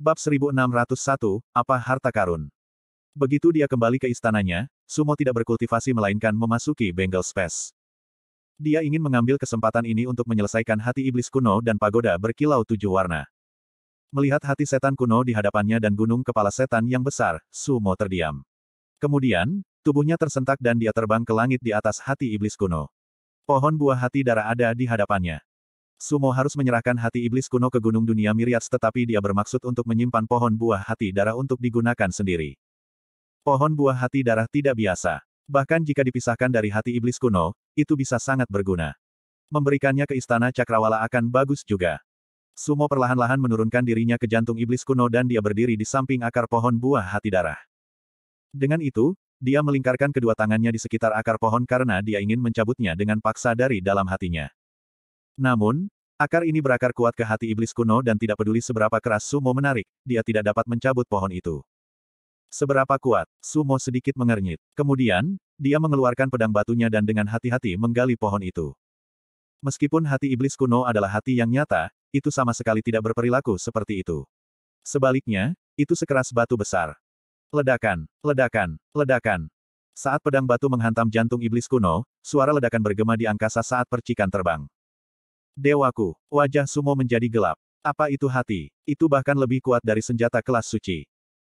Bab 1601, Apa Harta Karun? Begitu dia kembali ke istananya, Sumo tidak berkultivasi melainkan memasuki Bengal Space. Dia ingin mengambil kesempatan ini untuk menyelesaikan hati iblis kuno dan pagoda berkilau tujuh warna. Melihat hati setan kuno di hadapannya dan gunung kepala setan yang besar, Sumo terdiam. Kemudian, tubuhnya tersentak dan dia terbang ke langit di atas hati iblis kuno. Pohon buah hati darah ada di hadapannya. Sumo harus menyerahkan hati iblis kuno ke Gunung Dunia Miriats tetapi dia bermaksud untuk menyimpan pohon buah hati darah untuk digunakan sendiri. Pohon buah hati darah tidak biasa. Bahkan jika dipisahkan dari hati iblis kuno, itu bisa sangat berguna. Memberikannya ke istana Cakrawala akan bagus juga. Sumo perlahan-lahan menurunkan dirinya ke jantung iblis kuno dan dia berdiri di samping akar pohon buah hati darah. Dengan itu, dia melingkarkan kedua tangannya di sekitar akar pohon karena dia ingin mencabutnya dengan paksa dari dalam hatinya. Namun, akar ini berakar kuat ke hati iblis kuno dan tidak peduli seberapa keras Sumo menarik, dia tidak dapat mencabut pohon itu. Seberapa kuat, Sumo sedikit mengernyit. Kemudian, dia mengeluarkan pedang batunya dan dengan hati-hati menggali pohon itu. Meskipun hati iblis kuno adalah hati yang nyata, itu sama sekali tidak berperilaku seperti itu. Sebaliknya, itu sekeras batu besar. Ledakan, ledakan, ledakan. Saat pedang batu menghantam jantung iblis kuno, suara ledakan bergema di angkasa saat percikan terbang. Dewaku, wajah Sumo menjadi gelap. Apa itu hati? Itu bahkan lebih kuat dari senjata kelas suci.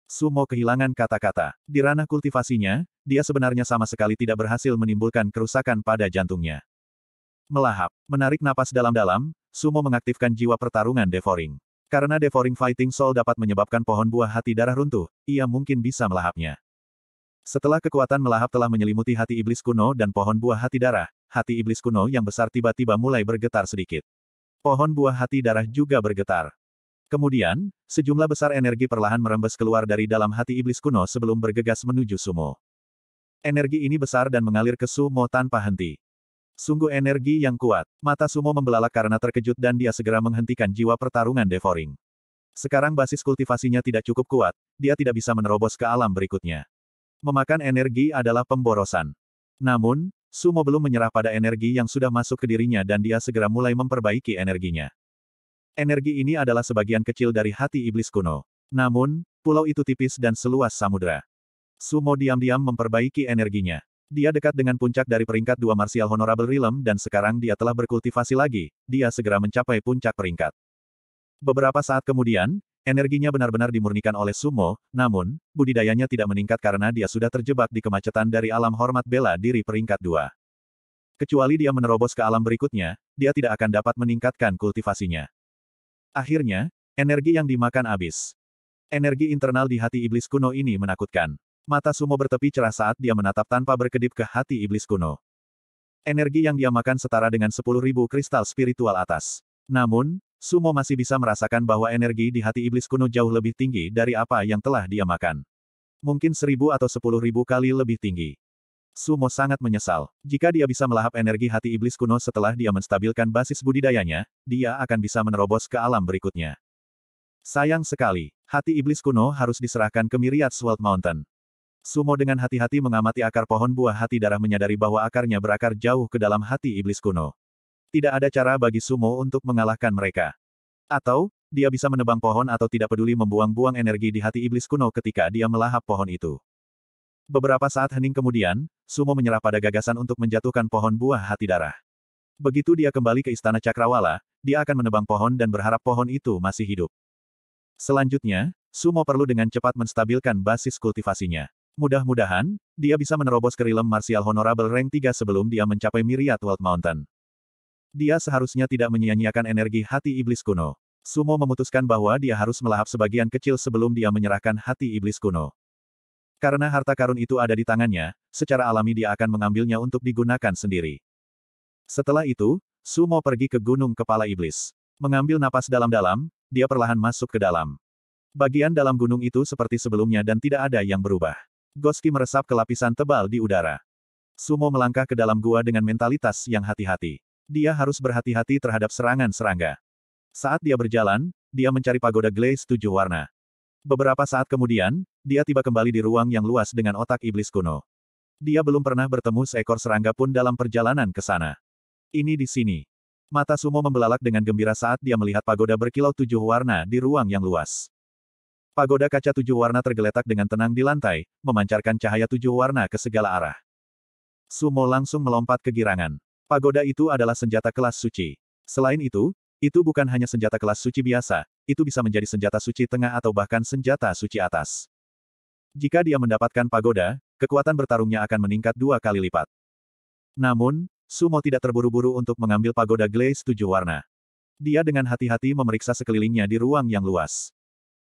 Sumo kehilangan kata-kata. Di ranah kultivasinya, dia sebenarnya sama sekali tidak berhasil menimbulkan kerusakan pada jantungnya. Melahap, menarik napas dalam-dalam, Sumo mengaktifkan jiwa pertarungan Devoring. Karena Devoring Fighting Soul dapat menyebabkan pohon buah hati darah runtuh, ia mungkin bisa melahapnya. Setelah kekuatan melahap telah menyelimuti hati iblis kuno dan pohon buah hati darah, hati iblis kuno yang besar tiba-tiba mulai bergetar sedikit. Pohon buah hati darah juga bergetar. Kemudian, sejumlah besar energi perlahan merembes keluar dari dalam hati iblis kuno sebelum bergegas menuju Sumo. Energi ini besar dan mengalir ke Sumo tanpa henti. Sungguh energi yang kuat. Mata Sumo membelalak karena terkejut dan dia segera menghentikan jiwa pertarungan devouring. Sekarang basis kultivasinya tidak cukup kuat, dia tidak bisa menerobos ke alam berikutnya. Memakan energi adalah pemborosan. Namun, Sumo belum menyerah pada energi yang sudah masuk ke dirinya dan dia segera mulai memperbaiki energinya. Energi ini adalah sebagian kecil dari hati iblis kuno. Namun, pulau itu tipis dan seluas samudra. Sumo diam-diam memperbaiki energinya. Dia dekat dengan puncak dari peringkat dua Martial Honorable Realm dan sekarang dia telah berkultivasi lagi, dia segera mencapai puncak peringkat. Beberapa saat kemudian, Energinya benar-benar dimurnikan oleh Sumo, namun, budidayanya tidak meningkat karena dia sudah terjebak di kemacetan dari alam hormat bela diri peringkat dua. Kecuali dia menerobos ke alam berikutnya, dia tidak akan dapat meningkatkan kultivasinya. Akhirnya, energi yang dimakan habis. Energi internal di hati iblis kuno ini menakutkan. Mata Sumo bertepi cerah saat dia menatap tanpa berkedip ke hati iblis kuno. Energi yang dia makan setara dengan 10.000 kristal spiritual atas. Namun, Sumo masih bisa merasakan bahwa energi di hati iblis kuno jauh lebih tinggi dari apa yang telah dia makan. Mungkin seribu atau sepuluh ribu kali lebih tinggi. Sumo sangat menyesal. Jika dia bisa melahap energi hati iblis kuno setelah dia menstabilkan basis budidayanya, dia akan bisa menerobos ke alam berikutnya. Sayang sekali, hati iblis kuno harus diserahkan ke Myriad Sword Mountain. Sumo dengan hati-hati mengamati akar pohon buah hati darah menyadari bahwa akarnya berakar jauh ke dalam hati iblis kuno. Tidak ada cara bagi Sumo untuk mengalahkan mereka. Atau, dia bisa menebang pohon atau tidak peduli membuang-buang energi di hati iblis kuno ketika dia melahap pohon itu. Beberapa saat hening kemudian, Sumo menyerah pada gagasan untuk menjatuhkan pohon buah hati darah. Begitu dia kembali ke istana Cakrawala, dia akan menebang pohon dan berharap pohon itu masih hidup. Selanjutnya, Sumo perlu dengan cepat menstabilkan basis kultivasinya. Mudah-mudahan, dia bisa menerobos ke rilem martial honorable rank 3 sebelum dia mencapai Myriad World Mountain. Dia seharusnya tidak menyia-nyiakan energi hati iblis kuno. Sumo memutuskan bahwa dia harus melahap sebagian kecil sebelum dia menyerahkan hati iblis kuno. Karena harta karun itu ada di tangannya, secara alami dia akan mengambilnya untuk digunakan sendiri. Setelah itu, Sumo pergi ke Gunung Kepala Iblis. Mengambil napas dalam-dalam, dia perlahan masuk ke dalam. Bagian dalam gunung itu seperti sebelumnya dan tidak ada yang berubah. Goski meresap ke lapisan tebal di udara. Sumo melangkah ke dalam gua dengan mentalitas yang hati-hati. Dia harus berhati-hati terhadap serangan serangga. Saat dia berjalan, dia mencari pagoda glaze tujuh warna. Beberapa saat kemudian, dia tiba kembali di ruang yang luas dengan otak iblis kuno. Dia belum pernah bertemu seekor serangga pun dalam perjalanan ke sana. Ini di sini. Mata Sumo membelalak dengan gembira saat dia melihat pagoda berkilau tujuh warna di ruang yang luas. Pagoda kaca tujuh warna tergeletak dengan tenang di lantai, memancarkan cahaya tujuh warna ke segala arah. Sumo langsung melompat ke girangan. Pagoda itu adalah senjata kelas suci. Selain itu, itu bukan hanya senjata kelas suci biasa, itu bisa menjadi senjata suci tengah atau bahkan senjata suci atas. Jika dia mendapatkan pagoda, kekuatan bertarungnya akan meningkat dua kali lipat. Namun, Sumo tidak terburu-buru untuk mengambil pagoda glaze tujuh warna. Dia dengan hati-hati memeriksa sekelilingnya di ruang yang luas.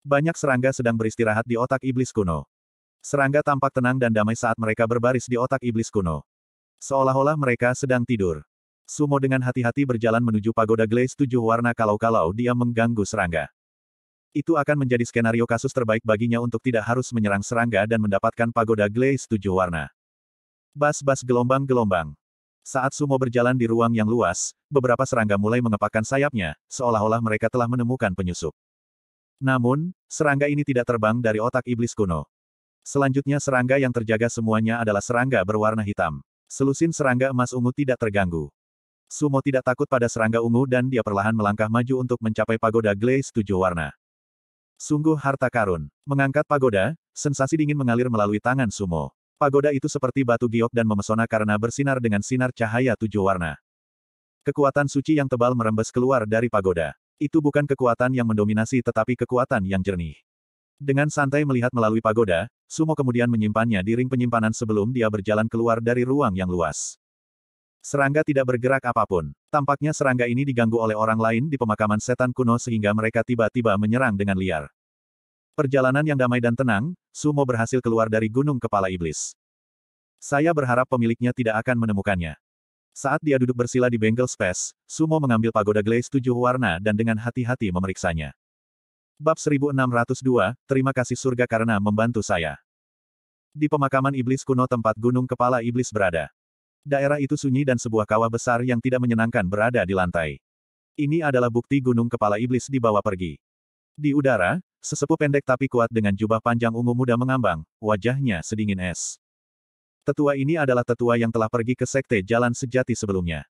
Banyak serangga sedang beristirahat di otak iblis kuno. Serangga tampak tenang dan damai saat mereka berbaris di otak iblis kuno. Seolah-olah mereka sedang tidur. Sumo dengan hati-hati berjalan menuju pagoda Glaze tujuh warna kalau-kalau dia mengganggu serangga. Itu akan menjadi skenario kasus terbaik baginya untuk tidak harus menyerang serangga dan mendapatkan pagoda Glaze tujuh warna. Bas-bas gelombang-gelombang. Saat Sumo berjalan di ruang yang luas, beberapa serangga mulai mengepakkan sayapnya, seolah-olah mereka telah menemukan penyusup. Namun, serangga ini tidak terbang dari otak iblis kuno. Selanjutnya serangga yang terjaga semuanya adalah serangga berwarna hitam. Selusin serangga emas ungu tidak terganggu. Sumo tidak takut pada serangga ungu dan dia perlahan melangkah maju untuk mencapai pagoda glaze tujuh warna. Sungguh harta karun. Mengangkat pagoda, sensasi dingin mengalir melalui tangan Sumo. Pagoda itu seperti batu giok dan memesona karena bersinar dengan sinar cahaya tujuh warna. Kekuatan suci yang tebal merembes keluar dari pagoda. Itu bukan kekuatan yang mendominasi tetapi kekuatan yang jernih. Dengan santai melihat melalui pagoda, Sumo kemudian menyimpannya di ring penyimpanan sebelum dia berjalan keluar dari ruang yang luas. Serangga tidak bergerak apapun. Tampaknya serangga ini diganggu oleh orang lain di pemakaman setan kuno sehingga mereka tiba-tiba menyerang dengan liar. Perjalanan yang damai dan tenang, Sumo berhasil keluar dari gunung kepala iblis. Saya berharap pemiliknya tidak akan menemukannya. Saat dia duduk bersila di Bengal Space, Sumo mengambil pagoda glaze tujuh warna dan dengan hati-hati memeriksanya. Bab 1602, terima kasih surga karena membantu saya. Di pemakaman iblis kuno tempat gunung kepala iblis berada. Daerah itu sunyi dan sebuah kawah besar yang tidak menyenangkan berada di lantai. Ini adalah bukti gunung kepala iblis dibawa pergi. Di udara, sesepuh pendek tapi kuat dengan jubah panjang ungu muda mengambang, wajahnya sedingin es. Tetua ini adalah tetua yang telah pergi ke sekte jalan sejati sebelumnya.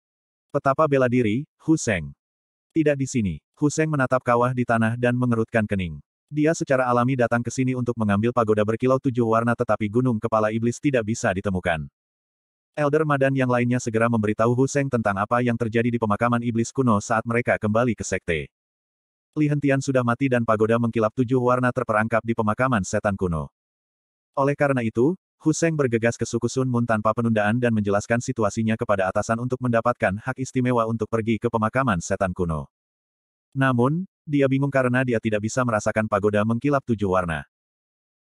Petapa bela diri, Huseng. Tidak di sini. Huseng menatap kawah di tanah dan mengerutkan kening. Dia secara alami datang ke sini untuk mengambil pagoda berkilau tujuh warna tetapi gunung kepala iblis tidak bisa ditemukan. Elder Madan yang lainnya segera memberitahu Huseng tentang apa yang terjadi di pemakaman iblis kuno saat mereka kembali ke sekte. Li Hentian sudah mati dan pagoda mengkilap tujuh warna terperangkap di pemakaman setan kuno. Oleh karena itu, Huseng bergegas ke suku Sun Mun tanpa penundaan dan menjelaskan situasinya kepada atasan untuk mendapatkan hak istimewa untuk pergi ke pemakaman setan kuno. Namun, dia bingung karena dia tidak bisa merasakan pagoda mengkilap tujuh warna.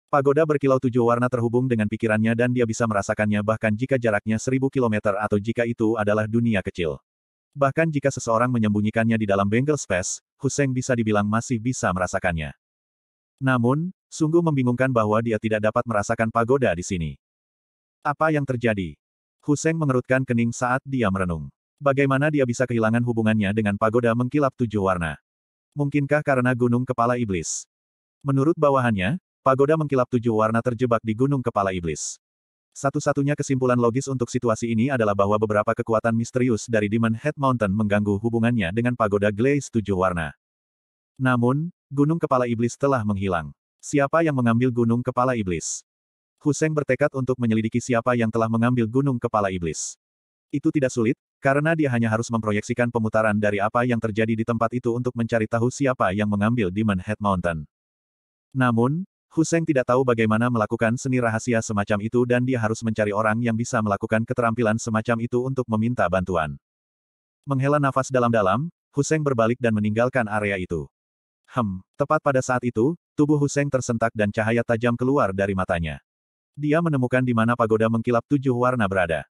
Pagoda berkilau tujuh warna terhubung dengan pikirannya dan dia bisa merasakannya bahkan jika jaraknya seribu kilometer atau jika itu adalah dunia kecil. Bahkan jika seseorang menyembunyikannya di dalam bengkel Space, Huseng bisa dibilang masih bisa merasakannya. Namun, sungguh membingungkan bahwa dia tidak dapat merasakan pagoda di sini. Apa yang terjadi? Huseng mengerutkan kening saat dia merenung. Bagaimana dia bisa kehilangan hubungannya dengan pagoda mengkilap tujuh warna? Mungkinkah karena gunung kepala iblis? Menurut bawahannya, pagoda mengkilap tujuh warna terjebak di gunung kepala iblis. Satu-satunya kesimpulan logis untuk situasi ini adalah bahwa beberapa kekuatan misterius dari Demon Head Mountain mengganggu hubungannya dengan pagoda Glaze tujuh warna. Namun, Gunung Kepala Iblis telah menghilang. Siapa yang mengambil Gunung Kepala Iblis? Huseng bertekad untuk menyelidiki siapa yang telah mengambil Gunung Kepala Iblis. Itu tidak sulit, karena dia hanya harus memproyeksikan pemutaran dari apa yang terjadi di tempat itu untuk mencari tahu siapa yang mengambil Demon Head Mountain. Namun, Huseng tidak tahu bagaimana melakukan seni rahasia semacam itu dan dia harus mencari orang yang bisa melakukan keterampilan semacam itu untuk meminta bantuan. Menghela nafas dalam-dalam, Huseng berbalik dan meninggalkan area itu. Hem, tepat pada saat itu, tubuh Huseng tersentak dan cahaya tajam keluar dari matanya. Dia menemukan di mana pagoda mengkilap tujuh warna berada.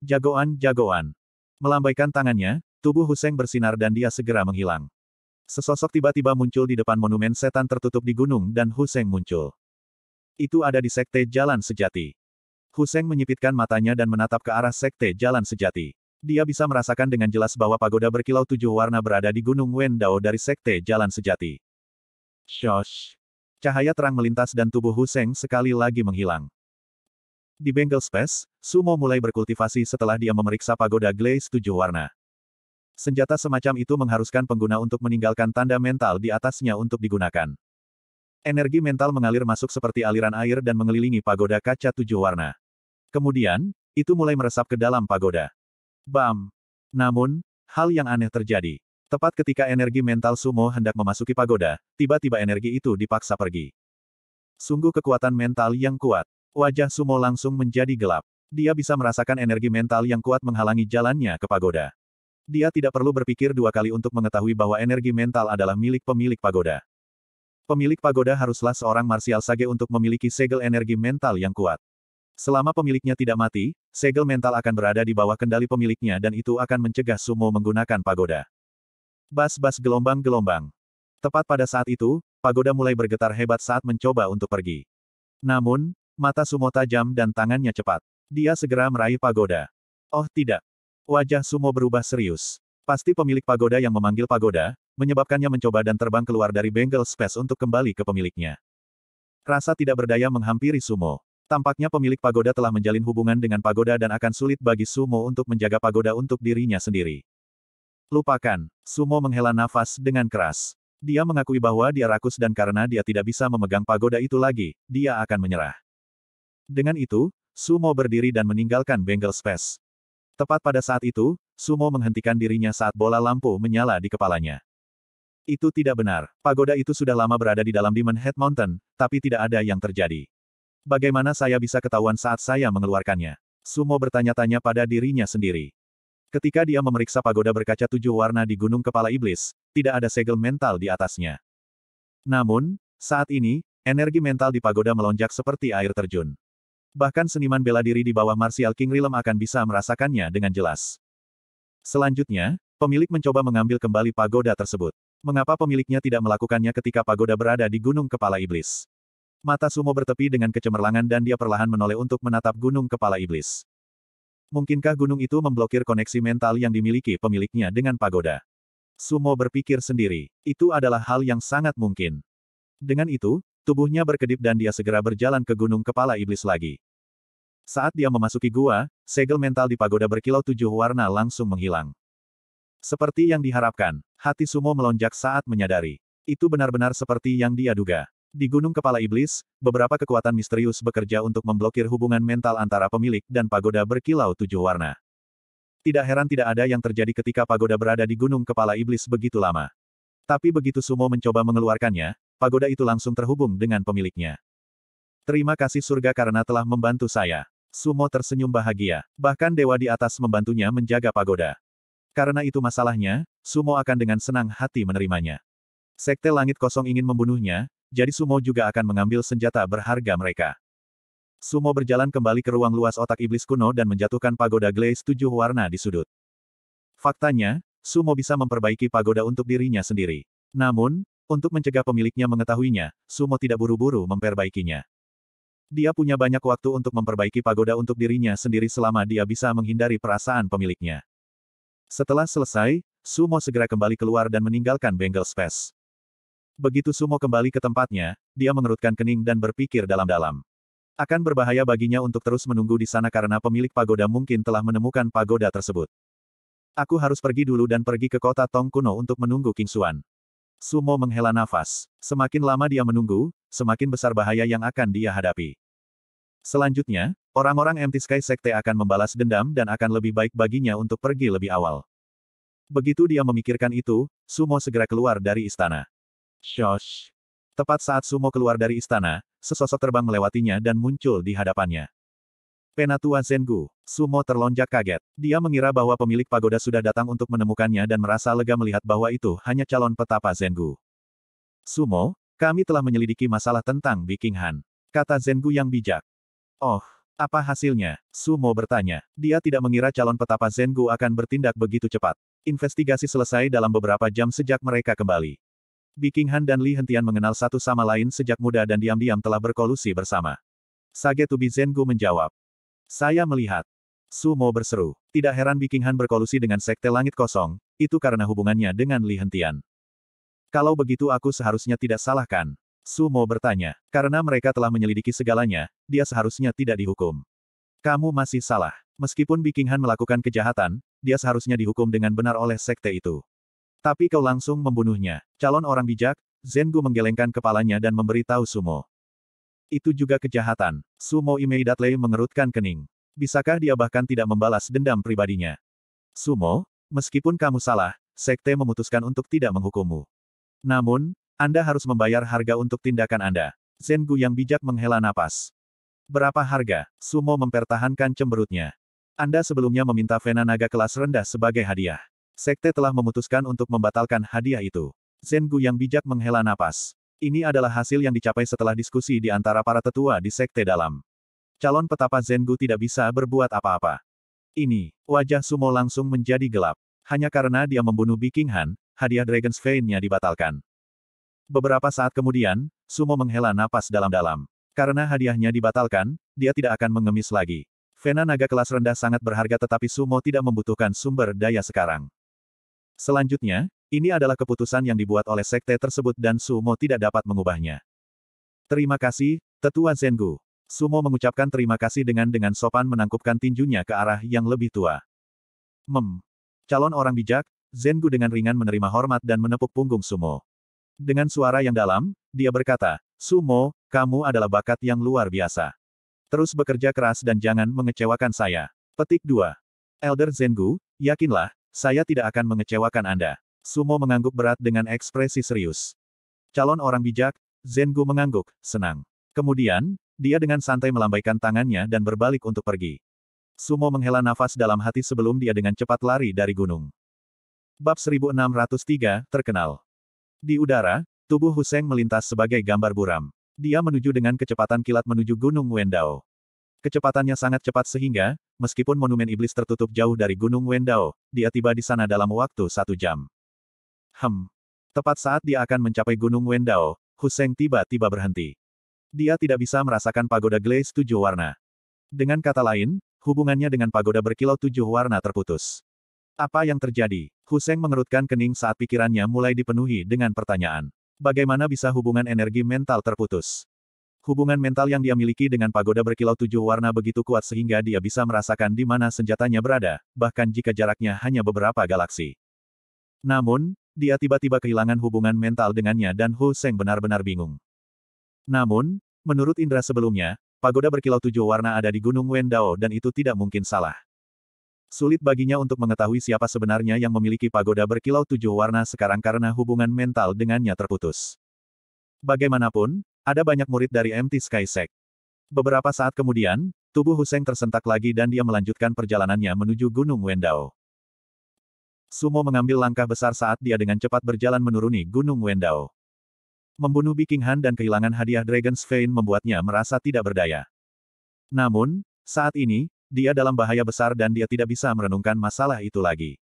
Jagoan, jagoan. Melambaikan tangannya, tubuh Huseng bersinar dan dia segera menghilang. Sesosok tiba-tiba muncul di depan monumen setan tertutup di gunung dan Huseng muncul. Itu ada di sekte Jalan Sejati. Huseng menyipitkan matanya dan menatap ke arah sekte Jalan Sejati. Dia bisa merasakan dengan jelas bahwa pagoda berkilau tujuh warna berada di Gunung Wendao dari Sekte Jalan Sejati. Shosh! Cahaya terang melintas dan tubuh Huseng sekali lagi menghilang. Di Bengal Space, Sumo mulai berkultivasi setelah dia memeriksa pagoda Glaze tujuh warna. Senjata semacam itu mengharuskan pengguna untuk meninggalkan tanda mental di atasnya untuk digunakan. Energi mental mengalir masuk seperti aliran air dan mengelilingi pagoda kaca tujuh warna. Kemudian, itu mulai meresap ke dalam pagoda. Bam! Namun, hal yang aneh terjadi. Tepat ketika energi mental Sumo hendak memasuki pagoda, tiba-tiba energi itu dipaksa pergi. Sungguh kekuatan mental yang kuat. Wajah Sumo langsung menjadi gelap. Dia bisa merasakan energi mental yang kuat menghalangi jalannya ke pagoda. Dia tidak perlu berpikir dua kali untuk mengetahui bahwa energi mental adalah milik pemilik pagoda. Pemilik pagoda haruslah seorang marsial sage untuk memiliki segel energi mental yang kuat. Selama pemiliknya tidak mati, segel mental akan berada di bawah kendali pemiliknya dan itu akan mencegah sumo menggunakan pagoda. Bas-bas gelombang-gelombang. Tepat pada saat itu, pagoda mulai bergetar hebat saat mencoba untuk pergi. Namun, mata sumo tajam dan tangannya cepat. Dia segera meraih pagoda. Oh tidak. Wajah sumo berubah serius. Pasti pemilik pagoda yang memanggil pagoda, menyebabkannya mencoba dan terbang keluar dari Bengal Space untuk kembali ke pemiliknya. Rasa tidak berdaya menghampiri Sumo. Tampaknya pemilik pagoda telah menjalin hubungan dengan pagoda dan akan sulit bagi Sumo untuk menjaga pagoda untuk dirinya sendiri. Lupakan, Sumo menghela nafas dengan keras. Dia mengakui bahwa dia rakus dan karena dia tidak bisa memegang pagoda itu lagi, dia akan menyerah. Dengan itu, Sumo berdiri dan meninggalkan Bengal Space. Tepat pada saat itu, Sumo menghentikan dirinya saat bola lampu menyala di kepalanya. Itu tidak benar, pagoda itu sudah lama berada di dalam Demon Head Mountain, tapi tidak ada yang terjadi. Bagaimana saya bisa ketahuan saat saya mengeluarkannya? Sumo bertanya-tanya pada dirinya sendiri. Ketika dia memeriksa pagoda berkaca tujuh warna di Gunung Kepala Iblis, tidak ada segel mental di atasnya. Namun, saat ini, energi mental di pagoda melonjak seperti air terjun. Bahkan seniman bela diri di bawah Martial King Rilem akan bisa merasakannya dengan jelas. Selanjutnya, pemilik mencoba mengambil kembali pagoda tersebut. Mengapa pemiliknya tidak melakukannya ketika pagoda berada di Gunung Kepala Iblis? Mata Sumo bertepi dengan kecemerlangan dan dia perlahan menoleh untuk menatap gunung kepala iblis. Mungkinkah gunung itu memblokir koneksi mental yang dimiliki pemiliknya dengan pagoda? Sumo berpikir sendiri, itu adalah hal yang sangat mungkin. Dengan itu, tubuhnya berkedip dan dia segera berjalan ke gunung kepala iblis lagi. Saat dia memasuki gua, segel mental di pagoda berkilau tujuh warna langsung menghilang. Seperti yang diharapkan, hati Sumo melonjak saat menyadari. Itu benar-benar seperti yang dia duga. Di Gunung Kepala Iblis, beberapa kekuatan misterius bekerja untuk memblokir hubungan mental antara pemilik dan pagoda berkilau tujuh warna. Tidak heran tidak ada yang terjadi ketika pagoda berada di Gunung Kepala Iblis begitu lama. Tapi begitu Sumo mencoba mengeluarkannya, pagoda itu langsung terhubung dengan pemiliknya. Terima kasih surga karena telah membantu saya. Sumo tersenyum bahagia, bahkan dewa di atas membantunya menjaga pagoda. Karena itu masalahnya, Sumo akan dengan senang hati menerimanya. Sekte Langit Kosong ingin membunuhnya, jadi Sumo juga akan mengambil senjata berharga mereka. Sumo berjalan kembali ke ruang luas otak iblis kuno dan menjatuhkan pagoda glaze tujuh warna di sudut. Faktanya, Sumo bisa memperbaiki pagoda untuk dirinya sendiri. Namun, untuk mencegah pemiliknya mengetahuinya, Sumo tidak buru-buru memperbaikinya. Dia punya banyak waktu untuk memperbaiki pagoda untuk dirinya sendiri selama dia bisa menghindari perasaan pemiliknya. Setelah selesai, Sumo segera kembali keluar dan meninggalkan Bengal Space. Begitu Sumo kembali ke tempatnya, dia mengerutkan kening dan berpikir dalam-dalam. Akan berbahaya baginya untuk terus menunggu di sana karena pemilik pagoda mungkin telah menemukan pagoda tersebut. Aku harus pergi dulu dan pergi ke kota Tong kuno untuk menunggu King Xuan. Sumo menghela nafas. Semakin lama dia menunggu, semakin besar bahaya yang akan dia hadapi. Selanjutnya, orang-orang Empty Sky Sekte akan membalas dendam dan akan lebih baik baginya untuk pergi lebih awal. Begitu dia memikirkan itu, Sumo segera keluar dari istana. Shosh. Tepat saat Sumo keluar dari istana, sesosok terbang melewatinya dan muncul di hadapannya. Penatua Zengu, Sumo terlonjak kaget. Dia mengira bahwa pemilik pagoda sudah datang untuk menemukannya dan merasa lega melihat bahwa itu hanya calon petapa Zengu. Sumo, kami telah menyelidiki masalah tentang Viking Han. Kata Zengu yang bijak. Oh, apa hasilnya? Sumo bertanya. Dia tidak mengira calon petapa Zengu akan bertindak begitu cepat. Investigasi selesai dalam beberapa jam sejak mereka kembali. Bikinghan dan Li Hentian mengenal satu sama lain sejak muda dan diam-diam telah berkolusi bersama. Sage Sagetubi Zengu menjawab. Saya melihat. Su Mo berseru. Tidak heran Han berkolusi dengan Sekte Langit Kosong, itu karena hubungannya dengan Li Hentian. Kalau begitu aku seharusnya tidak salahkan. Su Mo bertanya. Karena mereka telah menyelidiki segalanya, dia seharusnya tidak dihukum. Kamu masih salah. Meskipun Han melakukan kejahatan, dia seharusnya dihukum dengan benar oleh sekte itu. Tapi kau langsung membunuhnya. Calon orang bijak, Zengu menggelengkan kepalanya dan memberitahu Sumo. Itu juga kejahatan. Sumo Imeidatle mengerutkan kening. Bisakah dia bahkan tidak membalas dendam pribadinya? Sumo, meskipun kamu salah, Sekte memutuskan untuk tidak menghukummu. Namun, Anda harus membayar harga untuk tindakan Anda. Zengu yang bijak menghela napas. Berapa harga? Sumo mempertahankan cemberutnya. Anda sebelumnya meminta Vena Naga kelas rendah sebagai hadiah. Sekte telah memutuskan untuk membatalkan hadiah itu. Zen Gu yang bijak menghela napas. Ini adalah hasil yang dicapai setelah diskusi di antara para tetua di sekte dalam. Calon petapa Zen Gu tidak bisa berbuat apa-apa. Ini, wajah Sumo langsung menjadi gelap. Hanya karena dia membunuh Biking Han, hadiah Dragon's Vein-nya dibatalkan. Beberapa saat kemudian, Sumo menghela napas dalam-dalam. Karena hadiahnya dibatalkan, dia tidak akan mengemis lagi. Vena naga kelas rendah sangat berharga tetapi Sumo tidak membutuhkan sumber daya sekarang. Selanjutnya, ini adalah keputusan yang dibuat oleh sekte tersebut dan Sumo tidak dapat mengubahnya. Terima kasih, Tetua Zengu. Sumo mengucapkan terima kasih dengan dengan sopan menangkupkan tinjunya ke arah yang lebih tua. Mem. Calon orang bijak, Zengu dengan ringan menerima hormat dan menepuk punggung Sumo. Dengan suara yang dalam, dia berkata, Sumo, kamu adalah bakat yang luar biasa. Terus bekerja keras dan jangan mengecewakan saya. Petik 2. Elder Zengu, yakinlah, saya tidak akan mengecewakan Anda. Sumo mengangguk berat dengan ekspresi serius. Calon orang bijak, Zengu mengangguk, senang. Kemudian, dia dengan santai melambaikan tangannya dan berbalik untuk pergi. Sumo menghela nafas dalam hati sebelum dia dengan cepat lari dari gunung. Bab 1603, terkenal. Di udara, tubuh Huseng melintas sebagai gambar buram. Dia menuju dengan kecepatan kilat menuju Gunung Wendao. Kecepatannya sangat cepat sehingga, meskipun monumen iblis tertutup jauh dari Gunung Wendao, dia tiba di sana dalam waktu satu jam. Hem. Tepat saat dia akan mencapai Gunung Wendao, Huseng tiba-tiba berhenti. Dia tidak bisa merasakan pagoda glaze tujuh warna. Dengan kata lain, hubungannya dengan pagoda berkilau tujuh warna terputus. Apa yang terjadi? Huseng mengerutkan kening saat pikirannya mulai dipenuhi dengan pertanyaan. Bagaimana bisa hubungan energi mental terputus? Hubungan mental yang dia miliki dengan pagoda berkilau tujuh warna begitu kuat sehingga dia bisa merasakan di mana senjatanya berada, bahkan jika jaraknya hanya beberapa galaksi. Namun, dia tiba-tiba kehilangan hubungan mental dengannya dan Hu Seng benar-benar bingung. Namun, menurut indra sebelumnya, pagoda berkilau tujuh warna ada di Gunung Wendao dan itu tidak mungkin salah. Sulit baginya untuk mengetahui siapa sebenarnya yang memiliki pagoda berkilau tujuh warna sekarang karena hubungan mental dengannya terputus. Bagaimanapun, ada banyak murid dari MT Sky Beberapa saat kemudian, tubuh Huseng tersentak lagi dan dia melanjutkan perjalanannya menuju Gunung Wendao. Sumo mengambil langkah besar saat dia dengan cepat berjalan menuruni Gunung Wendao. Membunuh Biking Han dan kehilangan hadiah Dragon's Vein membuatnya merasa tidak berdaya. Namun, saat ini, dia dalam bahaya besar dan dia tidak bisa merenungkan masalah itu lagi.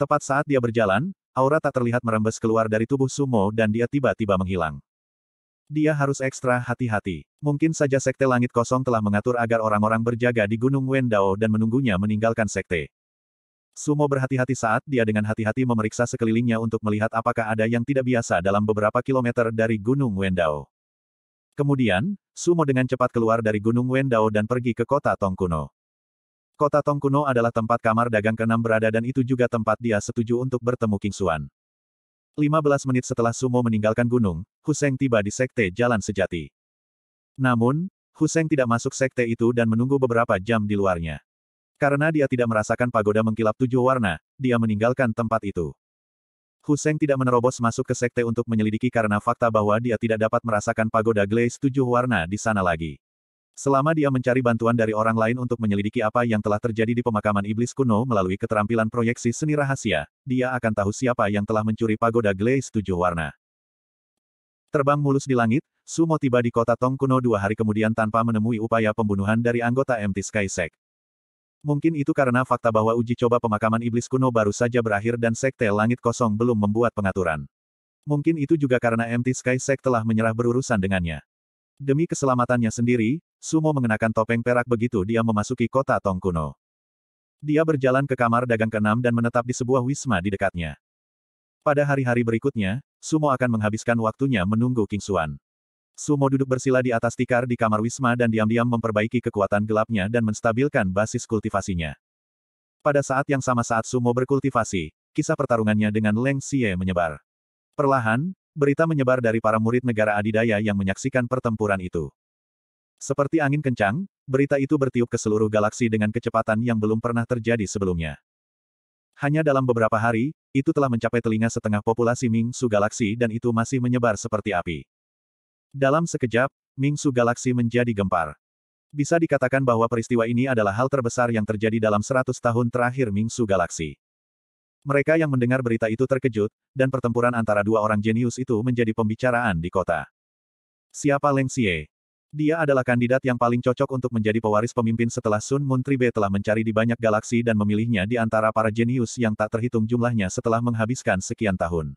Tepat saat dia berjalan, aura tak terlihat merembes keluar dari tubuh Sumo dan dia tiba-tiba menghilang. Dia harus ekstra hati-hati. Mungkin saja Sekte Langit Kosong telah mengatur agar orang-orang berjaga di Gunung Wendao dan menunggunya meninggalkan Sekte. Sumo berhati-hati saat dia dengan hati-hati memeriksa sekelilingnya untuk melihat apakah ada yang tidak biasa dalam beberapa kilometer dari Gunung Wendao. Kemudian, Sumo dengan cepat keluar dari Gunung Wendao dan pergi ke kota Tongkuno. Kota Tongkuno adalah tempat kamar dagang ke-6 berada dan itu juga tempat dia setuju untuk bertemu King Suan. 15 menit setelah Sumo meninggalkan gunung, Huseng tiba di Sekte Jalan Sejati. Namun, Huseng tidak masuk sekte itu dan menunggu beberapa jam di luarnya. Karena dia tidak merasakan pagoda mengkilap tujuh warna, dia meninggalkan tempat itu. Huseng tidak menerobos masuk ke sekte untuk menyelidiki karena fakta bahwa dia tidak dapat merasakan pagoda glaze tujuh warna di sana lagi. Selama dia mencari bantuan dari orang lain untuk menyelidiki apa yang telah terjadi di pemakaman iblis kuno melalui keterampilan proyeksi seni rahasia, dia akan tahu siapa yang telah mencuri pagoda glaze tujuh warna. Terbang mulus di langit, Sumo tiba di kota Tongkuno dua hari kemudian tanpa menemui upaya pembunuhan dari anggota MT Sky Sect. Mungkin itu karena fakta bahwa uji coba pemakaman iblis kuno baru saja berakhir dan Sekte Langit Kosong belum membuat pengaturan. Mungkin itu juga karena MT Sky Sect telah menyerah berurusan dengannya. Demi keselamatannya sendiri, Sumo mengenakan topeng perak begitu dia memasuki kota Tongkuno. Dia berjalan ke kamar dagang keenam dan menetap di sebuah wisma di dekatnya. Pada hari-hari berikutnya, Sumo akan menghabiskan waktunya menunggu King Suan. Sumo duduk bersila di atas tikar di kamar Wisma dan diam-diam memperbaiki kekuatan gelapnya dan menstabilkan basis kultivasinya. Pada saat yang sama saat Sumo berkultivasi, kisah pertarungannya dengan Leng Xie menyebar. Perlahan, berita menyebar dari para murid negara adidaya yang menyaksikan pertempuran itu. Seperti angin kencang, berita itu bertiup ke seluruh galaksi dengan kecepatan yang belum pernah terjadi sebelumnya. Hanya dalam beberapa hari, itu telah mencapai telinga setengah populasi Ming Su Galaxy dan itu masih menyebar seperti api. Dalam sekejap, Ming Su Galaxy menjadi gempar. Bisa dikatakan bahwa peristiwa ini adalah hal terbesar yang terjadi dalam 100 tahun terakhir Ming Su Galaxy. Mereka yang mendengar berita itu terkejut, dan pertempuran antara dua orang jenius itu menjadi pembicaraan di kota. Siapa Leng Xie? Dia adalah kandidat yang paling cocok untuk menjadi pewaris pemimpin setelah Sun Moon Tribe telah mencari di banyak galaksi dan memilihnya di antara para jenius yang tak terhitung jumlahnya setelah menghabiskan sekian tahun.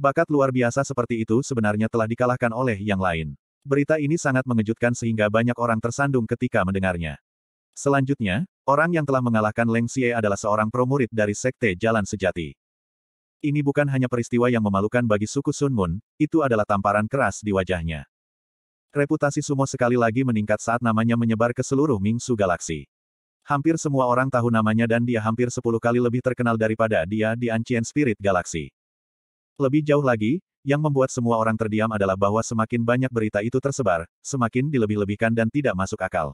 Bakat luar biasa seperti itu sebenarnya telah dikalahkan oleh yang lain. Berita ini sangat mengejutkan sehingga banyak orang tersandung ketika mendengarnya. Selanjutnya, orang yang telah mengalahkan Leng Xie adalah seorang promurid dari Sekte Jalan Sejati. Ini bukan hanya peristiwa yang memalukan bagi suku Sun Moon, itu adalah tamparan keras di wajahnya. Reputasi Sumo sekali lagi meningkat saat namanya menyebar ke seluruh Mingsu Galaksi. Hampir semua orang tahu namanya dan dia hampir 10 kali lebih terkenal daripada dia di Ancient Spirit Galaxy. Lebih jauh lagi, yang membuat semua orang terdiam adalah bahwa semakin banyak berita itu tersebar, semakin dilebih-lebihkan dan tidak masuk akal.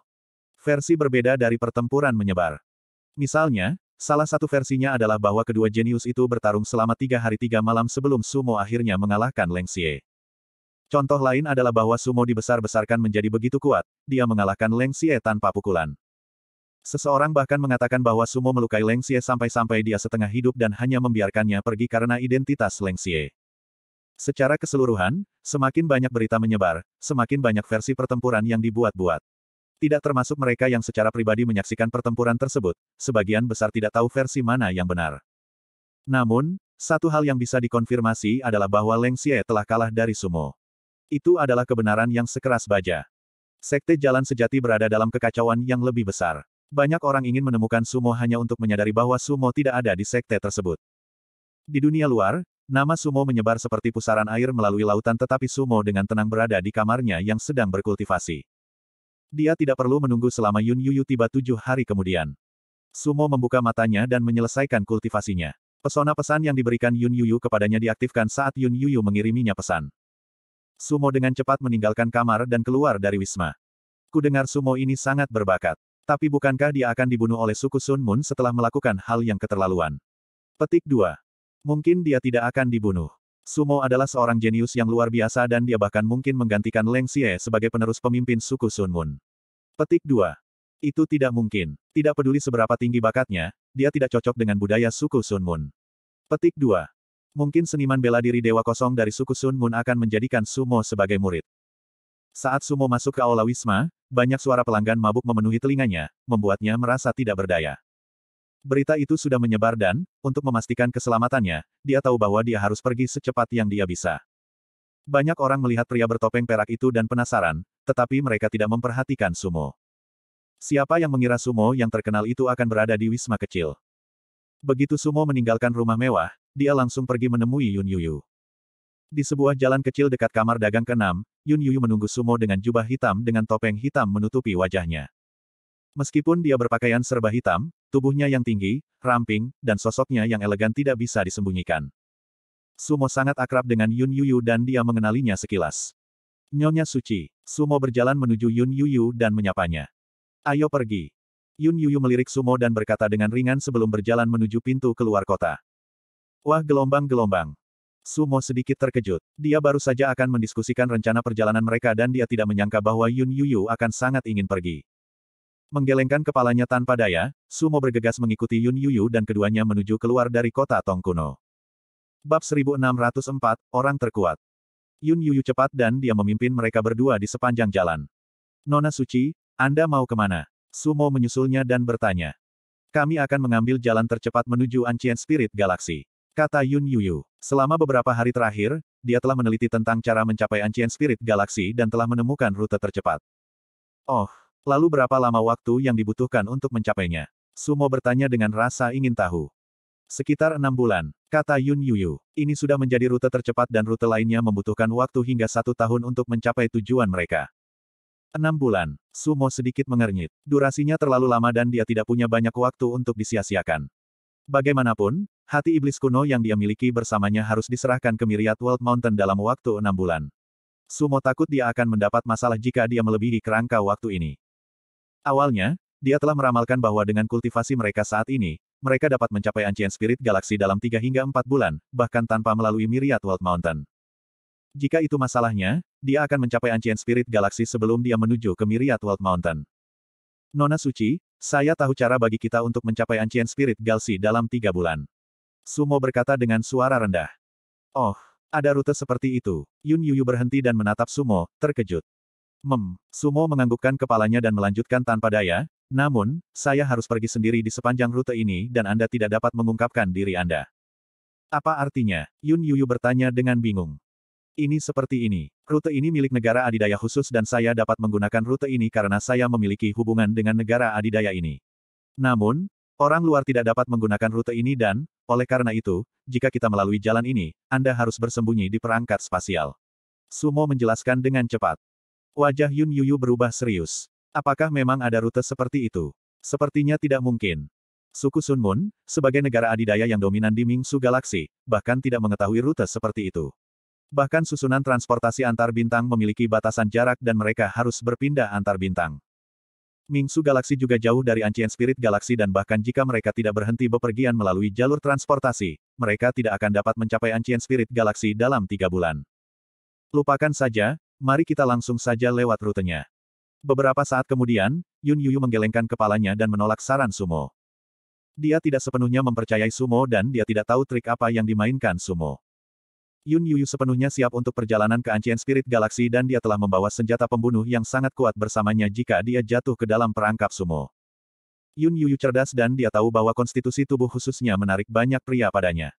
Versi berbeda dari pertempuran menyebar. Misalnya, salah satu versinya adalah bahwa kedua jenius itu bertarung selama tiga hari tiga malam sebelum Sumo akhirnya mengalahkan Leng Xie. Contoh lain adalah bahwa Sumo dibesar-besarkan menjadi begitu kuat, dia mengalahkan Leng Xie tanpa pukulan. Seseorang bahkan mengatakan bahwa Sumo melukai Leng Xie sampai-sampai dia setengah hidup dan hanya membiarkannya pergi karena identitas Leng Xie. Secara keseluruhan, semakin banyak berita menyebar, semakin banyak versi pertempuran yang dibuat-buat. Tidak termasuk mereka yang secara pribadi menyaksikan pertempuran tersebut, sebagian besar tidak tahu versi mana yang benar. Namun, satu hal yang bisa dikonfirmasi adalah bahwa Leng Xie telah kalah dari Sumo. Itu adalah kebenaran yang sekeras baja. Sekte jalan sejati berada dalam kekacauan yang lebih besar. Banyak orang ingin menemukan sumo hanya untuk menyadari bahwa sumo tidak ada di sekte tersebut. Di dunia luar, nama sumo menyebar seperti pusaran air melalui lautan tetapi sumo dengan tenang berada di kamarnya yang sedang berkultivasi. Dia tidak perlu menunggu selama Yun Yuyu tiba tujuh hari kemudian. Sumo membuka matanya dan menyelesaikan kultivasinya. Pesona pesan yang diberikan Yun Yuyu kepadanya diaktifkan saat Yun Yuyu mengiriminya pesan. Sumo dengan cepat meninggalkan kamar dan keluar dari Wisma. Ku dengar Sumo ini sangat berbakat. Tapi bukankah dia akan dibunuh oleh suku Sun Moon setelah melakukan hal yang keterlaluan? Petik 2. Mungkin dia tidak akan dibunuh. Sumo adalah seorang jenius yang luar biasa dan dia bahkan mungkin menggantikan Leng Xie sebagai penerus pemimpin suku Sun Moon. Petik 2. Itu tidak mungkin. Tidak peduli seberapa tinggi bakatnya, dia tidak cocok dengan budaya suku Sun Moon. Petik 2. Mungkin seniman bela diri Dewa Kosong dari suku Sun Moon akan menjadikan Sumo sebagai murid. Saat Sumo masuk ke Aula Wisma, banyak suara pelanggan mabuk memenuhi telinganya, membuatnya merasa tidak berdaya. Berita itu sudah menyebar dan, untuk memastikan keselamatannya, dia tahu bahwa dia harus pergi secepat yang dia bisa. Banyak orang melihat pria bertopeng perak itu dan penasaran, tetapi mereka tidak memperhatikan Sumo. Siapa yang mengira Sumo yang terkenal itu akan berada di Wisma kecil? Begitu Sumo meninggalkan rumah mewah, dia langsung pergi menemui Yun Yuyu. Di sebuah jalan kecil dekat kamar dagang ke-6, Yun Yuyu menunggu Sumo dengan jubah hitam dengan topeng hitam menutupi wajahnya. Meskipun dia berpakaian serba hitam, tubuhnya yang tinggi, ramping, dan sosoknya yang elegan tidak bisa disembunyikan. Sumo sangat akrab dengan Yun Yuyu dan dia mengenalinya sekilas. Nyonya Suci, Sumo berjalan menuju Yun Yuyu dan menyapanya. Ayo pergi. Yun Yuyu melirik Sumo dan berkata dengan ringan sebelum berjalan menuju pintu keluar kota. Wah gelombang-gelombang. Sumo sedikit terkejut. Dia baru saja akan mendiskusikan rencana perjalanan mereka dan dia tidak menyangka bahwa Yun Yuyu akan sangat ingin pergi. Menggelengkan kepalanya tanpa daya, Sumo bergegas mengikuti Yun Yuyu dan keduanya menuju keluar dari kota Tongkuno. Bab 1604, Orang Terkuat. Yun Yuyu cepat dan dia memimpin mereka berdua di sepanjang jalan. Nona Suci, Anda mau kemana? Sumo menyusulnya dan bertanya. Kami akan mengambil jalan tercepat menuju Ancient Spirit Galaxy. Kata Yun Yuyu. Selama beberapa hari terakhir, dia telah meneliti tentang cara mencapai Ancient Spirit Galaxy dan telah menemukan rute tercepat. Oh, lalu berapa lama waktu yang dibutuhkan untuk mencapainya? Sumo bertanya dengan rasa ingin tahu. Sekitar enam bulan, kata Yun Yuyu. Ini sudah menjadi rute tercepat dan rute lainnya membutuhkan waktu hingga satu tahun untuk mencapai tujuan mereka. Enam bulan, Sumo sedikit mengernyit. Durasinya terlalu lama dan dia tidak punya banyak waktu untuk disia-siakan. Bagaimanapun, Hati iblis kuno yang dia miliki bersamanya harus diserahkan ke Myriad World Mountain dalam waktu enam bulan. Sumo takut dia akan mendapat masalah jika dia melebihi kerangka waktu ini. Awalnya, dia telah meramalkan bahwa dengan kultivasi mereka saat ini, mereka dapat mencapai Ancient Spirit Galaxy dalam tiga hingga empat bulan, bahkan tanpa melalui Myriad World Mountain. Jika itu masalahnya, dia akan mencapai Ancient Spirit Galaxy sebelum dia menuju ke Myriad World Mountain. Nona Suci, saya tahu cara bagi kita untuk mencapai Ancient Spirit Galaxy dalam tiga bulan. Sumo berkata dengan suara rendah. Oh, ada rute seperti itu. Yun Yuyu berhenti dan menatap Sumo, terkejut. Mem, Sumo menganggukkan kepalanya dan melanjutkan tanpa daya, namun, saya harus pergi sendiri di sepanjang rute ini dan Anda tidak dapat mengungkapkan diri Anda. Apa artinya? Yun Yuyu bertanya dengan bingung. Ini seperti ini. Rute ini milik negara adidaya khusus dan saya dapat menggunakan rute ini karena saya memiliki hubungan dengan negara adidaya ini. Namun, orang luar tidak dapat menggunakan rute ini dan, oleh karena itu, jika kita melalui jalan ini, Anda harus bersembunyi di perangkat spasial. Sumo menjelaskan dengan cepat. Wajah Yun Yuyu berubah serius. Apakah memang ada rute seperti itu? Sepertinya tidak mungkin. Suku Sun Moon, sebagai negara adidaya yang dominan di Mingsu Galaksi, bahkan tidak mengetahui rute seperti itu. Bahkan susunan transportasi antar bintang memiliki batasan jarak dan mereka harus berpindah antar bintang. Mingsu Galaksi juga jauh dari Ancient Spirit Galaksi dan bahkan jika mereka tidak berhenti bepergian melalui jalur transportasi, mereka tidak akan dapat mencapai Ancient Spirit Galaksi dalam tiga bulan. Lupakan saja, mari kita langsung saja lewat rutenya. Beberapa saat kemudian, Yun Yuyu menggelengkan kepalanya dan menolak saran Sumo. Dia tidak sepenuhnya mempercayai Sumo dan dia tidak tahu trik apa yang dimainkan Sumo. Yun Yuyu sepenuhnya siap untuk perjalanan ke Ancient Spirit Galaxy dan dia telah membawa senjata pembunuh yang sangat kuat bersamanya jika dia jatuh ke dalam perangkap sumo. Yun Yuyu cerdas dan dia tahu bahwa konstitusi tubuh khususnya menarik banyak pria padanya.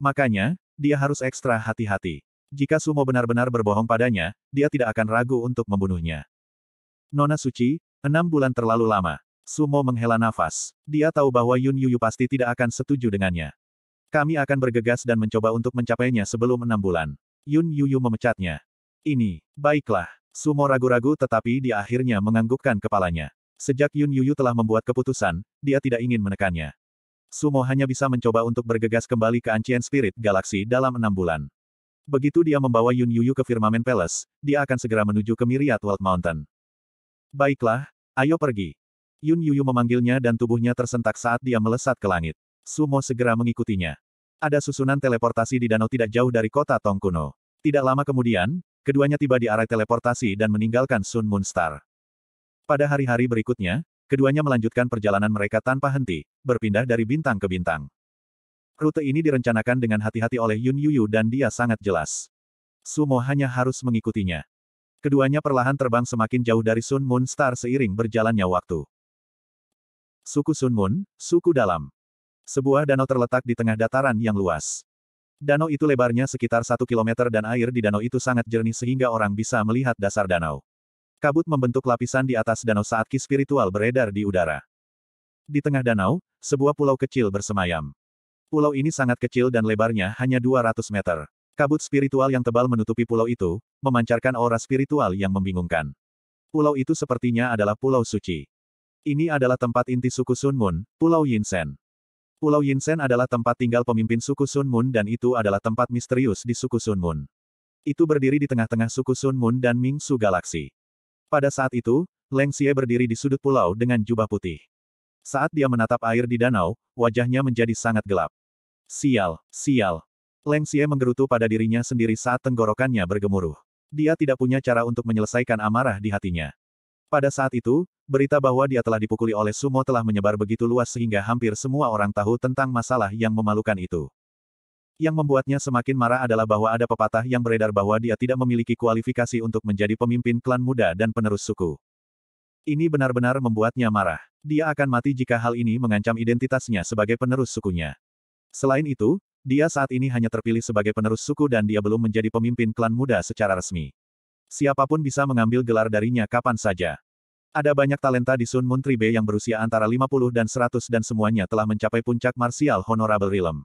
Makanya, dia harus ekstra hati-hati. Jika sumo benar-benar berbohong padanya, dia tidak akan ragu untuk membunuhnya. Nona Suci, enam bulan terlalu lama. Sumo menghela nafas. Dia tahu bahwa Yun Yuyu pasti tidak akan setuju dengannya. Kami akan bergegas dan mencoba untuk mencapainya sebelum enam bulan. Yun Yuyu memecatnya. Ini, baiklah. Sumo ragu-ragu tetapi dia akhirnya menganggukkan kepalanya. Sejak Yun Yuyu telah membuat keputusan, dia tidak ingin menekannya. Sumo hanya bisa mencoba untuk bergegas kembali ke Ancient Spirit Galaxy dalam enam bulan. Begitu dia membawa Yun Yuyu ke Firmament Palace, dia akan segera menuju ke Myriad World Mountain. Baiklah, ayo pergi. Yun Yuyu memanggilnya dan tubuhnya tersentak saat dia melesat ke langit. Sumo segera mengikutinya. Ada susunan teleportasi di danau tidak jauh dari kota Tongkuno. Tidak lama kemudian, keduanya tiba di area teleportasi dan meninggalkan Sun Moon Star. Pada hari-hari berikutnya, keduanya melanjutkan perjalanan mereka tanpa henti, berpindah dari bintang ke bintang. Rute ini direncanakan dengan hati-hati oleh Yun Yuyu dan dia sangat jelas. Sumo hanya harus mengikutinya. Keduanya perlahan terbang semakin jauh dari Sun Moon Star seiring berjalannya waktu. Suku Sun Moon, Suku Dalam sebuah danau terletak di tengah dataran yang luas. Danau itu lebarnya sekitar satu kilometer dan air di danau itu sangat jernih sehingga orang bisa melihat dasar danau. Kabut membentuk lapisan di atas danau saat ki spiritual beredar di udara. Di tengah danau, sebuah pulau kecil bersemayam. Pulau ini sangat kecil dan lebarnya hanya 200 meter. Kabut spiritual yang tebal menutupi pulau itu, memancarkan aura spiritual yang membingungkan. Pulau itu sepertinya adalah pulau suci. Ini adalah tempat inti suku Sunmun, Pulau Yinsen. Pulau Yinsen adalah tempat tinggal pemimpin suku Sun Moon dan itu adalah tempat misterius di suku Sun Moon. Itu berdiri di tengah-tengah suku Sun Moon dan Ming Su Galaksi. Pada saat itu, Leng Xie berdiri di sudut pulau dengan jubah putih. Saat dia menatap air di danau, wajahnya menjadi sangat gelap. Sial, sial. Leng Xie menggerutu pada dirinya sendiri saat tenggorokannya bergemuruh. Dia tidak punya cara untuk menyelesaikan amarah di hatinya. Pada saat itu, berita bahwa dia telah dipukuli oleh sumo telah menyebar begitu luas sehingga hampir semua orang tahu tentang masalah yang memalukan itu. Yang membuatnya semakin marah adalah bahwa ada pepatah yang beredar bahwa dia tidak memiliki kualifikasi untuk menjadi pemimpin klan muda dan penerus suku. Ini benar-benar membuatnya marah. Dia akan mati jika hal ini mengancam identitasnya sebagai penerus sukunya. Selain itu, dia saat ini hanya terpilih sebagai penerus suku dan dia belum menjadi pemimpin klan muda secara resmi. Siapapun bisa mengambil gelar darinya kapan saja. Ada banyak talenta di Sun Moon Tribe yang berusia antara 50 dan 100 dan semuanya telah mencapai puncak martial honorable realm.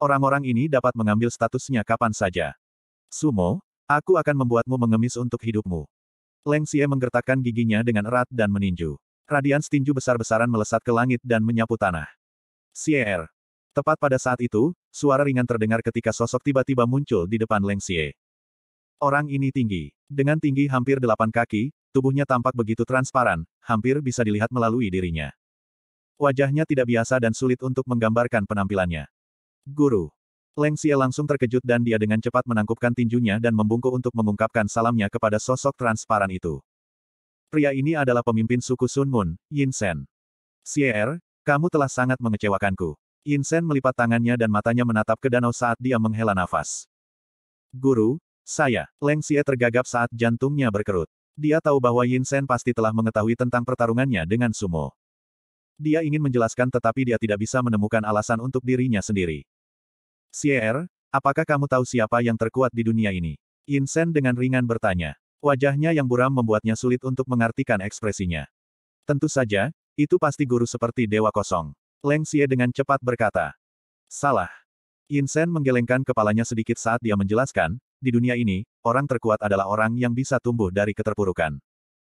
Orang-orang ini dapat mengambil statusnya kapan saja. Sumo, aku akan membuatmu mengemis untuk hidupmu. Leng Xie menggertakkan giginya dengan erat dan meninju. Radian tinju besar-besaran melesat ke langit dan menyapu tanah. Xie er. Tepat pada saat itu, suara ringan terdengar ketika sosok tiba-tiba muncul di depan Leng Xie. Orang ini tinggi. Dengan tinggi hampir delapan kaki, tubuhnya tampak begitu transparan, hampir bisa dilihat melalui dirinya. Wajahnya tidak biasa dan sulit untuk menggambarkan penampilannya. Guru. Leng Xie langsung terkejut dan dia dengan cepat menangkupkan tinjunya dan membungkuk untuk mengungkapkan salamnya kepada sosok transparan itu. Pria ini adalah pemimpin suku Sun Moon, Yin Sen. Xie Er, kamu telah sangat mengecewakanku. Yin Sen melipat tangannya dan matanya menatap ke danau saat dia menghela nafas. Guru, saya, Leng Xie tergagap saat jantungnya berkerut. Dia tahu bahwa Yin Shen pasti telah mengetahui tentang pertarungannya dengan Sumo. Dia ingin menjelaskan tetapi dia tidak bisa menemukan alasan untuk dirinya sendiri. Xie er, apakah kamu tahu siapa yang terkuat di dunia ini? Yin Shen dengan ringan bertanya. Wajahnya yang buram membuatnya sulit untuk mengartikan ekspresinya. Tentu saja, itu pasti guru seperti Dewa Kosong. Leng Xie dengan cepat berkata. Salah. Yin Shen menggelengkan kepalanya sedikit saat dia menjelaskan, di dunia ini, orang terkuat adalah orang yang bisa tumbuh dari keterpurukan.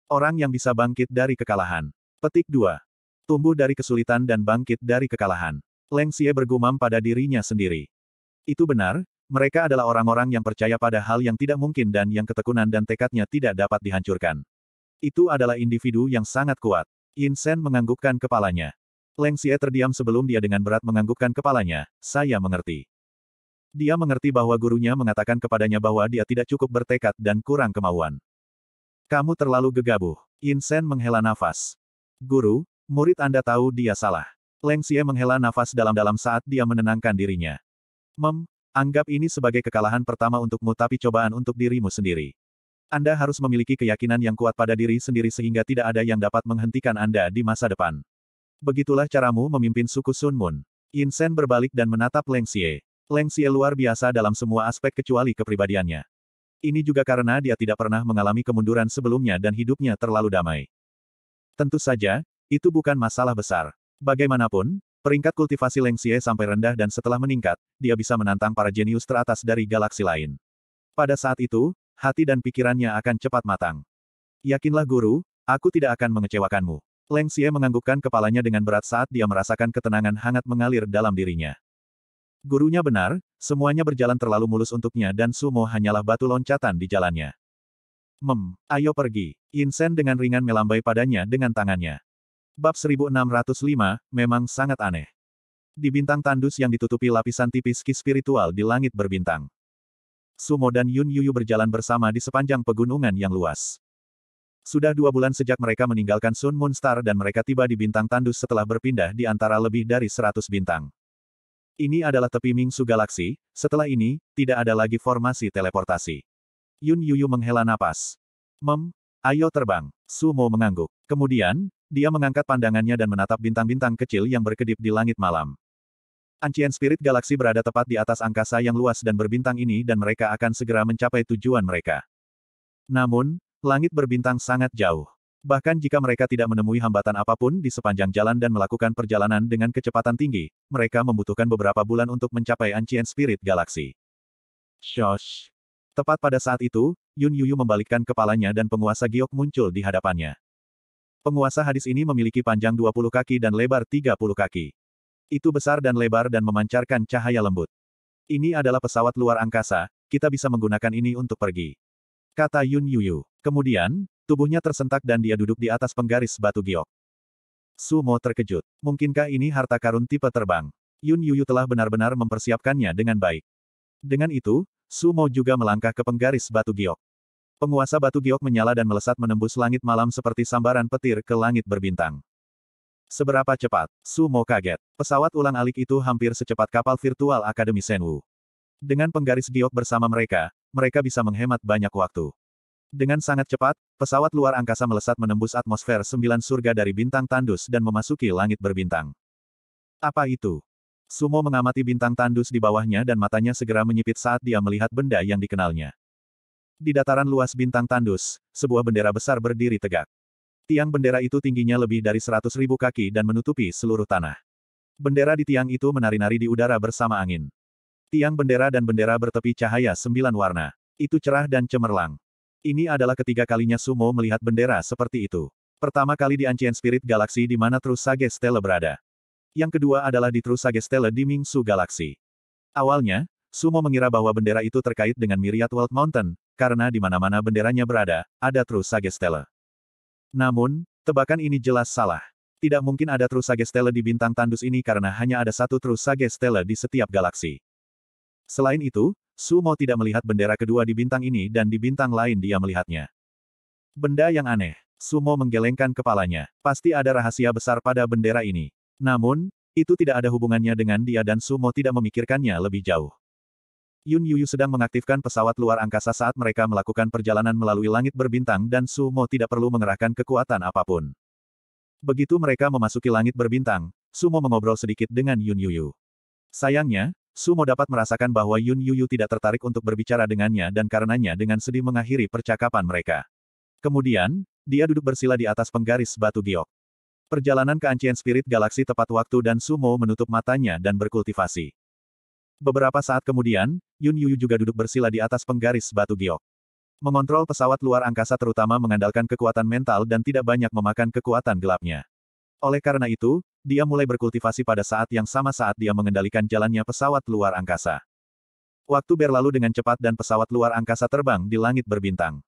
Orang yang bisa bangkit dari kekalahan. Petik 2. Tumbuh dari kesulitan dan bangkit dari kekalahan. Leng Xie bergumam pada dirinya sendiri. Itu benar, mereka adalah orang-orang yang percaya pada hal yang tidak mungkin dan yang ketekunan dan tekadnya tidak dapat dihancurkan. Itu adalah individu yang sangat kuat. Yin Shen menganggukkan kepalanya. Leng Xie terdiam sebelum dia dengan berat menganggukkan kepalanya, saya mengerti. Dia mengerti bahwa gurunya mengatakan kepadanya bahwa dia tidak cukup bertekad dan kurang kemauan. Kamu terlalu gegabah. Insen menghela nafas. Guru, murid Anda tahu dia salah. Leng Xie menghela nafas dalam-dalam saat dia menenangkan dirinya. Mem, anggap ini sebagai kekalahan pertama untukmu tapi cobaan untuk dirimu sendiri. Anda harus memiliki keyakinan yang kuat pada diri sendiri sehingga tidak ada yang dapat menghentikan Anda di masa depan. Begitulah caramu memimpin suku Sun Moon. Insen berbalik dan menatap Leng Xie. Leng Xie luar biasa dalam semua aspek kecuali kepribadiannya. Ini juga karena dia tidak pernah mengalami kemunduran sebelumnya dan hidupnya terlalu damai. Tentu saja, itu bukan masalah besar. Bagaimanapun, peringkat kultivasi Leng Xie sampai rendah dan setelah meningkat, dia bisa menantang para jenius teratas dari galaksi lain. Pada saat itu, hati dan pikirannya akan cepat matang. Yakinlah guru, aku tidak akan mengecewakanmu. Leng Xie menganggukkan kepalanya dengan berat saat dia merasakan ketenangan hangat mengalir dalam dirinya. Gurunya benar, semuanya berjalan terlalu mulus untuknya dan Sumo hanyalah batu loncatan di jalannya. Mem, ayo pergi. Insen dengan ringan melambai padanya dengan tangannya. Bab 1605, memang sangat aneh. Di bintang tandus yang ditutupi lapisan tipis ki spiritual di langit berbintang. Sumo dan Yun Yuyu berjalan bersama di sepanjang pegunungan yang luas. Sudah dua bulan sejak mereka meninggalkan Sun Moon Star dan mereka tiba di bintang tandus setelah berpindah di antara lebih dari seratus bintang. Ini adalah tepi Mingsu Galaksi, setelah ini, tidak ada lagi formasi teleportasi. Yun Yuyu menghela napas. Mem, ayo terbang. Sumo mengangguk. Kemudian, dia mengangkat pandangannya dan menatap bintang-bintang kecil yang berkedip di langit malam. Ancient Spirit Galaksi berada tepat di atas angkasa yang luas dan berbintang ini dan mereka akan segera mencapai tujuan mereka. Namun, langit berbintang sangat jauh. Bahkan jika mereka tidak menemui hambatan apapun di sepanjang jalan dan melakukan perjalanan dengan kecepatan tinggi, mereka membutuhkan beberapa bulan untuk mencapai Ancient Spirit Galaxy. Shosh. Tepat pada saat itu, Yun Yuyu membalikkan kepalanya dan penguasa giok muncul di hadapannya. Penguasa hadis ini memiliki panjang 20 kaki dan lebar 30 kaki. Itu besar dan lebar dan memancarkan cahaya lembut. Ini adalah pesawat luar angkasa, kita bisa menggunakan ini untuk pergi. Kata Yun Yuyu. Kemudian, Tubuhnya tersentak dan dia duduk di atas penggaris batu giok. Sumo terkejut. Mungkinkah ini harta karun tipe terbang? Yun Yuyu telah benar-benar mempersiapkannya dengan baik. Dengan itu, Sumo juga melangkah ke penggaris batu giok. Penguasa batu giok menyala dan melesat menembus langit malam seperti sambaran petir ke langit berbintang. Seberapa cepat? Sumo kaget. Pesawat ulang alik itu hampir secepat kapal virtual Akademi Senwu. Dengan penggaris giok bersama mereka, mereka bisa menghemat banyak waktu. Dengan sangat cepat, pesawat luar angkasa melesat menembus atmosfer sembilan surga dari bintang tandus dan memasuki langit berbintang. Apa itu? Sumo mengamati bintang tandus di bawahnya dan matanya segera menyipit saat dia melihat benda yang dikenalnya. Di dataran luas bintang tandus, sebuah bendera besar berdiri tegak. Tiang bendera itu tingginya lebih dari seratus ribu kaki dan menutupi seluruh tanah. Bendera di tiang itu menari-nari di udara bersama angin. Tiang bendera dan bendera bertepi cahaya sembilan warna. Itu cerah dan cemerlang. Ini adalah ketiga kalinya Sumo melihat bendera seperti itu. Pertama kali di Ancient Spirit Galaxy di mana True Sage berada. Yang kedua adalah di True Sage Stella di Mingsu Galaxy. Awalnya, Sumo mengira bahwa bendera itu terkait dengan Myriad World Mountain, karena di mana-mana benderanya berada, ada True Sage Namun, tebakan ini jelas salah. Tidak mungkin ada True Sage di bintang tandus ini karena hanya ada satu True Sage di setiap galaksi. Selain itu, Sumo tidak melihat bendera kedua di bintang ini dan di bintang lain dia melihatnya. Benda yang aneh. Sumo menggelengkan kepalanya. Pasti ada rahasia besar pada bendera ini. Namun, itu tidak ada hubungannya dengan dia dan Sumo tidak memikirkannya lebih jauh. Yun Yuyu sedang mengaktifkan pesawat luar angkasa saat mereka melakukan perjalanan melalui langit berbintang dan Sumo tidak perlu mengerahkan kekuatan apapun. Begitu mereka memasuki langit berbintang, Sumo mengobrol sedikit dengan Yun Yuyu. Sayangnya, Sumo dapat merasakan bahwa Yun Yuyu tidak tertarik untuk berbicara dengannya dan karenanya dengan sedih mengakhiri percakapan mereka. Kemudian, dia duduk bersila di atas penggaris batu giok. Perjalanan ke Ancient Spirit Galaxy tepat waktu dan Sumo menutup matanya dan berkultivasi. Beberapa saat kemudian, Yun Yuyu juga duduk bersila di atas penggaris batu giok. Mengontrol pesawat luar angkasa terutama mengandalkan kekuatan mental dan tidak banyak memakan kekuatan gelapnya. Oleh karena itu, dia mulai berkultivasi pada saat yang sama saat dia mengendalikan jalannya pesawat luar angkasa. Waktu berlalu dengan cepat dan pesawat luar angkasa terbang di langit berbintang.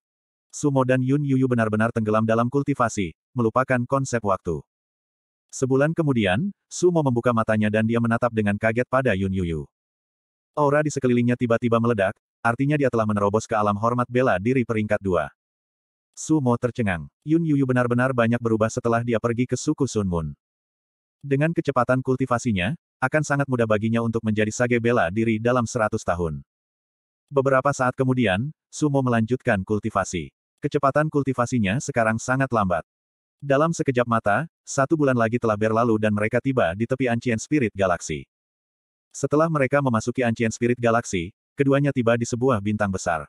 Sumo dan Yun Yuyu benar-benar tenggelam dalam kultivasi, melupakan konsep waktu. Sebulan kemudian, Sumo membuka matanya dan dia menatap dengan kaget pada Yun Yuyu. Aura di sekelilingnya tiba-tiba meledak, artinya dia telah menerobos ke alam hormat bela diri peringkat dua. Sumo tercengang. Yun Yuyu benar-benar banyak berubah setelah dia pergi ke suku Sun Moon. Dengan kecepatan kultivasinya, akan sangat mudah baginya untuk menjadi sage bela diri dalam 100 tahun. Beberapa saat kemudian, Sumo melanjutkan kultivasi. Kecepatan kultivasinya sekarang sangat lambat. Dalam sekejap mata, satu bulan lagi telah berlalu dan mereka tiba di tepi Ancient Spirit Galaxy. Setelah mereka memasuki Ancient Spirit Galaxy, keduanya tiba di sebuah bintang besar.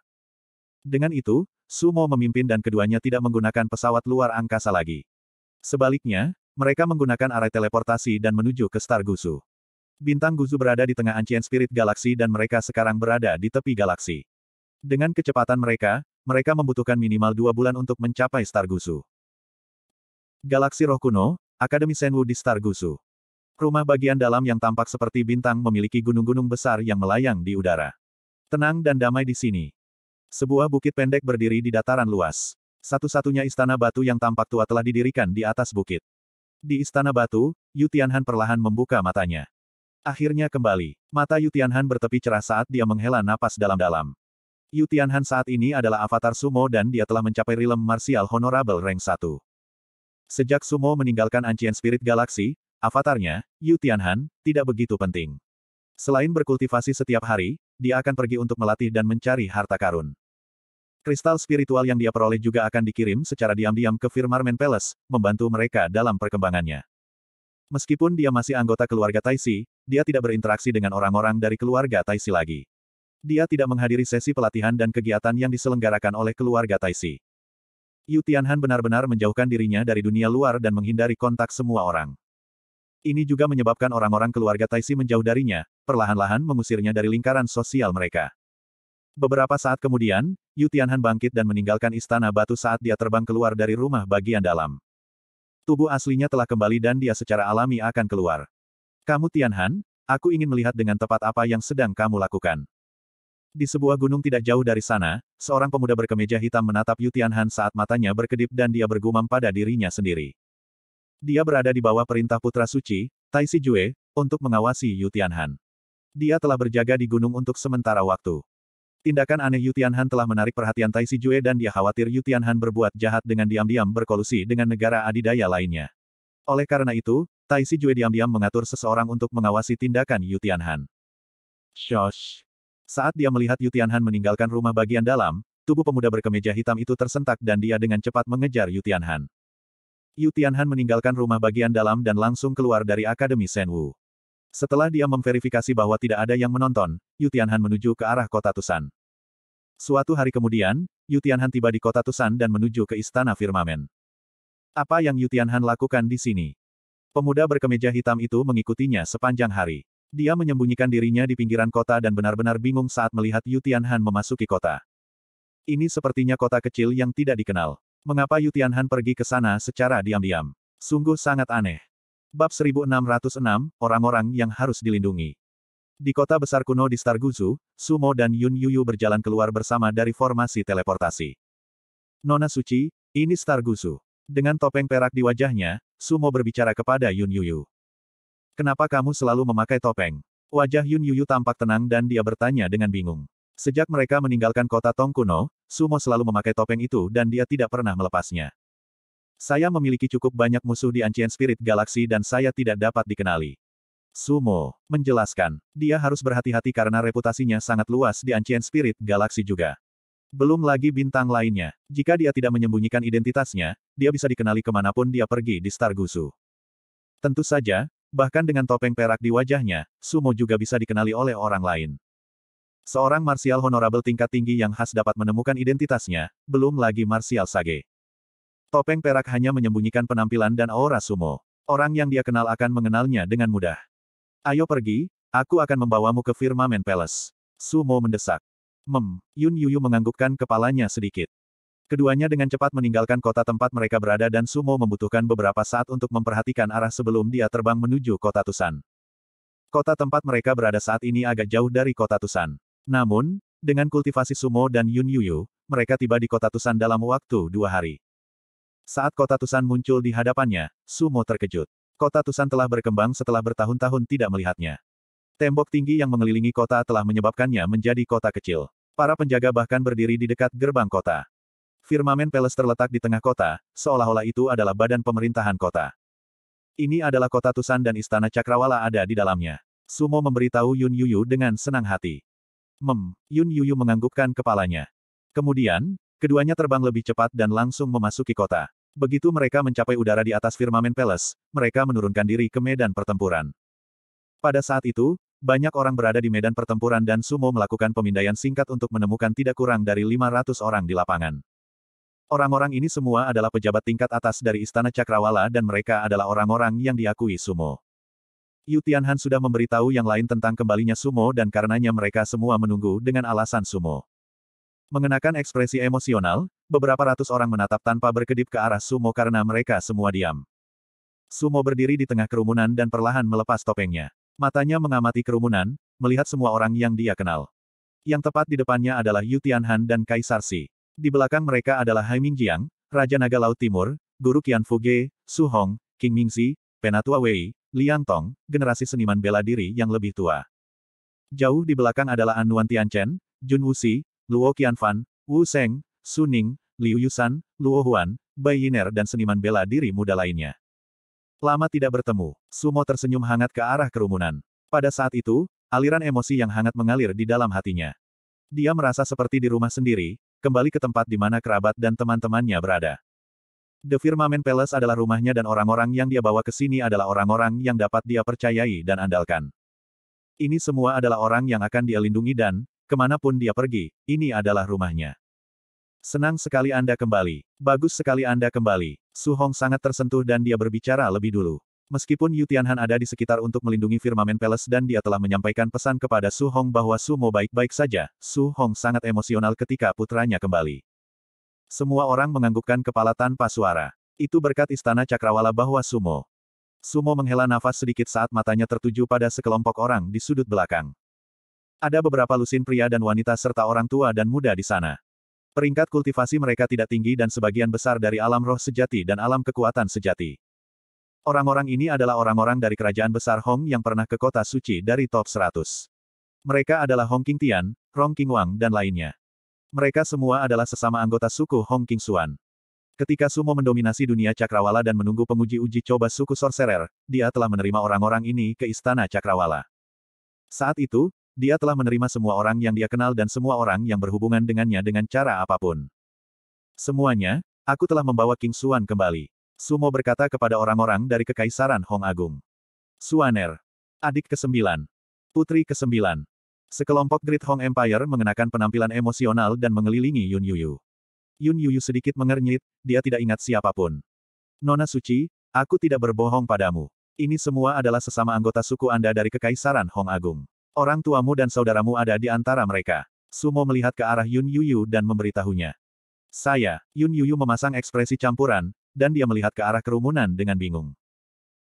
Dengan itu, Sumo memimpin dan keduanya tidak menggunakan pesawat luar angkasa lagi. Sebaliknya, mereka menggunakan arai teleportasi dan menuju ke Star Guzu. Bintang Guzu berada di tengah Ancient Spirit Galaxy dan mereka sekarang berada di tepi galaksi. Dengan kecepatan mereka, mereka membutuhkan minimal dua bulan untuk mencapai Star Guzu. Galaksi Roh Kuno, Akademi Senwu di Star Guzu. Rumah bagian dalam yang tampak seperti bintang memiliki gunung-gunung besar yang melayang di udara. Tenang dan damai di sini. Sebuah bukit pendek berdiri di dataran luas. Satu-satunya istana batu yang tampak tua telah didirikan di atas bukit. Di Istana Batu, Yu Tianhan perlahan membuka matanya. Akhirnya kembali, mata Yu Tianhan bertepi cerah saat dia menghela napas dalam-dalam. Yu Tianhan saat ini adalah avatar sumo dan dia telah mencapai Rilem martial honorable rank 1. Sejak sumo meninggalkan Ancient Spirit Galaxy, avatarnya, Yu Tianhan, tidak begitu penting. Selain berkultivasi setiap hari, dia akan pergi untuk melatih dan mencari harta karun. Kristal spiritual yang dia peroleh juga akan dikirim secara diam-diam ke Firmarmen Palace, membantu mereka dalam perkembangannya. Meskipun dia masih anggota keluarga Taisi, dia tidak berinteraksi dengan orang-orang dari keluarga Taisi lagi. Dia tidak menghadiri sesi pelatihan dan kegiatan yang diselenggarakan oleh keluarga Taisi. Yu Tianhan benar-benar menjauhkan dirinya dari dunia luar dan menghindari kontak semua orang. Ini juga menyebabkan orang-orang keluarga Taisi menjauh darinya, perlahan-lahan mengusirnya dari lingkaran sosial mereka. Beberapa saat kemudian, Yu Tianhan bangkit dan meninggalkan istana batu saat dia terbang keluar dari rumah bagian dalam. Tubuh aslinya telah kembali dan dia secara alami akan keluar. Kamu Tianhan, aku ingin melihat dengan tepat apa yang sedang kamu lakukan. Di sebuah gunung tidak jauh dari sana, seorang pemuda berkemeja hitam menatap Yu Tianhan saat matanya berkedip dan dia bergumam pada dirinya sendiri. Dia berada di bawah perintah Putra Suci, Tai Si Jue, untuk mengawasi Yu Tianhan. Dia telah berjaga di gunung untuk sementara waktu. Tindakan aneh Yu Tianhan telah menarik perhatian Tai Si Jue dan dia khawatir Yu Tianhan berbuat jahat dengan diam-diam berkolusi dengan negara adidaya lainnya. Oleh karena itu, Tai Si Jue diam-diam mengatur seseorang untuk mengawasi tindakan Yu Tianhan. Shosh. Saat dia melihat Yu Tianhan meninggalkan rumah bagian dalam, tubuh pemuda berkemeja hitam itu tersentak dan dia dengan cepat mengejar Yu Tianhan. Yu Tianhan meninggalkan rumah bagian dalam dan langsung keluar dari Akademi Senwu. Setelah dia memverifikasi bahwa tidak ada yang menonton, Yu Tianhan menuju ke arah kota Tusan. Suatu hari kemudian, Yu Tianhan tiba di kota Tusan dan menuju ke Istana Firmamen. Apa yang Yu Tianhan lakukan di sini? Pemuda berkemeja hitam itu mengikutinya sepanjang hari. Dia menyembunyikan dirinya di pinggiran kota dan benar-benar bingung saat melihat Yu Tianhan memasuki kota. Ini sepertinya kota kecil yang tidak dikenal. Mengapa Yu Tianhan pergi ke sana secara diam-diam? Sungguh sangat aneh. Bab 1606, Orang-orang yang harus dilindungi. Di kota besar kuno di Starguzu, Sumo dan Yun Yuyu berjalan keluar bersama dari formasi teleportasi. Nona Suci, ini Starguzu. Dengan topeng perak di wajahnya, Sumo berbicara kepada Yun Yuyu. Kenapa kamu selalu memakai topeng? Wajah Yun Yuyu tampak tenang dan dia bertanya dengan bingung. Sejak mereka meninggalkan kota Tong kuno, Sumo selalu memakai topeng itu dan dia tidak pernah melepasnya. Saya memiliki cukup banyak musuh di Ancient Spirit Galaxy dan saya tidak dapat dikenali. Sumo menjelaskan, dia harus berhati-hati karena reputasinya sangat luas di Ancient Spirit Galaxy juga. Belum lagi bintang lainnya. Jika dia tidak menyembunyikan identitasnya, dia bisa dikenali kemanapun dia pergi di Star Gusu. Tentu saja, bahkan dengan topeng perak di wajahnya, Sumo juga bisa dikenali oleh orang lain. Seorang Martial honorable tingkat tinggi yang khas dapat menemukan identitasnya, belum lagi Martial sage. Topeng perak hanya menyembunyikan penampilan dan aura sumo. Orang yang dia kenal akan mengenalnya dengan mudah. Ayo pergi, aku akan membawamu ke Firmamen Palace. Sumo mendesak. Mem, Yun Yuyu menganggukkan kepalanya sedikit. Keduanya dengan cepat meninggalkan kota tempat mereka berada dan Sumo membutuhkan beberapa saat untuk memperhatikan arah sebelum dia terbang menuju kota Tusan. Kota tempat mereka berada saat ini agak jauh dari kota Tusan. Namun, dengan kultivasi Sumo dan Yun Yuyu, mereka tiba di kota Tusan dalam waktu dua hari. Saat kota Tusan muncul di hadapannya, Sumo terkejut. Kota Tusan telah berkembang setelah bertahun-tahun tidak melihatnya. Tembok tinggi yang mengelilingi kota telah menyebabkannya menjadi kota kecil. Para penjaga bahkan berdiri di dekat gerbang kota. Firmamen Palace terletak di tengah kota, seolah-olah itu adalah badan pemerintahan kota. Ini adalah kota Tusan dan istana Cakrawala ada di dalamnya. Sumo memberitahu Yun Yuyu dengan senang hati. Mem, Yun Yuyu menganggukkan kepalanya. Kemudian, keduanya terbang lebih cepat dan langsung memasuki kota. Begitu mereka mencapai udara di atas firmamen Palace, mereka menurunkan diri ke medan pertempuran. Pada saat itu, banyak orang berada di medan pertempuran dan Sumo melakukan pemindaian singkat untuk menemukan tidak kurang dari 500 orang di lapangan. Orang-orang ini semua adalah pejabat tingkat atas dari Istana Cakrawala dan mereka adalah orang-orang yang diakui Sumo. Yu Tianhan sudah memberitahu yang lain tentang kembalinya Sumo dan karenanya mereka semua menunggu dengan alasan Sumo. Mengenakan ekspresi emosional, beberapa ratus orang menatap tanpa berkedip ke arah Sumo karena mereka semua diam. Sumo berdiri di tengah kerumunan dan perlahan melepas topengnya. Matanya mengamati kerumunan, melihat semua orang yang dia kenal. Yang tepat di depannya adalah Yu Tianhan dan Kaisar Si. Di belakang mereka adalah Hai Mingjiang, Raja Naga Laut Timur, Guru Qian Fuge, Su Hong, King Mingxi, Penatua Wei, Liang Tong, generasi seniman bela diri yang lebih tua. Jauh di belakang adalah Anuan Tianchen, Jun Wuxi, Luo Qianfan, Wu Seng, Suning, Liu Yusan, Luo Huan, Bai Yiner dan seniman bela diri muda lainnya. Lama tidak bertemu, Sumo tersenyum hangat ke arah kerumunan. Pada saat itu, aliran emosi yang hangat mengalir di dalam hatinya. Dia merasa seperti di rumah sendiri, kembali ke tempat di mana kerabat dan teman-temannya berada. The Firmament Palace adalah rumahnya dan orang-orang yang dia bawa ke sini adalah orang-orang yang dapat dia percayai dan andalkan. Ini semua adalah orang yang akan dia lindungi dan, Kemanapun dia pergi, ini adalah rumahnya. Senang sekali Anda kembali. Bagus sekali Anda kembali. Su Hong sangat tersentuh dan dia berbicara lebih dulu. Meskipun Yu Tianhan ada di sekitar untuk melindungi Firmamen Palace dan dia telah menyampaikan pesan kepada Su Hong bahwa Su Mo baik-baik saja, Su Hong sangat emosional ketika putranya kembali. Semua orang menganggukkan kepala tanpa suara. Itu berkat istana Cakrawala bahwa Sumo. Sumo menghela nafas sedikit saat matanya tertuju pada sekelompok orang di sudut belakang. Ada beberapa lusin pria dan wanita serta orang tua dan muda di sana. Peringkat kultivasi mereka tidak tinggi dan sebagian besar dari alam roh sejati dan alam kekuatan sejati. Orang-orang ini adalah orang-orang dari kerajaan besar Hong yang pernah ke kota suci dari top 100. Mereka adalah Hong King Tian, Rong King Wang dan lainnya. Mereka semua adalah sesama anggota suku Hong King Suan. Ketika Sumo mendominasi dunia Cakrawala dan menunggu penguji uji coba suku Sorcerer, dia telah menerima orang-orang ini ke istana Cakrawala. Saat itu, dia telah menerima semua orang yang dia kenal dan semua orang yang berhubungan dengannya dengan cara apapun. Semuanya, aku telah membawa King Suan kembali. Sumo berkata kepada orang-orang dari Kekaisaran Hong Agung. Suaner. Adik ke-9. Putri ke-9. Sekelompok Great Hong Empire mengenakan penampilan emosional dan mengelilingi Yun Yuyu. Yun Yuyu sedikit mengernyit, dia tidak ingat siapapun. Nona Suci, aku tidak berbohong padamu. Ini semua adalah sesama anggota suku Anda dari Kekaisaran Hong Agung. Orang tuamu dan saudaramu ada di antara mereka. Sumo melihat ke arah Yun Yuyu dan memberitahunya. Saya, Yun Yuyu memasang ekspresi campuran, dan dia melihat ke arah kerumunan dengan bingung.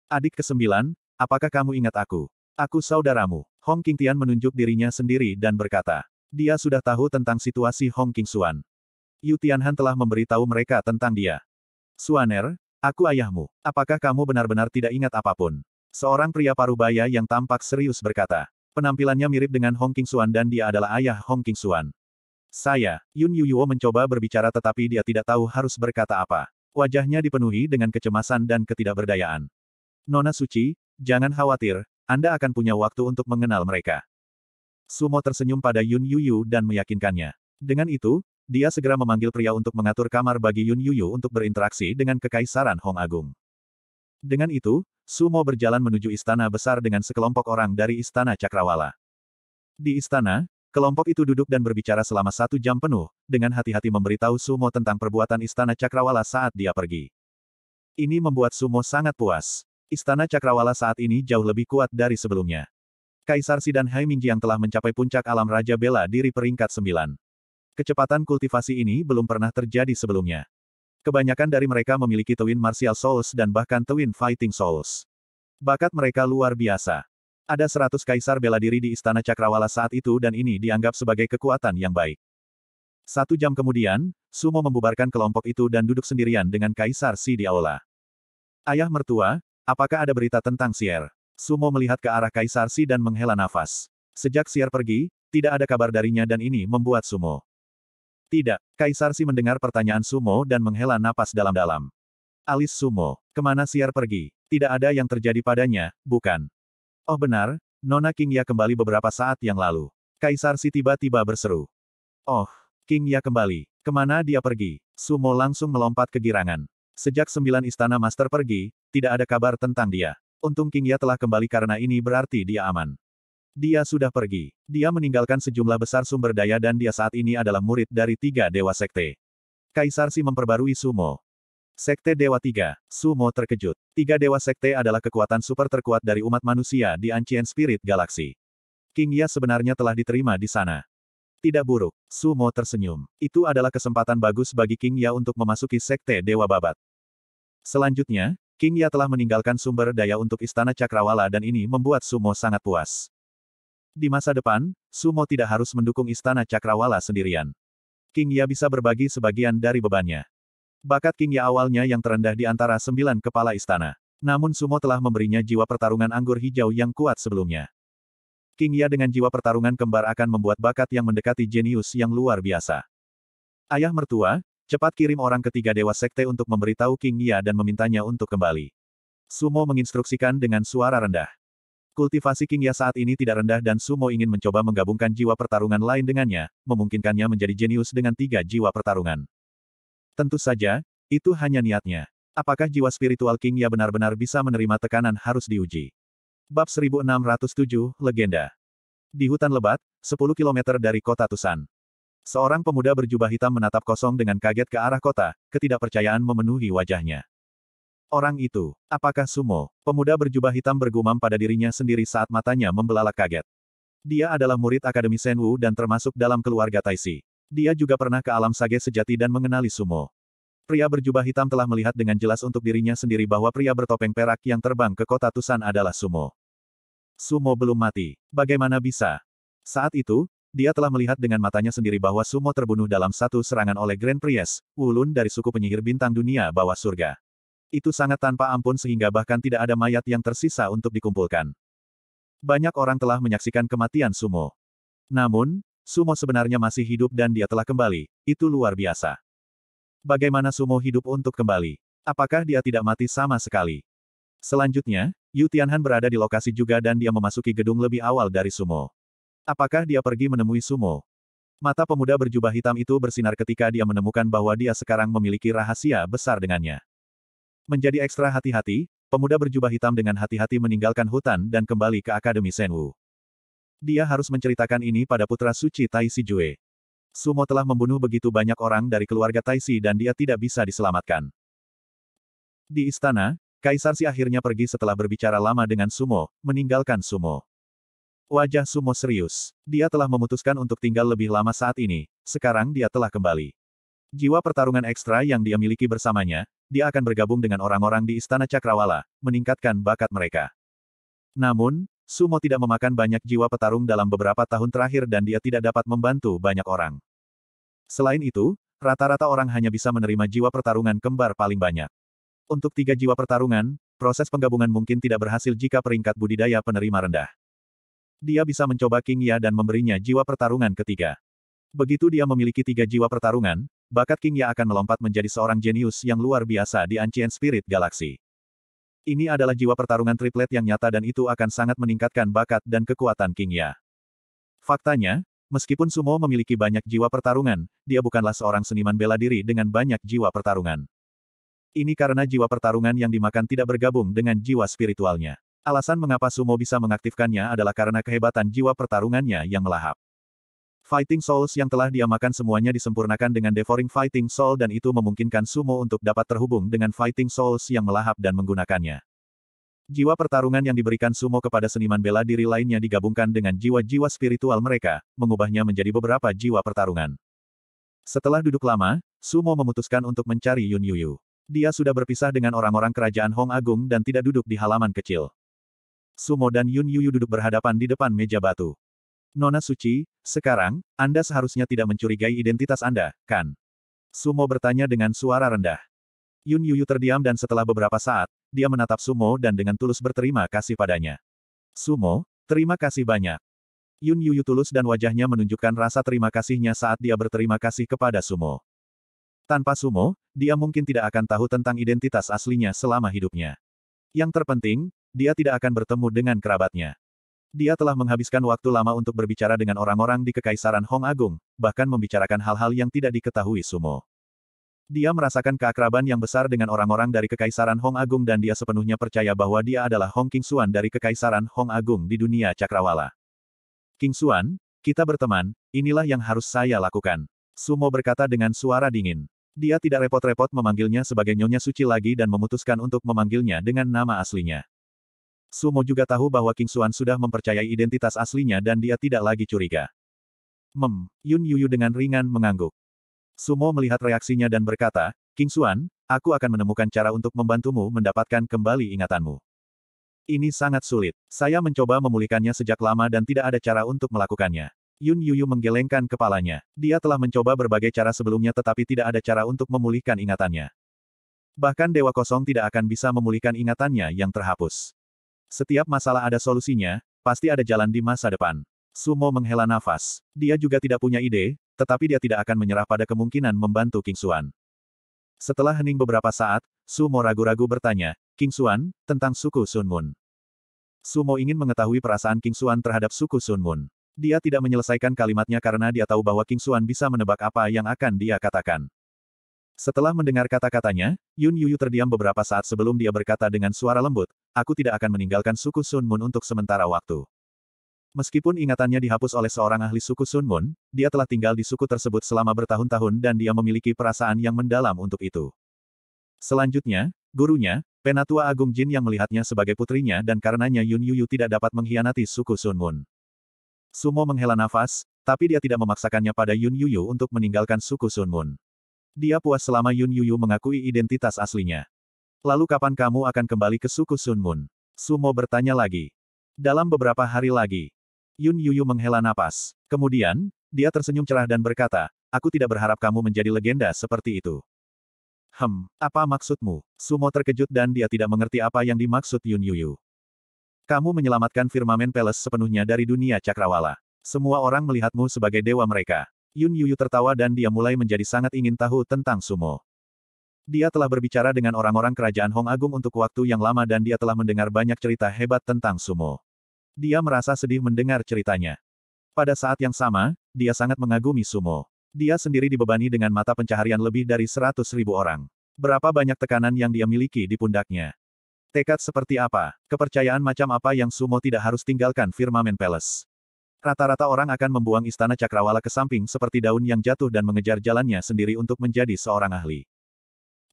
Adik kesembilan, apakah kamu ingat aku? Aku saudaramu. Hong King Tian menunjuk dirinya sendiri dan berkata, dia sudah tahu tentang situasi Hong King Suan. Yu Tianhan telah memberitahu mereka tentang dia. Suaner, aku ayahmu. Apakah kamu benar-benar tidak ingat apapun? Seorang pria parubaya yang tampak serius berkata. Penampilannya mirip dengan Hong King-suan dan dia adalah ayah Hong King-suan. Saya, Yun Yuyuo mencoba berbicara tetapi dia tidak tahu harus berkata apa. Wajahnya dipenuhi dengan kecemasan dan ketidakberdayaan. Nona Suci, jangan khawatir, Anda akan punya waktu untuk mengenal mereka. Sumo tersenyum pada Yun Yuyu dan meyakinkannya. Dengan itu, dia segera memanggil pria untuk mengatur kamar bagi Yun Yuyu untuk berinteraksi dengan Kekaisaran Hong Agung. Dengan itu, Sumo berjalan menuju istana besar dengan sekelompok orang dari istana Cakrawala. Di istana, kelompok itu duduk dan berbicara selama satu jam penuh, dengan hati-hati memberitahu Sumo tentang perbuatan istana Cakrawala saat dia pergi. Ini membuat Sumo sangat puas. Istana Cakrawala saat ini jauh lebih kuat dari sebelumnya. Kaisar Sidan Hai yang telah mencapai puncak alam Raja Bela diri peringkat sembilan. Kecepatan kultivasi ini belum pernah terjadi sebelumnya. Kebanyakan dari mereka memiliki Twin Martial Souls dan bahkan Twin Fighting Souls. Bakat mereka luar biasa. Ada seratus kaisar bela diri di Istana Cakrawala saat itu dan ini dianggap sebagai kekuatan yang baik. Satu jam kemudian, Sumo membubarkan kelompok itu dan duduk sendirian dengan Kaisar Si di aula. Ayah mertua, apakah ada berita tentang Sier? Sumo melihat ke arah Kaisar Si dan menghela nafas. Sejak Sier pergi, tidak ada kabar darinya dan ini membuat Sumo tidak, Kaisar Si mendengar pertanyaan Sumo dan menghela napas dalam-dalam. Alis Sumo, kemana Siar pergi? Tidak ada yang terjadi padanya, bukan? Oh benar, Nona King Ya kembali beberapa saat yang lalu. Kaisar Si tiba-tiba berseru. Oh, King Ya kembali. Kemana dia pergi? Sumo langsung melompat ke girangan. Sejak sembilan istana master pergi, tidak ada kabar tentang dia. Untung King Ya telah kembali karena ini berarti dia aman. Dia sudah pergi. Dia meninggalkan sejumlah besar sumber daya dan dia saat ini adalah murid dari tiga dewa sekte. Kaisar Si memperbarui Sumo. Sekte Dewa Tiga, Sumo terkejut. Tiga dewa sekte adalah kekuatan super terkuat dari umat manusia di Ancient Spirit Galaxy. King Ya sebenarnya telah diterima di sana. Tidak buruk, Sumo tersenyum. Itu adalah kesempatan bagus bagi King Ya untuk memasuki Sekte Dewa Babat. Selanjutnya, King Ya telah meninggalkan sumber daya untuk Istana Cakrawala dan ini membuat Sumo sangat puas. Di masa depan, Sumo tidak harus mendukung istana Cakrawala sendirian. King Ya bisa berbagi sebagian dari bebannya. Bakat King Ya awalnya yang terendah di antara sembilan kepala istana. Namun Sumo telah memberinya jiwa pertarungan anggur hijau yang kuat sebelumnya. King Ya dengan jiwa pertarungan kembar akan membuat bakat yang mendekati jenius yang luar biasa. Ayah mertua, cepat kirim orang ketiga Dewa Sekte untuk memberitahu King Ya dan memintanya untuk kembali. Sumo menginstruksikan dengan suara rendah. Kultivasi Kingya saat ini tidak rendah dan Sumo ingin mencoba menggabungkan jiwa pertarungan lain dengannya, memungkinkannya menjadi jenius dengan tiga jiwa pertarungan. Tentu saja, itu hanya niatnya. Apakah jiwa spiritual Kingya benar-benar bisa menerima tekanan harus diuji. Bab 1607, Legenda Di hutan lebat, 10 km dari kota Tusan. Seorang pemuda berjubah hitam menatap kosong dengan kaget ke arah kota, ketidakpercayaan memenuhi wajahnya. Orang itu, apakah Sumo? Pemuda berjubah hitam bergumam pada dirinya sendiri saat matanya membelalak kaget. Dia adalah murid Akademi Senwu dan termasuk dalam keluarga Taishi. Dia juga pernah ke alam sage sejati dan mengenali sumo. Pria berjubah hitam telah melihat dengan jelas untuk dirinya sendiri bahwa pria bertopeng perak yang terbang ke kota Tusan adalah sumo. Sumo belum mati. Bagaimana bisa? Saat itu, dia telah melihat dengan matanya sendiri bahwa sumo terbunuh dalam satu serangan oleh Grand Priest, Wulun dari suku penyihir bintang dunia bawah surga. Itu sangat tanpa ampun sehingga bahkan tidak ada mayat yang tersisa untuk dikumpulkan. Banyak orang telah menyaksikan kematian Sumo. Namun, Sumo sebenarnya masih hidup dan dia telah kembali. Itu luar biasa. Bagaimana Sumo hidup untuk kembali? Apakah dia tidak mati sama sekali? Selanjutnya, Yu Tianhan berada di lokasi juga dan dia memasuki gedung lebih awal dari Sumo. Apakah dia pergi menemui Sumo? Mata pemuda berjubah hitam itu bersinar ketika dia menemukan bahwa dia sekarang memiliki rahasia besar dengannya. Menjadi ekstra hati-hati, pemuda berjubah hitam dengan hati-hati meninggalkan hutan dan kembali ke Akademi Senwu. Dia harus menceritakan ini pada putra suci Tai Si Jue. Sumo telah membunuh begitu banyak orang dari keluarga Tai Si dan dia tidak bisa diselamatkan. Di istana, Kaisar Si akhirnya pergi setelah berbicara lama dengan Sumo, meninggalkan Sumo. Wajah Sumo serius. Dia telah memutuskan untuk tinggal lebih lama saat ini, sekarang dia telah kembali. Jiwa pertarungan ekstra yang dia miliki bersamanya, dia akan bergabung dengan orang-orang di Istana Cakrawala, meningkatkan bakat mereka. Namun, Sumo tidak memakan banyak jiwa petarung dalam beberapa tahun terakhir dan dia tidak dapat membantu banyak orang. Selain itu, rata-rata orang hanya bisa menerima jiwa pertarungan kembar paling banyak. Untuk tiga jiwa pertarungan, proses penggabungan mungkin tidak berhasil jika peringkat budidaya penerima rendah. Dia bisa mencoba King Ya dan memberinya jiwa pertarungan ketiga. Begitu dia memiliki tiga jiwa pertarungan, bakat Kingya akan melompat menjadi seorang jenius yang luar biasa di Ancient Spirit Galaxy. Ini adalah jiwa pertarungan triplet yang nyata dan itu akan sangat meningkatkan bakat dan kekuatan Kingya. Faktanya, meskipun Sumo memiliki banyak jiwa pertarungan, dia bukanlah seorang seniman bela diri dengan banyak jiwa pertarungan. Ini karena jiwa pertarungan yang dimakan tidak bergabung dengan jiwa spiritualnya. Alasan mengapa Sumo bisa mengaktifkannya adalah karena kehebatan jiwa pertarungannya yang melahap. Fighting Souls yang telah dia makan semuanya disempurnakan dengan Devouring Fighting Soul dan itu memungkinkan Sumo untuk dapat terhubung dengan Fighting Souls yang melahap dan menggunakannya. Jiwa pertarungan yang diberikan Sumo kepada seniman bela diri lainnya digabungkan dengan jiwa-jiwa spiritual mereka, mengubahnya menjadi beberapa jiwa pertarungan. Setelah duduk lama, Sumo memutuskan untuk mencari Yun Yuyu. Dia sudah berpisah dengan orang-orang kerajaan Hong Agung dan tidak duduk di halaman kecil. Sumo dan Yun Yuyu duduk berhadapan di depan meja batu. Nona Suci, sekarang, Anda seharusnya tidak mencurigai identitas Anda, kan? Sumo bertanya dengan suara rendah. Yun Yuyu terdiam dan setelah beberapa saat, dia menatap Sumo dan dengan tulus berterima kasih padanya. Sumo, terima kasih banyak. Yun Yuyu tulus dan wajahnya menunjukkan rasa terima kasihnya saat dia berterima kasih kepada Sumo. Tanpa Sumo, dia mungkin tidak akan tahu tentang identitas aslinya selama hidupnya. Yang terpenting, dia tidak akan bertemu dengan kerabatnya. Dia telah menghabiskan waktu lama untuk berbicara dengan orang-orang di Kekaisaran Hong Agung, bahkan membicarakan hal-hal yang tidak diketahui Sumo. Dia merasakan keakraban yang besar dengan orang-orang dari Kekaisaran Hong Agung dan dia sepenuhnya percaya bahwa dia adalah Hong King Xuan dari Kekaisaran Hong Agung di dunia cakrawala. King Xuan, kita berteman, inilah yang harus saya lakukan. Sumo berkata dengan suara dingin. Dia tidak repot-repot memanggilnya sebagai Nyonya Suci lagi dan memutuskan untuk memanggilnya dengan nama aslinya. Sumo juga tahu bahwa King Suan sudah mempercayai identitas aslinya dan dia tidak lagi curiga. Mem, Yun Yuyu dengan ringan mengangguk. Sumo melihat reaksinya dan berkata, King Suan, aku akan menemukan cara untuk membantumu mendapatkan kembali ingatanmu. Ini sangat sulit. Saya mencoba memulihkannya sejak lama dan tidak ada cara untuk melakukannya. Yun Yuyu menggelengkan kepalanya. Dia telah mencoba berbagai cara sebelumnya tetapi tidak ada cara untuk memulihkan ingatannya. Bahkan Dewa Kosong tidak akan bisa memulihkan ingatannya yang terhapus. Setiap masalah ada solusinya, pasti ada jalan di masa depan. Sumo menghela nafas. Dia juga tidak punya ide, tetapi dia tidak akan menyerah pada kemungkinan membantu King Xuan. Setelah hening beberapa saat, Sumo ragu-ragu bertanya, King Xuan, tentang suku Sun Moon. Sumo ingin mengetahui perasaan King Xuan terhadap suku Sun Moon. Dia tidak menyelesaikan kalimatnya karena dia tahu bahwa King Xuan bisa menebak apa yang akan dia katakan. Setelah mendengar kata-katanya, Yun Yuyu terdiam beberapa saat sebelum dia berkata dengan suara lembut, aku tidak akan meninggalkan suku Sun Moon untuk sementara waktu. Meskipun ingatannya dihapus oleh seorang ahli suku Sun Moon, dia telah tinggal di suku tersebut selama bertahun-tahun dan dia memiliki perasaan yang mendalam untuk itu. Selanjutnya, gurunya, Penatua Agung Jin yang melihatnya sebagai putrinya dan karenanya Yun Yuyu tidak dapat mengkhianati suku Sun Moon. Sumo menghela nafas, tapi dia tidak memaksakannya pada Yun Yuyu untuk meninggalkan suku Sun Moon. Dia puas selama Yun Yuyu mengakui identitas aslinya. Lalu kapan kamu akan kembali ke suku Sunmun? Sumo bertanya lagi. Dalam beberapa hari lagi. Yun Yuyu menghela napas. Kemudian, dia tersenyum cerah dan berkata, aku tidak berharap kamu menjadi legenda seperti itu. Hem, apa maksudmu? Sumo terkejut dan dia tidak mengerti apa yang dimaksud Yun Yuyu. Kamu menyelamatkan firmamen Palace sepenuhnya dari dunia cakrawala. Semua orang melihatmu sebagai dewa mereka. Yun Yuyu tertawa dan dia mulai menjadi sangat ingin tahu tentang Sumo. Dia telah berbicara dengan orang-orang kerajaan Hong Agung untuk waktu yang lama dan dia telah mendengar banyak cerita hebat tentang sumo. Dia merasa sedih mendengar ceritanya. Pada saat yang sama, dia sangat mengagumi sumo. Dia sendiri dibebani dengan mata pencaharian lebih dari seratus ribu orang. Berapa banyak tekanan yang dia miliki di pundaknya. Tekad seperti apa, kepercayaan macam apa yang sumo tidak harus tinggalkan Firmament Palace. Rata-rata orang akan membuang istana cakrawala ke samping seperti daun yang jatuh dan mengejar jalannya sendiri untuk menjadi seorang ahli.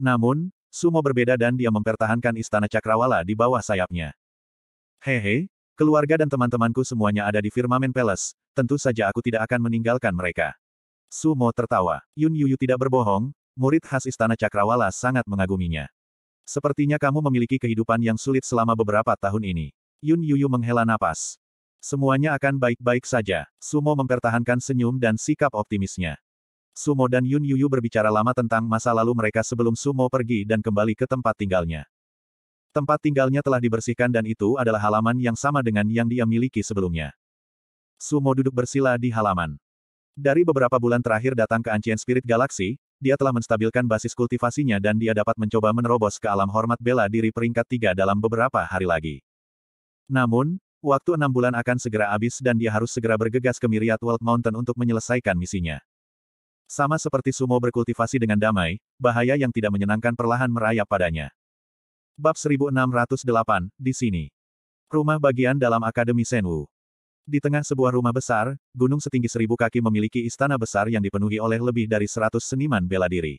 Namun, Sumo berbeda dan dia mempertahankan istana Cakrawala di bawah sayapnya. Hehe, keluarga dan teman-temanku semuanya ada di Firmamen Palace, tentu saja aku tidak akan meninggalkan mereka. Sumo tertawa. Yun Yuyu tidak berbohong, murid khas istana Cakrawala sangat mengaguminya. Sepertinya kamu memiliki kehidupan yang sulit selama beberapa tahun ini. Yun Yuyu menghela napas. Semuanya akan baik-baik saja. Sumo mempertahankan senyum dan sikap optimisnya. Sumo dan Yun Yuyu berbicara lama tentang masa lalu mereka sebelum Sumo pergi dan kembali ke tempat tinggalnya. Tempat tinggalnya telah dibersihkan dan itu adalah halaman yang sama dengan yang dia miliki sebelumnya. Sumo duduk bersila di halaman. Dari beberapa bulan terakhir datang ke Ancient Spirit Galaxy, dia telah menstabilkan basis kultivasinya dan dia dapat mencoba menerobos ke alam hormat bela diri peringkat tiga dalam beberapa hari lagi. Namun, waktu enam bulan akan segera habis dan dia harus segera bergegas ke Myriad World Mountain untuk menyelesaikan misinya. Sama seperti sumo berkultivasi dengan damai, bahaya yang tidak menyenangkan perlahan merayap padanya. Bab 1608, di sini. Rumah bagian dalam Akademi Senwu. Di tengah sebuah rumah besar, gunung setinggi seribu kaki memiliki istana besar yang dipenuhi oleh lebih dari seratus seniman bela diri.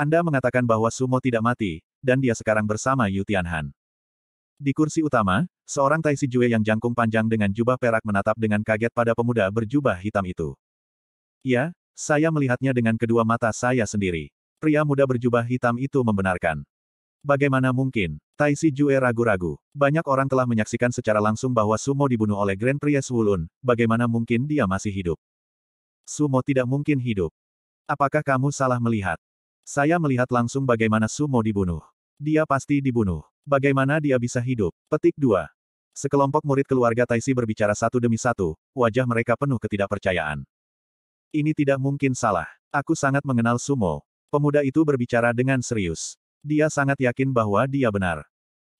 Anda mengatakan bahwa Sumo tidak mati, dan dia sekarang bersama Yu Tianhan. Di kursi utama, seorang Tai Si Jue yang jangkung panjang dengan jubah perak menatap dengan kaget pada pemuda berjubah hitam itu. Ya. Saya melihatnya dengan kedua mata saya sendiri. Pria muda berjubah hitam itu membenarkan. Bagaimana mungkin? Tai Si Jue ragu-ragu. Banyak orang telah menyaksikan secara langsung bahwa Sumo dibunuh oleh Grand Priest Wulun, bagaimana mungkin dia masih hidup? Sumo tidak mungkin hidup. Apakah kamu salah melihat? Saya melihat langsung bagaimana Sumo dibunuh. Dia pasti dibunuh. Bagaimana dia bisa hidup? Petik 2. Sekelompok murid keluarga Taisi berbicara satu demi satu, wajah mereka penuh ketidakpercayaan. Ini tidak mungkin salah. Aku sangat mengenal Sumo. Pemuda itu berbicara dengan serius. Dia sangat yakin bahwa dia benar.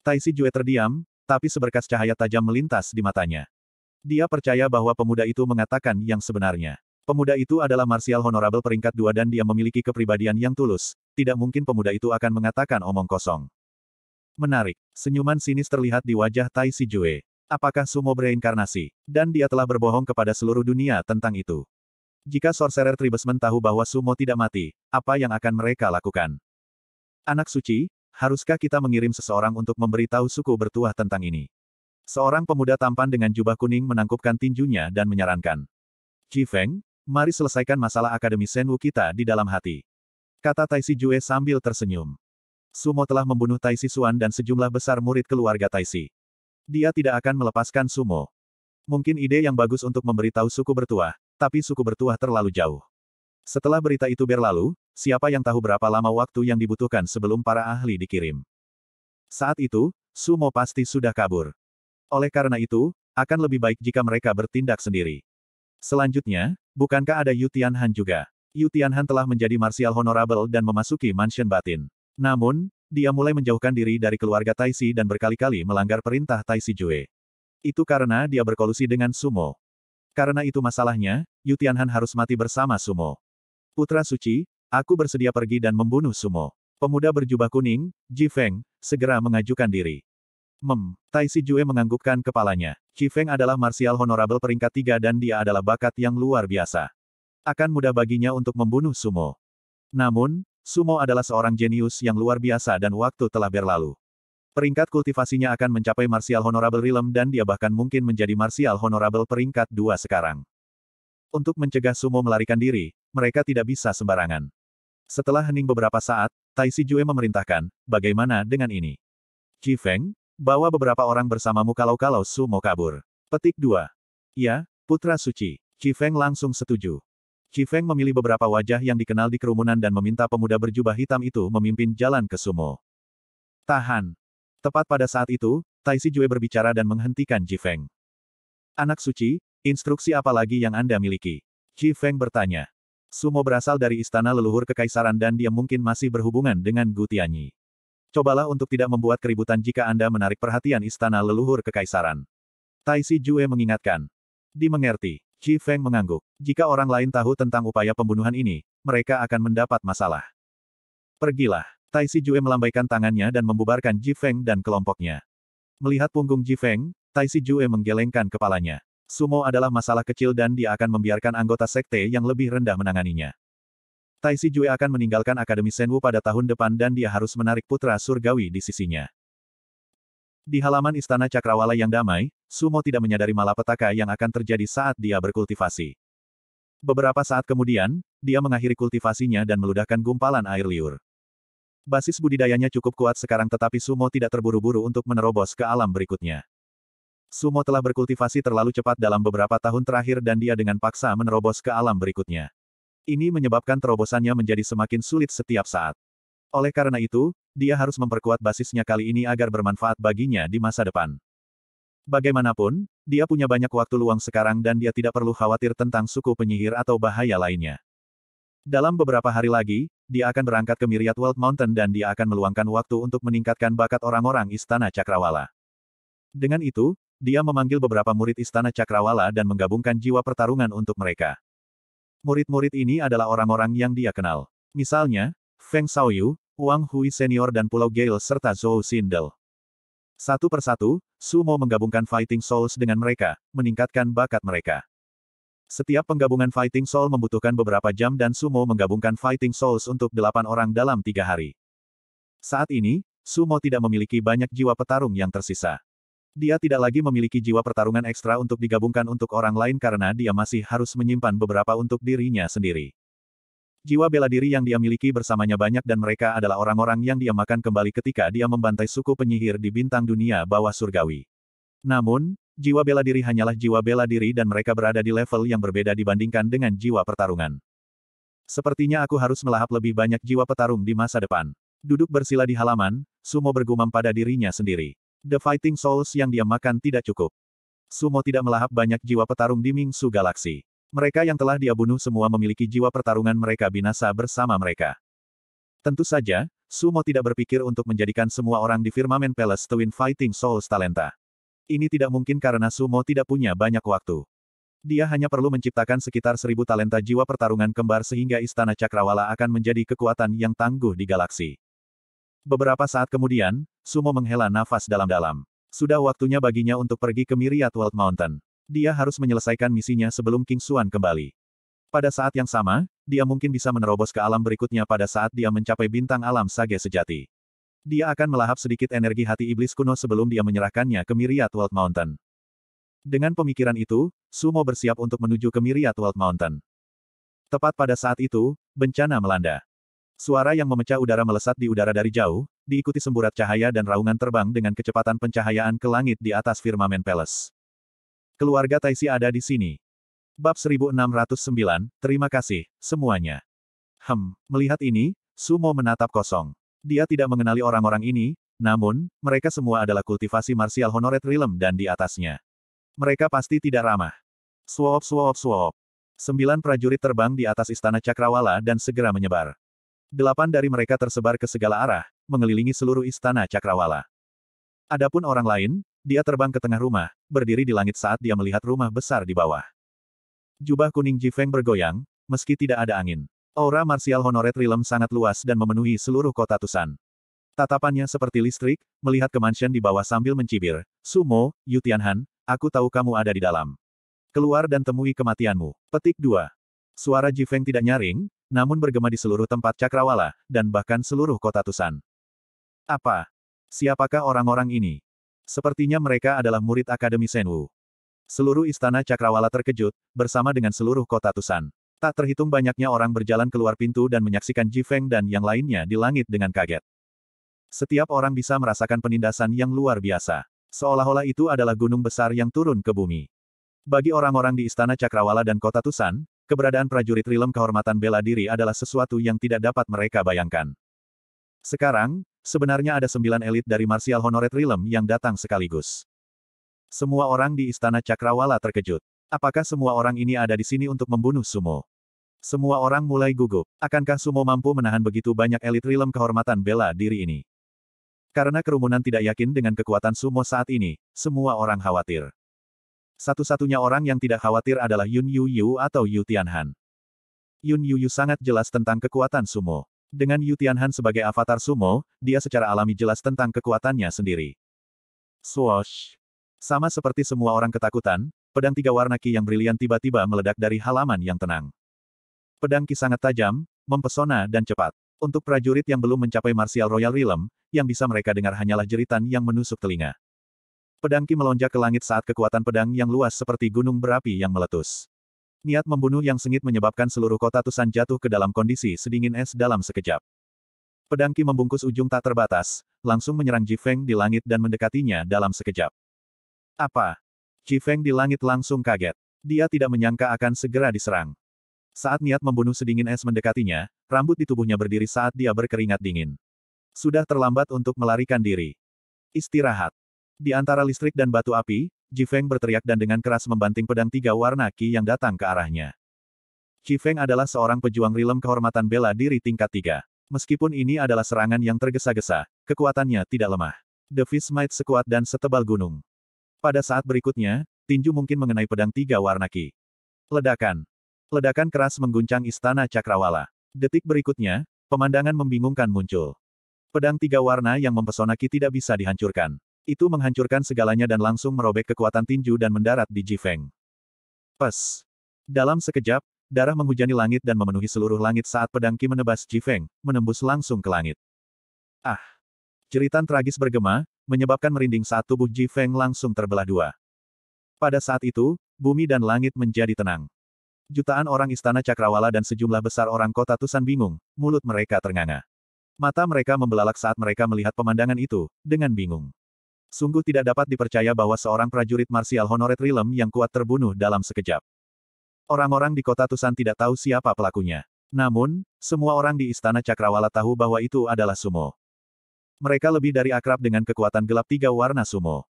Taisi Jue terdiam, tapi seberkas cahaya tajam melintas di matanya. Dia percaya bahwa pemuda itu mengatakan yang sebenarnya. Pemuda itu adalah Martial Honorable peringkat dua dan dia memiliki kepribadian yang tulus. Tidak mungkin pemuda itu akan mengatakan omong kosong. Menarik, senyuman sinis terlihat di wajah Tai Si Jue. Apakah Sumo bereinkarnasi? Dan dia telah berbohong kepada seluruh dunia tentang itu. Jika Sorcerer Tribesmen tahu bahwa Sumo tidak mati, apa yang akan mereka lakukan? Anak suci, haruskah kita mengirim seseorang untuk memberitahu suku bertuah tentang ini? Seorang pemuda tampan dengan jubah kuning menangkupkan tinjunya dan menyarankan. Ji Feng, mari selesaikan masalah Akademi Senwu kita di dalam hati. Kata Tai Si Jue sambil tersenyum. Sumo telah membunuh Tai Si Suan dan sejumlah besar murid keluarga Tai Si. Dia tidak akan melepaskan Sumo. Mungkin ide yang bagus untuk memberitahu suku bertuah, tapi suku bertuah terlalu jauh. Setelah berita itu berlalu, siapa yang tahu berapa lama waktu yang dibutuhkan sebelum para ahli dikirim. Saat itu, Sumo pasti sudah kabur. Oleh karena itu, akan lebih baik jika mereka bertindak sendiri. Selanjutnya, bukankah ada Yu Tianhan juga? Yu Tianhan telah menjadi marsial honorable dan memasuki mansion batin. Namun, dia mulai menjauhkan diri dari keluarga Taishi dan berkali-kali melanggar perintah Taishi Jue. Itu karena dia berkolusi dengan Sumo. Karena itu masalahnya, Yu Tianhan harus mati bersama Sumo. Putra suci, aku bersedia pergi dan membunuh Sumo. Pemuda berjubah kuning, Ji Feng, segera mengajukan diri. Mem, Tai Si Jue menganggukkan kepalanya. Ji Feng adalah marsial honorable peringkat tiga dan dia adalah bakat yang luar biasa. Akan mudah baginya untuk membunuh Sumo. Namun, Sumo adalah seorang jenius yang luar biasa dan waktu telah berlalu. Peringkat kultivasinya akan mencapai Martial Honorable Realm dan dia bahkan mungkin menjadi Martial Honorable peringkat 2 sekarang. Untuk mencegah Sumo melarikan diri, mereka tidak bisa sembarangan. Setelah hening beberapa saat, Tai Si Jue memerintahkan, bagaimana dengan ini? Qi Feng, bawa beberapa orang bersamamu kalau-kalau Sumo kabur. Petik 2. Ya, Putra Suci. Qi Feng langsung setuju. Qi Feng memilih beberapa wajah yang dikenal di kerumunan dan meminta pemuda berjubah hitam itu memimpin jalan ke Sumo. Tahan, Tepat pada saat itu, Tai Jue berbicara dan menghentikan Ji Feng. Anak suci, instruksi apa lagi yang Anda miliki? Ji Feng bertanya. Sumo berasal dari istana leluhur kekaisaran dan dia mungkin masih berhubungan dengan Gu Tianyi. Cobalah untuk tidak membuat keributan jika Anda menarik perhatian istana leluhur kekaisaran. Tai Jue mengingatkan. Dimengerti. Ji Feng mengangguk. Jika orang lain tahu tentang upaya pembunuhan ini, mereka akan mendapat masalah. Pergilah. Tai Si Jue melambaikan tangannya dan membubarkan Ji Feng dan kelompoknya. Melihat punggung Ji Feng, Tai Si Jue menggelengkan kepalanya. Sumo adalah masalah kecil dan dia akan membiarkan anggota sekte yang lebih rendah menanganinya. Tai Si Jue akan meninggalkan Akademi Senwu pada tahun depan dan dia harus menarik putra surgawi di sisinya. Di halaman Istana Cakrawala yang damai, Sumo tidak menyadari malapetaka yang akan terjadi saat dia berkultivasi. Beberapa saat kemudian, dia mengakhiri kultivasinya dan meludahkan gumpalan air liur. Basis budidayanya cukup kuat sekarang tetapi Sumo tidak terburu-buru untuk menerobos ke alam berikutnya. Sumo telah berkultivasi terlalu cepat dalam beberapa tahun terakhir dan dia dengan paksa menerobos ke alam berikutnya. Ini menyebabkan terobosannya menjadi semakin sulit setiap saat. Oleh karena itu, dia harus memperkuat basisnya kali ini agar bermanfaat baginya di masa depan. Bagaimanapun, dia punya banyak waktu luang sekarang dan dia tidak perlu khawatir tentang suku penyihir atau bahaya lainnya. Dalam beberapa hari lagi, dia akan berangkat ke Myriad World Mountain dan dia akan meluangkan waktu untuk meningkatkan bakat orang-orang Istana Cakrawala. Dengan itu, dia memanggil beberapa murid Istana Cakrawala dan menggabungkan jiwa pertarungan untuk mereka. Murid-murid ini adalah orang-orang yang dia kenal. Misalnya, Feng Shaoyu, Wang Hui Senior dan Pulau Gale serta Zhou Sindel. Satu persatu, Sumo menggabungkan Fighting Souls dengan mereka, meningkatkan bakat mereka. Setiap penggabungan Fighting Soul membutuhkan beberapa jam dan Sumo menggabungkan Fighting Souls untuk delapan orang dalam tiga hari. Saat ini, Sumo tidak memiliki banyak jiwa petarung yang tersisa. Dia tidak lagi memiliki jiwa pertarungan ekstra untuk digabungkan untuk orang lain karena dia masih harus menyimpan beberapa untuk dirinya sendiri. Jiwa bela diri yang dia miliki bersamanya banyak dan mereka adalah orang-orang yang dia makan kembali ketika dia membantai suku penyihir di bintang dunia bawah surgawi. Namun, jiwa bela diri hanyalah jiwa bela diri dan mereka berada di level yang berbeda dibandingkan dengan jiwa pertarungan. Sepertinya aku harus melahap lebih banyak jiwa petarung di masa depan. Duduk bersila di halaman, Sumo bergumam pada dirinya sendiri. The Fighting Souls yang dia makan tidak cukup. Sumo tidak melahap banyak jiwa petarung di Mingsu Galaxy. Mereka yang telah dia bunuh semua memiliki jiwa pertarungan mereka binasa bersama mereka. Tentu saja, Sumo tidak berpikir untuk menjadikan semua orang di Firmamen Palace Twin Fighting Souls talenta. Ini tidak mungkin karena Sumo tidak punya banyak waktu. Dia hanya perlu menciptakan sekitar seribu talenta jiwa pertarungan kembar sehingga Istana Cakrawala akan menjadi kekuatan yang tangguh di galaksi. Beberapa saat kemudian, Sumo menghela nafas dalam-dalam. Sudah waktunya baginya untuk pergi ke Myriad World Mountain. Dia harus menyelesaikan misinya sebelum King Suan kembali. Pada saat yang sama, dia mungkin bisa menerobos ke alam berikutnya pada saat dia mencapai bintang alam sage sejati. Dia akan melahap sedikit energi hati iblis kuno sebelum dia menyerahkannya ke Myriad World Mountain. Dengan pemikiran itu, Sumo bersiap untuk menuju ke Myriad World Mountain. Tepat pada saat itu, bencana melanda. Suara yang memecah udara melesat di udara dari jauh, diikuti semburat cahaya dan raungan terbang dengan kecepatan pencahayaan ke langit di atas Firmament palace. Keluarga Taisi ada di sini. Bab 1609, terima kasih, semuanya. Hem, melihat ini, Sumo menatap kosong. Dia tidak mengenali orang-orang ini, namun, mereka semua adalah kultivasi martial honoret realm dan di atasnya. Mereka pasti tidak ramah. Swoop swoop swoop. Sembilan prajurit terbang di atas istana Cakrawala dan segera menyebar. Delapan dari mereka tersebar ke segala arah, mengelilingi seluruh istana Cakrawala. Adapun orang lain, dia terbang ke tengah rumah, berdiri di langit saat dia melihat rumah besar di bawah. Jubah kuning Jifeng bergoyang, meski tidak ada angin. Aura Martial Honoret Realm sangat luas dan memenuhi seluruh kota Tusan. Tatapannya seperti listrik, melihat ke mansion di bawah sambil mencibir. Sumo, Yu Tianhan, aku tahu kamu ada di dalam. Keluar dan temui kematianmu. Petik 2. Suara Jifeng tidak nyaring, namun bergema di seluruh tempat cakrawala, dan bahkan seluruh kota Tusan. Apa? Siapakah orang-orang ini? Sepertinya mereka adalah murid Akademi Senwu. Seluruh istana cakrawala terkejut, bersama dengan seluruh kota Tusan. Tak terhitung banyaknya orang berjalan keluar pintu dan menyaksikan Ji Feng dan yang lainnya di langit dengan kaget. Setiap orang bisa merasakan penindasan yang luar biasa. Seolah-olah itu adalah gunung besar yang turun ke bumi. Bagi orang-orang di Istana Cakrawala dan Kota Tusan, keberadaan prajurit Rilem kehormatan bela diri adalah sesuatu yang tidak dapat mereka bayangkan. Sekarang, sebenarnya ada sembilan elit dari Marsial Honoret Rilem yang datang sekaligus. Semua orang di Istana Cakrawala terkejut. Apakah semua orang ini ada di sini untuk membunuh Sumo? Semua orang mulai gugup. Akankah Sumo mampu menahan begitu banyak elit rilem kehormatan bela diri ini? Karena kerumunan tidak yakin dengan kekuatan Sumo saat ini, semua orang khawatir. Satu-satunya orang yang tidak khawatir adalah Yun Yu Yu atau Yu Tianhan. Yun Yu Yu sangat jelas tentang kekuatan Sumo. Dengan Yu Tianhan sebagai avatar Sumo, dia secara alami jelas tentang kekuatannya sendiri. Swoosh! Sama seperti semua orang ketakutan, pedang tiga warna ki yang brilian tiba-tiba meledak dari halaman yang tenang. Pedang Ki sangat tajam, mempesona dan cepat. Untuk prajurit yang belum mencapai Martial Royal Realm, yang bisa mereka dengar hanyalah jeritan yang menusuk telinga. Pedang Ki melonjak ke langit saat kekuatan pedang yang luas seperti gunung berapi yang meletus. Niat membunuh yang sengit menyebabkan seluruh kota Tusan jatuh ke dalam kondisi sedingin es dalam sekejap. Pedang Ki membungkus ujung tak terbatas, langsung menyerang Ji Feng di langit dan mendekatinya dalam sekejap. Apa? Ji Feng di langit langsung kaget. Dia tidak menyangka akan segera diserang. Saat niat membunuh sedingin es mendekatinya, rambut di tubuhnya berdiri saat dia berkeringat dingin. Sudah terlambat untuk melarikan diri. Istirahat. Di antara listrik dan batu api, Ji Feng berteriak dan dengan keras membanting pedang tiga warna ki yang datang ke arahnya. Ji Feng adalah seorang pejuang rilem kehormatan bela diri tingkat tiga. Meskipun ini adalah serangan yang tergesa-gesa, kekuatannya tidak lemah. The Fist Might sekuat dan setebal gunung. Pada saat berikutnya, tinju mungkin mengenai pedang tiga warna Ki. Ledakan. Ledakan keras mengguncang istana Cakrawala. Detik berikutnya, pemandangan membingungkan muncul. Pedang tiga warna yang mempesona Ki tidak bisa dihancurkan. Itu menghancurkan segalanya dan langsung merobek kekuatan tinju dan mendarat di Jifeng. Pes. Dalam sekejap, darah menghujani langit dan memenuhi seluruh langit saat pedang Ki menebas Jifeng, menembus langsung ke langit. Ah! Jeritan tragis bergema, menyebabkan merinding saat tubuh Ji langsung terbelah dua. Pada saat itu, bumi dan langit menjadi tenang jutaan orang istana Cakrawala dan sejumlah besar orang kota Tusan bingung, mulut mereka ternganga. Mata mereka membelalak saat mereka melihat pemandangan itu, dengan bingung. Sungguh tidak dapat dipercaya bahwa seorang prajurit marsial honoret Rilem yang kuat terbunuh dalam sekejap. Orang-orang di kota Tusan tidak tahu siapa pelakunya. Namun, semua orang di istana Cakrawala tahu bahwa itu adalah sumo. Mereka lebih dari akrab dengan kekuatan gelap tiga warna sumo.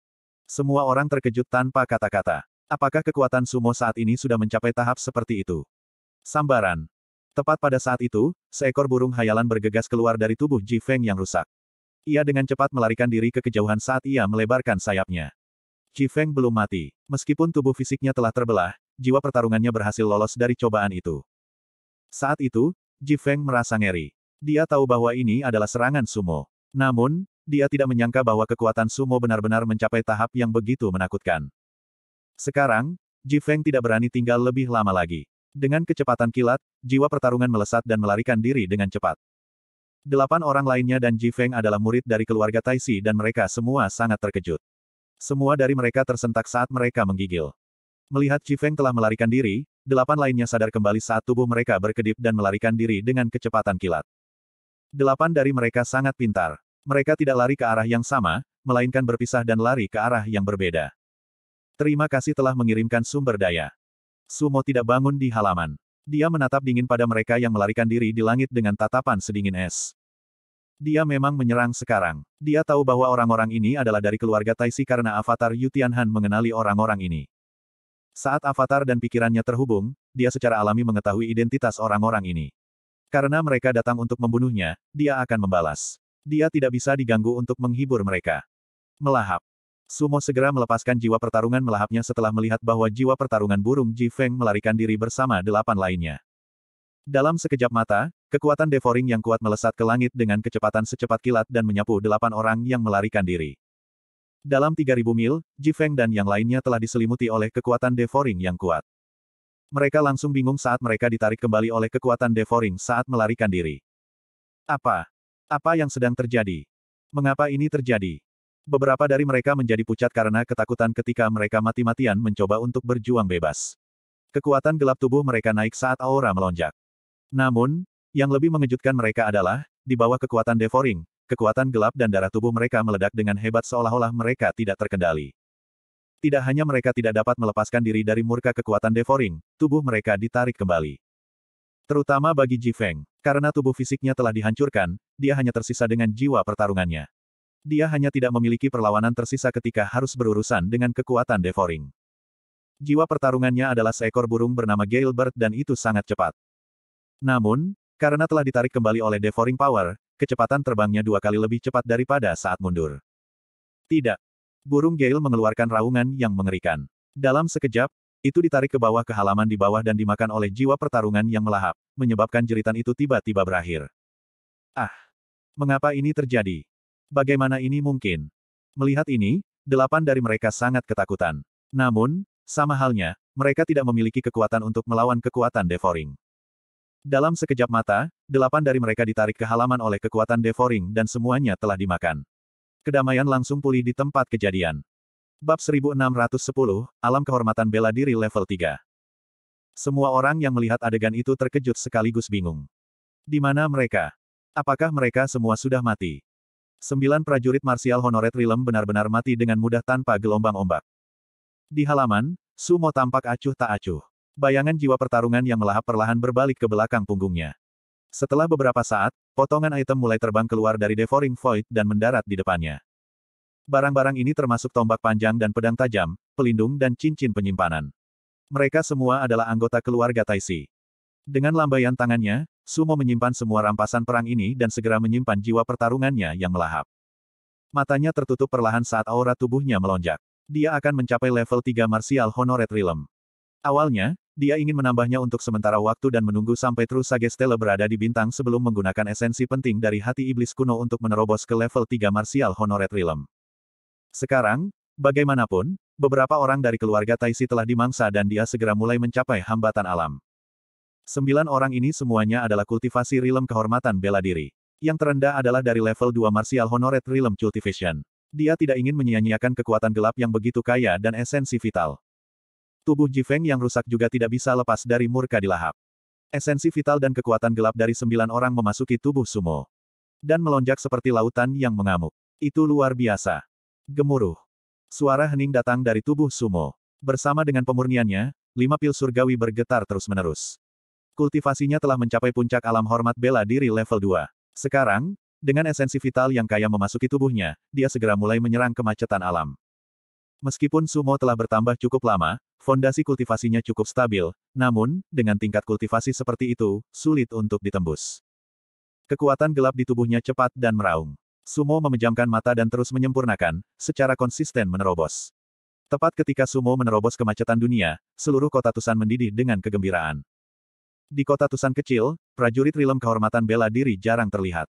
Semua orang terkejut tanpa kata-kata. Apakah kekuatan sumo saat ini sudah mencapai tahap seperti itu? Sambaran. Tepat pada saat itu, seekor burung hayalan bergegas keluar dari tubuh Ji Feng yang rusak. Ia dengan cepat melarikan diri ke kejauhan saat ia melebarkan sayapnya. Ji Feng belum mati. Meskipun tubuh fisiknya telah terbelah, jiwa pertarungannya berhasil lolos dari cobaan itu. Saat itu, Ji Feng merasa ngeri. Dia tahu bahwa ini adalah serangan sumo. Namun, dia tidak menyangka bahwa kekuatan sumo benar-benar mencapai tahap yang begitu menakutkan. Sekarang, Ji Feng tidak berani tinggal lebih lama lagi. Dengan kecepatan kilat, jiwa pertarungan melesat dan melarikan diri dengan cepat. Delapan orang lainnya dan Ji Feng adalah murid dari keluarga Taisi dan mereka semua sangat terkejut. Semua dari mereka tersentak saat mereka menggigil. Melihat Ji Feng telah melarikan diri, delapan lainnya sadar kembali saat tubuh mereka berkedip dan melarikan diri dengan kecepatan kilat. Delapan dari mereka sangat pintar. Mereka tidak lari ke arah yang sama, melainkan berpisah dan lari ke arah yang berbeda. Terima kasih telah mengirimkan sumber daya. Sumo tidak bangun di halaman. Dia menatap dingin pada mereka yang melarikan diri di langit dengan tatapan sedingin es. Dia memang menyerang sekarang. Dia tahu bahwa orang-orang ini adalah dari keluarga Taisi karena avatar Yutianhan mengenali orang-orang ini. Saat avatar dan pikirannya terhubung, dia secara alami mengetahui identitas orang-orang ini. Karena mereka datang untuk membunuhnya, dia akan membalas. Dia tidak bisa diganggu untuk menghibur mereka. Melahap, Sumo segera melepaskan jiwa pertarungan melahapnya setelah melihat bahwa jiwa pertarungan burung Ji Feng melarikan diri bersama delapan lainnya. Dalam sekejap mata, kekuatan Devoring yang kuat melesat ke langit dengan kecepatan secepat kilat dan menyapu delapan orang yang melarikan diri. Dalam 3000 mil, Ji Feng dan yang lainnya telah diselimuti oleh kekuatan Devoring yang kuat. Mereka langsung bingung saat mereka ditarik kembali oleh kekuatan Devoring saat melarikan diri. Apa? Apa yang sedang terjadi? Mengapa ini terjadi? Beberapa dari mereka menjadi pucat karena ketakutan ketika mereka mati-matian mencoba untuk berjuang bebas. Kekuatan gelap tubuh mereka naik saat aura melonjak. Namun, yang lebih mengejutkan mereka adalah, di bawah kekuatan devouring, kekuatan gelap dan darah tubuh mereka meledak dengan hebat seolah-olah mereka tidak terkendali. Tidak hanya mereka tidak dapat melepaskan diri dari murka kekuatan devouring, tubuh mereka ditarik kembali. Terutama bagi Ji Feng, karena tubuh fisiknya telah dihancurkan, dia hanya tersisa dengan jiwa pertarungannya. Dia hanya tidak memiliki perlawanan tersisa ketika harus berurusan dengan kekuatan devouring. Jiwa pertarungannya adalah seekor burung bernama Gailbert dan itu sangat cepat. Namun, karena telah ditarik kembali oleh devouring power, kecepatan terbangnya dua kali lebih cepat daripada saat mundur. Tidak. Burung Gale mengeluarkan raungan yang mengerikan. Dalam sekejap, itu ditarik ke bawah ke halaman di bawah dan dimakan oleh jiwa pertarungan yang melahap, menyebabkan jeritan itu tiba-tiba berakhir. Ah! Mengapa ini terjadi? Bagaimana ini mungkin? Melihat ini, delapan dari mereka sangat ketakutan. Namun, sama halnya, mereka tidak memiliki kekuatan untuk melawan kekuatan Devoring. Dalam sekejap mata, delapan dari mereka ditarik ke halaman oleh kekuatan Devoring dan semuanya telah dimakan. Kedamaian langsung pulih di tempat kejadian. Bab 1610, Alam Kehormatan Bela Diri Level 3 Semua orang yang melihat adegan itu terkejut sekaligus bingung. Di mana mereka? Apakah mereka semua sudah mati? Sembilan prajurit marsial honoret Rilem benar-benar mati dengan mudah tanpa gelombang ombak. Di halaman, Sumo tampak acuh tak acuh. Bayangan jiwa pertarungan yang melahap perlahan berbalik ke belakang punggungnya. Setelah beberapa saat, potongan item mulai terbang keluar dari Devouring Void dan mendarat di depannya. Barang-barang ini termasuk tombak panjang dan pedang tajam, pelindung dan cincin penyimpanan. Mereka semua adalah anggota keluarga Taisi. Dengan lambaian tangannya, Sumo menyimpan semua rampasan perang ini dan segera menyimpan jiwa pertarungannya yang melahap. Matanya tertutup perlahan saat aura tubuhnya melonjak. Dia akan mencapai level 3 Martial Honored Realm. Awalnya, dia ingin menambahnya untuk sementara waktu dan menunggu sampai True Sagestele berada di bintang sebelum menggunakan esensi penting dari hati iblis kuno untuk menerobos ke level 3 Martial Honored Realm. Sekarang, bagaimanapun, beberapa orang dari keluarga Taisi telah dimangsa dan dia segera mulai mencapai hambatan alam. Sembilan orang ini semuanya adalah kultivasi rilem Kehormatan Bela Diri. Yang terendah adalah dari level 2 Martial Honored rilem Cultivation. Dia tidak ingin menyia-nyiakan kekuatan gelap yang begitu kaya dan esensi vital. Tubuh Jifeng yang rusak juga tidak bisa lepas dari murka dilahap. Esensi vital dan kekuatan gelap dari sembilan orang memasuki tubuh Sumo. Dan melonjak seperti lautan yang mengamuk. Itu luar biasa. Gemuruh. Suara hening datang dari tubuh Sumo. Bersama dengan pemurniannya, lima pil surgawi bergetar terus-menerus kultivasinya telah mencapai puncak alam hormat bela diri level 2. Sekarang, dengan esensi vital yang kaya memasuki tubuhnya, dia segera mulai menyerang kemacetan alam. Meskipun sumo telah bertambah cukup lama, fondasi kultivasinya cukup stabil, namun, dengan tingkat kultivasi seperti itu, sulit untuk ditembus. Kekuatan gelap di tubuhnya cepat dan meraung. Sumo memejamkan mata dan terus menyempurnakan, secara konsisten menerobos. Tepat ketika Sumo menerobos kemacetan dunia, seluruh kota Tusan mendidih dengan kegembiraan. Di kota Tusan kecil, prajurit rilem kehormatan bela diri jarang terlihat.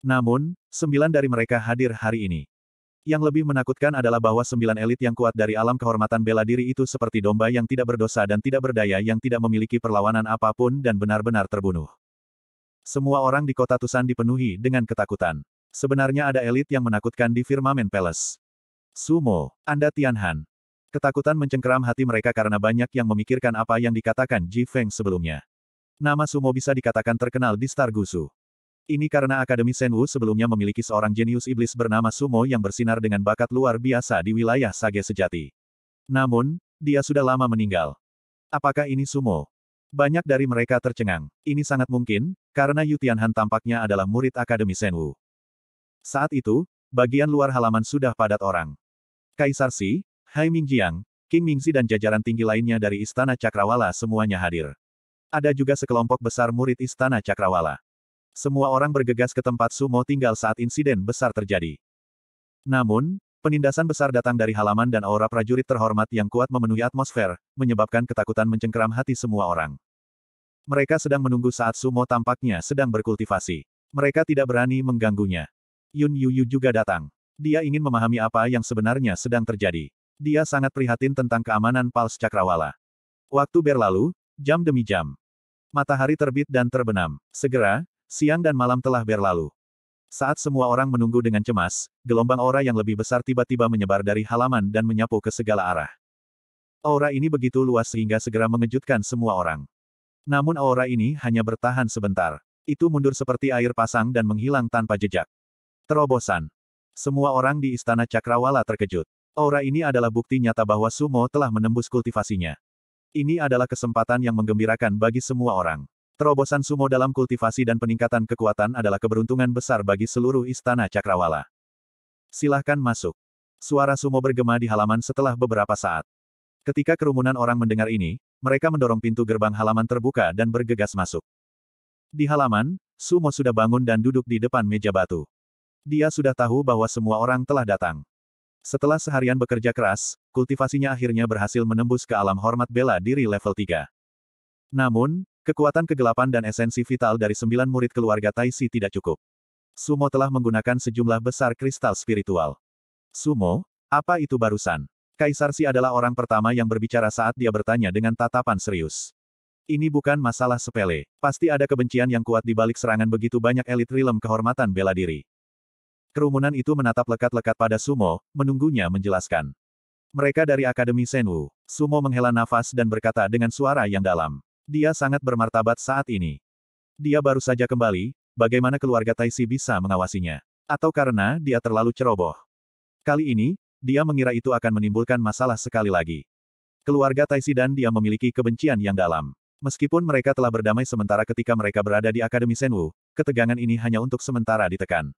Namun, sembilan dari mereka hadir hari ini. Yang lebih menakutkan adalah bahwa sembilan elit yang kuat dari alam kehormatan bela diri itu seperti domba yang tidak berdosa dan tidak berdaya yang tidak memiliki perlawanan apapun dan benar-benar terbunuh. Semua orang di kota Tusan dipenuhi dengan ketakutan. Sebenarnya ada elit yang menakutkan di Firmamen Palace. Sumo, Anda Tianhan. Ketakutan mencengkeram hati mereka karena banyak yang memikirkan apa yang dikatakan Ji Feng sebelumnya. Nama Sumo bisa dikatakan terkenal di Star Gusu. Ini karena Akademi Senwu sebelumnya memiliki seorang jenius iblis bernama Sumo yang bersinar dengan bakat luar biasa di wilayah Sage sejati. Namun, dia sudah lama meninggal. Apakah ini Sumo? Banyak dari mereka tercengang. Ini sangat mungkin, karena Yu Tianhan tampaknya adalah murid Akademi Senwu. Saat itu, bagian luar halaman sudah padat orang. Kaisar Si, Hai Mingjiang, King Mingzi dan jajaran tinggi lainnya dari Istana Cakrawala semuanya hadir. Ada juga sekelompok besar murid istana Cakrawala. Semua orang bergegas ke tempat Sumo tinggal saat insiden besar terjadi. Namun, penindasan besar datang dari halaman dan aura prajurit terhormat yang kuat memenuhi atmosfer, menyebabkan ketakutan mencengkeram hati semua orang. Mereka sedang menunggu saat Sumo tampaknya sedang berkultivasi. Mereka tidak berani mengganggunya. Yun Yuyu juga datang. Dia ingin memahami apa yang sebenarnya sedang terjadi. Dia sangat prihatin tentang keamanan Pals Cakrawala. Waktu berlalu, jam demi jam matahari terbit dan terbenam. Segera, siang dan malam telah berlalu. Saat semua orang menunggu dengan cemas, gelombang aura yang lebih besar tiba-tiba menyebar dari halaman dan menyapu ke segala arah. Aura ini begitu luas sehingga segera mengejutkan semua orang. Namun aura ini hanya bertahan sebentar. Itu mundur seperti air pasang dan menghilang tanpa jejak. Terobosan. Semua orang di istana Cakrawala terkejut. Aura ini adalah bukti nyata bahwa Sumo telah menembus kultivasinya. Ini adalah kesempatan yang menggembirakan bagi semua orang. Terobosan sumo dalam kultivasi dan peningkatan kekuatan adalah keberuntungan besar bagi seluruh istana Cakrawala. Silahkan masuk. Suara sumo bergema di halaman setelah beberapa saat. Ketika kerumunan orang mendengar ini, mereka mendorong pintu gerbang halaman terbuka dan bergegas masuk. Di halaman, Sumo sudah bangun dan duduk di depan meja batu. Dia sudah tahu bahwa semua orang telah datang. Setelah seharian bekerja keras, kultivasinya akhirnya berhasil menembus ke alam hormat bela diri level 3. Namun, kekuatan kegelapan dan esensi vital dari sembilan murid keluarga Taisi tidak cukup. Sumo telah menggunakan sejumlah besar kristal spiritual. Sumo, apa itu barusan? Kaisar Si adalah orang pertama yang berbicara saat dia bertanya dengan tatapan serius. Ini bukan masalah sepele. Pasti ada kebencian yang kuat di balik serangan begitu banyak elit rilem kehormatan bela diri. Kerumunan itu menatap lekat-lekat pada Sumo, menunggunya menjelaskan. Mereka dari Akademi Senwu. Sumo menghela nafas dan berkata dengan suara yang dalam. Dia sangat bermartabat saat ini. Dia baru saja kembali, bagaimana keluarga Taisi bisa mengawasinya? Atau karena dia terlalu ceroboh? Kali ini, dia mengira itu akan menimbulkan masalah sekali lagi. Keluarga Taisi dan dia memiliki kebencian yang dalam. Meskipun mereka telah berdamai sementara ketika mereka berada di Akademi Senwu, ketegangan ini hanya untuk sementara ditekan.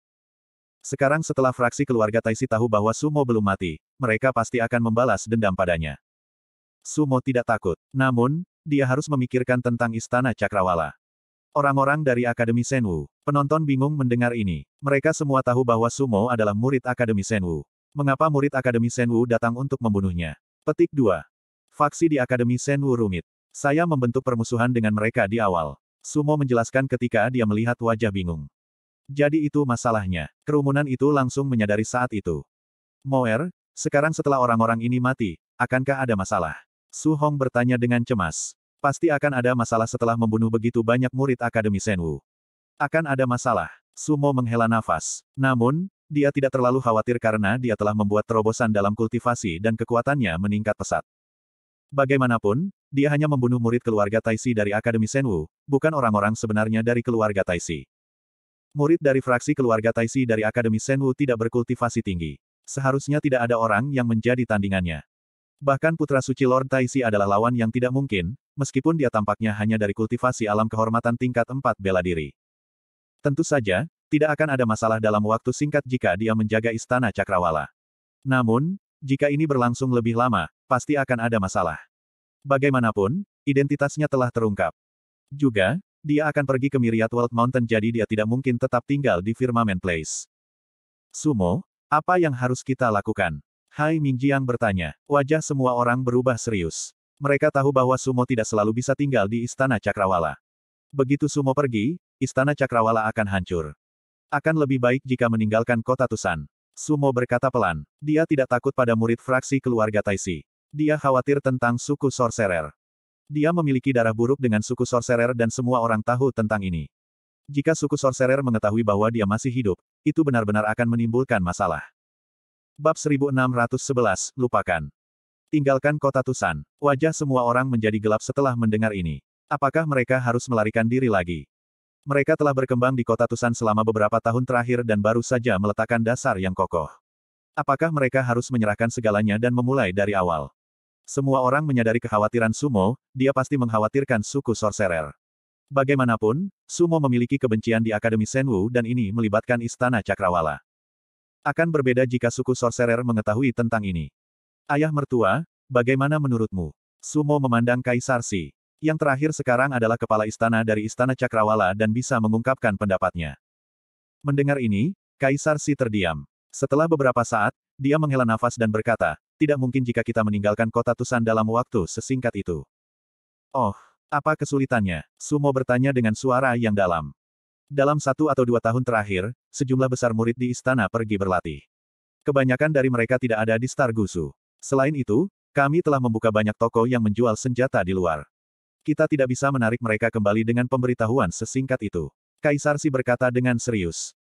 Sekarang setelah fraksi keluarga Taisi tahu bahwa Sumo belum mati, mereka pasti akan membalas dendam padanya. Sumo tidak takut. Namun, dia harus memikirkan tentang istana Cakrawala. Orang-orang dari Akademi Senwu, penonton bingung mendengar ini. Mereka semua tahu bahwa Sumo adalah murid Akademi Senwu. Mengapa murid Akademi Senwu datang untuk membunuhnya? Petik 2. Faksi di Akademi Senwu rumit. Saya membentuk permusuhan dengan mereka di awal. Sumo menjelaskan ketika dia melihat wajah bingung. Jadi itu masalahnya. Kerumunan itu langsung menyadari saat itu. Moer, sekarang setelah orang-orang ini mati, akankah ada masalah? Su Hong bertanya dengan cemas. Pasti akan ada masalah setelah membunuh begitu banyak murid Akademi Senwu. Akan ada masalah. Sumo menghela nafas. Namun, dia tidak terlalu khawatir karena dia telah membuat terobosan dalam kultivasi dan kekuatannya meningkat pesat. Bagaimanapun, dia hanya membunuh murid keluarga Taisi dari Akademi Senwu, bukan orang-orang sebenarnya dari keluarga Taisi. Murid dari fraksi keluarga Taisi dari Akademi Senwu tidak berkultivasi tinggi. Seharusnya tidak ada orang yang menjadi tandingannya. Bahkan putra suci Lord Taisi adalah lawan yang tidak mungkin, meskipun dia tampaknya hanya dari kultivasi alam kehormatan tingkat 4 bela diri. Tentu saja, tidak akan ada masalah dalam waktu singkat jika dia menjaga istana Cakrawala. Namun, jika ini berlangsung lebih lama, pasti akan ada masalah. Bagaimanapun, identitasnya telah terungkap. Juga, dia akan pergi ke Myriad World Mountain jadi dia tidak mungkin tetap tinggal di Firmament Place. Sumo, apa yang harus kita lakukan? Hai Mingjiang bertanya. Wajah semua orang berubah serius. Mereka tahu bahwa Sumo tidak selalu bisa tinggal di Istana Cakrawala. Begitu Sumo pergi, Istana Cakrawala akan hancur. Akan lebih baik jika meninggalkan kota Tusan. Sumo berkata pelan. Dia tidak takut pada murid fraksi keluarga Taisi. Dia khawatir tentang suku Sorcerer. Dia memiliki darah buruk dengan suku Sorcerer dan semua orang tahu tentang ini. Jika suku Sorcerer mengetahui bahwa dia masih hidup, itu benar-benar akan menimbulkan masalah. Bab 1611, lupakan. Tinggalkan kota Tusan. Wajah semua orang menjadi gelap setelah mendengar ini. Apakah mereka harus melarikan diri lagi? Mereka telah berkembang di kota Tusan selama beberapa tahun terakhir dan baru saja meletakkan dasar yang kokoh. Apakah mereka harus menyerahkan segalanya dan memulai dari awal? Semua orang menyadari kekhawatiran Sumo, dia pasti mengkhawatirkan suku Sorcerer. Bagaimanapun, Sumo memiliki kebencian di Akademi Senwu dan ini melibatkan Istana Cakrawala. Akan berbeda jika suku Sorcerer mengetahui tentang ini. Ayah mertua, bagaimana menurutmu? Sumo memandang Kaisar Si. Yang terakhir sekarang adalah kepala istana dari Istana Cakrawala dan bisa mengungkapkan pendapatnya. Mendengar ini, Kaisar Si terdiam. Setelah beberapa saat, dia menghela nafas dan berkata, tidak mungkin jika kita meninggalkan kota Tusan dalam waktu sesingkat itu. Oh, apa kesulitannya? Sumo bertanya dengan suara yang dalam. Dalam satu atau dua tahun terakhir, sejumlah besar murid di istana pergi berlatih. Kebanyakan dari mereka tidak ada di Stargusu. Selain itu, kami telah membuka banyak toko yang menjual senjata di luar. Kita tidak bisa menarik mereka kembali dengan pemberitahuan sesingkat itu. Kaisar Si berkata dengan serius.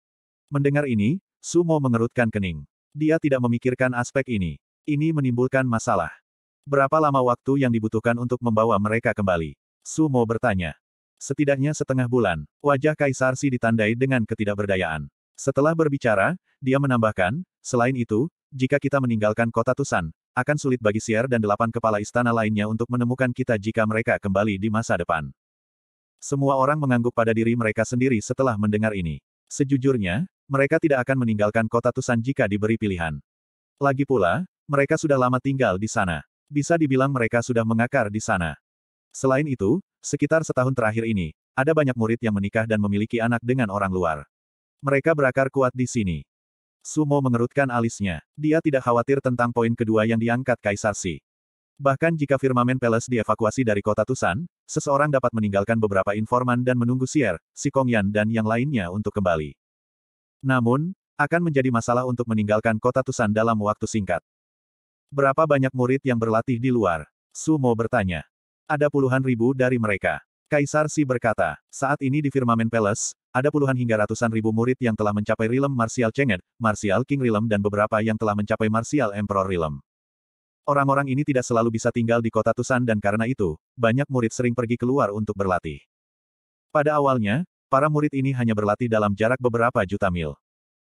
Mendengar ini, Sumo mengerutkan kening. Dia tidak memikirkan aspek ini. Ini menimbulkan masalah. Berapa lama waktu yang dibutuhkan untuk membawa mereka kembali? Sumo bertanya. Setidaknya setengah bulan, wajah Kaisar Si ditandai dengan ketidakberdayaan. Setelah berbicara, dia menambahkan, selain itu, jika kita meninggalkan kota Tusan, akan sulit bagi Siar dan delapan kepala istana lainnya untuk menemukan kita jika mereka kembali di masa depan. Semua orang mengangguk pada diri mereka sendiri setelah mendengar ini. Sejujurnya, mereka tidak akan meninggalkan kota Tusan jika diberi pilihan. Lagi pula, mereka sudah lama tinggal di sana. Bisa dibilang mereka sudah mengakar di sana. Selain itu, sekitar setahun terakhir ini, ada banyak murid yang menikah dan memiliki anak dengan orang luar. Mereka berakar kuat di sini. Sumo mengerutkan alisnya. Dia tidak khawatir tentang poin kedua yang diangkat Kaisar Si. Bahkan jika Firmamen Palace dievakuasi dari kota Tusan, seseorang dapat meninggalkan beberapa informan dan menunggu Sier, Si Kongyan dan yang lainnya untuk kembali. Namun, akan menjadi masalah untuk meninggalkan kota Tusan dalam waktu singkat. Berapa banyak murid yang berlatih di luar? Sumo bertanya. Ada puluhan ribu dari mereka. Kaisar Si berkata, saat ini di Firmamen Palace, ada puluhan hingga ratusan ribu murid yang telah mencapai Rilem Martial Chenged, Martial King Rilem dan beberapa yang telah mencapai Martial Emperor Rilem. Orang-orang ini tidak selalu bisa tinggal di kota Tusan dan karena itu, banyak murid sering pergi keluar untuk berlatih. Pada awalnya, para murid ini hanya berlatih dalam jarak beberapa juta mil.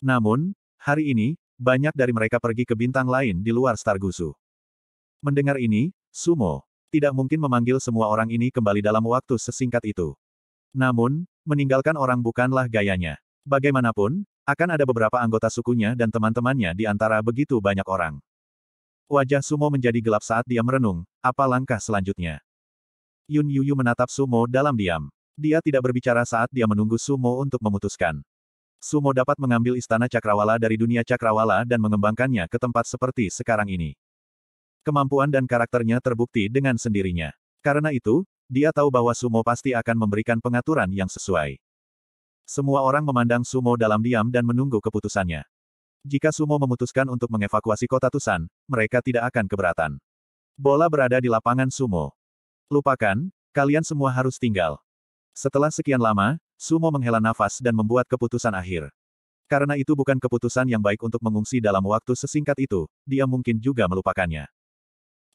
Namun, hari ini, banyak dari mereka pergi ke bintang lain di luar Stargusu. Mendengar ini, Sumo tidak mungkin memanggil semua orang ini kembali dalam waktu sesingkat itu. Namun, meninggalkan orang bukanlah gayanya. Bagaimanapun, akan ada beberapa anggota sukunya dan teman-temannya di antara begitu banyak orang. Wajah Sumo menjadi gelap saat dia merenung, apa langkah selanjutnya. Yun Yuyu menatap Sumo dalam diam. Dia tidak berbicara saat dia menunggu Sumo untuk memutuskan. Sumo dapat mengambil istana cakrawala dari dunia cakrawala dan mengembangkannya ke tempat seperti sekarang ini. Kemampuan dan karakternya terbukti dengan sendirinya. Karena itu, dia tahu bahwa Sumo pasti akan memberikan pengaturan yang sesuai. Semua orang memandang Sumo dalam diam dan menunggu keputusannya. Jika Sumo memutuskan untuk mengevakuasi kota Tusan, mereka tidak akan keberatan. Bola berada di lapangan Sumo. Lupakan, kalian semua harus tinggal. Setelah sekian lama, Sumo menghela nafas dan membuat keputusan akhir. Karena itu bukan keputusan yang baik untuk mengungsi dalam waktu sesingkat itu, dia mungkin juga melupakannya.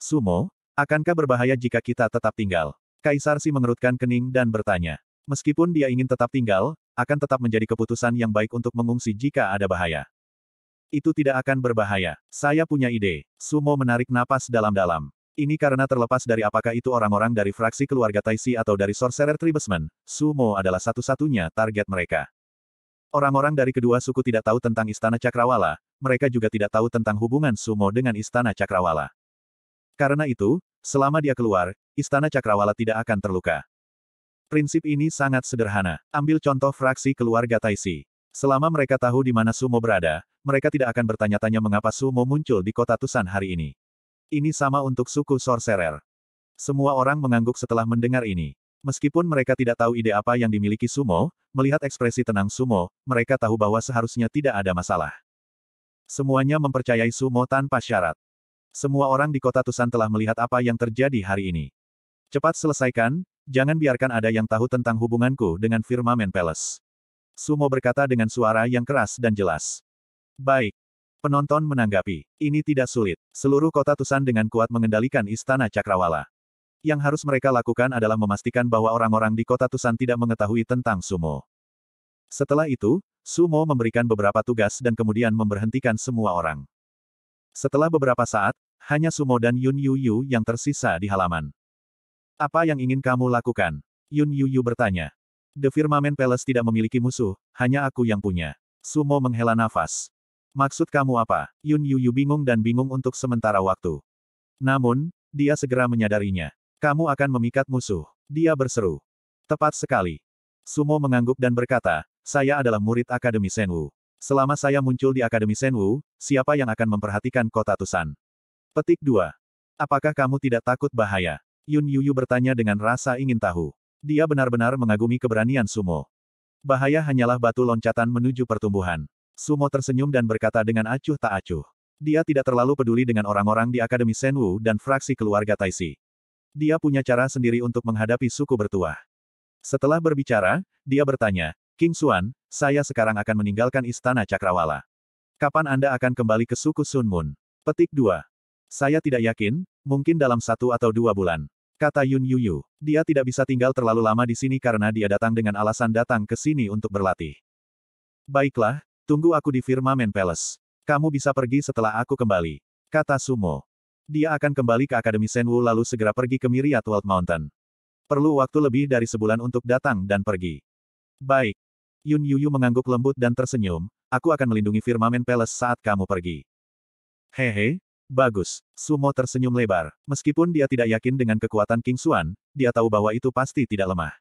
Sumo, akankah berbahaya jika kita tetap tinggal? Kaisar Si mengerutkan kening dan bertanya. Meskipun dia ingin tetap tinggal, akan tetap menjadi keputusan yang baik untuk mengungsi jika ada bahaya. Itu tidak akan berbahaya. Saya punya ide. Sumo menarik napas dalam-dalam. Ini karena terlepas dari apakah itu orang-orang dari fraksi keluarga Taishi atau dari Sorcerer tribesmen, Sumo adalah satu-satunya target mereka. Orang-orang dari kedua suku tidak tahu tentang Istana Cakrawala, mereka juga tidak tahu tentang hubungan Sumo dengan Istana Cakrawala. Karena itu, selama dia keluar, Istana Cakrawala tidak akan terluka. Prinsip ini sangat sederhana. Ambil contoh fraksi keluarga Taishi, Selama mereka tahu di mana Sumo berada, mereka tidak akan bertanya-tanya mengapa Sumo muncul di kota Tusan hari ini. Ini sama untuk suku Sorcerer. Semua orang mengangguk setelah mendengar ini. Meskipun mereka tidak tahu ide apa yang dimiliki Sumo, melihat ekspresi tenang Sumo, mereka tahu bahwa seharusnya tidak ada masalah. Semuanya mempercayai Sumo tanpa syarat. Semua orang di kota Tusan telah melihat apa yang terjadi hari ini. Cepat selesaikan, jangan biarkan ada yang tahu tentang hubunganku dengan Firmamen Palace. Sumo berkata dengan suara yang keras dan jelas. Baik, Penonton menanggapi, ini tidak sulit. Seluruh kota Tusan dengan kuat mengendalikan istana Cakrawala. Yang harus mereka lakukan adalah memastikan bahwa orang-orang di kota Tusan tidak mengetahui tentang Sumo. Setelah itu, Sumo memberikan beberapa tugas dan kemudian memberhentikan semua orang. Setelah beberapa saat, hanya Sumo dan Yun Yu Yu yang tersisa di halaman. Apa yang ingin kamu lakukan? Yun Yu Yu bertanya. The Firmament Palace tidak memiliki musuh, hanya aku yang punya. Sumo menghela nafas. Maksud kamu apa? Yun Yuyu bingung dan bingung untuk sementara waktu. Namun, dia segera menyadarinya. Kamu akan memikat musuh. Dia berseru. Tepat sekali. Sumo mengangguk dan berkata, saya adalah murid Akademi Senwu. Selama saya muncul di Akademi Senwu, siapa yang akan memperhatikan kota Tusan? Petik 2. Apakah kamu tidak takut bahaya? Yun Yuyu bertanya dengan rasa ingin tahu. Dia benar-benar mengagumi keberanian Sumo. Bahaya hanyalah batu loncatan menuju pertumbuhan. Sumo tersenyum dan berkata dengan acuh tak acuh. Dia tidak terlalu peduli dengan orang-orang di Akademi Senwu dan fraksi keluarga Taisi. Dia punya cara sendiri untuk menghadapi suku bertuah. Setelah berbicara, dia bertanya, King Xuan, saya sekarang akan meninggalkan Istana Cakrawala. Kapan Anda akan kembali ke suku Sun Moon? Petik 2. Saya tidak yakin, mungkin dalam satu atau dua bulan. Kata Yun Yuyu, dia tidak bisa tinggal terlalu lama di sini karena dia datang dengan alasan datang ke sini untuk berlatih. Baiklah, Tunggu aku di Firmamen Palace. Kamu bisa pergi setelah aku kembali. Kata Sumo. Dia akan kembali ke Akademi Senwu lalu segera pergi ke Myriad World Mountain. Perlu waktu lebih dari sebulan untuk datang dan pergi. Baik. Yun Yuyu mengangguk lembut dan tersenyum, aku akan melindungi Firmamen Palace saat kamu pergi. Hehe, Bagus. Sumo tersenyum lebar. Meskipun dia tidak yakin dengan kekuatan King Suan, dia tahu bahwa itu pasti tidak lemah.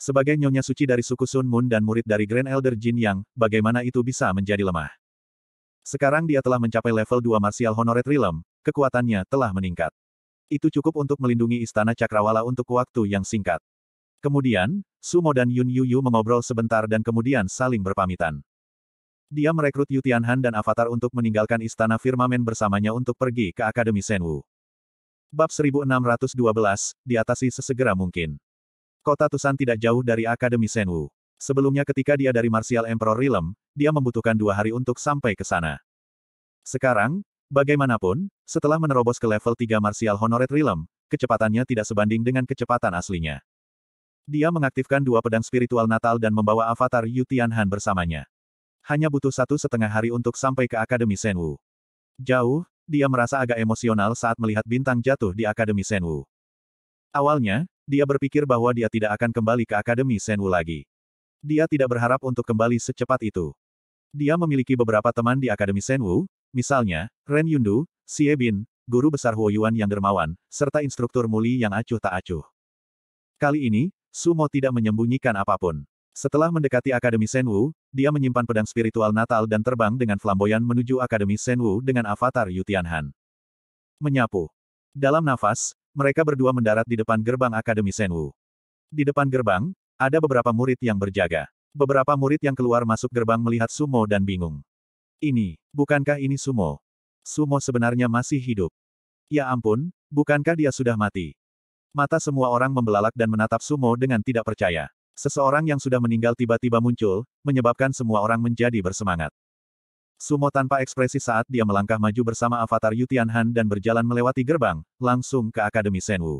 Sebagai nyonya suci dari suku Sun Moon dan murid dari Grand Elder Jin Yang, bagaimana itu bisa menjadi lemah? Sekarang dia telah mencapai level 2 Martial Honored Realm, kekuatannya telah meningkat. Itu cukup untuk melindungi istana Cakrawala untuk waktu yang singkat. Kemudian, Sumo dan Yun Yu Yu mengobrol sebentar dan kemudian saling berpamitan. Dia merekrut Yu Tianhan dan Avatar untuk meninggalkan istana firmamen bersamanya untuk pergi ke Akademi Senwu. Bab 1612, diatasi sesegera mungkin. Kota Tusan tidak jauh dari Akademi Senwu. Sebelumnya ketika dia dari Martial Emperor Realm, dia membutuhkan dua hari untuk sampai ke sana. Sekarang, bagaimanapun, setelah menerobos ke level 3 Martial Honored Realm, kecepatannya tidak sebanding dengan kecepatan aslinya. Dia mengaktifkan dua pedang spiritual Natal dan membawa avatar Yu Tianhan bersamanya. Hanya butuh satu setengah hari untuk sampai ke Akademi Senwu. Jauh, dia merasa agak emosional saat melihat bintang jatuh di Akademi Senwu. Awalnya, dia berpikir bahwa dia tidak akan kembali ke Akademi Senwu lagi. Dia tidak berharap untuk kembali secepat itu. Dia memiliki beberapa teman di Akademi Senwu, misalnya, Ren Yundu, Xie Bin, guru besar Huo Yuan yang dermawan, serta instruktur muli yang acuh tak acuh. Kali ini, Sumo tidak menyembunyikan apapun. Setelah mendekati Akademi Senwu, dia menyimpan pedang spiritual Natal dan terbang dengan flamboyan menuju Akademi Senwu dengan avatar Yutianhan. Menyapu. Dalam nafas, mereka berdua mendarat di depan gerbang Akademi Senwu. Di depan gerbang, ada beberapa murid yang berjaga. Beberapa murid yang keluar masuk gerbang melihat Sumo dan bingung. Ini, bukankah ini Sumo? Sumo sebenarnya masih hidup. Ya ampun, bukankah dia sudah mati? Mata semua orang membelalak dan menatap Sumo dengan tidak percaya. Seseorang yang sudah meninggal tiba-tiba muncul, menyebabkan semua orang menjadi bersemangat. Sumo tanpa ekspresi saat dia melangkah maju bersama avatar Yutian Han dan berjalan melewati gerbang, langsung ke Akademi Senwu.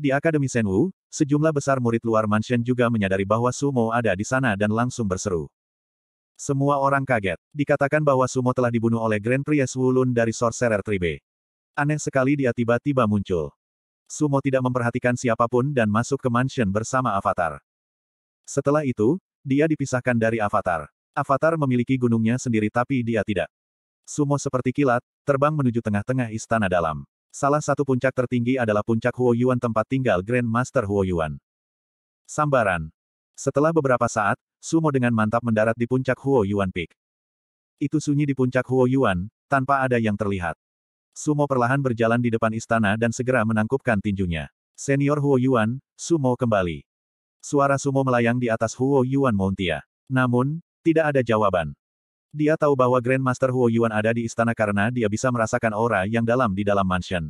Di Akademi Senwu, sejumlah besar murid luar mansion juga menyadari bahwa Sumo ada di sana dan langsung berseru. Semua orang kaget. Dikatakan bahwa Sumo telah dibunuh oleh Grand Priest Wulun dari Sorcerer Tribe. Aneh sekali dia tiba-tiba muncul. Sumo tidak memperhatikan siapapun dan masuk ke mansion bersama Avatar. Setelah itu, dia dipisahkan dari Avatar. Avatar memiliki gunungnya sendiri tapi dia tidak. Sumo seperti kilat, terbang menuju tengah-tengah istana dalam. Salah satu puncak tertinggi adalah puncak Huo Yuan tempat tinggal Grand Master Huo Yuan. Sambaran. Setelah beberapa saat, Sumo dengan mantap mendarat di puncak Huo Yuan Peak. Itu sunyi di puncak Huo Yuan, tanpa ada yang terlihat. Sumo perlahan berjalan di depan istana dan segera menangkupkan tinjunya. Senior Huo Yuan, Sumo kembali. Suara Sumo melayang di atas Huo Yuan Mountia. Namun, tidak ada jawaban. Dia tahu bahwa Grandmaster Huo Yuan ada di istana karena dia bisa merasakan aura yang dalam di dalam mansion.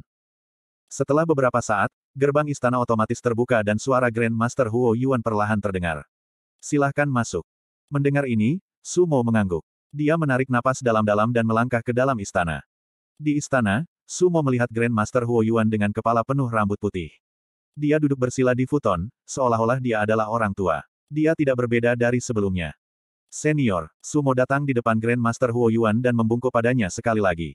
Setelah beberapa saat, gerbang istana otomatis terbuka dan suara Grandmaster Huo Yuan perlahan terdengar. Silahkan masuk. Mendengar ini, Sumo mengangguk. Dia menarik napas dalam-dalam dan melangkah ke dalam istana. Di istana, Sumo melihat Grandmaster Huo Yuan dengan kepala penuh rambut putih. Dia duduk bersila di futon, seolah-olah dia adalah orang tua. Dia tidak berbeda dari sebelumnya. Senior, Sumo datang di depan Grandmaster Huo Yuan dan membungkuk padanya sekali lagi.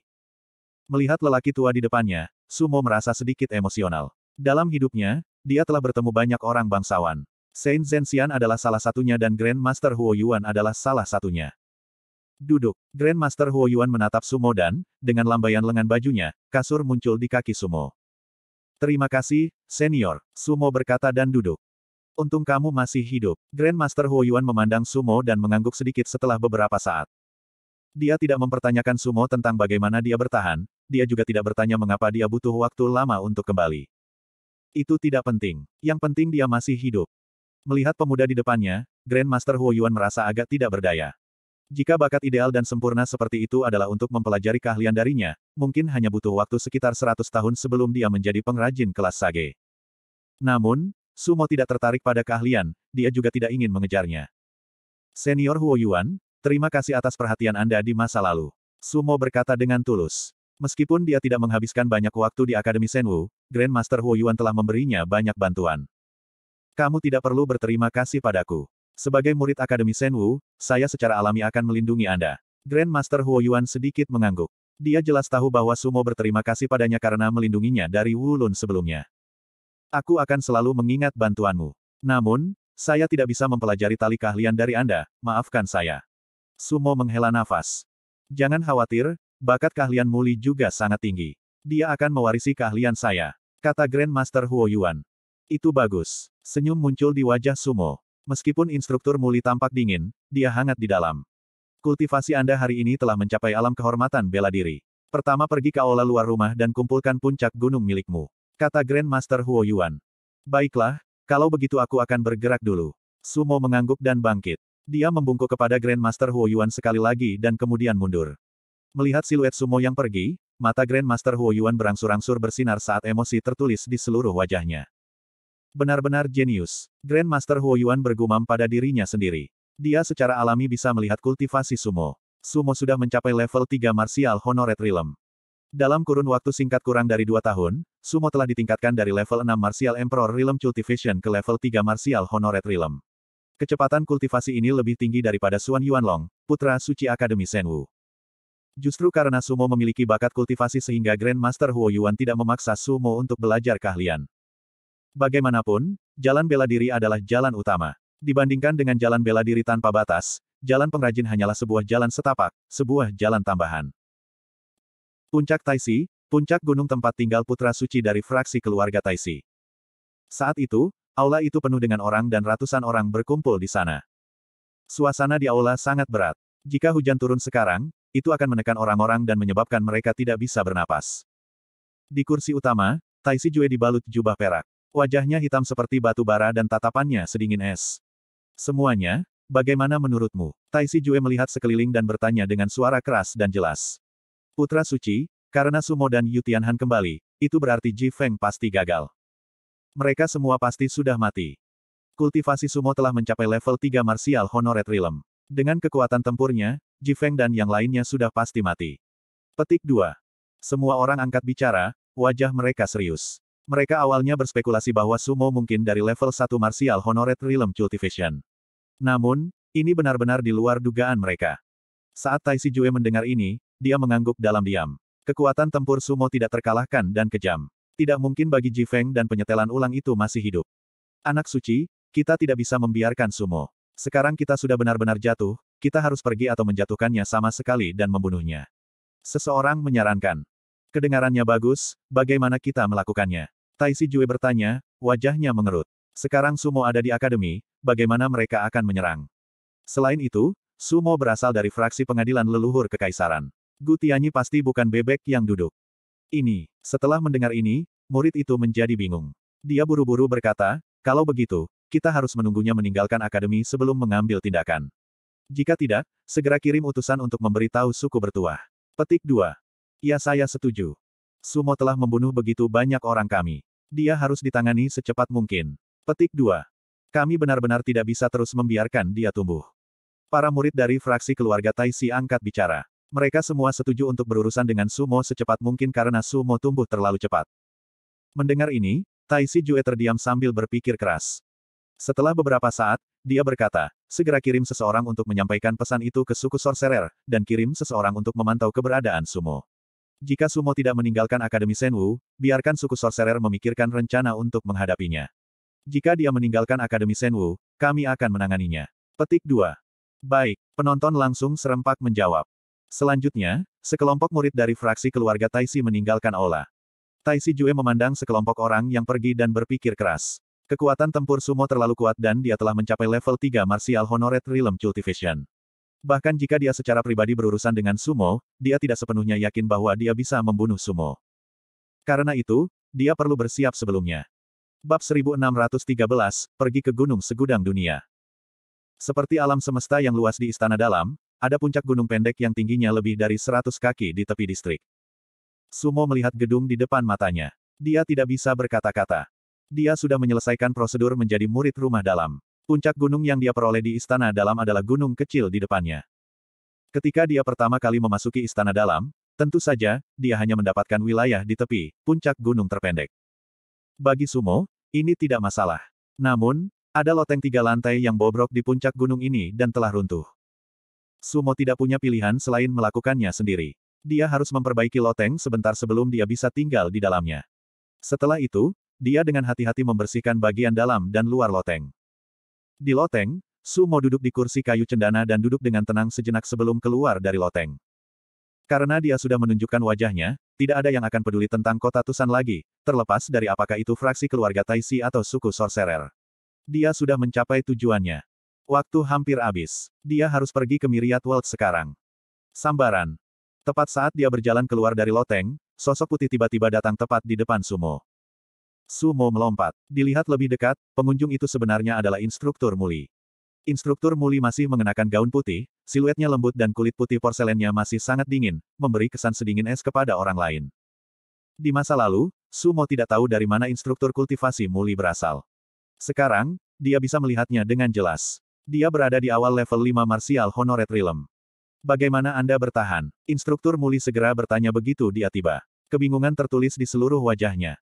Melihat lelaki tua di depannya, Sumo merasa sedikit emosional. Dalam hidupnya, dia telah bertemu banyak orang bangsawan. Saint Zhenxian adalah salah satunya dan Grandmaster Huo Yuan adalah salah satunya. Duduk, Grandmaster Huo Yuan menatap Sumo dan, dengan lambaian lengan bajunya, kasur muncul di kaki Sumo. Terima kasih, senior, Sumo berkata dan duduk. Untung kamu masih hidup. Grandmaster Huo Yuan memandang Sumo dan mengangguk sedikit setelah beberapa saat. Dia tidak mempertanyakan Sumo tentang bagaimana dia bertahan, dia juga tidak bertanya mengapa dia butuh waktu lama untuk kembali. Itu tidak penting. Yang penting dia masih hidup. Melihat pemuda di depannya, Grandmaster Huo Yuan merasa agak tidak berdaya. Jika bakat ideal dan sempurna seperti itu adalah untuk mempelajari keahlian darinya, mungkin hanya butuh waktu sekitar 100 tahun sebelum dia menjadi pengrajin kelas sage. Namun, Sumo tidak tertarik pada keahlian, dia juga tidak ingin mengejarnya. Senior Huo Yuan, terima kasih atas perhatian Anda di masa lalu. Sumo berkata dengan tulus. Meskipun dia tidak menghabiskan banyak waktu di Akademi Senwu, Grandmaster Huo Yuan telah memberinya banyak bantuan. Kamu tidak perlu berterima kasih padaku. Sebagai murid Akademi Senwu, saya secara alami akan melindungi Anda. Grandmaster Huo Yuan sedikit mengangguk. Dia jelas tahu bahwa Sumo berterima kasih padanya karena melindunginya dari Wulun sebelumnya. Aku akan selalu mengingat bantuanmu. Namun, saya tidak bisa mempelajari tali keahlian dari Anda, maafkan saya. Sumo menghela nafas. Jangan khawatir, bakat keahlian Muli juga sangat tinggi. Dia akan mewarisi keahlian saya, kata Grandmaster Huo Yuan. Itu bagus. Senyum muncul di wajah Sumo. Meskipun instruktur Muli tampak dingin, dia hangat di dalam. Kultivasi Anda hari ini telah mencapai alam kehormatan bela diri. Pertama pergi ke aula luar rumah dan kumpulkan puncak gunung milikmu. Kata Grandmaster Huo Yuan. Baiklah, kalau begitu aku akan bergerak dulu. Sumo mengangguk dan bangkit. Dia membungkuk kepada Grandmaster Huo Yuan sekali lagi dan kemudian mundur. Melihat siluet Sumo yang pergi, mata Grandmaster Huo Yuan berangsur-angsur bersinar saat emosi tertulis di seluruh wajahnya. Benar-benar jenius. Grandmaster Huo Yuan bergumam pada dirinya sendiri. Dia secara alami bisa melihat kultivasi Sumo. Sumo sudah mencapai level 3 martial Honored realm. Dalam kurun waktu singkat kurang dari dua tahun, Sumo telah ditingkatkan dari level 6 Martial Emperor Realm Cultivation ke level 3 Martial Honored Realm. Kecepatan kultivasi ini lebih tinggi daripada Xuan Yuanlong, putra suci Akademi Senwu. Justru karena Sumo memiliki bakat kultivasi sehingga Grandmaster Huo Yuan tidak memaksa Sumo untuk belajar keahlian. Bagaimanapun, jalan bela diri adalah jalan utama. Dibandingkan dengan jalan bela diri tanpa batas, jalan pengrajin hanyalah sebuah jalan setapak, sebuah jalan tambahan. Puncak Taisi, puncak gunung tempat tinggal putra suci dari fraksi keluarga Taisi. Saat itu, aula itu penuh dengan orang dan ratusan orang berkumpul di sana. Suasana di aula sangat berat. Jika hujan turun sekarang, itu akan menekan orang-orang dan menyebabkan mereka tidak bisa bernapas. Di kursi utama, Taisi Jue dibalut jubah perak. Wajahnya hitam seperti batu bara dan tatapannya sedingin es. Semuanya, bagaimana menurutmu? Taisi Jue melihat sekeliling dan bertanya dengan suara keras dan jelas. Putra Suci, karena Sumo dan Yutianhan kembali, itu berarti Ji Feng pasti gagal. Mereka semua pasti sudah mati. Kultivasi Sumo telah mencapai level 3 Martial Honored Realm. Dengan kekuatan tempurnya, Ji Feng dan yang lainnya sudah pasti mati. Petik 2. Semua orang angkat bicara, wajah mereka serius. Mereka awalnya berspekulasi bahwa Sumo mungkin dari level 1 Martial Honored Realm Cultivation. Namun, ini benar-benar di luar dugaan mereka. Saat Tai Si Jue mendengar ini, dia mengangguk dalam diam. Kekuatan tempur sumo tidak terkalahkan dan kejam. Tidak mungkin bagi Ji Feng dan penyetelan ulang itu masih hidup. Anak suci, kita tidak bisa membiarkan sumo. Sekarang kita sudah benar-benar jatuh, kita harus pergi atau menjatuhkannya sama sekali dan membunuhnya. Seseorang menyarankan. Kedengarannya bagus, bagaimana kita melakukannya? Si Jue bertanya, wajahnya mengerut. Sekarang sumo ada di akademi, bagaimana mereka akan menyerang? Selain itu, sumo berasal dari fraksi pengadilan leluhur kekaisaran. Gu pasti bukan bebek yang duduk. Ini, setelah mendengar ini, murid itu menjadi bingung. Dia buru-buru berkata, kalau begitu, kita harus menunggunya meninggalkan akademi sebelum mengambil tindakan. Jika tidak, segera kirim utusan untuk memberitahu suku bertuah. Petik 2. Ya saya setuju. Sumo telah membunuh begitu banyak orang kami. Dia harus ditangani secepat mungkin. Petik 2. Kami benar-benar tidak bisa terus membiarkan dia tumbuh. Para murid dari fraksi keluarga Taisi angkat bicara. Mereka semua setuju untuk berurusan dengan Sumo secepat mungkin karena Sumo tumbuh terlalu cepat. Mendengar ini, Tai Si Jue terdiam sambil berpikir keras. Setelah beberapa saat, dia berkata, segera kirim seseorang untuk menyampaikan pesan itu ke suku Sorcerer, dan kirim seseorang untuk memantau keberadaan Sumo. Jika Sumo tidak meninggalkan Akademi Senwu, biarkan suku Sorcerer memikirkan rencana untuk menghadapinya. Jika dia meninggalkan Akademi Senwu, kami akan menanganinya. Petik 2. Baik, penonton langsung serempak menjawab. Selanjutnya, sekelompok murid dari fraksi keluarga Taisi meninggalkan aula. Taisi Jue memandang sekelompok orang yang pergi dan berpikir keras. Kekuatan tempur sumo terlalu kuat dan dia telah mencapai level 3 Martial Honored Realm Cultivation. Bahkan jika dia secara pribadi berurusan dengan sumo, dia tidak sepenuhnya yakin bahwa dia bisa membunuh sumo. Karena itu, dia perlu bersiap sebelumnya. Bab 1613, Pergi ke Gunung Segudang Dunia Seperti alam semesta yang luas di Istana Dalam, ada puncak gunung pendek yang tingginya lebih dari 100 kaki di tepi distrik. Sumo melihat gedung di depan matanya. Dia tidak bisa berkata-kata. Dia sudah menyelesaikan prosedur menjadi murid rumah dalam. Puncak gunung yang dia peroleh di istana dalam adalah gunung kecil di depannya. Ketika dia pertama kali memasuki istana dalam, tentu saja, dia hanya mendapatkan wilayah di tepi, puncak gunung terpendek. Bagi Sumo, ini tidak masalah. Namun, ada loteng tiga lantai yang bobrok di puncak gunung ini dan telah runtuh. Sumo tidak punya pilihan selain melakukannya sendiri. Dia harus memperbaiki loteng sebentar sebelum dia bisa tinggal di dalamnya. Setelah itu, dia dengan hati-hati membersihkan bagian dalam dan luar loteng. Di loteng, Sumo duduk di kursi kayu cendana dan duduk dengan tenang sejenak sebelum keluar dari loteng. Karena dia sudah menunjukkan wajahnya, tidak ada yang akan peduli tentang kota Tusan lagi, terlepas dari apakah itu fraksi keluarga Taishi atau suku Sorcerer. Dia sudah mencapai tujuannya. Waktu hampir habis. Dia harus pergi ke Miriat World sekarang. Sambaran. Tepat saat dia berjalan keluar dari loteng, sosok putih tiba-tiba datang tepat di depan Sumo. Sumo melompat. Dilihat lebih dekat, pengunjung itu sebenarnya adalah instruktur Muli. Instruktur Muli masih mengenakan gaun putih, siluetnya lembut dan kulit putih porselennya masih sangat dingin, memberi kesan sedingin es kepada orang lain. Di masa lalu, Sumo tidak tahu dari mana instruktur kultivasi Muli berasal. Sekarang, dia bisa melihatnya dengan jelas. Dia berada di awal level 5 Martial Honored Realm. Bagaimana Anda bertahan? Instruktur Muli segera bertanya begitu dia tiba. Kebingungan tertulis di seluruh wajahnya.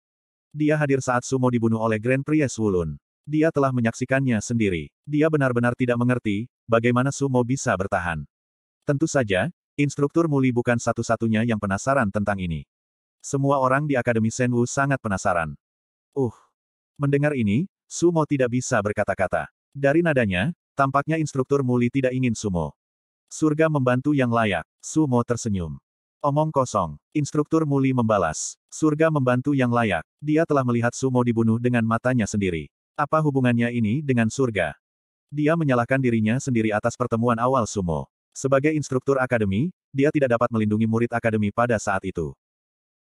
Dia hadir saat Sumo dibunuh oleh Grand Priest Wulun. Dia telah menyaksikannya sendiri. Dia benar-benar tidak mengerti, bagaimana Sumo bisa bertahan. Tentu saja, instruktur Muli bukan satu-satunya yang penasaran tentang ini. Semua orang di Akademi Senwu sangat penasaran. Uh, Mendengar ini, Sumo tidak bisa berkata-kata. Dari nadanya, Tampaknya instruktur Muli tidak ingin sumo. Surga membantu yang layak. Sumo tersenyum. Omong kosong. Instruktur Muli membalas. Surga membantu yang layak. Dia telah melihat sumo dibunuh dengan matanya sendiri. Apa hubungannya ini dengan surga? Dia menyalahkan dirinya sendiri atas pertemuan awal sumo. Sebagai instruktur akademi, dia tidak dapat melindungi murid akademi pada saat itu.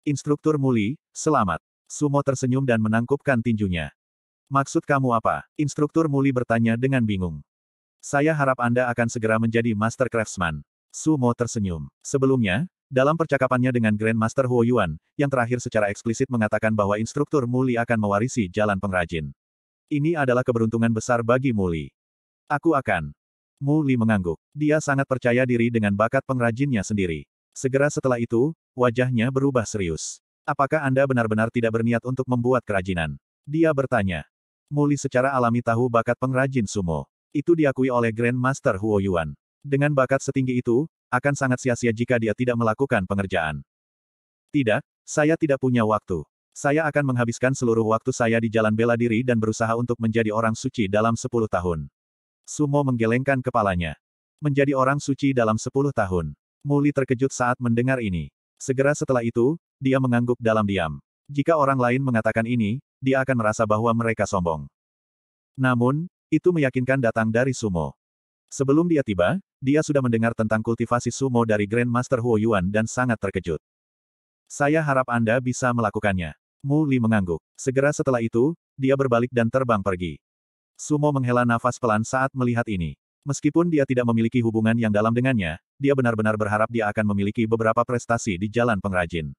Instruktur Muli, selamat. Sumo tersenyum dan menangkupkan tinjunya. Maksud kamu apa? Instruktur Muli bertanya dengan bingung. Saya harap Anda akan segera menjadi Master Craftsman. Sumo tersenyum. Sebelumnya, dalam percakapannya dengan Grandmaster Huo Yuan, yang terakhir secara eksplisit mengatakan bahwa instruktur Muli akan mewarisi jalan pengrajin. Ini adalah keberuntungan besar bagi Muli. Aku akan. Muli mengangguk. Dia sangat percaya diri dengan bakat pengrajinnya sendiri. Segera setelah itu, wajahnya berubah serius. Apakah Anda benar-benar tidak berniat untuk membuat kerajinan? Dia bertanya. Muli secara alami tahu bakat pengrajin sumo. Itu diakui oleh Grand Master Huo Yuan. Dengan bakat setinggi itu, akan sangat sia-sia jika dia tidak melakukan pengerjaan. Tidak, saya tidak punya waktu. Saya akan menghabiskan seluruh waktu saya di jalan bela diri dan berusaha untuk menjadi orang suci dalam 10 tahun. Sumo menggelengkan kepalanya. Menjadi orang suci dalam 10 tahun. Muli terkejut saat mendengar ini. Segera setelah itu, dia mengangguk dalam diam. Jika orang lain mengatakan ini, dia akan merasa bahwa mereka sombong. Namun, itu meyakinkan datang dari Sumo. Sebelum dia tiba, dia sudah mendengar tentang kultivasi Sumo dari Grandmaster Huo Yuan dan sangat terkejut. Saya harap Anda bisa melakukannya. Mu Li mengangguk. Segera setelah itu, dia berbalik dan terbang pergi. Sumo menghela nafas pelan saat melihat ini. Meskipun dia tidak memiliki hubungan yang dalam dengannya, dia benar-benar berharap dia akan memiliki beberapa prestasi di jalan pengrajin.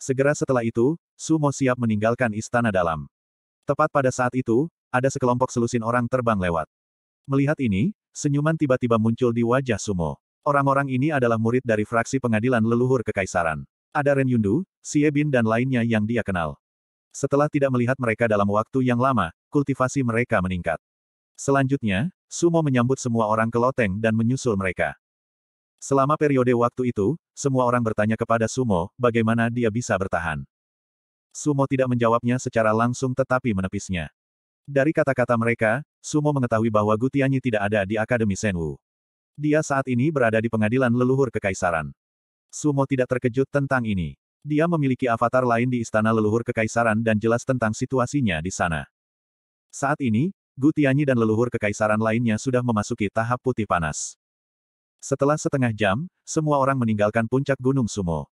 Segera setelah itu, Sumo siap meninggalkan istana dalam. Tepat pada saat itu, ada sekelompok selusin orang terbang lewat. Melihat ini, senyuman tiba-tiba muncul di wajah Sumo. Orang-orang ini adalah murid dari fraksi pengadilan leluhur kekaisaran. Ada Ren Yundu, Xie Bin dan lainnya yang dia kenal. Setelah tidak melihat mereka dalam waktu yang lama, kultivasi mereka meningkat. Selanjutnya, Sumo menyambut semua orang ke loteng dan menyusul mereka. Selama periode waktu itu, semua orang bertanya kepada Sumo, bagaimana dia bisa bertahan. Sumo tidak menjawabnya secara langsung tetapi menepisnya. Dari kata-kata mereka, Sumo mengetahui bahwa Gutianyi tidak ada di Akademi Senwu. Dia saat ini berada di pengadilan leluhur kekaisaran. Sumo tidak terkejut tentang ini. Dia memiliki avatar lain di Istana Leluhur Kekaisaran dan jelas tentang situasinya di sana. Saat ini, Gutianyi dan leluhur kekaisaran lainnya sudah memasuki tahap putih panas. Setelah setengah jam, semua orang meninggalkan puncak Gunung Sumo.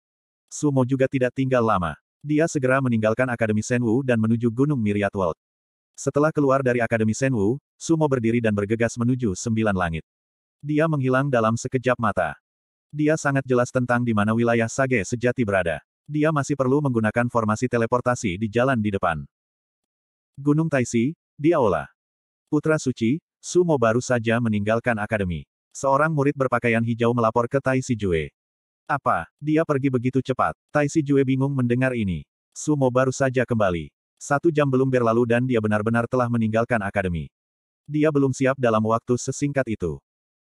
Sumo juga tidak tinggal lama. Dia segera meninggalkan Akademi Senwu dan menuju Gunung Myriad World. Setelah keluar dari Akademi Senwu, Sumo berdiri dan bergegas menuju sembilan langit. Dia menghilang dalam sekejap mata. Dia sangat jelas tentang di mana wilayah Sage sejati berada. Dia masih perlu menggunakan formasi teleportasi di jalan di depan. Gunung Taisi, di aula. Putra Suci, Sumo baru saja meninggalkan akademi. Seorang murid berpakaian hijau melapor ke Tai Si Jue. Apa, dia pergi begitu cepat? Tai Si Jue bingung mendengar ini. Sumo baru saja kembali. Satu jam belum berlalu dan dia benar-benar telah meninggalkan akademi. Dia belum siap dalam waktu sesingkat itu.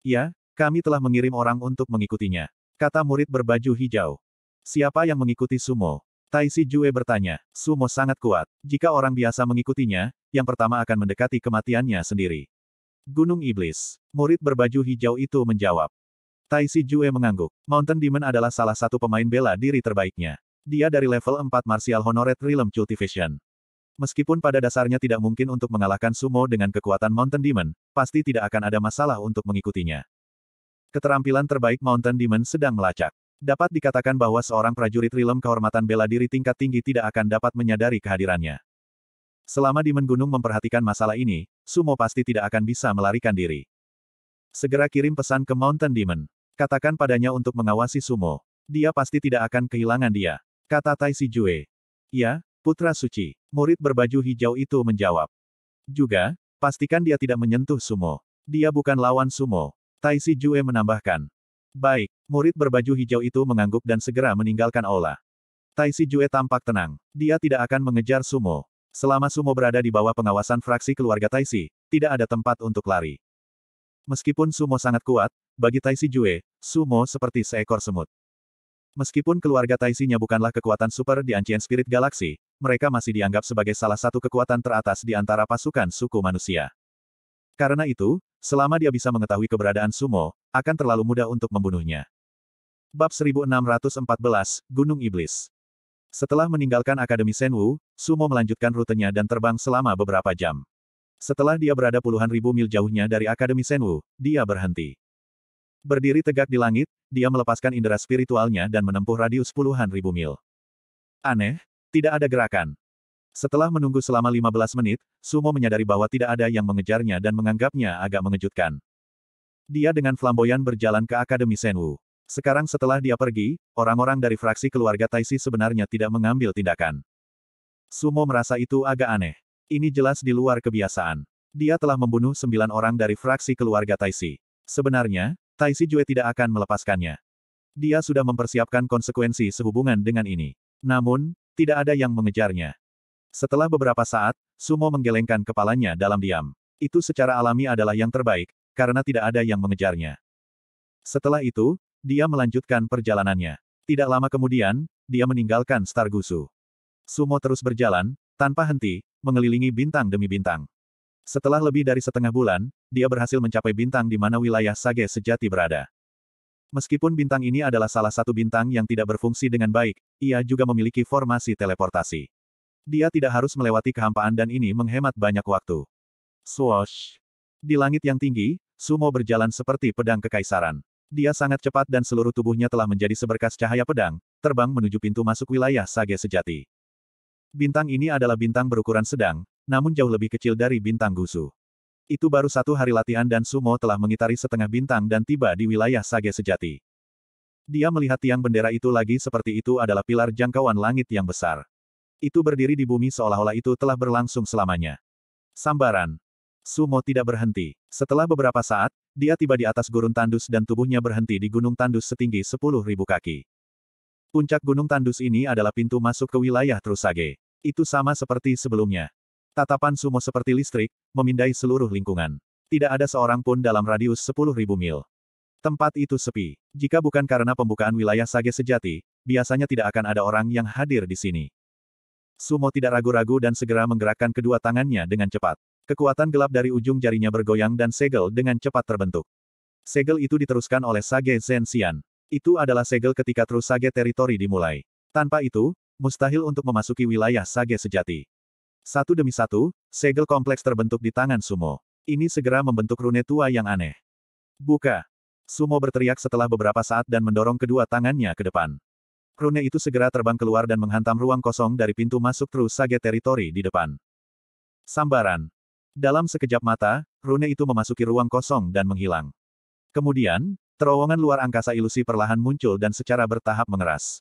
Ya, kami telah mengirim orang untuk mengikutinya. Kata murid berbaju hijau. Siapa yang mengikuti Sumo? Tai Si Jue bertanya. Sumo sangat kuat. Jika orang biasa mengikutinya, yang pertama akan mendekati kematiannya sendiri. Gunung Iblis. Murid berbaju hijau itu menjawab. Tai Si Jue mengangguk. Mountain Demon adalah salah satu pemain bela diri terbaiknya. Dia dari level 4 Martial Honored Realm Cultivation. Meskipun pada dasarnya tidak mungkin untuk mengalahkan Sumo dengan kekuatan Mountain Demon, pasti tidak akan ada masalah untuk mengikutinya. Keterampilan terbaik Mountain Demon sedang melacak. Dapat dikatakan bahwa seorang prajurit Realm kehormatan bela diri tingkat tinggi tidak akan dapat menyadari kehadirannya. Selama di Gunung memperhatikan masalah ini, Sumo pasti tidak akan bisa melarikan diri. Segera kirim pesan ke Mountain Demon. Katakan padanya untuk mengawasi Sumo. Dia pasti tidak akan kehilangan dia. Kata Tai Si Jue. Ya, Putra Suci. Murid berbaju hijau itu menjawab. Juga, pastikan dia tidak menyentuh Sumo. Dia bukan lawan Sumo. Tai Si Jue menambahkan. Baik, murid berbaju hijau itu mengangguk dan segera meninggalkan aula. Tai Si Jue tampak tenang. Dia tidak akan mengejar Sumo. Selama Sumo berada di bawah pengawasan fraksi keluarga Taisi, tidak ada tempat untuk lari. Meskipun Sumo sangat kuat, bagi Taisi Jue, Sumo seperti seekor semut. Meskipun keluarga Taisinya bukanlah kekuatan super di Ancient Spirit Galaxy, mereka masih dianggap sebagai salah satu kekuatan teratas di antara pasukan suku manusia. Karena itu, selama dia bisa mengetahui keberadaan Sumo, akan terlalu mudah untuk membunuhnya. Bab 1614, Gunung Iblis setelah meninggalkan Akademi Senwu, Sumo melanjutkan rutenya dan terbang selama beberapa jam. Setelah dia berada puluhan ribu mil jauhnya dari Akademi Senwu, dia berhenti. Berdiri tegak di langit, dia melepaskan indera spiritualnya dan menempuh radius puluhan ribu mil. Aneh, tidak ada gerakan. Setelah menunggu selama 15 menit, Sumo menyadari bahwa tidak ada yang mengejarnya dan menganggapnya agak mengejutkan. Dia dengan flamboyan berjalan ke Akademi Senwu. Sekarang setelah dia pergi, orang-orang dari fraksi keluarga Taisi sebenarnya tidak mengambil tindakan. Sumo merasa itu agak aneh. Ini jelas di luar kebiasaan. Dia telah membunuh sembilan orang dari fraksi keluarga Taisi. Sebenarnya, Taisi Jue tidak akan melepaskannya. Dia sudah mempersiapkan konsekuensi sehubungan dengan ini. Namun, tidak ada yang mengejarnya. Setelah beberapa saat, Sumo menggelengkan kepalanya dalam diam. Itu secara alami adalah yang terbaik, karena tidak ada yang mengejarnya. Setelah itu, dia melanjutkan perjalanannya. Tidak lama kemudian, dia meninggalkan Stargusu. Sumo terus berjalan, tanpa henti, mengelilingi bintang demi bintang. Setelah lebih dari setengah bulan, dia berhasil mencapai bintang di mana wilayah Sage sejati berada. Meskipun bintang ini adalah salah satu bintang yang tidak berfungsi dengan baik, ia juga memiliki formasi teleportasi. Dia tidak harus melewati kehampaan dan ini menghemat banyak waktu. Swoosh! Di langit yang tinggi, Sumo berjalan seperti pedang kekaisaran. Dia sangat cepat dan seluruh tubuhnya telah menjadi seberkas cahaya pedang, terbang menuju pintu masuk wilayah Sage Sejati. Bintang ini adalah bintang berukuran sedang, namun jauh lebih kecil dari bintang gusu. Itu baru satu hari latihan dan Sumo telah mengitari setengah bintang dan tiba di wilayah Sage Sejati. Dia melihat tiang bendera itu lagi seperti itu adalah pilar jangkauan langit yang besar. Itu berdiri di bumi seolah-olah itu telah berlangsung selamanya. Sambaran. Sumo tidak berhenti. Setelah beberapa saat, dia tiba di atas gurun tandus dan tubuhnya berhenti di gunung tandus setinggi 10.000 kaki. Puncak gunung tandus ini adalah pintu masuk ke wilayah Trusage. Itu sama seperti sebelumnya. Tatapan Sumo seperti listrik, memindai seluruh lingkungan. Tidak ada seorang pun dalam radius 10.000 mil. Tempat itu sepi. Jika bukan karena pembukaan wilayah Sage sejati, biasanya tidak akan ada orang yang hadir di sini. Sumo tidak ragu-ragu dan segera menggerakkan kedua tangannya dengan cepat. Kekuatan gelap dari ujung jarinya bergoyang dan segel dengan cepat terbentuk. Segel itu diteruskan oleh Sage Zenxian. Itu adalah segel ketika terus Sage teritori dimulai. Tanpa itu, mustahil untuk memasuki wilayah Sage sejati. Satu demi satu, segel kompleks terbentuk di tangan Sumo. Ini segera membentuk rune tua yang aneh. Buka! Sumo berteriak setelah beberapa saat dan mendorong kedua tangannya ke depan. Rune itu segera terbang keluar dan menghantam ruang kosong dari pintu masuk terus Sage teritori di depan. Sambaran! Dalam sekejap mata, rune itu memasuki ruang kosong dan menghilang. Kemudian, terowongan luar angkasa ilusi perlahan muncul dan secara bertahap mengeras.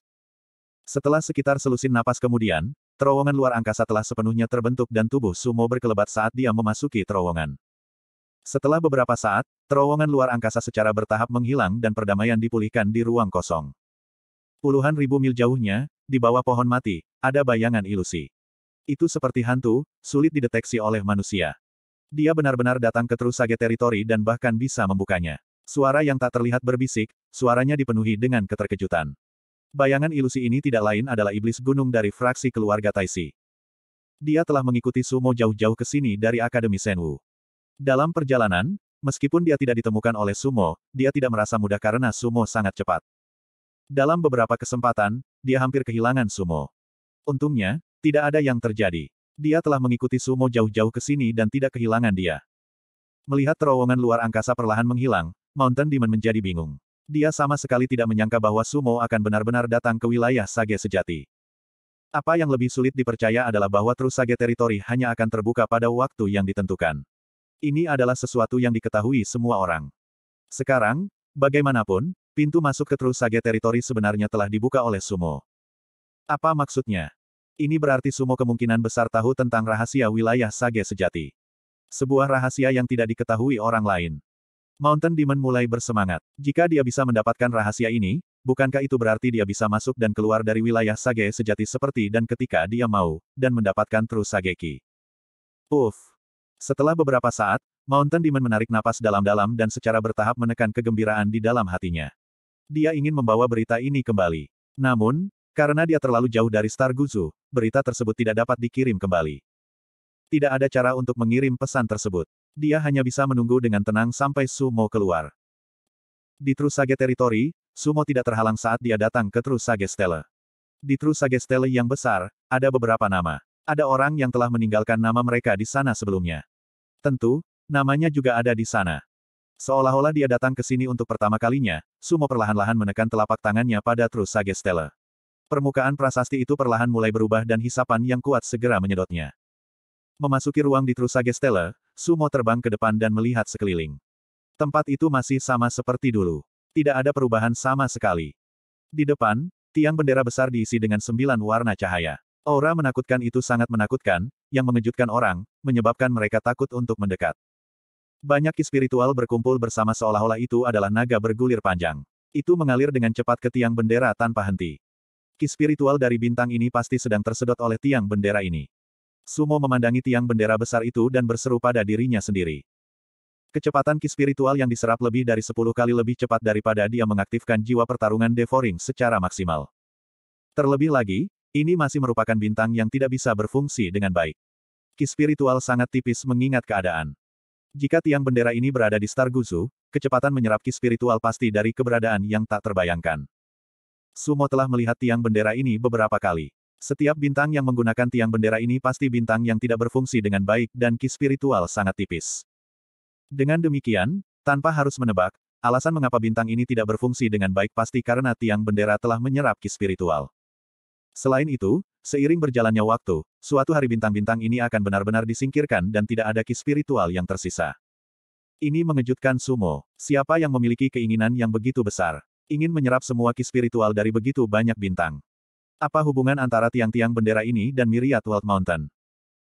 Setelah sekitar selusin napas kemudian, terowongan luar angkasa telah sepenuhnya terbentuk dan tubuh Sumo berkelebat saat dia memasuki terowongan. Setelah beberapa saat, terowongan luar angkasa secara bertahap menghilang dan perdamaian dipulihkan di ruang kosong. Puluhan ribu mil jauhnya, di bawah pohon mati, ada bayangan ilusi. Itu seperti hantu, sulit dideteksi oleh manusia. Dia benar-benar datang ke Trusage teritori dan bahkan bisa membukanya. Suara yang tak terlihat berbisik, suaranya dipenuhi dengan keterkejutan. Bayangan ilusi ini tidak lain adalah iblis gunung dari fraksi keluarga Taishi. Dia telah mengikuti Sumo jauh-jauh ke sini dari Akademi Senwu. Dalam perjalanan, meskipun dia tidak ditemukan oleh Sumo, dia tidak merasa mudah karena Sumo sangat cepat. Dalam beberapa kesempatan, dia hampir kehilangan Sumo. Untungnya, tidak ada yang terjadi. Dia telah mengikuti Sumo jauh-jauh ke sini dan tidak kehilangan dia. Melihat terowongan luar angkasa perlahan menghilang, Mountain Demon menjadi bingung. Dia sama sekali tidak menyangka bahwa Sumo akan benar-benar datang ke wilayah Sage sejati. Apa yang lebih sulit dipercaya adalah bahwa terus Sage Territory hanya akan terbuka pada waktu yang ditentukan. Ini adalah sesuatu yang diketahui semua orang. Sekarang, bagaimanapun, pintu masuk ke terus Sage Territory sebenarnya telah dibuka oleh Sumo. Apa maksudnya? Ini berarti Sumo kemungkinan besar tahu tentang rahasia wilayah Sage sejati. Sebuah rahasia yang tidak diketahui orang lain. Mountain Demon mulai bersemangat. Jika dia bisa mendapatkan rahasia ini, bukankah itu berarti dia bisa masuk dan keluar dari wilayah Sage sejati seperti dan ketika dia mau, dan mendapatkan terus Sageki. Uff. Setelah beberapa saat, Mountain Demon menarik napas dalam-dalam dan secara bertahap menekan kegembiraan di dalam hatinya. Dia ingin membawa berita ini kembali. Namun, karena dia terlalu jauh dari Star Guzu, berita tersebut tidak dapat dikirim kembali. Tidak ada cara untuk mengirim pesan tersebut. Dia hanya bisa menunggu dengan tenang sampai Sumo keluar. Di Trusage Territory, Sumo tidak terhalang saat dia datang ke Trusage Stele. Di Trusage Stele yang besar, ada beberapa nama. Ada orang yang telah meninggalkan nama mereka di sana sebelumnya. Tentu, namanya juga ada di sana. Seolah-olah dia datang ke sini untuk pertama kalinya, Sumo perlahan-lahan menekan telapak tangannya pada Trusage Stele. Permukaan prasasti itu perlahan mulai berubah dan hisapan yang kuat segera menyedotnya. Memasuki ruang di Trusage Stella, Sumo terbang ke depan dan melihat sekeliling. Tempat itu masih sama seperti dulu. Tidak ada perubahan sama sekali. Di depan, tiang bendera besar diisi dengan sembilan warna cahaya. Aura menakutkan itu sangat menakutkan, yang mengejutkan orang, menyebabkan mereka takut untuk mendekat. Banyak spiritual berkumpul bersama seolah-olah itu adalah naga bergulir panjang. Itu mengalir dengan cepat ke tiang bendera tanpa henti. Ki spiritual dari bintang ini pasti sedang tersedot oleh tiang bendera ini. Sumo memandangi tiang bendera besar itu dan berseru pada dirinya sendiri. Kecepatan ki spiritual yang diserap lebih dari 10 kali lebih cepat daripada dia mengaktifkan jiwa pertarungan devouring secara maksimal. Terlebih lagi, ini masih merupakan bintang yang tidak bisa berfungsi dengan baik. Ki spiritual sangat tipis mengingat keadaan. Jika tiang bendera ini berada di Star Guzu, kecepatan menyerap ki spiritual pasti dari keberadaan yang tak terbayangkan. Sumo telah melihat tiang bendera ini beberapa kali. Setiap bintang yang menggunakan tiang bendera ini pasti bintang yang tidak berfungsi dengan baik dan ki spiritual sangat tipis. Dengan demikian, tanpa harus menebak, alasan mengapa bintang ini tidak berfungsi dengan baik pasti karena tiang bendera telah menyerap ki spiritual. Selain itu, seiring berjalannya waktu, suatu hari bintang-bintang ini akan benar-benar disingkirkan dan tidak ada ki spiritual yang tersisa. Ini mengejutkan Sumo. Siapa yang memiliki keinginan yang begitu besar? Ingin menyerap semua ki spiritual dari begitu banyak bintang. Apa hubungan antara tiang-tiang bendera ini dan Myriad World Mountain?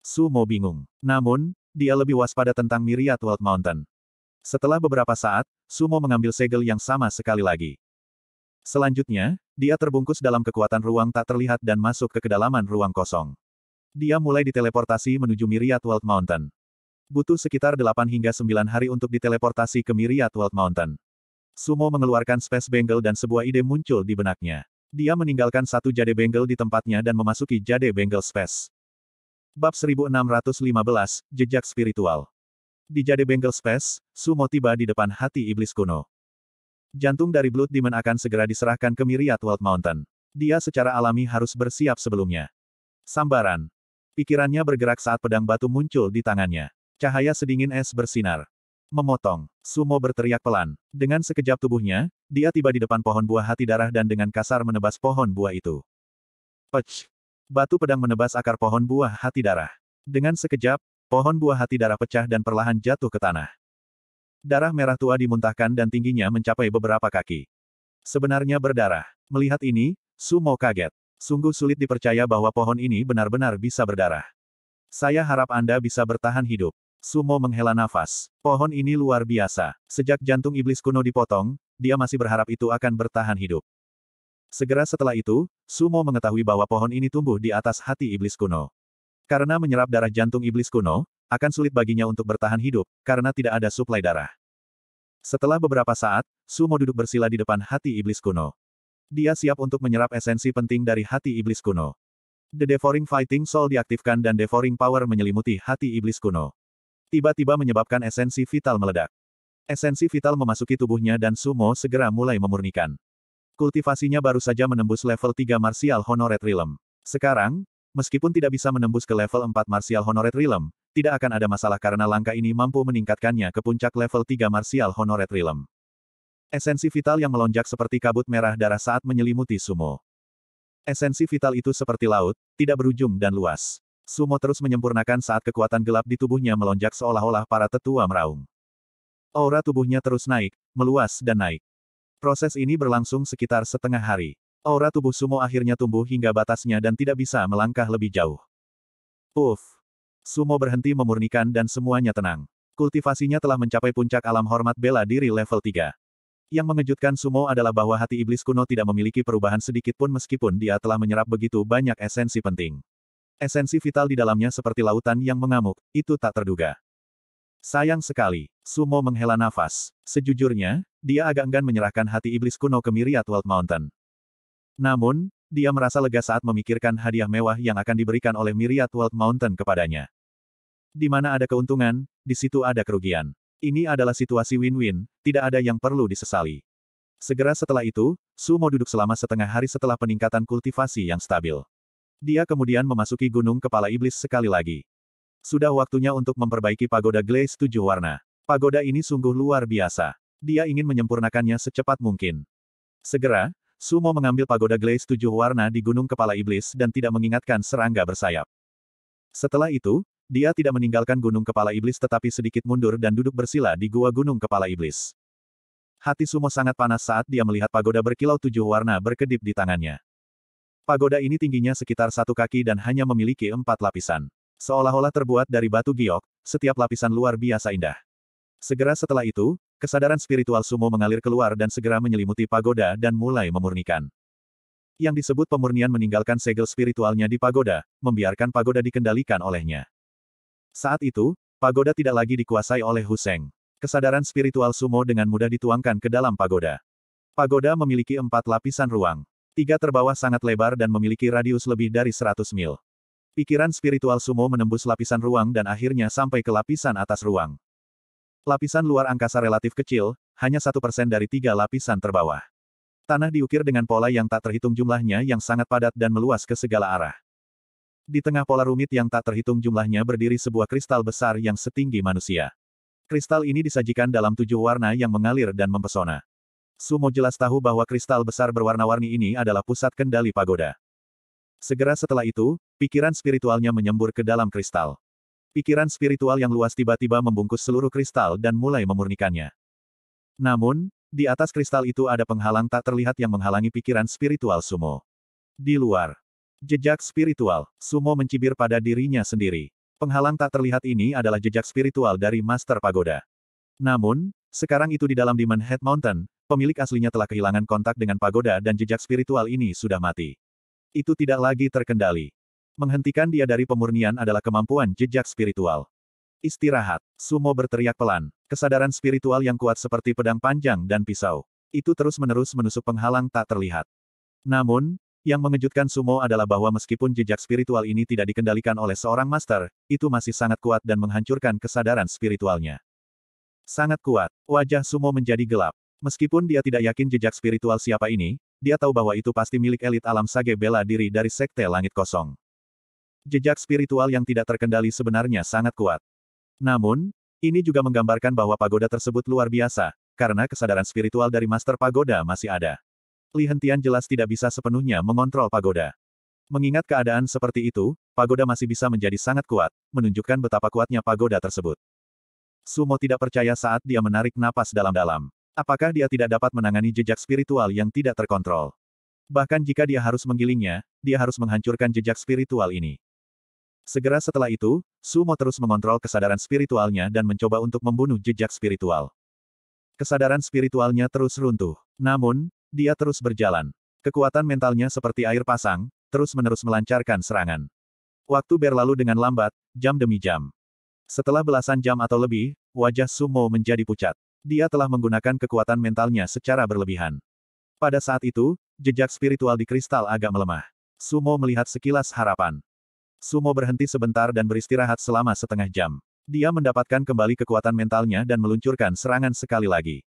Su Mo bingung. Namun, dia lebih waspada tentang Myriad World Mountain. Setelah beberapa saat, Sumo mengambil segel yang sama sekali lagi. Selanjutnya, dia terbungkus dalam kekuatan ruang tak terlihat dan masuk ke kedalaman ruang kosong. Dia mulai diteleportasi menuju Myriad World Mountain. Butuh sekitar 8 hingga 9 hari untuk diteleportasi ke Myriad World Mountain. Sumo mengeluarkan Space Bengal dan sebuah ide muncul di benaknya. Dia meninggalkan satu jade bengal di tempatnya dan memasuki jade bengal space. Bab 1615, Jejak Spiritual Di jade bengal space, Sumo tiba di depan hati iblis kuno. Jantung dari Blood Demon akan segera diserahkan ke Myriad World Mountain. Dia secara alami harus bersiap sebelumnya. Sambaran. Pikirannya bergerak saat pedang batu muncul di tangannya. Cahaya sedingin es bersinar. Memotong. Sumo berteriak pelan. Dengan sekejap tubuhnya, dia tiba di depan pohon buah hati darah dan dengan kasar menebas pohon buah itu. Pech. Batu pedang menebas akar pohon buah hati darah. Dengan sekejap, pohon buah hati darah pecah dan perlahan jatuh ke tanah. Darah merah tua dimuntahkan dan tingginya mencapai beberapa kaki. Sebenarnya berdarah. Melihat ini, Sumo kaget. Sungguh sulit dipercaya bahwa pohon ini benar-benar bisa berdarah. Saya harap Anda bisa bertahan hidup. Sumo menghela nafas. Pohon ini luar biasa. Sejak jantung iblis kuno dipotong, dia masih berharap itu akan bertahan hidup. Segera setelah itu, Sumo mengetahui bahwa pohon ini tumbuh di atas hati iblis kuno. Karena menyerap darah jantung iblis kuno, akan sulit baginya untuk bertahan hidup, karena tidak ada suplai darah. Setelah beberapa saat, Sumo duduk bersila di depan hati iblis kuno. Dia siap untuk menyerap esensi penting dari hati iblis kuno. The Devouring Fighting Soul diaktifkan dan Devouring Power menyelimuti hati iblis kuno tiba-tiba menyebabkan esensi vital meledak. Esensi vital memasuki tubuhnya dan Sumo segera mulai memurnikan. Kultivasinya baru saja menembus level 3 Martial Honored Realm. Sekarang, meskipun tidak bisa menembus ke level 4 Martial Honored Realm, tidak akan ada masalah karena langkah ini mampu meningkatkannya ke puncak level 3 Martial Honored Realm. Esensi vital yang melonjak seperti kabut merah darah saat menyelimuti Sumo. Esensi vital itu seperti laut, tidak berujung dan luas. Sumo terus menyempurnakan saat kekuatan gelap di tubuhnya melonjak seolah-olah para tetua meraung. Aura tubuhnya terus naik, meluas dan naik. Proses ini berlangsung sekitar setengah hari. Aura tubuh Sumo akhirnya tumbuh hingga batasnya dan tidak bisa melangkah lebih jauh. Puff! Sumo berhenti memurnikan dan semuanya tenang. Kultivasinya telah mencapai puncak alam hormat bela diri level 3. Yang mengejutkan Sumo adalah bahwa hati iblis kuno tidak memiliki perubahan sedikit pun meskipun dia telah menyerap begitu banyak esensi penting. Esensi vital di dalamnya seperti lautan yang mengamuk, itu tak terduga. Sayang sekali, Sumo menghela nafas. Sejujurnya, dia agak enggan menyerahkan hati iblis kuno ke Myriad World Mountain. Namun, dia merasa lega saat memikirkan hadiah mewah yang akan diberikan oleh Myriad World Mountain kepadanya. Di mana ada keuntungan, di situ ada kerugian. Ini adalah situasi win-win, tidak ada yang perlu disesali. Segera setelah itu, Sumo duduk selama setengah hari setelah peningkatan kultivasi yang stabil. Dia kemudian memasuki gunung kepala iblis sekali lagi. Sudah waktunya untuk memperbaiki pagoda Glaze tujuh warna. Pagoda ini sungguh luar biasa. Dia ingin menyempurnakannya secepat mungkin. Segera, Sumo mengambil pagoda glaze tujuh warna di Gunung Kepala Iblis dan tidak mengingatkan serangga bersayap. Setelah itu, dia tidak meninggalkan Gunung Kepala Iblis tetapi sedikit mundur dan duduk bersila di gua Gunung Kepala Iblis. Hati Sumo sangat panas saat dia melihat pagoda berkilau tujuh warna berkedip di tangannya. Pagoda ini tingginya sekitar satu kaki dan hanya memiliki empat lapisan. Seolah-olah terbuat dari batu giok, setiap lapisan luar biasa indah. Segera setelah itu, kesadaran spiritual sumo mengalir keluar dan segera menyelimuti pagoda dan mulai memurnikan. Yang disebut pemurnian meninggalkan segel spiritualnya di pagoda, membiarkan pagoda dikendalikan olehnya. Saat itu, pagoda tidak lagi dikuasai oleh Huseng. Kesadaran spiritual sumo dengan mudah dituangkan ke dalam pagoda. Pagoda memiliki empat lapisan ruang. Tiga terbawah sangat lebar dan memiliki radius lebih dari 100 mil. Pikiran spiritual sumo menembus lapisan ruang dan akhirnya sampai ke lapisan atas ruang. Lapisan luar angkasa relatif kecil, hanya satu persen dari tiga lapisan terbawah. Tanah diukir dengan pola yang tak terhitung jumlahnya yang sangat padat dan meluas ke segala arah. Di tengah pola rumit yang tak terhitung jumlahnya berdiri sebuah kristal besar yang setinggi manusia. Kristal ini disajikan dalam tujuh warna yang mengalir dan mempesona. Sumo jelas tahu bahwa kristal besar berwarna-warni ini adalah pusat kendali pagoda. Segera setelah itu, pikiran spiritualnya menyembur ke dalam kristal. Pikiran spiritual yang luas tiba-tiba membungkus seluruh kristal dan mulai memurnikannya. Namun, di atas kristal itu ada penghalang tak terlihat yang menghalangi pikiran spiritual Sumo. Di luar, jejak spiritual, Sumo mencibir pada dirinya sendiri. Penghalang tak terlihat ini adalah jejak spiritual dari Master Pagoda. Namun, sekarang itu di dalam Demon Head Mountain, pemilik aslinya telah kehilangan kontak dengan pagoda dan jejak spiritual ini sudah mati. Itu tidak lagi terkendali. Menghentikan dia dari pemurnian adalah kemampuan jejak spiritual. Istirahat. Sumo berteriak pelan. Kesadaran spiritual yang kuat seperti pedang panjang dan pisau. Itu terus-menerus menusuk penghalang tak terlihat. Namun, yang mengejutkan Sumo adalah bahwa meskipun jejak spiritual ini tidak dikendalikan oleh seorang master, itu masih sangat kuat dan menghancurkan kesadaran spiritualnya. Sangat kuat. Wajah Sumo menjadi gelap. Meskipun dia tidak yakin jejak spiritual siapa ini, dia tahu bahwa itu pasti milik elit alam sage bela diri dari Sekte Langit Kosong. Jejak spiritual yang tidak terkendali sebenarnya sangat kuat. Namun, ini juga menggambarkan bahwa pagoda tersebut luar biasa, karena kesadaran spiritual dari Master Pagoda masih ada. Li Hentian jelas tidak bisa sepenuhnya mengontrol pagoda. Mengingat keadaan seperti itu, pagoda masih bisa menjadi sangat kuat, menunjukkan betapa kuatnya pagoda tersebut. Sumo tidak percaya saat dia menarik napas dalam-dalam. Apakah dia tidak dapat menangani jejak spiritual yang tidak terkontrol? Bahkan jika dia harus menggilingnya, dia harus menghancurkan jejak spiritual ini. Segera setelah itu, Sumo terus mengontrol kesadaran spiritualnya dan mencoba untuk membunuh jejak spiritual. Kesadaran spiritualnya terus runtuh. Namun, dia terus berjalan. Kekuatan mentalnya seperti air pasang, terus-menerus melancarkan serangan. Waktu berlalu dengan lambat, jam demi jam. Setelah belasan jam atau lebih, Wajah Sumo menjadi pucat. Dia telah menggunakan kekuatan mentalnya secara berlebihan. Pada saat itu, jejak spiritual di kristal agak melemah. Sumo melihat sekilas harapan. Sumo berhenti sebentar dan beristirahat selama setengah jam. Dia mendapatkan kembali kekuatan mentalnya dan meluncurkan serangan sekali lagi.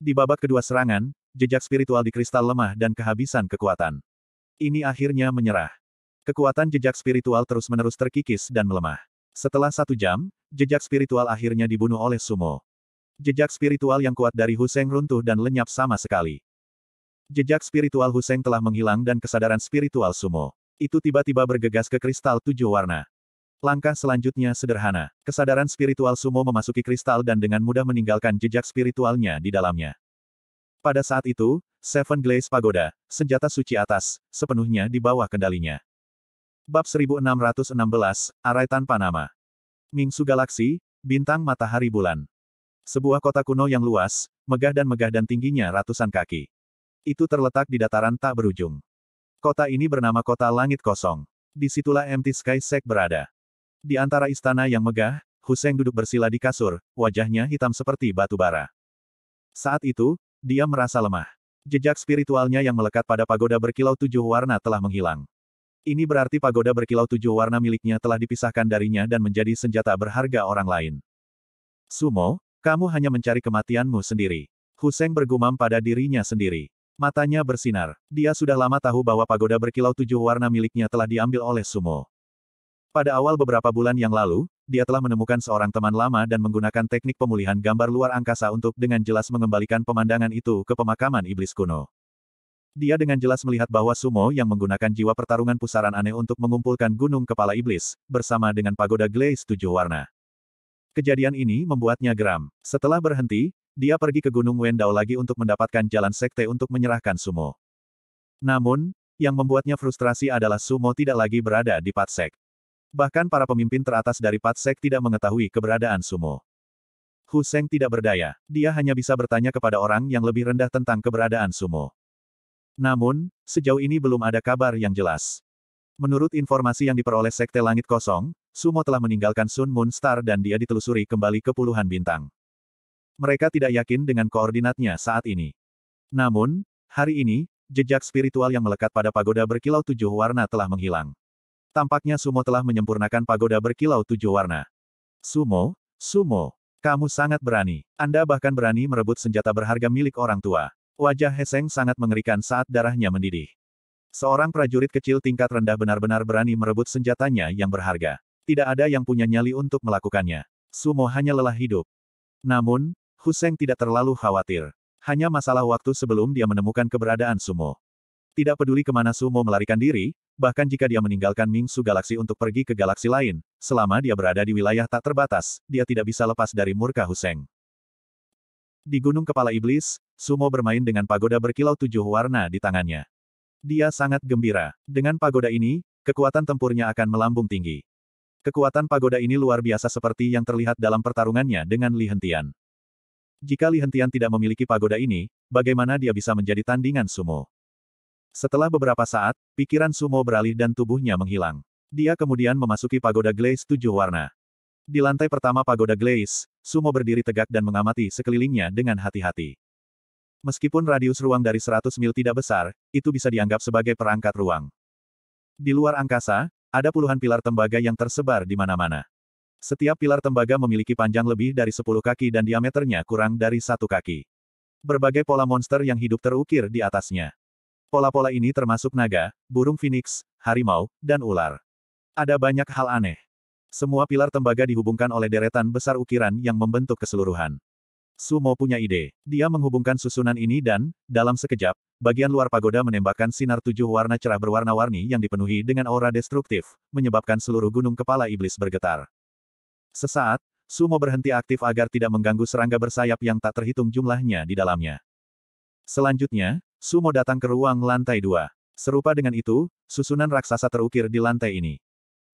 Di babak kedua serangan, jejak spiritual di kristal lemah dan kehabisan kekuatan. Ini akhirnya menyerah. Kekuatan jejak spiritual terus-menerus terkikis dan melemah. Setelah satu jam, jejak spiritual akhirnya dibunuh oleh Sumo. Jejak spiritual yang kuat dari Huseng runtuh dan lenyap sama sekali. Jejak spiritual Huseng telah menghilang dan kesadaran spiritual Sumo. Itu tiba-tiba bergegas ke kristal tujuh warna. Langkah selanjutnya sederhana. Kesadaran spiritual Sumo memasuki kristal dan dengan mudah meninggalkan jejak spiritualnya di dalamnya. Pada saat itu, Seven Glaze Pagoda, senjata suci atas, sepenuhnya di bawah kendalinya. Bab 1616, Arai Tanpa Nama Mingsu Galaksi, Bintang Matahari Bulan. Sebuah kota kuno yang luas, megah dan megah dan tingginya ratusan kaki. Itu terletak di dataran tak berujung. Kota ini bernama Kota Langit Kosong. Disitulah Empty Sky Sek berada. Di antara istana yang megah, Huseng duduk bersila di kasur, wajahnya hitam seperti batu bara. Saat itu, dia merasa lemah. Jejak spiritualnya yang melekat pada pagoda berkilau tujuh warna telah menghilang. Ini berarti pagoda berkilau tujuh warna miliknya telah dipisahkan darinya dan menjadi senjata berharga orang lain. Sumo, kamu hanya mencari kematianmu sendiri. Huseng bergumam pada dirinya sendiri. Matanya bersinar. Dia sudah lama tahu bahwa pagoda berkilau tujuh warna miliknya telah diambil oleh Sumo. Pada awal beberapa bulan yang lalu, dia telah menemukan seorang teman lama dan menggunakan teknik pemulihan gambar luar angkasa untuk dengan jelas mengembalikan pemandangan itu ke pemakaman iblis kuno. Dia dengan jelas melihat bahwa Sumo yang menggunakan jiwa pertarungan pusaran aneh untuk mengumpulkan gunung kepala iblis, bersama dengan pagoda glaze tujuh warna. Kejadian ini membuatnya geram. Setelah berhenti, dia pergi ke Gunung Wendao lagi untuk mendapatkan jalan sekte untuk menyerahkan Sumo. Namun, yang membuatnya frustrasi adalah Sumo tidak lagi berada di Patsek. Bahkan para pemimpin teratas dari Patsek tidak mengetahui keberadaan Sumo. Huseng tidak berdaya. Dia hanya bisa bertanya kepada orang yang lebih rendah tentang keberadaan Sumo. Namun, sejauh ini belum ada kabar yang jelas. Menurut informasi yang diperoleh Sekte Langit Kosong, Sumo telah meninggalkan Sun Moon Star dan dia ditelusuri kembali ke puluhan bintang. Mereka tidak yakin dengan koordinatnya saat ini. Namun, hari ini, jejak spiritual yang melekat pada pagoda berkilau tujuh warna telah menghilang. Tampaknya Sumo telah menyempurnakan pagoda berkilau tujuh warna. Sumo, Sumo, kamu sangat berani. Anda bahkan berani merebut senjata berharga milik orang tua. Wajah Heseng sangat mengerikan saat darahnya mendidih. Seorang prajurit kecil tingkat rendah benar-benar berani merebut senjatanya yang berharga. Tidak ada yang punya nyali untuk melakukannya. Sumo hanya lelah hidup. Namun, Huseng tidak terlalu khawatir. Hanya masalah waktu sebelum dia menemukan keberadaan Sumo. Tidak peduli kemana Sumo melarikan diri, bahkan jika dia meninggalkan Mingsu Galaksi untuk pergi ke galaksi lain, selama dia berada di wilayah tak terbatas, dia tidak bisa lepas dari murka Huseng. Di Gunung Kepala Iblis, Sumo bermain dengan pagoda berkilau tujuh warna di tangannya. Dia sangat gembira. Dengan pagoda ini, kekuatan tempurnya akan melambung tinggi. Kekuatan pagoda ini luar biasa seperti yang terlihat dalam pertarungannya dengan Li Hentian. Jika Li Hentian tidak memiliki pagoda ini, bagaimana dia bisa menjadi tandingan Sumo? Setelah beberapa saat, pikiran Sumo beralih dan tubuhnya menghilang. Dia kemudian memasuki pagoda Glaze tujuh warna. Di lantai pertama pagoda Glaze, Sumo berdiri tegak dan mengamati sekelilingnya dengan hati-hati. Meskipun radius ruang dari 100 mil tidak besar, itu bisa dianggap sebagai perangkat ruang. Di luar angkasa, ada puluhan pilar tembaga yang tersebar di mana-mana. Setiap pilar tembaga memiliki panjang lebih dari 10 kaki dan diameternya kurang dari satu kaki. Berbagai pola monster yang hidup terukir di atasnya. Pola-pola ini termasuk naga, burung phoenix, harimau, dan ular. Ada banyak hal aneh. Semua pilar tembaga dihubungkan oleh deretan besar ukiran yang membentuk keseluruhan. Sumo punya ide. Dia menghubungkan susunan ini dan, dalam sekejap, bagian luar pagoda menembakkan sinar tujuh warna cerah berwarna-warni yang dipenuhi dengan aura destruktif, menyebabkan seluruh gunung kepala iblis bergetar. Sesaat, Sumo berhenti aktif agar tidak mengganggu serangga bersayap yang tak terhitung jumlahnya di dalamnya. Selanjutnya, Sumo datang ke ruang lantai dua. Serupa dengan itu, susunan raksasa terukir di lantai ini.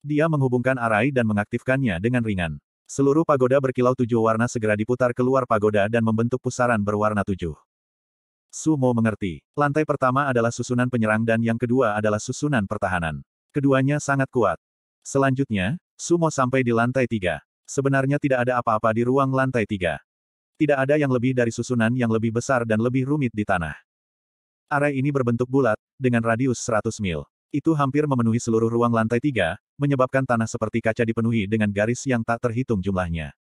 Dia menghubungkan arai dan mengaktifkannya dengan ringan. Seluruh pagoda berkilau tujuh warna segera diputar keluar pagoda dan membentuk pusaran berwarna tujuh. Sumo mengerti. Lantai pertama adalah susunan penyerang dan yang kedua adalah susunan pertahanan. Keduanya sangat kuat. Selanjutnya, Sumo sampai di lantai tiga. Sebenarnya tidak ada apa-apa di ruang lantai tiga. Tidak ada yang lebih dari susunan yang lebih besar dan lebih rumit di tanah. Arai ini berbentuk bulat, dengan radius 100 mil. Itu hampir memenuhi seluruh ruang lantai tiga, menyebabkan tanah seperti kaca dipenuhi dengan garis yang tak terhitung jumlahnya.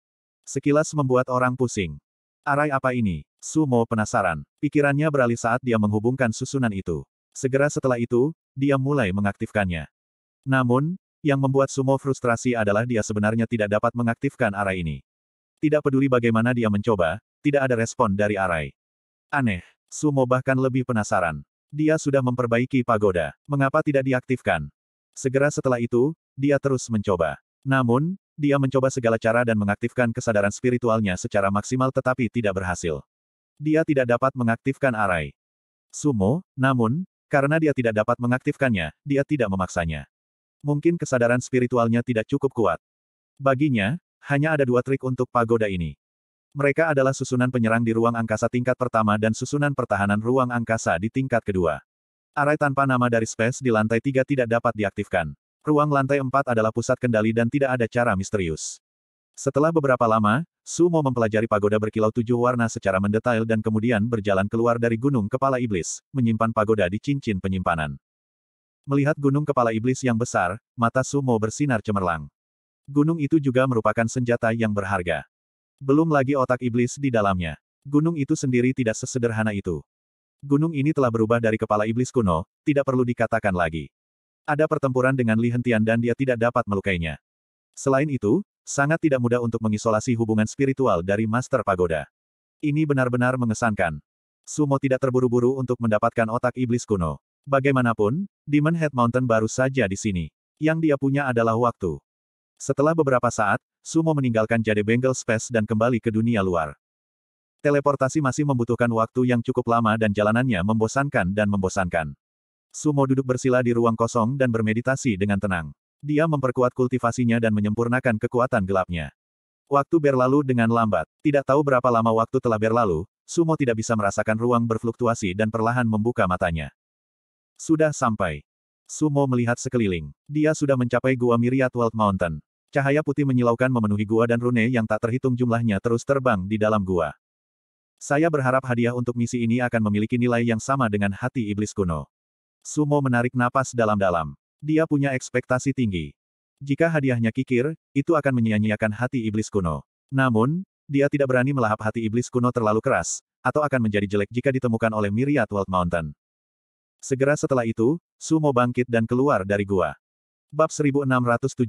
Sekilas membuat orang pusing. Arai apa ini? Sumo penasaran. Pikirannya beralih saat dia menghubungkan susunan itu. Segera setelah itu, dia mulai mengaktifkannya. Namun, yang membuat Sumo frustrasi adalah dia sebenarnya tidak dapat mengaktifkan arai ini. Tidak peduli bagaimana dia mencoba, tidak ada respon dari arai. Aneh, Sumo bahkan lebih penasaran. Dia sudah memperbaiki pagoda. Mengapa tidak diaktifkan? Segera setelah itu, dia terus mencoba. Namun, dia mencoba segala cara dan mengaktifkan kesadaran spiritualnya secara maksimal tetapi tidak berhasil. Dia tidak dapat mengaktifkan arai. Sumo, namun, karena dia tidak dapat mengaktifkannya, dia tidak memaksanya. Mungkin kesadaran spiritualnya tidak cukup kuat. Baginya, hanya ada dua trik untuk pagoda ini. Mereka adalah susunan penyerang di ruang angkasa tingkat pertama dan susunan pertahanan ruang angkasa di tingkat kedua. Array tanpa nama dari space di lantai tiga tidak dapat diaktifkan. Ruang lantai empat adalah pusat kendali dan tidak ada cara misterius. Setelah beberapa lama, Sumo mempelajari pagoda berkilau tujuh warna secara mendetail dan kemudian berjalan keluar dari Gunung Kepala Iblis, menyimpan pagoda di cincin penyimpanan. Melihat Gunung Kepala Iblis yang besar, mata Sumo bersinar cemerlang. Gunung itu juga merupakan senjata yang berharga. Belum lagi otak iblis di dalamnya. Gunung itu sendiri tidak sesederhana itu. Gunung ini telah berubah dari kepala iblis kuno, tidak perlu dikatakan lagi. Ada pertempuran dengan Li Hentian dan dia tidak dapat melukainya. Selain itu, sangat tidak mudah untuk mengisolasi hubungan spiritual dari Master Pagoda. Ini benar-benar mengesankan. Sumo tidak terburu-buru untuk mendapatkan otak iblis kuno. Bagaimanapun, Demon Head Mountain baru saja di sini. Yang dia punya adalah waktu. Setelah beberapa saat, Sumo meninggalkan Jade Bengal Space dan kembali ke dunia luar. Teleportasi masih membutuhkan waktu yang cukup lama dan jalanannya membosankan dan membosankan. Sumo duduk bersila di ruang kosong dan bermeditasi dengan tenang. Dia memperkuat kultivasinya dan menyempurnakan kekuatan gelapnya. Waktu berlalu dengan lambat. Tidak tahu berapa lama waktu telah berlalu, Sumo tidak bisa merasakan ruang berfluktuasi dan perlahan membuka matanya. Sudah sampai. Sumo melihat sekeliling. Dia sudah mencapai Gua Miriat World Mountain. Cahaya putih menyilaukan memenuhi gua dan rune yang tak terhitung jumlahnya terus terbang di dalam gua. Saya berharap hadiah untuk misi ini akan memiliki nilai yang sama dengan hati iblis kuno. Sumo menarik napas dalam-dalam. Dia punya ekspektasi tinggi. Jika hadiahnya kikir, itu akan menyia-nyiakan hati iblis kuno. Namun, dia tidak berani melahap hati iblis kuno terlalu keras, atau akan menjadi jelek jika ditemukan oleh Myriad World Mountain. Segera setelah itu, Sumo bangkit dan keluar dari gua. Bab 1617,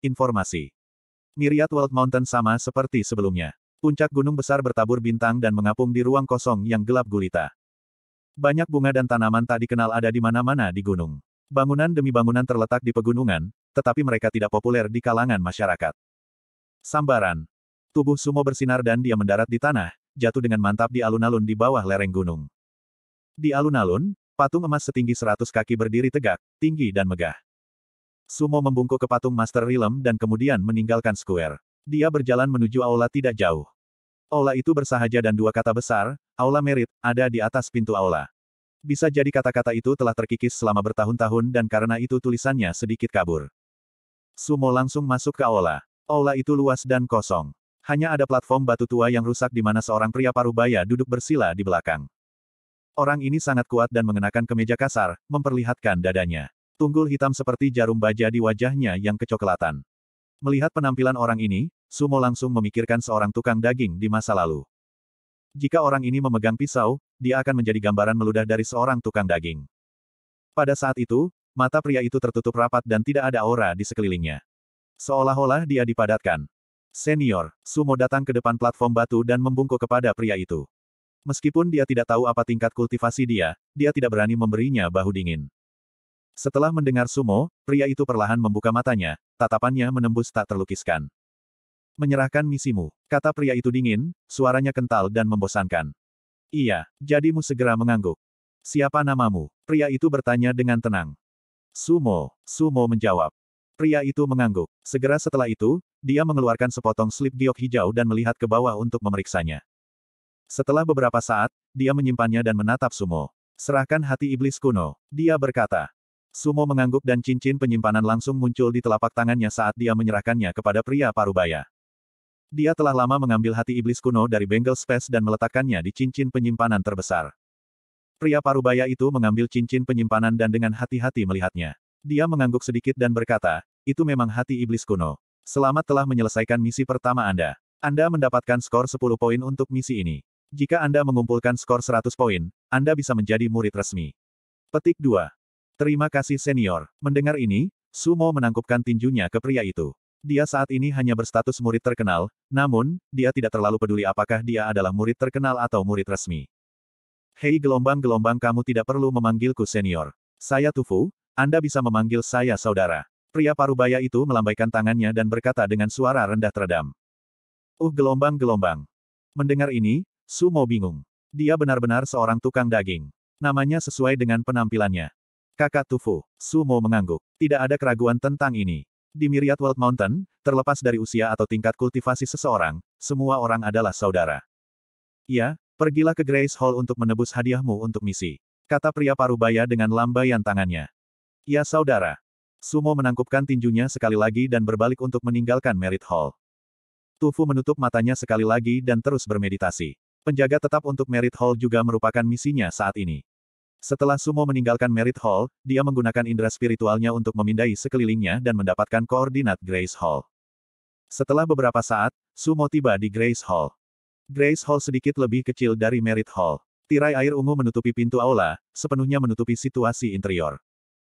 Informasi. Myriad World Mountain sama seperti sebelumnya. Puncak gunung besar bertabur bintang dan mengapung di ruang kosong yang gelap gulita. Banyak bunga dan tanaman tak dikenal ada di mana-mana di gunung. Bangunan demi bangunan terletak di pegunungan, tetapi mereka tidak populer di kalangan masyarakat. Sambaran. Tubuh Sumo bersinar dan dia mendarat di tanah, jatuh dengan mantap di alun-alun di bawah lereng gunung. Di alun-alun, patung emas setinggi 100 kaki berdiri tegak, tinggi dan megah. Sumo membungkuk ke patung Master Realm dan kemudian meninggalkan square. Dia berjalan menuju aula tidak jauh. Aula itu bersahaja dan dua kata besar, aula merit, ada di atas pintu aula. Bisa jadi kata-kata itu telah terkikis selama bertahun-tahun dan karena itu tulisannya sedikit kabur. Sumo langsung masuk ke aula. Aula itu luas dan kosong. Hanya ada platform batu tua yang rusak di mana seorang pria parubaya duduk bersila di belakang. Orang ini sangat kuat dan mengenakan kemeja kasar, memperlihatkan dadanya. Tunggul hitam seperti jarum baja di wajahnya yang kecoklatan. Melihat penampilan orang ini, Sumo langsung memikirkan seorang tukang daging di masa lalu. Jika orang ini memegang pisau, dia akan menjadi gambaran meludah dari seorang tukang daging. Pada saat itu, mata pria itu tertutup rapat dan tidak ada aura di sekelilingnya. Seolah-olah dia dipadatkan. Senior, Sumo datang ke depan platform batu dan membungkuk kepada pria itu. Meskipun dia tidak tahu apa tingkat kultivasi dia, dia tidak berani memberinya bahu dingin. Setelah mendengar Sumo, pria itu perlahan membuka matanya, tatapannya menembus tak terlukiskan. Menyerahkan misimu, kata pria itu dingin, suaranya kental dan membosankan. Iya, jadimu segera mengangguk. Siapa namamu? Pria itu bertanya dengan tenang. Sumo, Sumo menjawab. Pria itu mengangguk. Segera setelah itu, dia mengeluarkan sepotong slip giok hijau dan melihat ke bawah untuk memeriksanya. Setelah beberapa saat, dia menyimpannya dan menatap Sumo. Serahkan hati iblis kuno, dia berkata. Sumo mengangguk dan cincin penyimpanan langsung muncul di telapak tangannya saat dia menyerahkannya kepada pria parubaya. Dia telah lama mengambil hati iblis kuno dari Bengal Space dan meletakkannya di cincin penyimpanan terbesar. Pria parubaya itu mengambil cincin penyimpanan dan dengan hati-hati melihatnya. Dia mengangguk sedikit dan berkata, itu memang hati iblis kuno. Selamat telah menyelesaikan misi pertama Anda. Anda mendapatkan skor 10 poin untuk misi ini. Jika Anda mengumpulkan skor 100 poin, Anda bisa menjadi murid resmi. Petik 2. Terima kasih senior. Mendengar ini, Sumo menangkupkan tinjunya ke pria itu. Dia saat ini hanya berstatus murid terkenal, namun, dia tidak terlalu peduli apakah dia adalah murid terkenal atau murid resmi. Hei gelombang-gelombang kamu tidak perlu memanggilku senior. Saya Tufu, Anda bisa memanggil saya saudara. Pria parubaya itu melambaikan tangannya dan berkata dengan suara rendah teredam. Uh gelombang-gelombang. Mendengar ini, Sumo bingung. Dia benar-benar seorang tukang daging. Namanya sesuai dengan penampilannya. Kakak Tufu, Sumo mengangguk. Tidak ada keraguan tentang ini. Di Myriad World Mountain, terlepas dari usia atau tingkat kultivasi seseorang, semua orang adalah saudara. Ya, pergilah ke Grace Hall untuk menebus hadiahmu untuk misi. Kata pria parubaya dengan lambaian tangannya. Ya saudara. Sumo menangkupkan tinjunya sekali lagi dan berbalik untuk meninggalkan Merit Hall. Tufu menutup matanya sekali lagi dan terus bermeditasi. Penjaga tetap untuk Merit Hall juga merupakan misinya saat ini. Setelah Sumo meninggalkan Merit Hall, dia menggunakan indera spiritualnya untuk memindai sekelilingnya dan mendapatkan koordinat Grace Hall. Setelah beberapa saat, Sumo tiba di Grace Hall. Grace Hall sedikit lebih kecil dari Merit Hall. Tirai air ungu menutupi pintu aula, sepenuhnya menutupi situasi interior.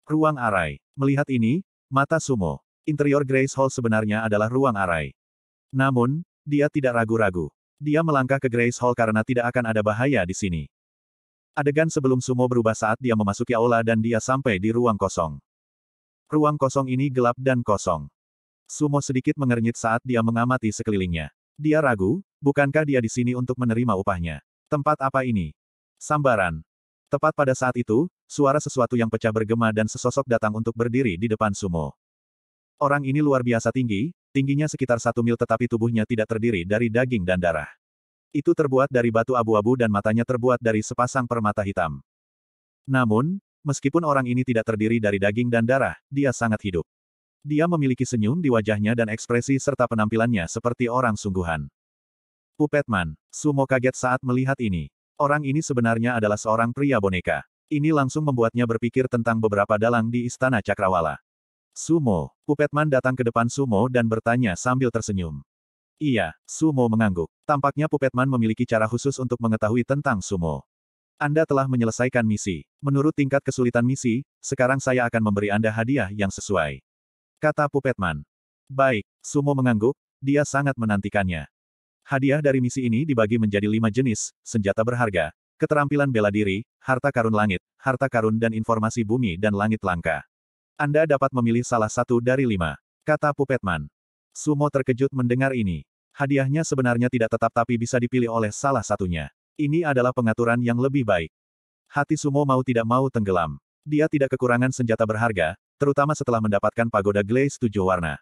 Ruang arai. Melihat ini, mata Sumo. Interior Grace Hall sebenarnya adalah ruang arai. Namun, dia tidak ragu-ragu. Dia melangkah ke Grace Hall karena tidak akan ada bahaya di sini. Adegan sebelum Sumo berubah saat dia memasuki aula dan dia sampai di ruang kosong. Ruang kosong ini gelap dan kosong. Sumo sedikit mengernyit saat dia mengamati sekelilingnya. Dia ragu, bukankah dia di sini untuk menerima upahnya? Tempat apa ini? Sambaran. Tepat pada saat itu, suara sesuatu yang pecah bergema dan sesosok datang untuk berdiri di depan Sumo. Orang ini luar biasa tinggi, tingginya sekitar satu mil tetapi tubuhnya tidak terdiri dari daging dan darah. Itu terbuat dari batu abu-abu dan matanya terbuat dari sepasang permata hitam. Namun, meskipun orang ini tidak terdiri dari daging dan darah, dia sangat hidup. Dia memiliki senyum di wajahnya dan ekspresi serta penampilannya seperti orang sungguhan. Pupetman, Sumo kaget saat melihat ini. Orang ini sebenarnya adalah seorang pria boneka. Ini langsung membuatnya berpikir tentang beberapa dalang di Istana Cakrawala. Sumo, Pupetman datang ke depan Sumo dan bertanya sambil tersenyum. Iya, Sumo mengangguk. Tampaknya Pupetman memiliki cara khusus untuk mengetahui tentang Sumo. Anda telah menyelesaikan misi. Menurut tingkat kesulitan misi, sekarang saya akan memberi Anda hadiah yang sesuai. Kata Pupetman. Baik, Sumo mengangguk, dia sangat menantikannya. Hadiah dari misi ini dibagi menjadi lima jenis, senjata berharga, keterampilan bela diri, harta karun langit, harta karun dan informasi bumi dan langit langka. Anda dapat memilih salah satu dari lima, kata Pupetman. Sumo terkejut mendengar ini. Hadiahnya sebenarnya tidak tetap tapi bisa dipilih oleh salah satunya. Ini adalah pengaturan yang lebih baik. Hati Sumo mau tidak mau tenggelam. Dia tidak kekurangan senjata berharga, terutama setelah mendapatkan pagoda glaze tujuh warna.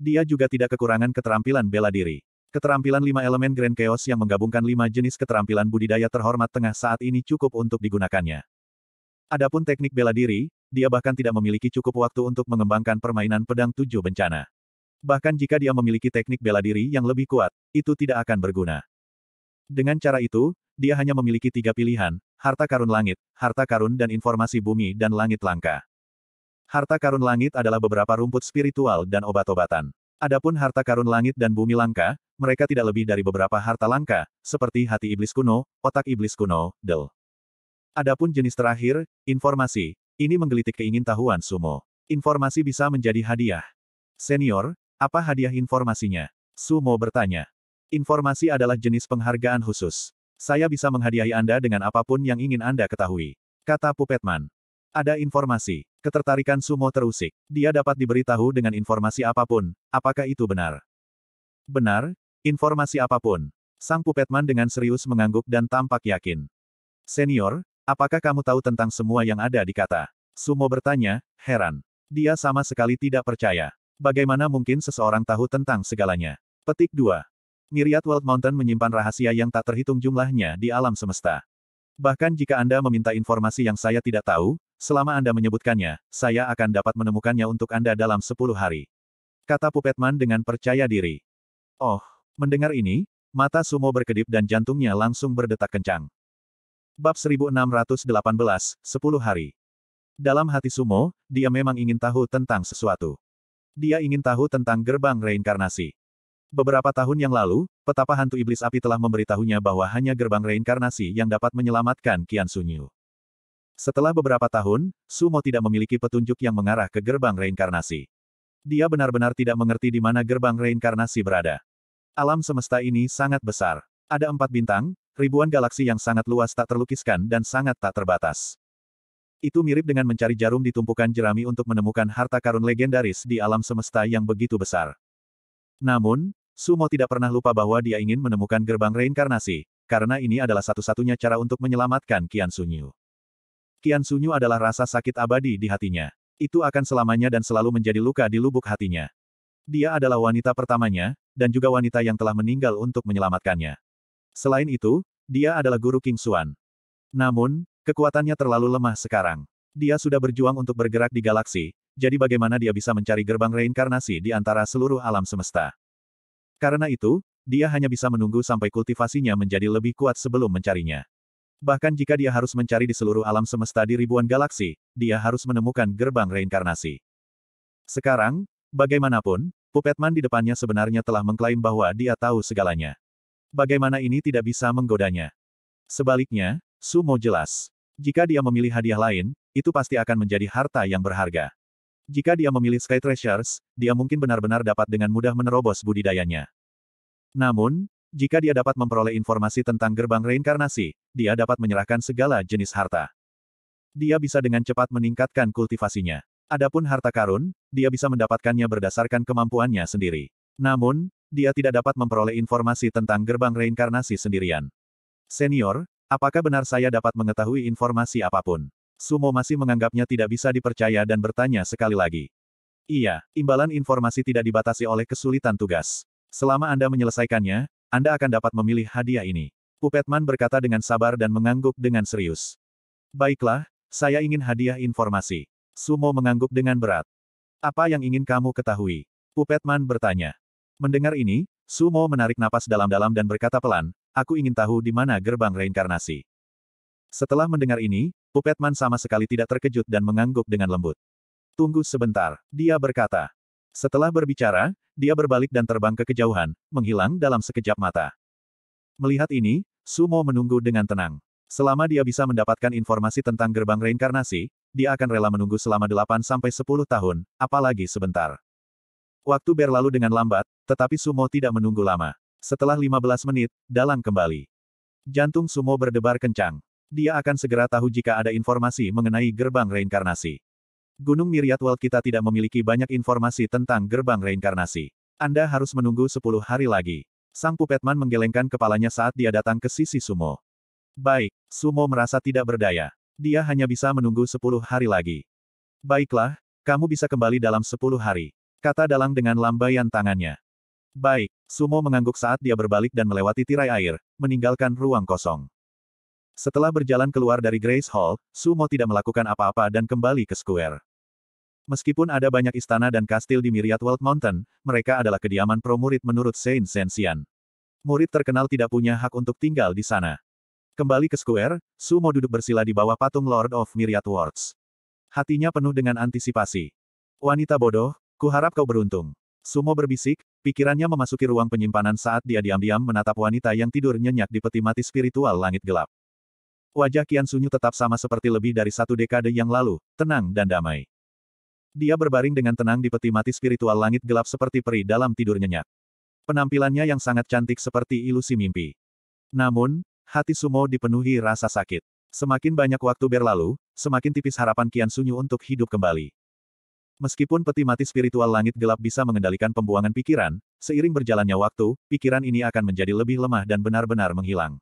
Dia juga tidak kekurangan keterampilan bela diri. Keterampilan lima elemen Grand Chaos yang menggabungkan lima jenis keterampilan budidaya terhormat tengah saat ini cukup untuk digunakannya. Adapun teknik bela diri, dia bahkan tidak memiliki cukup waktu untuk mengembangkan permainan pedang tujuh bencana. Bahkan jika dia memiliki teknik bela diri yang lebih kuat, itu tidak akan berguna. Dengan cara itu, dia hanya memiliki tiga pilihan, harta karun langit, harta karun dan informasi bumi dan langit langka. Harta karun langit adalah beberapa rumput spiritual dan obat-obatan. Adapun harta karun langit dan bumi langka, mereka tidak lebih dari beberapa harta langka, seperti hati iblis kuno, otak iblis kuno, del. Adapun jenis terakhir, informasi, ini menggelitik keingintahuan Sumo. Informasi bisa menjadi hadiah. Senior, apa hadiah informasinya? Sumo bertanya. Informasi adalah jenis penghargaan khusus. Saya bisa menghadiahi Anda dengan apapun yang ingin Anda ketahui. Kata Pupetman. Ada informasi. Ketertarikan Sumo terusik. Dia dapat diberitahu dengan informasi apapun. Apakah itu benar? Benar, informasi apapun. Sang Pupetman dengan serius mengangguk dan tampak yakin. Senior, apakah kamu tahu tentang semua yang ada di kata? Sumo bertanya, heran. Dia sama sekali tidak percaya. Bagaimana mungkin seseorang tahu tentang segalanya? Petik 2. Myriad World Mountain menyimpan rahasia yang tak terhitung jumlahnya di alam semesta. Bahkan jika Anda meminta informasi yang saya tidak tahu, selama Anda menyebutkannya, saya akan dapat menemukannya untuk Anda dalam 10 hari. Kata Pupetman dengan percaya diri. Oh, mendengar ini, mata Sumo berkedip dan jantungnya langsung berdetak kencang. Bab 1618, 10 hari. Dalam hati Sumo, dia memang ingin tahu tentang sesuatu dia ingin tahu tentang gerbang reinkarnasi. Beberapa tahun yang lalu, petapa hantu iblis api telah memberitahunya bahwa hanya gerbang reinkarnasi yang dapat menyelamatkan Qian Sunyu. Setelah beberapa tahun, Sumo tidak memiliki petunjuk yang mengarah ke gerbang reinkarnasi. Dia benar-benar tidak mengerti di mana gerbang reinkarnasi berada. Alam semesta ini sangat besar. Ada empat bintang, ribuan galaksi yang sangat luas tak terlukiskan dan sangat tak terbatas. Itu mirip dengan mencari jarum di tumpukan jerami untuk menemukan harta karun legendaris di alam semesta yang begitu besar. Namun, Sumo tidak pernah lupa bahwa dia ingin menemukan gerbang reinkarnasi, karena ini adalah satu-satunya cara untuk menyelamatkan Kian Sunyu. Kian Sunyu adalah rasa sakit abadi di hatinya. Itu akan selamanya dan selalu menjadi luka di lubuk hatinya. Dia adalah wanita pertamanya, dan juga wanita yang telah meninggal untuk menyelamatkannya. Selain itu, dia adalah guru King Suan. Namun, Kekuatannya terlalu lemah sekarang. Dia sudah berjuang untuk bergerak di galaksi, jadi bagaimana dia bisa mencari gerbang reinkarnasi di antara seluruh alam semesta? Karena itu, dia hanya bisa menunggu sampai kultivasinya menjadi lebih kuat sebelum mencarinya. Bahkan jika dia harus mencari di seluruh alam semesta di ribuan galaksi, dia harus menemukan gerbang reinkarnasi. Sekarang, bagaimanapun, Pupetman di depannya sebenarnya telah mengklaim bahwa dia tahu segalanya. Bagaimana ini tidak bisa menggodanya? Sebaliknya, Sumo jelas. Jika dia memilih hadiah lain, itu pasti akan menjadi harta yang berharga. Jika dia memilih Sky Treasures, dia mungkin benar-benar dapat dengan mudah menerobos budidayanya. Namun, jika dia dapat memperoleh informasi tentang gerbang reinkarnasi, dia dapat menyerahkan segala jenis harta. Dia bisa dengan cepat meningkatkan kultivasinya. Adapun harta karun, dia bisa mendapatkannya berdasarkan kemampuannya sendiri. Namun, dia tidak dapat memperoleh informasi tentang gerbang reinkarnasi sendirian. Senior, Apakah benar saya dapat mengetahui informasi apapun? Sumo masih menganggapnya tidak bisa dipercaya dan bertanya sekali lagi. Iya, imbalan informasi tidak dibatasi oleh kesulitan tugas. Selama Anda menyelesaikannya, Anda akan dapat memilih hadiah ini. Pupetman berkata dengan sabar dan mengangguk dengan serius. Baiklah, saya ingin hadiah informasi. Sumo mengangguk dengan berat. Apa yang ingin kamu ketahui? Pupetman bertanya. Mendengar ini, Sumo menarik napas dalam-dalam dan berkata pelan, aku ingin tahu di mana gerbang reinkarnasi. Setelah mendengar ini, Pupetman sama sekali tidak terkejut dan mengangguk dengan lembut. Tunggu sebentar, dia berkata. Setelah berbicara, dia berbalik dan terbang ke kejauhan, menghilang dalam sekejap mata. Melihat ini, Sumo menunggu dengan tenang. Selama dia bisa mendapatkan informasi tentang gerbang reinkarnasi, dia akan rela menunggu selama 8-10 tahun, apalagi sebentar. Waktu berlalu dengan lambat, tetapi Sumo tidak menunggu lama. Setelah 15 menit, Dalang kembali. Jantung Sumo berdebar kencang. Dia akan segera tahu jika ada informasi mengenai gerbang reinkarnasi. Gunung Miriatwal kita tidak memiliki banyak informasi tentang gerbang reinkarnasi. Anda harus menunggu 10 hari lagi. Sang Pupetman menggelengkan kepalanya saat dia datang ke sisi Sumo. Baik, Sumo merasa tidak berdaya. Dia hanya bisa menunggu 10 hari lagi. Baiklah, kamu bisa kembali dalam 10 hari. Kata Dalang dengan lambaian tangannya. Baik, Sumo mengangguk saat dia berbalik dan melewati tirai air, meninggalkan ruang kosong. Setelah berjalan keluar dari Grace Hall, Sumo tidak melakukan apa-apa dan kembali ke Square. Meskipun ada banyak istana dan kastil di Myriad World Mountain, mereka adalah kediaman pro-murid menurut Saint Sensian. Murid terkenal tidak punya hak untuk tinggal di sana. Kembali ke Square, Sumo duduk bersila di bawah patung Lord of Myriad Worlds. Hatinya penuh dengan antisipasi. Wanita bodoh, kuharap kau beruntung. Sumo berbisik, pikirannya memasuki ruang penyimpanan saat dia diam-diam menatap wanita yang tidur nyenyak di peti mati spiritual langit gelap. Wajah Kian Sunyu tetap sama seperti lebih dari satu dekade yang lalu, tenang dan damai. Dia berbaring dengan tenang di peti mati spiritual langit gelap seperti peri dalam tidur nyenyak. Penampilannya yang sangat cantik seperti ilusi mimpi. Namun, hati Sumo dipenuhi rasa sakit. Semakin banyak waktu berlalu, semakin tipis harapan Kian Sunyu untuk hidup kembali. Meskipun peti mati spiritual langit gelap bisa mengendalikan pembuangan pikiran, seiring berjalannya waktu, pikiran ini akan menjadi lebih lemah dan benar-benar menghilang.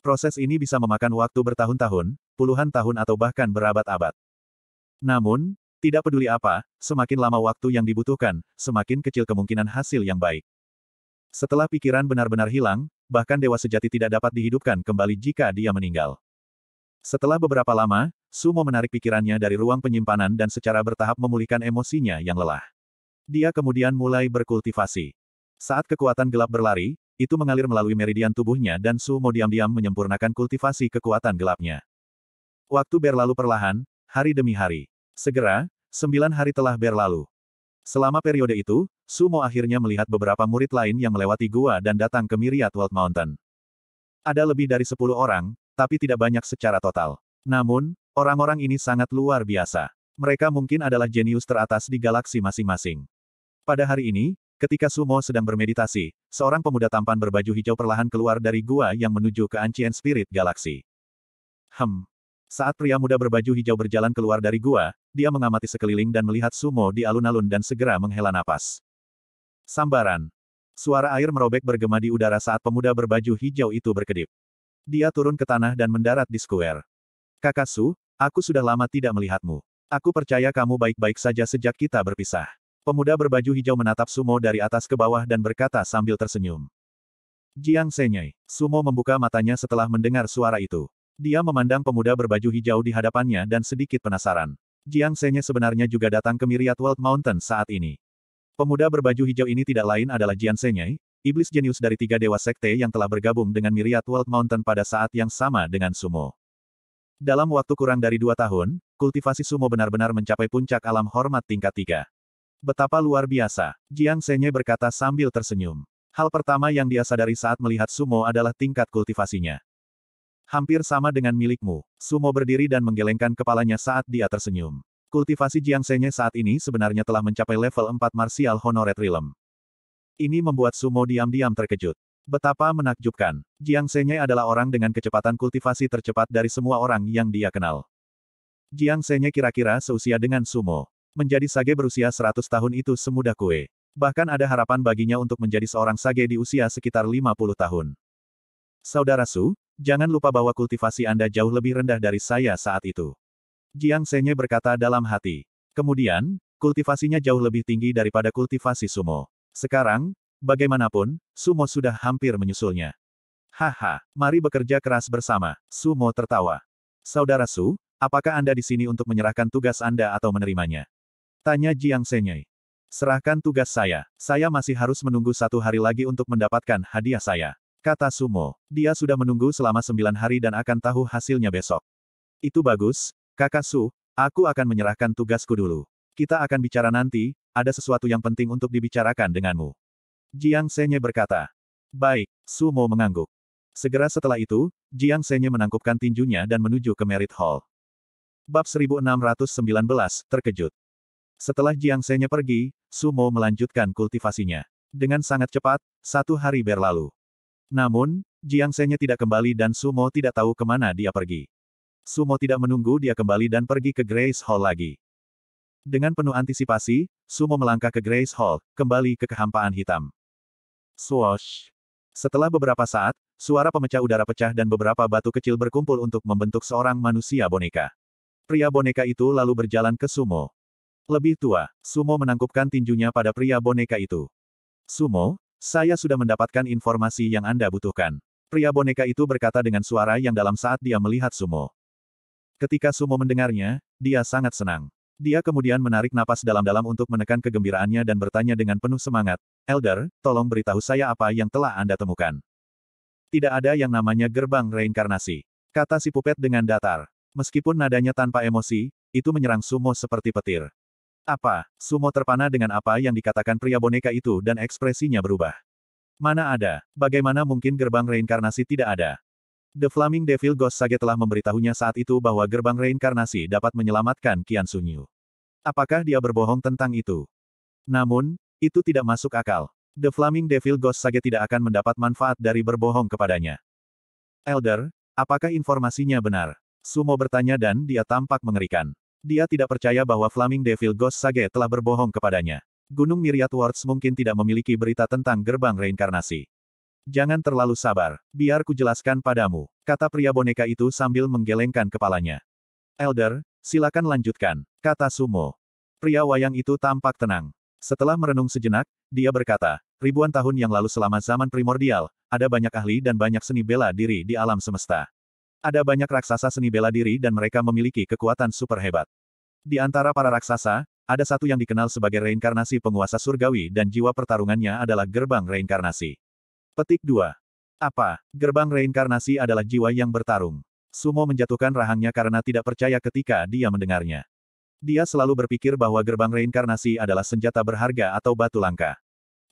Proses ini bisa memakan waktu bertahun-tahun, puluhan tahun atau bahkan berabad-abad. Namun, tidak peduli apa, semakin lama waktu yang dibutuhkan, semakin kecil kemungkinan hasil yang baik. Setelah pikiran benar-benar hilang, bahkan dewa sejati tidak dapat dihidupkan kembali jika dia meninggal. Setelah beberapa lama, Sumo menarik pikirannya dari ruang penyimpanan dan secara bertahap memulihkan emosinya yang lelah. Dia kemudian mulai berkultivasi. Saat kekuatan gelap berlari, itu mengalir melalui meridian tubuhnya dan Sumo diam-diam menyempurnakan kultivasi kekuatan gelapnya. Waktu berlalu perlahan, hari demi hari. Segera, sembilan hari telah berlalu. Selama periode itu, Sumo akhirnya melihat beberapa murid lain yang melewati gua dan datang ke Myriad World Mountain. Ada lebih dari sepuluh orang, tapi tidak banyak secara total. Namun, Orang-orang ini sangat luar biasa. Mereka mungkin adalah jenius teratas di galaksi masing-masing. Pada hari ini, ketika Sumo sedang bermeditasi, seorang pemuda tampan berbaju hijau perlahan keluar dari gua yang menuju ke Ancient Spirit Galaxy. Hmm. Saat pria muda berbaju hijau berjalan keluar dari gua, dia mengamati sekeliling dan melihat Sumo di alun-alun dan segera menghela napas. Sambaran. Suara air merobek bergema di udara saat pemuda berbaju hijau itu berkedip. Dia turun ke tanah dan mendarat di square. Kakak Su. Aku sudah lama tidak melihatmu. Aku percaya kamu baik-baik saja sejak kita berpisah. Pemuda berbaju hijau menatap Sumo dari atas ke bawah dan berkata sambil tersenyum. Jiang Senyai. Sumo membuka matanya setelah mendengar suara itu. Dia memandang pemuda berbaju hijau di hadapannya dan sedikit penasaran. Jiang Senye sebenarnya juga datang ke Myriad World Mountain saat ini. Pemuda berbaju hijau ini tidak lain adalah Jiang Senye, iblis jenius dari tiga dewa sekte yang telah bergabung dengan Myriad World Mountain pada saat yang sama dengan Sumo. Dalam waktu kurang dari dua tahun, kultivasi sumo benar-benar mencapai puncak alam hormat tingkat tiga. Betapa luar biasa, Jiang Senye berkata sambil tersenyum. Hal pertama yang dia sadari saat melihat sumo adalah tingkat kultivasinya. Hampir sama dengan milikmu, sumo berdiri dan menggelengkan kepalanya saat dia tersenyum. Kultivasi Jiang Senye saat ini sebenarnya telah mencapai level 4 Martial Honoret Realm. Ini membuat Sumo diam-diam terkejut. Betapa menakjubkan. Jiang Senye adalah orang dengan kecepatan kultivasi tercepat dari semua orang yang dia kenal. Jiang Senye kira-kira seusia dengan Sumo. Menjadi sage berusia 100 tahun itu semudah kue. Bahkan ada harapan baginya untuk menjadi seorang sage di usia sekitar 50 tahun. Saudara Su, jangan lupa bahwa kultivasi Anda jauh lebih rendah dari saya saat itu. Jiang Senye berkata dalam hati. Kemudian, kultivasinya jauh lebih tinggi daripada kultivasi Sumo. Sekarang, Bagaimanapun, Sumo sudah hampir menyusulnya. Haha, mari bekerja keras bersama. Sumo tertawa. Saudara Su, apakah Anda di sini untuk menyerahkan tugas Anda atau menerimanya? Tanya Jiang Senyai. Serahkan tugas saya. Saya masih harus menunggu satu hari lagi untuk mendapatkan hadiah saya. Kata Sumo. Dia sudah menunggu selama sembilan hari dan akan tahu hasilnya besok. Itu bagus, kakak Su. Aku akan menyerahkan tugasku dulu. Kita akan bicara nanti, ada sesuatu yang penting untuk dibicarakan denganmu. Jiang Senye berkata. Baik, Sumo mengangguk. Segera setelah itu, Jiang Senye menangkupkan tinjunya dan menuju ke Merit Hall. Bab 1619, terkejut. Setelah Jiang Senye pergi, Sumo melanjutkan kultivasinya. Dengan sangat cepat, satu hari berlalu. Namun, Jiang Senye tidak kembali dan Sumo tidak tahu kemana dia pergi. Sumo tidak menunggu dia kembali dan pergi ke Grace Hall lagi. Dengan penuh antisipasi, Sumo melangkah ke Grace Hall, kembali ke kehampaan hitam. Swoosh. Setelah beberapa saat, suara pemecah udara pecah dan beberapa batu kecil berkumpul untuk membentuk seorang manusia boneka. Pria boneka itu lalu berjalan ke Sumo. Lebih tua, Sumo menangkupkan tinjunya pada pria boneka itu. Sumo, saya sudah mendapatkan informasi yang Anda butuhkan. Pria boneka itu berkata dengan suara yang dalam saat dia melihat Sumo. Ketika Sumo mendengarnya, dia sangat senang. Dia kemudian menarik napas dalam-dalam untuk menekan kegembiraannya dan bertanya dengan penuh semangat, Elder, tolong beritahu saya apa yang telah Anda temukan. Tidak ada yang namanya gerbang reinkarnasi. Kata si Pupet dengan datar. Meskipun nadanya tanpa emosi, itu menyerang Sumo seperti petir. Apa? Sumo terpana dengan apa yang dikatakan pria boneka itu dan ekspresinya berubah. Mana ada? Bagaimana mungkin gerbang reinkarnasi tidak ada? The Flaming Devil Ghost Sage telah memberitahunya saat itu bahwa gerbang reinkarnasi dapat menyelamatkan Kian Sunyu. Apakah dia berbohong tentang itu? Namun, itu tidak masuk akal. The Flaming Devil Ghost Sage tidak akan mendapat manfaat dari berbohong kepadanya. Elder, apakah informasinya benar? Sumo bertanya dan dia tampak mengerikan. Dia tidak percaya bahwa Flaming Devil Ghost Sage telah berbohong kepadanya. Gunung Myriad Wards mungkin tidak memiliki berita tentang gerbang reinkarnasi. Jangan terlalu sabar, biar ku jelaskan padamu, kata pria boneka itu sambil menggelengkan kepalanya. Elder, silakan lanjutkan, kata Sumo. Pria wayang itu tampak tenang. Setelah merenung sejenak, dia berkata, ribuan tahun yang lalu selama zaman primordial, ada banyak ahli dan banyak seni bela diri di alam semesta. Ada banyak raksasa seni bela diri dan mereka memiliki kekuatan super hebat. Di antara para raksasa, ada satu yang dikenal sebagai reinkarnasi penguasa surgawi dan jiwa pertarungannya adalah gerbang reinkarnasi. Petik 2. Apa? Gerbang reinkarnasi adalah jiwa yang bertarung. Sumo menjatuhkan rahangnya karena tidak percaya ketika dia mendengarnya. Dia selalu berpikir bahwa gerbang reinkarnasi adalah senjata berharga atau batu langka.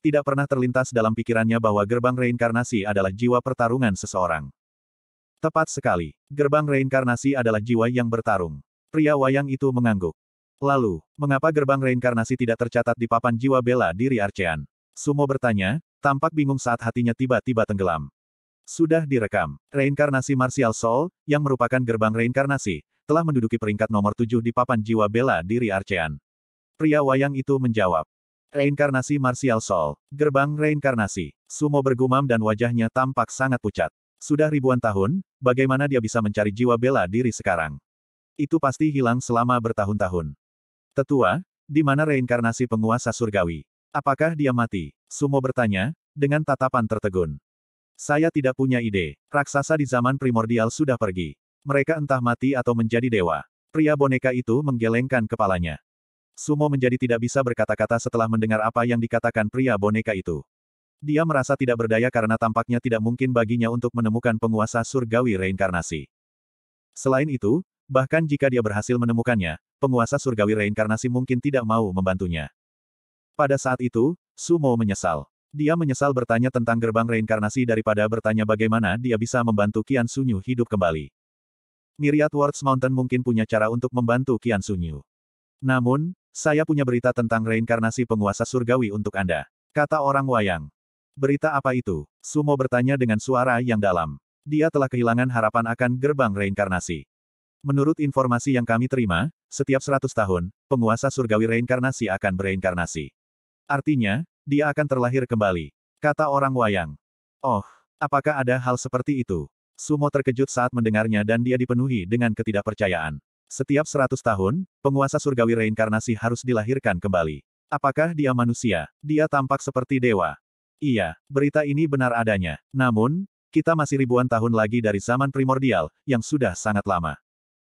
Tidak pernah terlintas dalam pikirannya bahwa gerbang reinkarnasi adalah jiwa pertarungan seseorang. Tepat sekali, gerbang reinkarnasi adalah jiwa yang bertarung. Pria wayang itu mengangguk. Lalu, mengapa gerbang reinkarnasi tidak tercatat di papan jiwa bela diri Arcean? Sumo bertanya, tampak bingung saat hatinya tiba-tiba tenggelam. Sudah direkam, reinkarnasi Martial Soul, yang merupakan gerbang reinkarnasi, telah menduduki peringkat nomor tujuh di papan jiwa bela diri Arcean. Pria wayang itu menjawab. Reinkarnasi Martial Sol, gerbang reinkarnasi, Sumo bergumam dan wajahnya tampak sangat pucat. Sudah ribuan tahun, bagaimana dia bisa mencari jiwa bela diri sekarang? Itu pasti hilang selama bertahun-tahun. Tetua, di mana reinkarnasi penguasa surgawi? Apakah dia mati? Sumo bertanya, dengan tatapan tertegun. Saya tidak punya ide, raksasa di zaman primordial sudah pergi. Mereka entah mati atau menjadi dewa. Pria boneka itu menggelengkan kepalanya. Sumo menjadi tidak bisa berkata-kata setelah mendengar apa yang dikatakan pria boneka itu. Dia merasa tidak berdaya karena tampaknya tidak mungkin baginya untuk menemukan penguasa surgawi reinkarnasi. Selain itu, bahkan jika dia berhasil menemukannya, penguasa surgawi reinkarnasi mungkin tidak mau membantunya. Pada saat itu, Sumo menyesal. Dia menyesal bertanya tentang gerbang reinkarnasi daripada bertanya bagaimana dia bisa membantu Kian Sunyu hidup kembali. Myriad Wards Mountain mungkin punya cara untuk membantu Kian Sunyu. Namun, saya punya berita tentang reinkarnasi penguasa surgawi untuk Anda. Kata orang wayang. Berita apa itu? Sumo bertanya dengan suara yang dalam. Dia telah kehilangan harapan akan gerbang reinkarnasi. Menurut informasi yang kami terima, setiap 100 tahun, penguasa surgawi reinkarnasi akan bereinkarnasi. Artinya, dia akan terlahir kembali. Kata orang wayang. Oh, apakah ada hal seperti itu? Sumo terkejut saat mendengarnya dan dia dipenuhi dengan ketidakpercayaan. Setiap seratus tahun, penguasa surgawi reinkarnasi harus dilahirkan kembali. Apakah dia manusia? Dia tampak seperti dewa. Iya, berita ini benar adanya. Namun, kita masih ribuan tahun lagi dari zaman primordial, yang sudah sangat lama.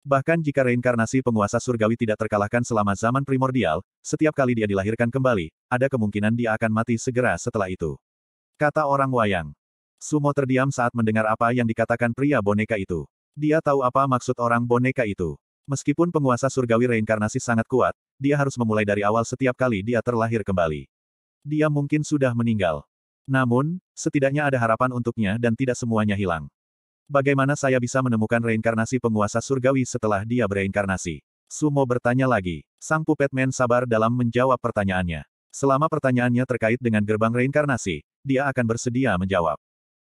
Bahkan jika reinkarnasi penguasa surgawi tidak terkalahkan selama zaman primordial, setiap kali dia dilahirkan kembali, ada kemungkinan dia akan mati segera setelah itu. Kata orang wayang. Sumo terdiam saat mendengar apa yang dikatakan pria boneka itu. Dia tahu apa maksud orang boneka itu. Meskipun penguasa surgawi reinkarnasi sangat kuat, dia harus memulai dari awal setiap kali dia terlahir kembali. Dia mungkin sudah meninggal. Namun, setidaknya ada harapan untuknya dan tidak semuanya hilang. Bagaimana saya bisa menemukan reinkarnasi penguasa surgawi setelah dia bereinkarnasi? Sumo bertanya lagi. Sang pupetman sabar dalam menjawab pertanyaannya. Selama pertanyaannya terkait dengan gerbang reinkarnasi, dia akan bersedia menjawab.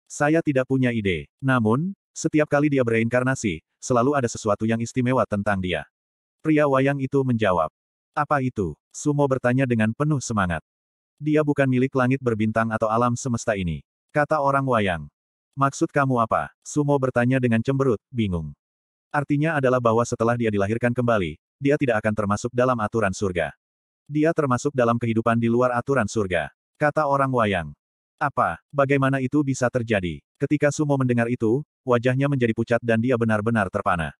Saya tidak punya ide. Namun, setiap kali dia bereinkarnasi, selalu ada sesuatu yang istimewa tentang dia. Pria wayang itu menjawab. Apa itu? Sumo bertanya dengan penuh semangat. Dia bukan milik langit berbintang atau alam semesta ini. Kata orang wayang. Maksud kamu apa? Sumo bertanya dengan cemberut, bingung. Artinya adalah bahwa setelah dia dilahirkan kembali, dia tidak akan termasuk dalam aturan surga. Dia termasuk dalam kehidupan di luar aturan surga. Kata orang wayang. Apa? Bagaimana itu bisa terjadi? Ketika Sumo mendengar itu, wajahnya menjadi pucat dan dia benar-benar terpana.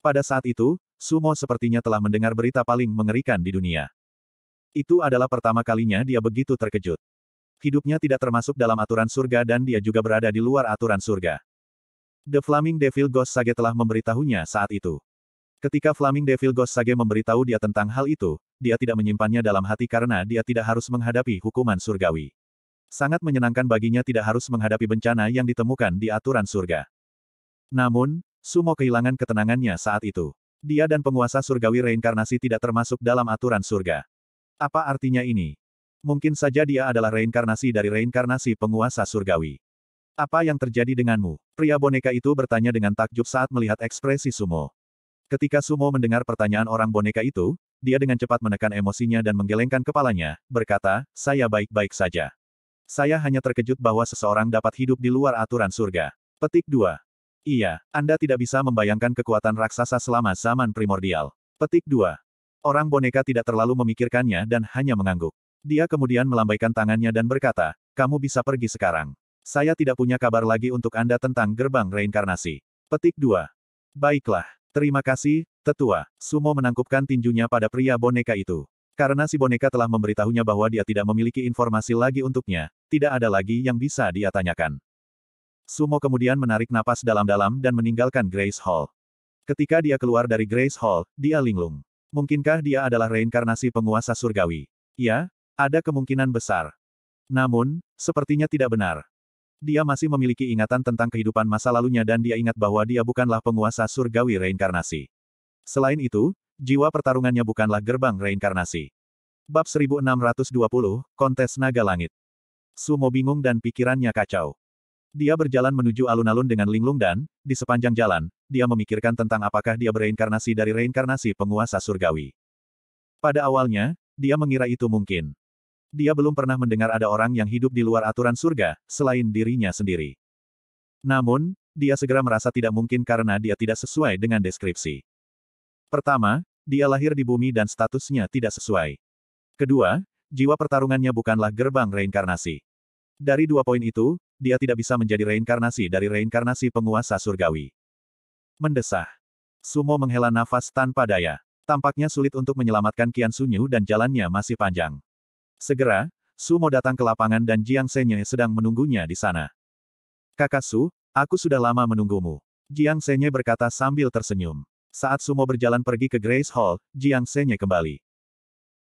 Pada saat itu, Sumo sepertinya telah mendengar berita paling mengerikan di dunia. Itu adalah pertama kalinya dia begitu terkejut. Hidupnya tidak termasuk dalam aturan surga dan dia juga berada di luar aturan surga. The Flaming Devil Ghost Sage telah memberitahunya saat itu. Ketika Flaming Devil Ghost Sage memberitahu dia tentang hal itu, dia tidak menyimpannya dalam hati karena dia tidak harus menghadapi hukuman surgawi. Sangat menyenangkan baginya tidak harus menghadapi bencana yang ditemukan di aturan surga. Namun, Sumo kehilangan ketenangannya saat itu. Dia dan penguasa surgawi reinkarnasi tidak termasuk dalam aturan surga. Apa artinya ini? Mungkin saja dia adalah reinkarnasi dari reinkarnasi penguasa surgawi. Apa yang terjadi denganmu? Pria boneka itu bertanya dengan takjub saat melihat ekspresi Sumo. Ketika Sumo mendengar pertanyaan orang boneka itu, dia dengan cepat menekan emosinya dan menggelengkan kepalanya, berkata, saya baik-baik saja. Saya hanya terkejut bahwa seseorang dapat hidup di luar aturan surga. Petik 2. Iya, Anda tidak bisa membayangkan kekuatan raksasa selama zaman primordial. Petik 2. Orang boneka tidak terlalu memikirkannya dan hanya mengangguk. Dia kemudian melambaikan tangannya dan berkata, kamu bisa pergi sekarang. Saya tidak punya kabar lagi untuk Anda tentang gerbang reinkarnasi. Petik 2. Baiklah, terima kasih, tetua. Sumo menangkupkan tinjunya pada pria boneka itu. Karena si boneka telah memberitahunya bahwa dia tidak memiliki informasi lagi untuknya, tidak ada lagi yang bisa dia tanyakan. Sumo kemudian menarik napas dalam-dalam dan meninggalkan Grace Hall. Ketika dia keluar dari Grace Hall, dia linglung. Mungkinkah dia adalah reinkarnasi penguasa surgawi? Ya, ada kemungkinan besar. Namun, sepertinya tidak benar. Dia masih memiliki ingatan tentang kehidupan masa lalunya dan dia ingat bahwa dia bukanlah penguasa surgawi reinkarnasi. Selain itu, jiwa pertarungannya bukanlah gerbang reinkarnasi. Bab 1620, Kontes Naga Langit. Sumo bingung dan pikirannya kacau. Dia berjalan menuju alun-alun dengan linglung dan, di sepanjang jalan, dia memikirkan tentang apakah dia bereinkarnasi dari reinkarnasi penguasa surgawi. Pada awalnya, dia mengira itu mungkin. Dia belum pernah mendengar ada orang yang hidup di luar aturan surga, selain dirinya sendiri. Namun, dia segera merasa tidak mungkin karena dia tidak sesuai dengan deskripsi. Pertama, dia lahir di bumi dan statusnya tidak sesuai. Kedua, jiwa pertarungannya bukanlah gerbang reinkarnasi. Dari dua poin itu, dia tidak bisa menjadi reinkarnasi dari reinkarnasi penguasa surgawi. Mendesah. Sumo menghela nafas tanpa daya. Tampaknya sulit untuk menyelamatkan Kian Sunyu dan jalannya masih panjang. Segera, Sumo datang ke lapangan dan Jiang Senye sedang menunggunya di sana. Kakak Su, aku sudah lama menunggumu. Jiang Senye berkata sambil tersenyum. Saat Sumo berjalan pergi ke Grace Hall, Jiang Senye kembali.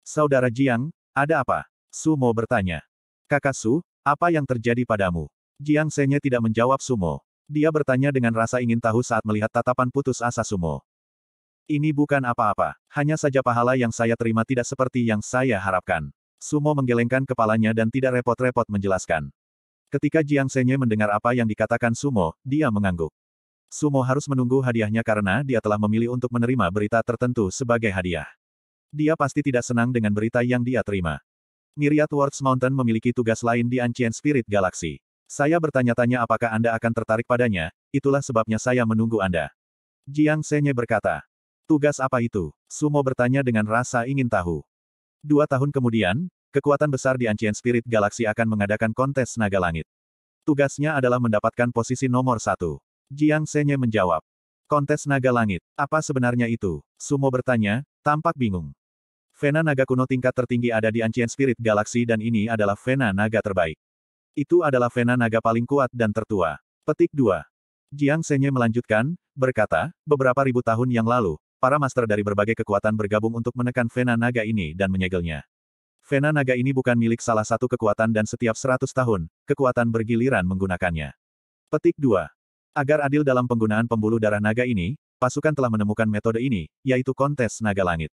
Saudara Jiang, ada apa? Sumo bertanya. Kakak Su, apa yang terjadi padamu? Jiang Senye tidak menjawab Sumo. Dia bertanya dengan rasa ingin tahu saat melihat tatapan putus asa Sumo. Ini bukan apa-apa, hanya saja pahala yang saya terima tidak seperti yang saya harapkan. Sumo menggelengkan kepalanya dan tidak repot-repot menjelaskan. Ketika Jiang Senye mendengar apa yang dikatakan Sumo, dia mengangguk. Sumo harus menunggu hadiahnya karena dia telah memilih untuk menerima berita tertentu sebagai hadiah. Dia pasti tidak senang dengan berita yang dia terima. Myriad Words Mountain memiliki tugas lain di Ancient Spirit Galaxy. Saya bertanya-tanya apakah Anda akan tertarik padanya, itulah sebabnya saya menunggu Anda. Jiang Senye berkata. Tugas apa itu? Sumo bertanya dengan rasa ingin tahu. Dua tahun kemudian, kekuatan besar di Ancient Spirit Galaxy akan mengadakan kontes naga langit. Tugasnya adalah mendapatkan posisi nomor satu. Jiang Senye menjawab. Kontes naga langit. Apa sebenarnya itu? Sumo bertanya, tampak bingung. Vena naga kuno tingkat tertinggi ada di Ancient Spirit Galaxy dan ini adalah Vena naga terbaik. Itu adalah Vena naga paling kuat dan tertua. Petik 2. Jiang Senye melanjutkan, berkata, beberapa ribu tahun yang lalu, para master dari berbagai kekuatan bergabung untuk menekan Vena naga ini dan menyegelnya. Vena naga ini bukan milik salah satu kekuatan dan setiap seratus tahun, kekuatan bergiliran menggunakannya. Petik 2. Agar adil dalam penggunaan pembuluh darah naga ini, pasukan telah menemukan metode ini, yaitu kontes naga langit.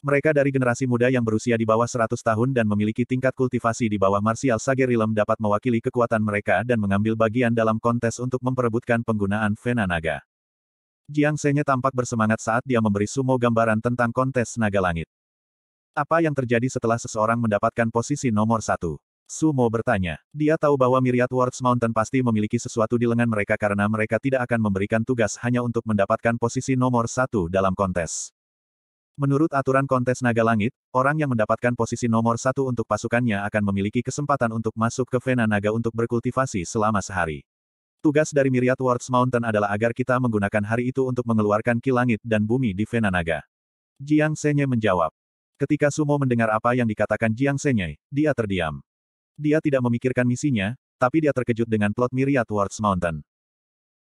Mereka dari generasi muda yang berusia di bawah 100 tahun dan memiliki tingkat kultivasi di bawah martial sagerilem dapat mewakili kekuatan mereka dan mengambil bagian dalam kontes untuk memperebutkan penggunaan vena naga. Jiang Senye tampak bersemangat saat dia memberi Sumo gambaran tentang kontes naga langit. Apa yang terjadi setelah seseorang mendapatkan posisi nomor satu? Sumo bertanya. Dia tahu bahwa Myriad Wards Mountain pasti memiliki sesuatu di lengan mereka karena mereka tidak akan memberikan tugas hanya untuk mendapatkan posisi nomor satu dalam kontes. Menurut aturan kontes naga langit, orang yang mendapatkan posisi nomor satu untuk pasukannya akan memiliki kesempatan untuk masuk ke Vena Naga untuk berkultivasi selama sehari. Tugas dari Myriad Wards Mountain adalah agar kita menggunakan hari itu untuk mengeluarkan kilangit dan bumi di Vena Naga. Jiang Senye menjawab. Ketika Sumo mendengar apa yang dikatakan Jiang Senye, dia terdiam. Dia tidak memikirkan misinya, tapi dia terkejut dengan plot Myriad Ward's Mountain.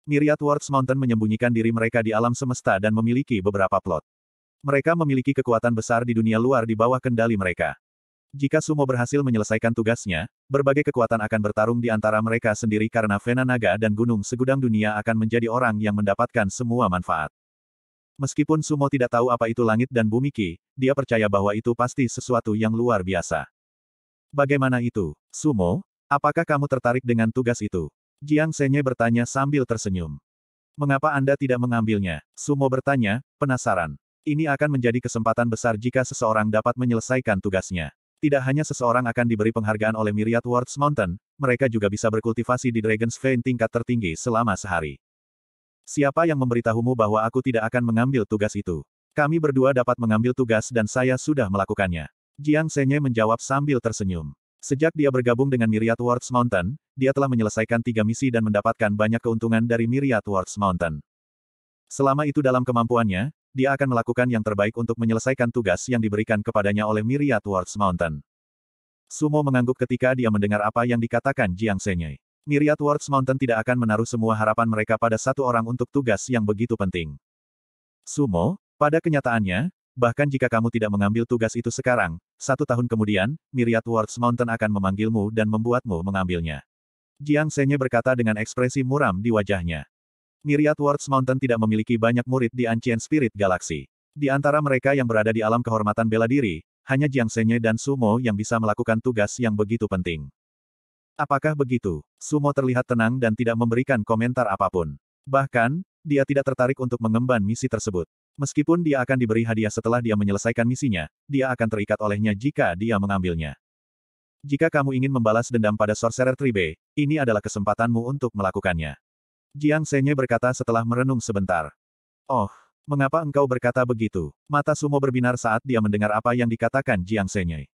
Myriad Ward's Mountain menyembunyikan diri mereka di alam semesta dan memiliki beberapa plot. Mereka memiliki kekuatan besar di dunia luar di bawah kendali mereka. Jika Sumo berhasil menyelesaikan tugasnya, berbagai kekuatan akan bertarung di antara mereka sendiri karena Vena Naga dan Gunung Segudang Dunia akan menjadi orang yang mendapatkan semua manfaat. Meskipun Sumo tidak tahu apa itu langit dan bumi Ki, dia percaya bahwa itu pasti sesuatu yang luar biasa. Bagaimana itu, Sumo? Apakah kamu tertarik dengan tugas itu? Jiang Senye bertanya sambil tersenyum. Mengapa Anda tidak mengambilnya? Sumo bertanya, penasaran. Ini akan menjadi kesempatan besar jika seseorang dapat menyelesaikan tugasnya. Tidak hanya seseorang akan diberi penghargaan oleh Myriad Words Mountain, mereka juga bisa berkultivasi di Dragon's Vein tingkat tertinggi selama sehari. Siapa yang memberitahumu bahwa aku tidak akan mengambil tugas itu? Kami berdua dapat mengambil tugas dan saya sudah melakukannya. Jiang Senye menjawab sambil tersenyum. Sejak dia bergabung dengan Myriad Wards Mountain, dia telah menyelesaikan tiga misi dan mendapatkan banyak keuntungan dari Myriad Wards Mountain. Selama itu dalam kemampuannya, dia akan melakukan yang terbaik untuk menyelesaikan tugas yang diberikan kepadanya oleh Myriad Wards Mountain. Sumo mengangguk ketika dia mendengar apa yang dikatakan Jiang Senye. Myriad Wards Mountain tidak akan menaruh semua harapan mereka pada satu orang untuk tugas yang begitu penting. Sumo, pada kenyataannya, bahkan jika kamu tidak mengambil tugas itu sekarang, satu tahun kemudian, Myriad Wards Mountain akan memanggilmu dan membuatmu mengambilnya. Jiang Senye berkata dengan ekspresi muram di wajahnya. Myriad Wards Mountain tidak memiliki banyak murid di Ancient Spirit Galaxy. Di antara mereka yang berada di alam kehormatan bela diri, hanya Jiang Senye dan Sumo yang bisa melakukan tugas yang begitu penting. Apakah begitu? Sumo terlihat tenang dan tidak memberikan komentar apapun. Bahkan, dia tidak tertarik untuk mengemban misi tersebut. Meskipun dia akan diberi hadiah setelah dia menyelesaikan misinya, dia akan terikat olehnya jika dia mengambilnya. Jika kamu ingin membalas dendam pada Sorcerer Tribe, ini adalah kesempatanmu untuk melakukannya. Jiang Senye berkata setelah merenung sebentar. Oh, mengapa engkau berkata begitu? Mata Sumo berbinar saat dia mendengar apa yang dikatakan Jiang Senye.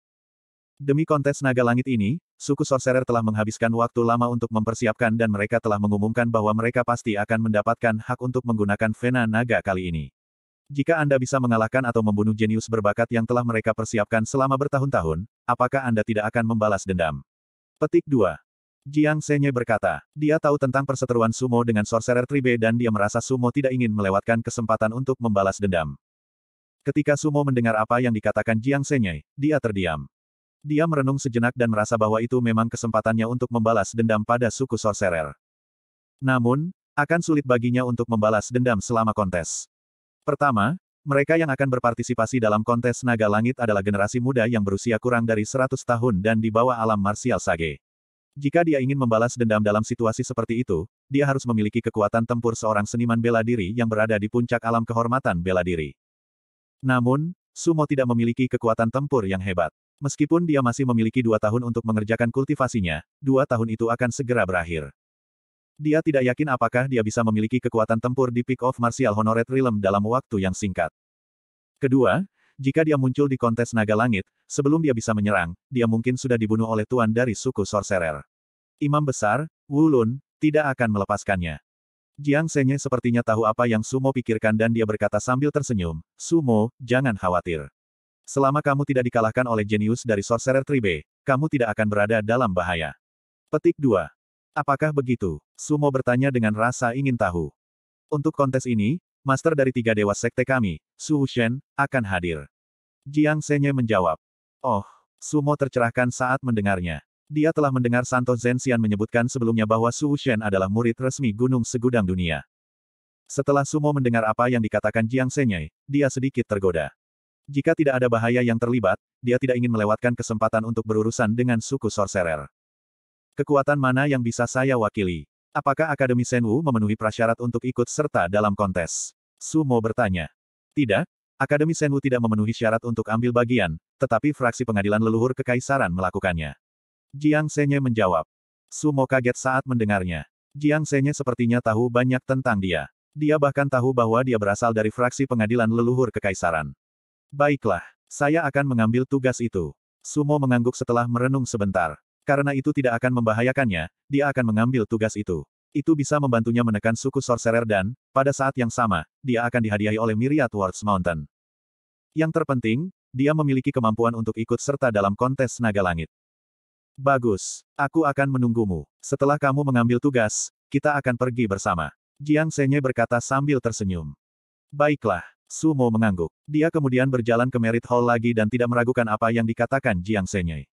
Demi kontes naga langit ini, suku Sorcerer telah menghabiskan waktu lama untuk mempersiapkan dan mereka telah mengumumkan bahwa mereka pasti akan mendapatkan hak untuk menggunakan Vena Naga kali ini. Jika Anda bisa mengalahkan atau membunuh jenius berbakat yang telah mereka persiapkan selama bertahun-tahun, apakah Anda tidak akan membalas dendam? Petik 2. Jiang Senye berkata, dia tahu tentang perseteruan sumo dengan Sorcerer Tribe dan dia merasa sumo tidak ingin melewatkan kesempatan untuk membalas dendam. Ketika sumo mendengar apa yang dikatakan Jiang Senye, dia terdiam. Dia merenung sejenak dan merasa bahwa itu memang kesempatannya untuk membalas dendam pada suku Sorcerer. Namun, akan sulit baginya untuk membalas dendam selama kontes. Pertama, mereka yang akan berpartisipasi dalam kontes naga langit adalah generasi muda yang berusia kurang dari 100 tahun dan di bawah alam marsial Sage. Jika dia ingin membalas dendam dalam situasi seperti itu, dia harus memiliki kekuatan tempur seorang seniman bela diri yang berada di puncak alam kehormatan bela diri. Namun, Sumo tidak memiliki kekuatan tempur yang hebat. Meskipun dia masih memiliki dua tahun untuk mengerjakan kultivasinya, dua tahun itu akan segera berakhir. Dia tidak yakin apakah dia bisa memiliki kekuatan tempur di Peak of Martial Honored Realm dalam waktu yang singkat. Kedua, jika dia muncul di kontes naga langit, sebelum dia bisa menyerang, dia mungkin sudah dibunuh oleh tuan dari suku Sorcerer. Imam Besar, Wulun, tidak akan melepaskannya. Jiang Senye sepertinya tahu apa yang Sumo pikirkan dan dia berkata sambil tersenyum, Sumo, jangan khawatir. Selama kamu tidak dikalahkan oleh jenius dari Sorcerer Tribe, kamu tidak akan berada dalam bahaya. Petik 2. Apakah begitu? Sumo bertanya dengan rasa ingin tahu. Untuk kontes ini, master dari tiga dewa sekte kami, Su Shen, akan hadir. Jiang Senye menjawab. Oh, Sumo tercerahkan saat mendengarnya. Dia telah mendengar Santo Zensian menyebutkan sebelumnya bahwa Su Shen adalah murid resmi Gunung Segudang Dunia. Setelah Sumo mendengar apa yang dikatakan Jiang Senye, dia sedikit tergoda. Jika tidak ada bahaya yang terlibat, dia tidak ingin melewatkan kesempatan untuk berurusan dengan suku Sorcerer. Kekuatan mana yang bisa saya wakili? Apakah Akademi Senwu memenuhi prasyarat untuk ikut serta dalam kontes? Sumo bertanya. Tidak, Akademi Senwu tidak memenuhi syarat untuk ambil bagian, tetapi fraksi pengadilan leluhur kekaisaran melakukannya. Jiang Senye menjawab. Sumo kaget saat mendengarnya. Jiang Senye sepertinya tahu banyak tentang dia. Dia bahkan tahu bahwa dia berasal dari fraksi pengadilan leluhur kekaisaran. Baiklah, saya akan mengambil tugas itu. Sumo mengangguk setelah merenung sebentar. Karena itu tidak akan membahayakannya, dia akan mengambil tugas itu. Itu bisa membantunya menekan suku sorcerer dan, pada saat yang sama, dia akan dihadiahi oleh Myriad Wards Mountain. Yang terpenting, dia memiliki kemampuan untuk ikut serta dalam kontes naga langit. Bagus, aku akan menunggumu. Setelah kamu mengambil tugas, kita akan pergi bersama. Jiang Senye berkata sambil tersenyum. Baiklah, Sumo mengangguk. Dia kemudian berjalan ke Merit Hall lagi dan tidak meragukan apa yang dikatakan Jiang Senye.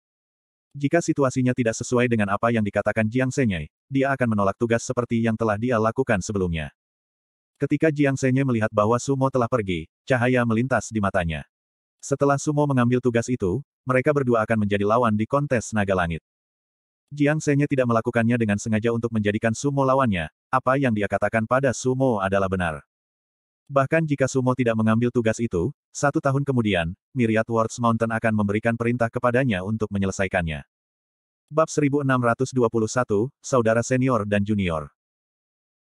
Jika situasinya tidak sesuai dengan apa yang dikatakan Jiang Senye, dia akan menolak tugas seperti yang telah dia lakukan sebelumnya. Ketika Jiang Senye melihat bahwa Sumo telah pergi, cahaya melintas di matanya. Setelah Sumo mengambil tugas itu, mereka berdua akan menjadi lawan di kontes naga langit. Jiang Senye tidak melakukannya dengan sengaja untuk menjadikan Sumo lawannya, apa yang dia katakan pada Sumo adalah benar. Bahkan jika Sumo tidak mengambil tugas itu, satu tahun kemudian, Myriad Wards Mountain akan memberikan perintah kepadanya untuk menyelesaikannya. Bab 1621, Saudara Senior dan Junior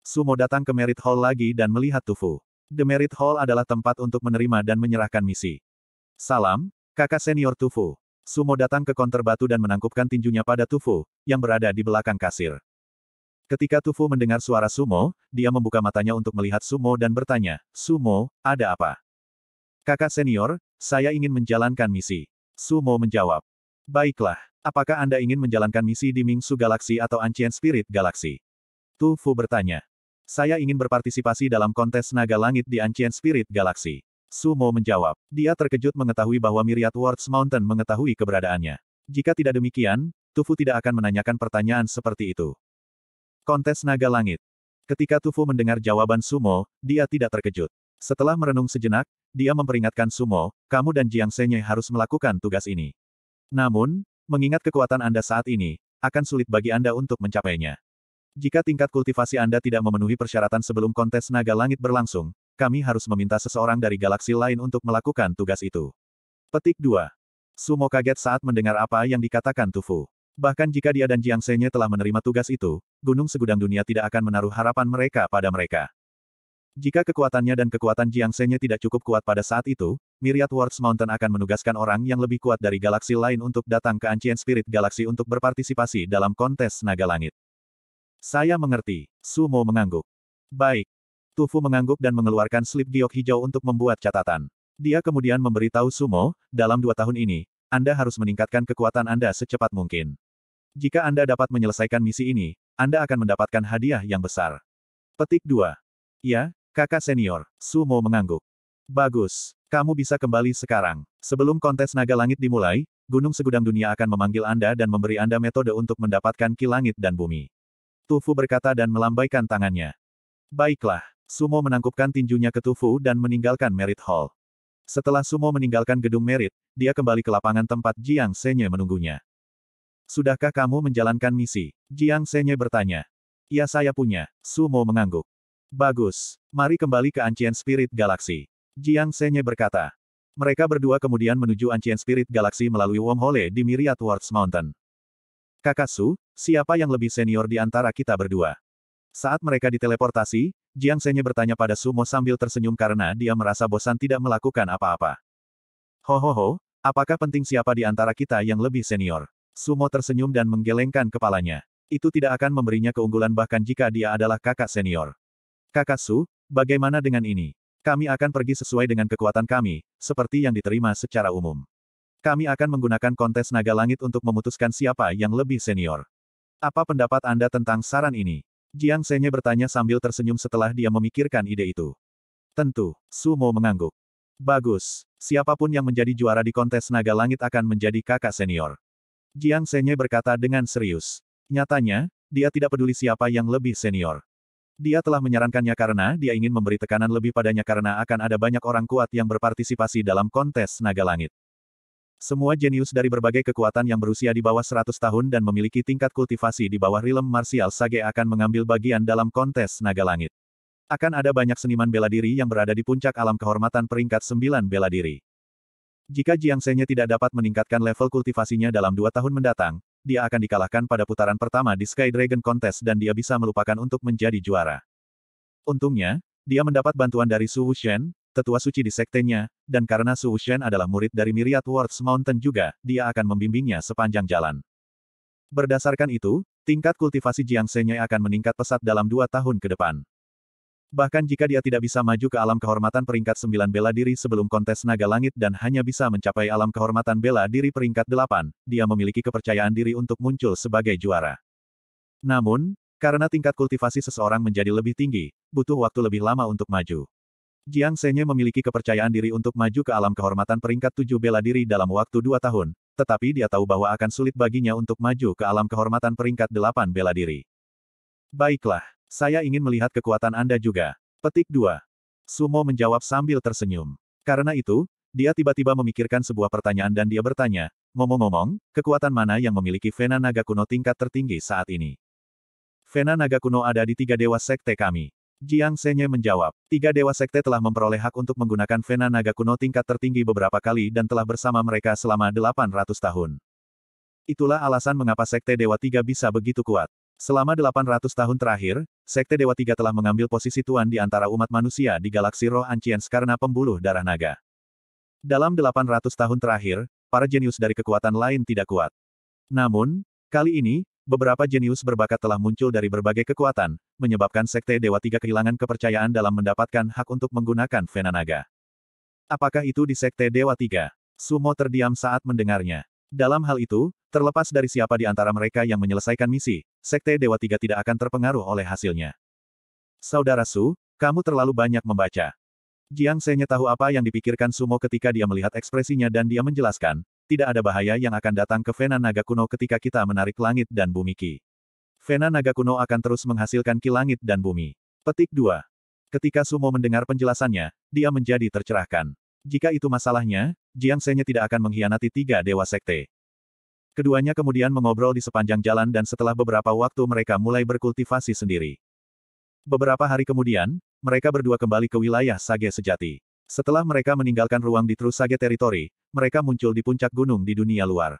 Sumo datang ke Merit Hall lagi dan melihat Tufu. The Merit Hall adalah tempat untuk menerima dan menyerahkan misi. Salam, kakak senior Tufu. Sumo datang ke konter batu dan menangkupkan tinjunya pada Tufu, yang berada di belakang kasir. Ketika Tufu mendengar suara Sumo, dia membuka matanya untuk melihat Sumo dan bertanya, Sumo, ada apa? Kakak senior, saya ingin menjalankan misi. Sumo menjawab, Baiklah, apakah Anda ingin menjalankan misi di Mingsu Galaxy atau Ancient Spirit Galaxy? Tufu bertanya. Saya ingin berpartisipasi dalam kontes naga langit di Ancient Spirit Galaxy. Sumo menjawab. Dia terkejut mengetahui bahwa Myriad Wards Mountain mengetahui keberadaannya. Jika tidak demikian, Tufu tidak akan menanyakan pertanyaan seperti itu. Kontes Naga Langit. Ketika Tufu mendengar jawaban Sumo, dia tidak terkejut. Setelah merenung sejenak, dia memperingatkan Sumo, kamu dan Jiang Senye harus melakukan tugas ini. Namun, mengingat kekuatan Anda saat ini, akan sulit bagi Anda untuk mencapainya. Jika tingkat kultivasi Anda tidak memenuhi persyaratan sebelum kontes naga langit berlangsung, kami harus meminta seseorang dari galaksi lain untuk melakukan tugas itu. Petik 2. Sumo kaget saat mendengar apa yang dikatakan Tufu. Bahkan jika dia dan Jiang Senye telah menerima tugas itu, Gunung Segudang Dunia tidak akan menaruh harapan mereka pada mereka. Jika kekuatannya dan kekuatan Jiang Senye tidak cukup kuat pada saat itu, Myriad Worlds Mountain akan menugaskan orang yang lebih kuat dari galaksi lain untuk datang ke Ancient Spirit Galaxy untuk berpartisipasi dalam kontes naga langit. Saya mengerti. Sumo mengangguk. Baik. Tufu mengangguk dan mengeluarkan slip giok hijau untuk membuat catatan. Dia kemudian memberitahu Sumo, dalam dua tahun ini, anda harus meningkatkan kekuatan Anda secepat mungkin. Jika Anda dapat menyelesaikan misi ini, Anda akan mendapatkan hadiah yang besar. Petik 2. Ya, kakak senior, Sumo mengangguk. Bagus, kamu bisa kembali sekarang. Sebelum kontes naga langit dimulai, Gunung Segudang Dunia akan memanggil Anda dan memberi Anda metode untuk mendapatkan ki langit dan bumi. Tufu berkata dan melambaikan tangannya. Baiklah, Sumo menangkupkan tinjunya ke Tufu dan meninggalkan Merit Hall. Setelah Sumo meninggalkan gedung merit, dia kembali ke lapangan tempat Jiang Senye menunggunya. Sudahkah kamu menjalankan misi? Jiang Senye bertanya. Ya saya punya. Sumo mengangguk. Bagus. Mari kembali ke Ancient Spirit Galaxy. Jiang Senye berkata. Mereka berdua kemudian menuju Ancient Spirit Galaxy melalui wormhole di Myriad Wards Mountain. Kakak Su, siapa yang lebih senior di antara kita berdua? Saat mereka diteleportasi, Jiang Senye bertanya pada Sumo sambil tersenyum karena dia merasa bosan tidak melakukan apa-apa. Ho ho ho, apakah penting siapa di antara kita yang lebih senior? Sumo tersenyum dan menggelengkan kepalanya. Itu tidak akan memberinya keunggulan bahkan jika dia adalah kakak senior. Kakak Su, bagaimana dengan ini? Kami akan pergi sesuai dengan kekuatan kami, seperti yang diterima secara umum. Kami akan menggunakan kontes naga langit untuk memutuskan siapa yang lebih senior. Apa pendapat Anda tentang saran ini? Jiang Senye bertanya sambil tersenyum setelah dia memikirkan ide itu. Tentu, Sumo mengangguk. Bagus, siapapun yang menjadi juara di kontes naga langit akan menjadi kakak senior. Jiang Senye berkata dengan serius. Nyatanya, dia tidak peduli siapa yang lebih senior. Dia telah menyarankannya karena dia ingin memberi tekanan lebih padanya karena akan ada banyak orang kuat yang berpartisipasi dalam kontes naga langit. Semua jenius dari berbagai kekuatan yang berusia di bawah 100 tahun dan memiliki tingkat kultivasi di bawah rilem martial sage akan mengambil bagian dalam kontes naga langit. Akan ada banyak seniman bela diri yang berada di puncak alam kehormatan peringkat 9 bela diri. Jika Jiang Senya tidak dapat meningkatkan level kultivasinya dalam dua tahun mendatang, dia akan dikalahkan pada putaran pertama di Sky Dragon Contest dan dia bisa melupakan untuk menjadi juara. Untungnya, dia mendapat bantuan dari Su Wuxian, tetua suci di sektenya, dan karena Su Wuxian adalah murid dari Myriad Words Mountain juga, dia akan membimbingnya sepanjang jalan. Berdasarkan itu, tingkat kultivasi Jiang Senye akan meningkat pesat dalam dua tahun ke depan. Bahkan jika dia tidak bisa maju ke alam kehormatan peringkat sembilan bela diri sebelum kontes naga langit dan hanya bisa mencapai alam kehormatan bela diri peringkat delapan, dia memiliki kepercayaan diri untuk muncul sebagai juara. Namun, karena tingkat kultivasi seseorang menjadi lebih tinggi, butuh waktu lebih lama untuk maju. Jiang Senye memiliki kepercayaan diri untuk maju ke alam kehormatan peringkat tujuh bela diri dalam waktu dua tahun, tetapi dia tahu bahwa akan sulit baginya untuk maju ke alam kehormatan peringkat delapan bela diri. Baiklah, saya ingin melihat kekuatan Anda juga. Petik 2. Sumo menjawab sambil tersenyum. Karena itu, dia tiba-tiba memikirkan sebuah pertanyaan dan dia bertanya, ngomong-ngomong, kekuatan mana yang memiliki Vena Naga Kuno tingkat tertinggi saat ini? Vena Naga Kuno ada di tiga dewa sekte kami. Jiang Senye menjawab, tiga dewa sekte telah memperoleh hak untuk menggunakan Vena Naga kuno tingkat tertinggi beberapa kali dan telah bersama mereka selama 800 tahun. Itulah alasan mengapa sekte Dewa Tiga bisa begitu kuat. Selama 800 tahun terakhir, sekte Dewa Tiga telah mengambil posisi tuan di antara umat manusia di galaksi roh Anciens karena pembuluh darah naga. Dalam 800 tahun terakhir, para jenius dari kekuatan lain tidak kuat. Namun, kali ini, beberapa jenius berbakat telah muncul dari berbagai kekuatan, menyebabkan Sekte Dewa Tiga kehilangan kepercayaan dalam mendapatkan hak untuk menggunakan Vena Naga. Apakah itu di Sekte Dewa Tiga? Sumo terdiam saat mendengarnya. Dalam hal itu, terlepas dari siapa di antara mereka yang menyelesaikan misi, Sekte Dewa Tiga tidak akan terpengaruh oleh hasilnya. Saudara Su, kamu terlalu banyak membaca. Jiang Senya tahu apa yang dipikirkan Sumo ketika dia melihat ekspresinya dan dia menjelaskan, tidak ada bahaya yang akan datang ke Vena Naga kuno ketika kita menarik langit dan bumi Ki. Vena naga kuno akan terus menghasilkan ki langit dan bumi. Petik 2. Ketika Sumo mendengar penjelasannya, dia menjadi tercerahkan. Jika itu masalahnya, Jiang Senya tidak akan mengkhianati tiga dewa sekte. Keduanya kemudian mengobrol di sepanjang jalan dan setelah beberapa waktu mereka mulai berkultivasi sendiri. Beberapa hari kemudian, mereka berdua kembali ke wilayah Sage sejati. Setelah mereka meninggalkan ruang di Sage Territory, mereka muncul di puncak gunung di dunia luar.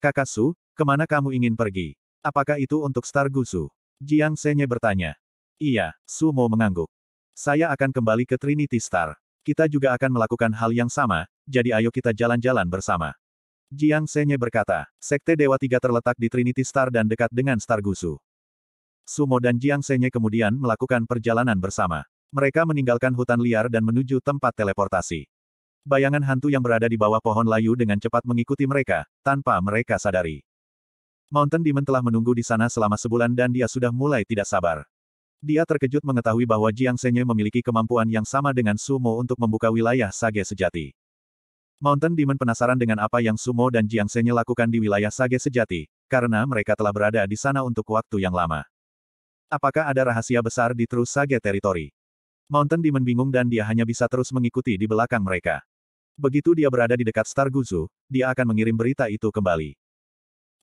Kakak Su, kemana kamu ingin pergi? Apakah itu untuk Star Gusu? Jiang Senye bertanya. Iya, Sumo mengangguk. Saya akan kembali ke Trinity Star. Kita juga akan melakukan hal yang sama, jadi ayo kita jalan-jalan bersama. Jiang Senye berkata, Sekte Dewa Tiga terletak di Trinity Star dan dekat dengan Star Su Sumo dan Jiang Senye kemudian melakukan perjalanan bersama. Mereka meninggalkan hutan liar dan menuju tempat teleportasi. Bayangan hantu yang berada di bawah pohon layu dengan cepat mengikuti mereka, tanpa mereka sadari. Mountain Demon telah menunggu di sana selama sebulan dan dia sudah mulai tidak sabar. Dia terkejut mengetahui bahwa Jiang Senye memiliki kemampuan yang sama dengan Sumo untuk membuka wilayah Sage Sejati. Mountain Demon penasaran dengan apa yang Sumo dan Jiang Senye lakukan di wilayah Sage Sejati, karena mereka telah berada di sana untuk waktu yang lama. Apakah ada rahasia besar di terus Sage Territory? Mountain Demon bingung dan dia hanya bisa terus mengikuti di belakang mereka. Begitu dia berada di dekat Star Guzu, dia akan mengirim berita itu kembali.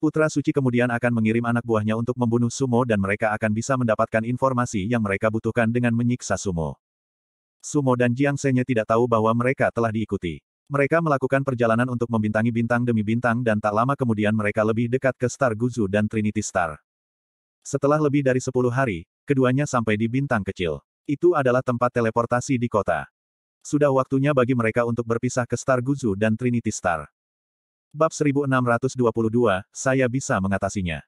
Putra Suci kemudian akan mengirim anak buahnya untuk membunuh Sumo dan mereka akan bisa mendapatkan informasi yang mereka butuhkan dengan menyiksa Sumo. Sumo dan Jiang Senye tidak tahu bahwa mereka telah diikuti. Mereka melakukan perjalanan untuk membintangi bintang demi bintang dan tak lama kemudian mereka lebih dekat ke Star Guzu dan Trinity Star. Setelah lebih dari 10 hari, keduanya sampai di bintang kecil. Itu adalah tempat teleportasi di kota. Sudah waktunya bagi mereka untuk berpisah ke Star Guzu dan Trinity Star. Bab 1622, saya bisa mengatasinya.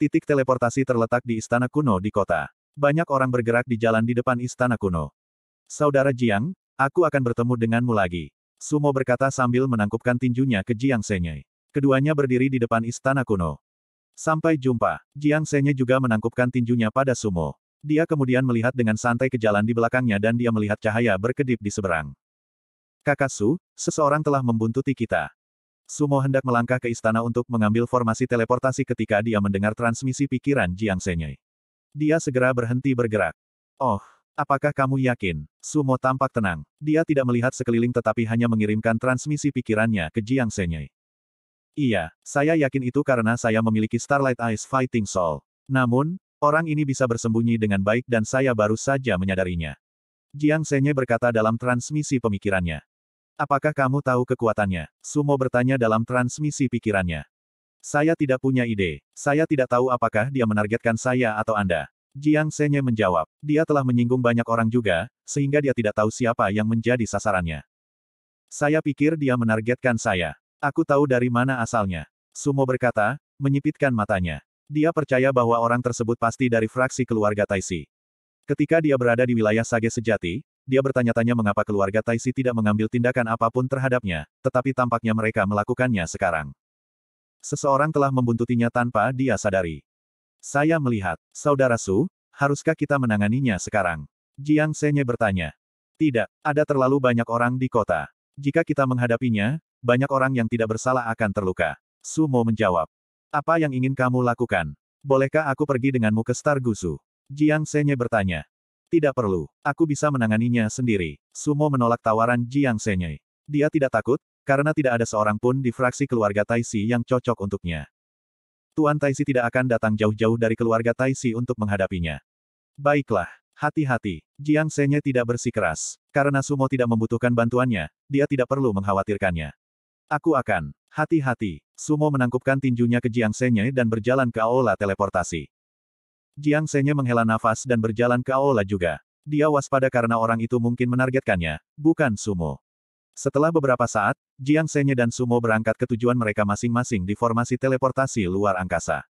Titik teleportasi terletak di istana kuno di kota. Banyak orang bergerak di jalan di depan istana kuno. Saudara Jiang, aku akan bertemu denganmu lagi. Sumo berkata sambil menangkupkan tinjunya ke Jiang Senye. Keduanya berdiri di depan istana kuno. Sampai jumpa, Jiang Senye juga menangkupkan tinjunya pada Sumo. Dia kemudian melihat dengan santai ke jalan di belakangnya dan dia melihat cahaya berkedip di seberang. Kakak Su, seseorang telah membuntuti kita. Sumo hendak melangkah ke istana untuk mengambil formasi teleportasi ketika dia mendengar transmisi pikiran Jiang Senyai. Dia segera berhenti bergerak. Oh, apakah kamu yakin? Sumo tampak tenang. Dia tidak melihat sekeliling tetapi hanya mengirimkan transmisi pikirannya ke Jiang Senyai. Iya, saya yakin itu karena saya memiliki Starlight Eyes Fighting Soul. Namun, orang ini bisa bersembunyi dengan baik dan saya baru saja menyadarinya. Jiang Senye berkata dalam transmisi pemikirannya. Apakah kamu tahu kekuatannya? Sumo bertanya dalam transmisi pikirannya. Saya tidak punya ide. Saya tidak tahu apakah dia menargetkan saya atau Anda. Jiang Senye menjawab. Dia telah menyinggung banyak orang juga, sehingga dia tidak tahu siapa yang menjadi sasarannya. Saya pikir dia menargetkan saya. Aku tahu dari mana asalnya. Sumo berkata, menyipitkan matanya. Dia percaya bahwa orang tersebut pasti dari fraksi keluarga Taishi. Ketika dia berada di wilayah Sage sejati, dia bertanya-tanya mengapa keluarga Taisi tidak mengambil tindakan apapun terhadapnya, tetapi tampaknya mereka melakukannya sekarang. Seseorang telah membuntutinya tanpa dia sadari. Saya melihat, Saudara Su, haruskah kita menanganinya sekarang? Jiang Senye bertanya. Tidak, ada terlalu banyak orang di kota. Jika kita menghadapinya, banyak orang yang tidak bersalah akan terluka. Su Mo menjawab. Apa yang ingin kamu lakukan? Bolehkah aku pergi denganmu ke Star Gusu? Jiang Senye bertanya. Tidak perlu, aku bisa menanganinya sendiri. Sumo menolak tawaran Jiang Senye. Dia tidak takut, karena tidak ada seorang pun di fraksi keluarga Taisi yang cocok untuknya. Tuan Taisi tidak akan datang jauh-jauh dari keluarga Taisi untuk menghadapinya. Baiklah, hati-hati. Jiang Senye tidak bersikeras. Karena Sumo tidak membutuhkan bantuannya, dia tidak perlu mengkhawatirkannya. Aku akan. Hati-hati. Sumo menangkupkan tinjunya ke Jiang Senye dan berjalan ke aula teleportasi. Jiang Senya menghela nafas dan berjalan ke aula juga. Dia waspada karena orang itu mungkin menargetkannya, bukan Sumo. Setelah beberapa saat, Jiang Senya dan Sumo berangkat ke tujuan mereka masing-masing di formasi teleportasi luar angkasa.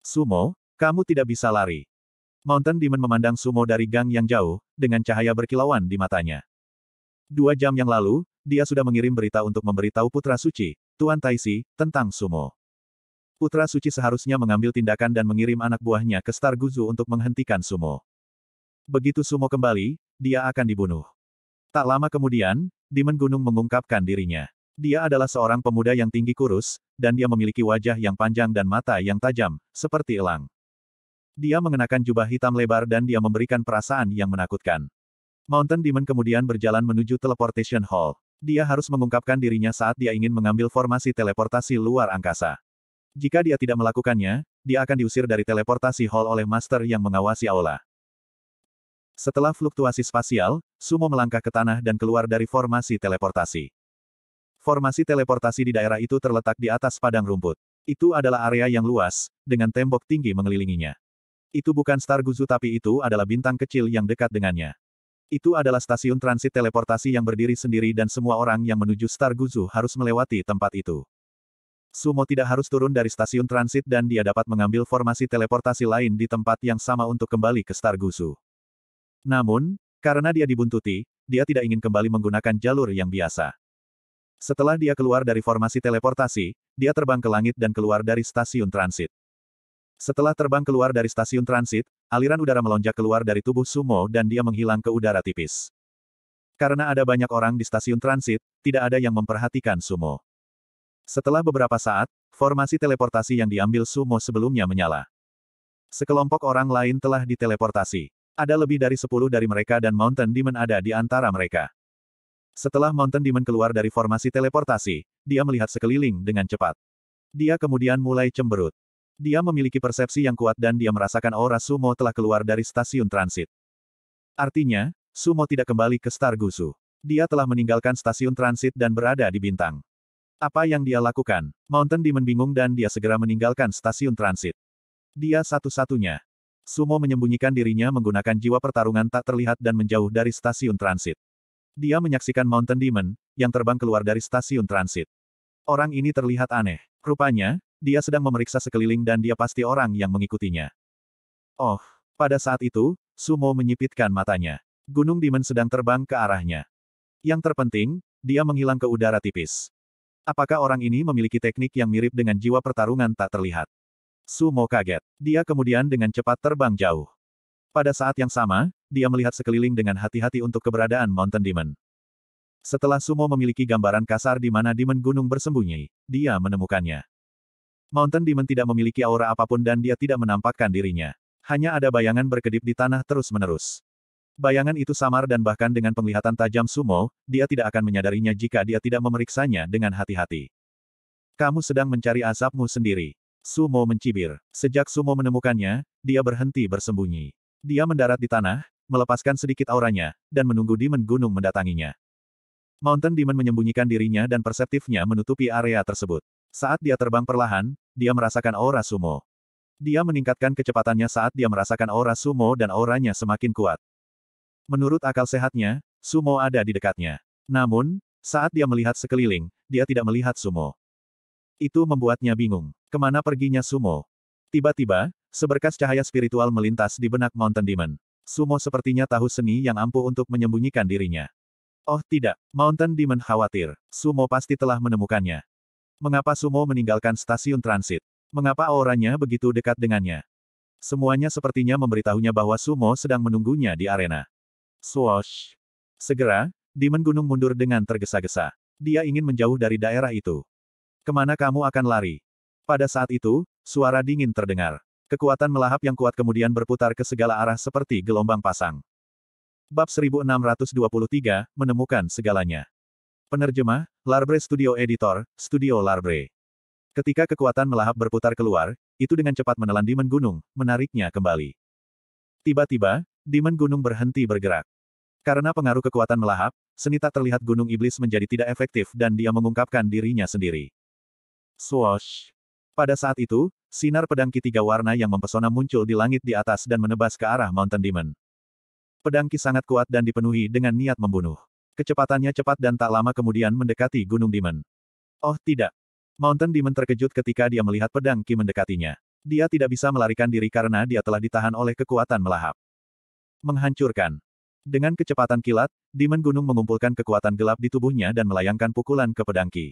Sumo, kamu tidak bisa lari. Mountain Demon memandang Sumo dari gang yang jauh, dengan cahaya berkilauan di matanya. Dua jam yang lalu, dia sudah mengirim berita untuk memberitahu Putra Suci, Tuan Taisi, tentang Sumo. Putra Suci seharusnya mengambil tindakan dan mengirim anak buahnya ke Star Guzu untuk menghentikan Sumo. Begitu Sumo kembali, dia akan dibunuh. Tak lama kemudian, Demon Gunung mengungkapkan dirinya. Dia adalah seorang pemuda yang tinggi kurus, dan dia memiliki wajah yang panjang dan mata yang tajam, seperti elang. Dia mengenakan jubah hitam lebar dan dia memberikan perasaan yang menakutkan. Mountain Demon kemudian berjalan menuju Teleportation Hall. Dia harus mengungkapkan dirinya saat dia ingin mengambil formasi teleportasi luar angkasa. Jika dia tidak melakukannya, dia akan diusir dari teleportasi hall oleh master yang mengawasi aula. Setelah fluktuasi spasial, Sumo melangkah ke tanah dan keluar dari formasi teleportasi. Formasi teleportasi di daerah itu terletak di atas padang rumput. Itu adalah area yang luas, dengan tembok tinggi mengelilinginya. Itu bukan Star Guzu tapi itu adalah bintang kecil yang dekat dengannya. Itu adalah stasiun transit teleportasi yang berdiri sendiri dan semua orang yang menuju Star Guzu harus melewati tempat itu. Sumo tidak harus turun dari stasiun transit dan dia dapat mengambil formasi teleportasi lain di tempat yang sama untuk kembali ke Stargusu. Namun, karena dia dibuntuti, dia tidak ingin kembali menggunakan jalur yang biasa. Setelah dia keluar dari formasi teleportasi, dia terbang ke langit dan keluar dari stasiun transit. Setelah terbang keluar dari stasiun transit, aliran udara melonjak keluar dari tubuh Sumo dan dia menghilang ke udara tipis. Karena ada banyak orang di stasiun transit, tidak ada yang memperhatikan Sumo. Setelah beberapa saat, formasi teleportasi yang diambil Sumo sebelumnya menyala. Sekelompok orang lain telah diteleportasi. Ada lebih dari sepuluh dari mereka dan Mountain Demon ada di antara mereka. Setelah Mountain Demon keluar dari formasi teleportasi, dia melihat sekeliling dengan cepat. Dia kemudian mulai cemberut. Dia memiliki persepsi yang kuat dan dia merasakan aura Sumo telah keluar dari stasiun transit. Artinya, Sumo tidak kembali ke Star Gusu. Dia telah meninggalkan stasiun transit dan berada di bintang. Apa yang dia lakukan? Mountain Demon bingung dan dia segera meninggalkan stasiun transit. Dia satu-satunya. Sumo menyembunyikan dirinya menggunakan jiwa pertarungan tak terlihat dan menjauh dari stasiun transit. Dia menyaksikan Mountain Demon, yang terbang keluar dari stasiun transit. Orang ini terlihat aneh. Rupanya, dia sedang memeriksa sekeliling dan dia pasti orang yang mengikutinya. Oh, pada saat itu, Sumo menyipitkan matanya. Gunung Demon sedang terbang ke arahnya. Yang terpenting, dia menghilang ke udara tipis. Apakah orang ini memiliki teknik yang mirip dengan jiwa pertarungan tak terlihat? Sumo kaget. Dia kemudian dengan cepat terbang jauh. Pada saat yang sama, dia melihat sekeliling dengan hati-hati untuk keberadaan Mountain Demon. Setelah Sumo memiliki gambaran kasar di mana Demon Gunung bersembunyi, dia menemukannya. Mountain Demon tidak memiliki aura apapun dan dia tidak menampakkan dirinya. Hanya ada bayangan berkedip di tanah terus-menerus. Bayangan itu samar dan bahkan dengan penglihatan tajam Sumo, dia tidak akan menyadarinya jika dia tidak memeriksanya dengan hati-hati. Kamu sedang mencari azabmu sendiri. Sumo mencibir. Sejak Sumo menemukannya, dia berhenti bersembunyi. Dia mendarat di tanah, melepaskan sedikit auranya, dan menunggu Demon Gunung mendatanginya. Mountain Demon menyembunyikan dirinya dan perseptifnya menutupi area tersebut. Saat dia terbang perlahan, dia merasakan aura Sumo. Dia meningkatkan kecepatannya saat dia merasakan aura Sumo dan auranya semakin kuat. Menurut akal sehatnya, Sumo ada di dekatnya. Namun, saat dia melihat sekeliling, dia tidak melihat Sumo. Itu membuatnya bingung. Kemana perginya Sumo? Tiba-tiba, seberkas cahaya spiritual melintas di benak Mountain Demon. Sumo sepertinya tahu seni yang ampuh untuk menyembunyikan dirinya. Oh tidak, Mountain Demon khawatir. Sumo pasti telah menemukannya. Mengapa Sumo meninggalkan stasiun transit? Mengapa auranya begitu dekat dengannya? Semuanya sepertinya memberitahunya bahwa Sumo sedang menunggunya di arena. Swoosh! Segera, Demon Gunung mundur dengan tergesa-gesa. Dia ingin menjauh dari daerah itu. Kemana kamu akan lari? Pada saat itu, suara dingin terdengar. Kekuatan melahap yang kuat kemudian berputar ke segala arah seperti gelombang pasang. Bab 1623, menemukan segalanya. Penerjemah, Larbre Studio Editor, Studio Larbre. Ketika kekuatan melahap berputar keluar, itu dengan cepat menelan Demon Gunung, menariknya kembali. Tiba-tiba, Demon Gunung berhenti bergerak. Karena pengaruh kekuatan melahap, seni tak terlihat Gunung Iblis menjadi tidak efektif dan dia mengungkapkan dirinya sendiri. Swoosh! Pada saat itu, sinar pedang ki tiga warna yang mempesona muncul di langit di atas dan menebas ke arah Mountain Demon. Pedang Ki sangat kuat dan dipenuhi dengan niat membunuh. Kecepatannya cepat dan tak lama kemudian mendekati Gunung Demon. Oh tidak! Mountain Demon terkejut ketika dia melihat pedang Ki mendekatinya. Dia tidak bisa melarikan diri karena dia telah ditahan oleh kekuatan melahap. Menghancurkan. Dengan kecepatan kilat, Demon Gunung mengumpulkan kekuatan gelap di tubuhnya dan melayangkan pukulan ke pedangki.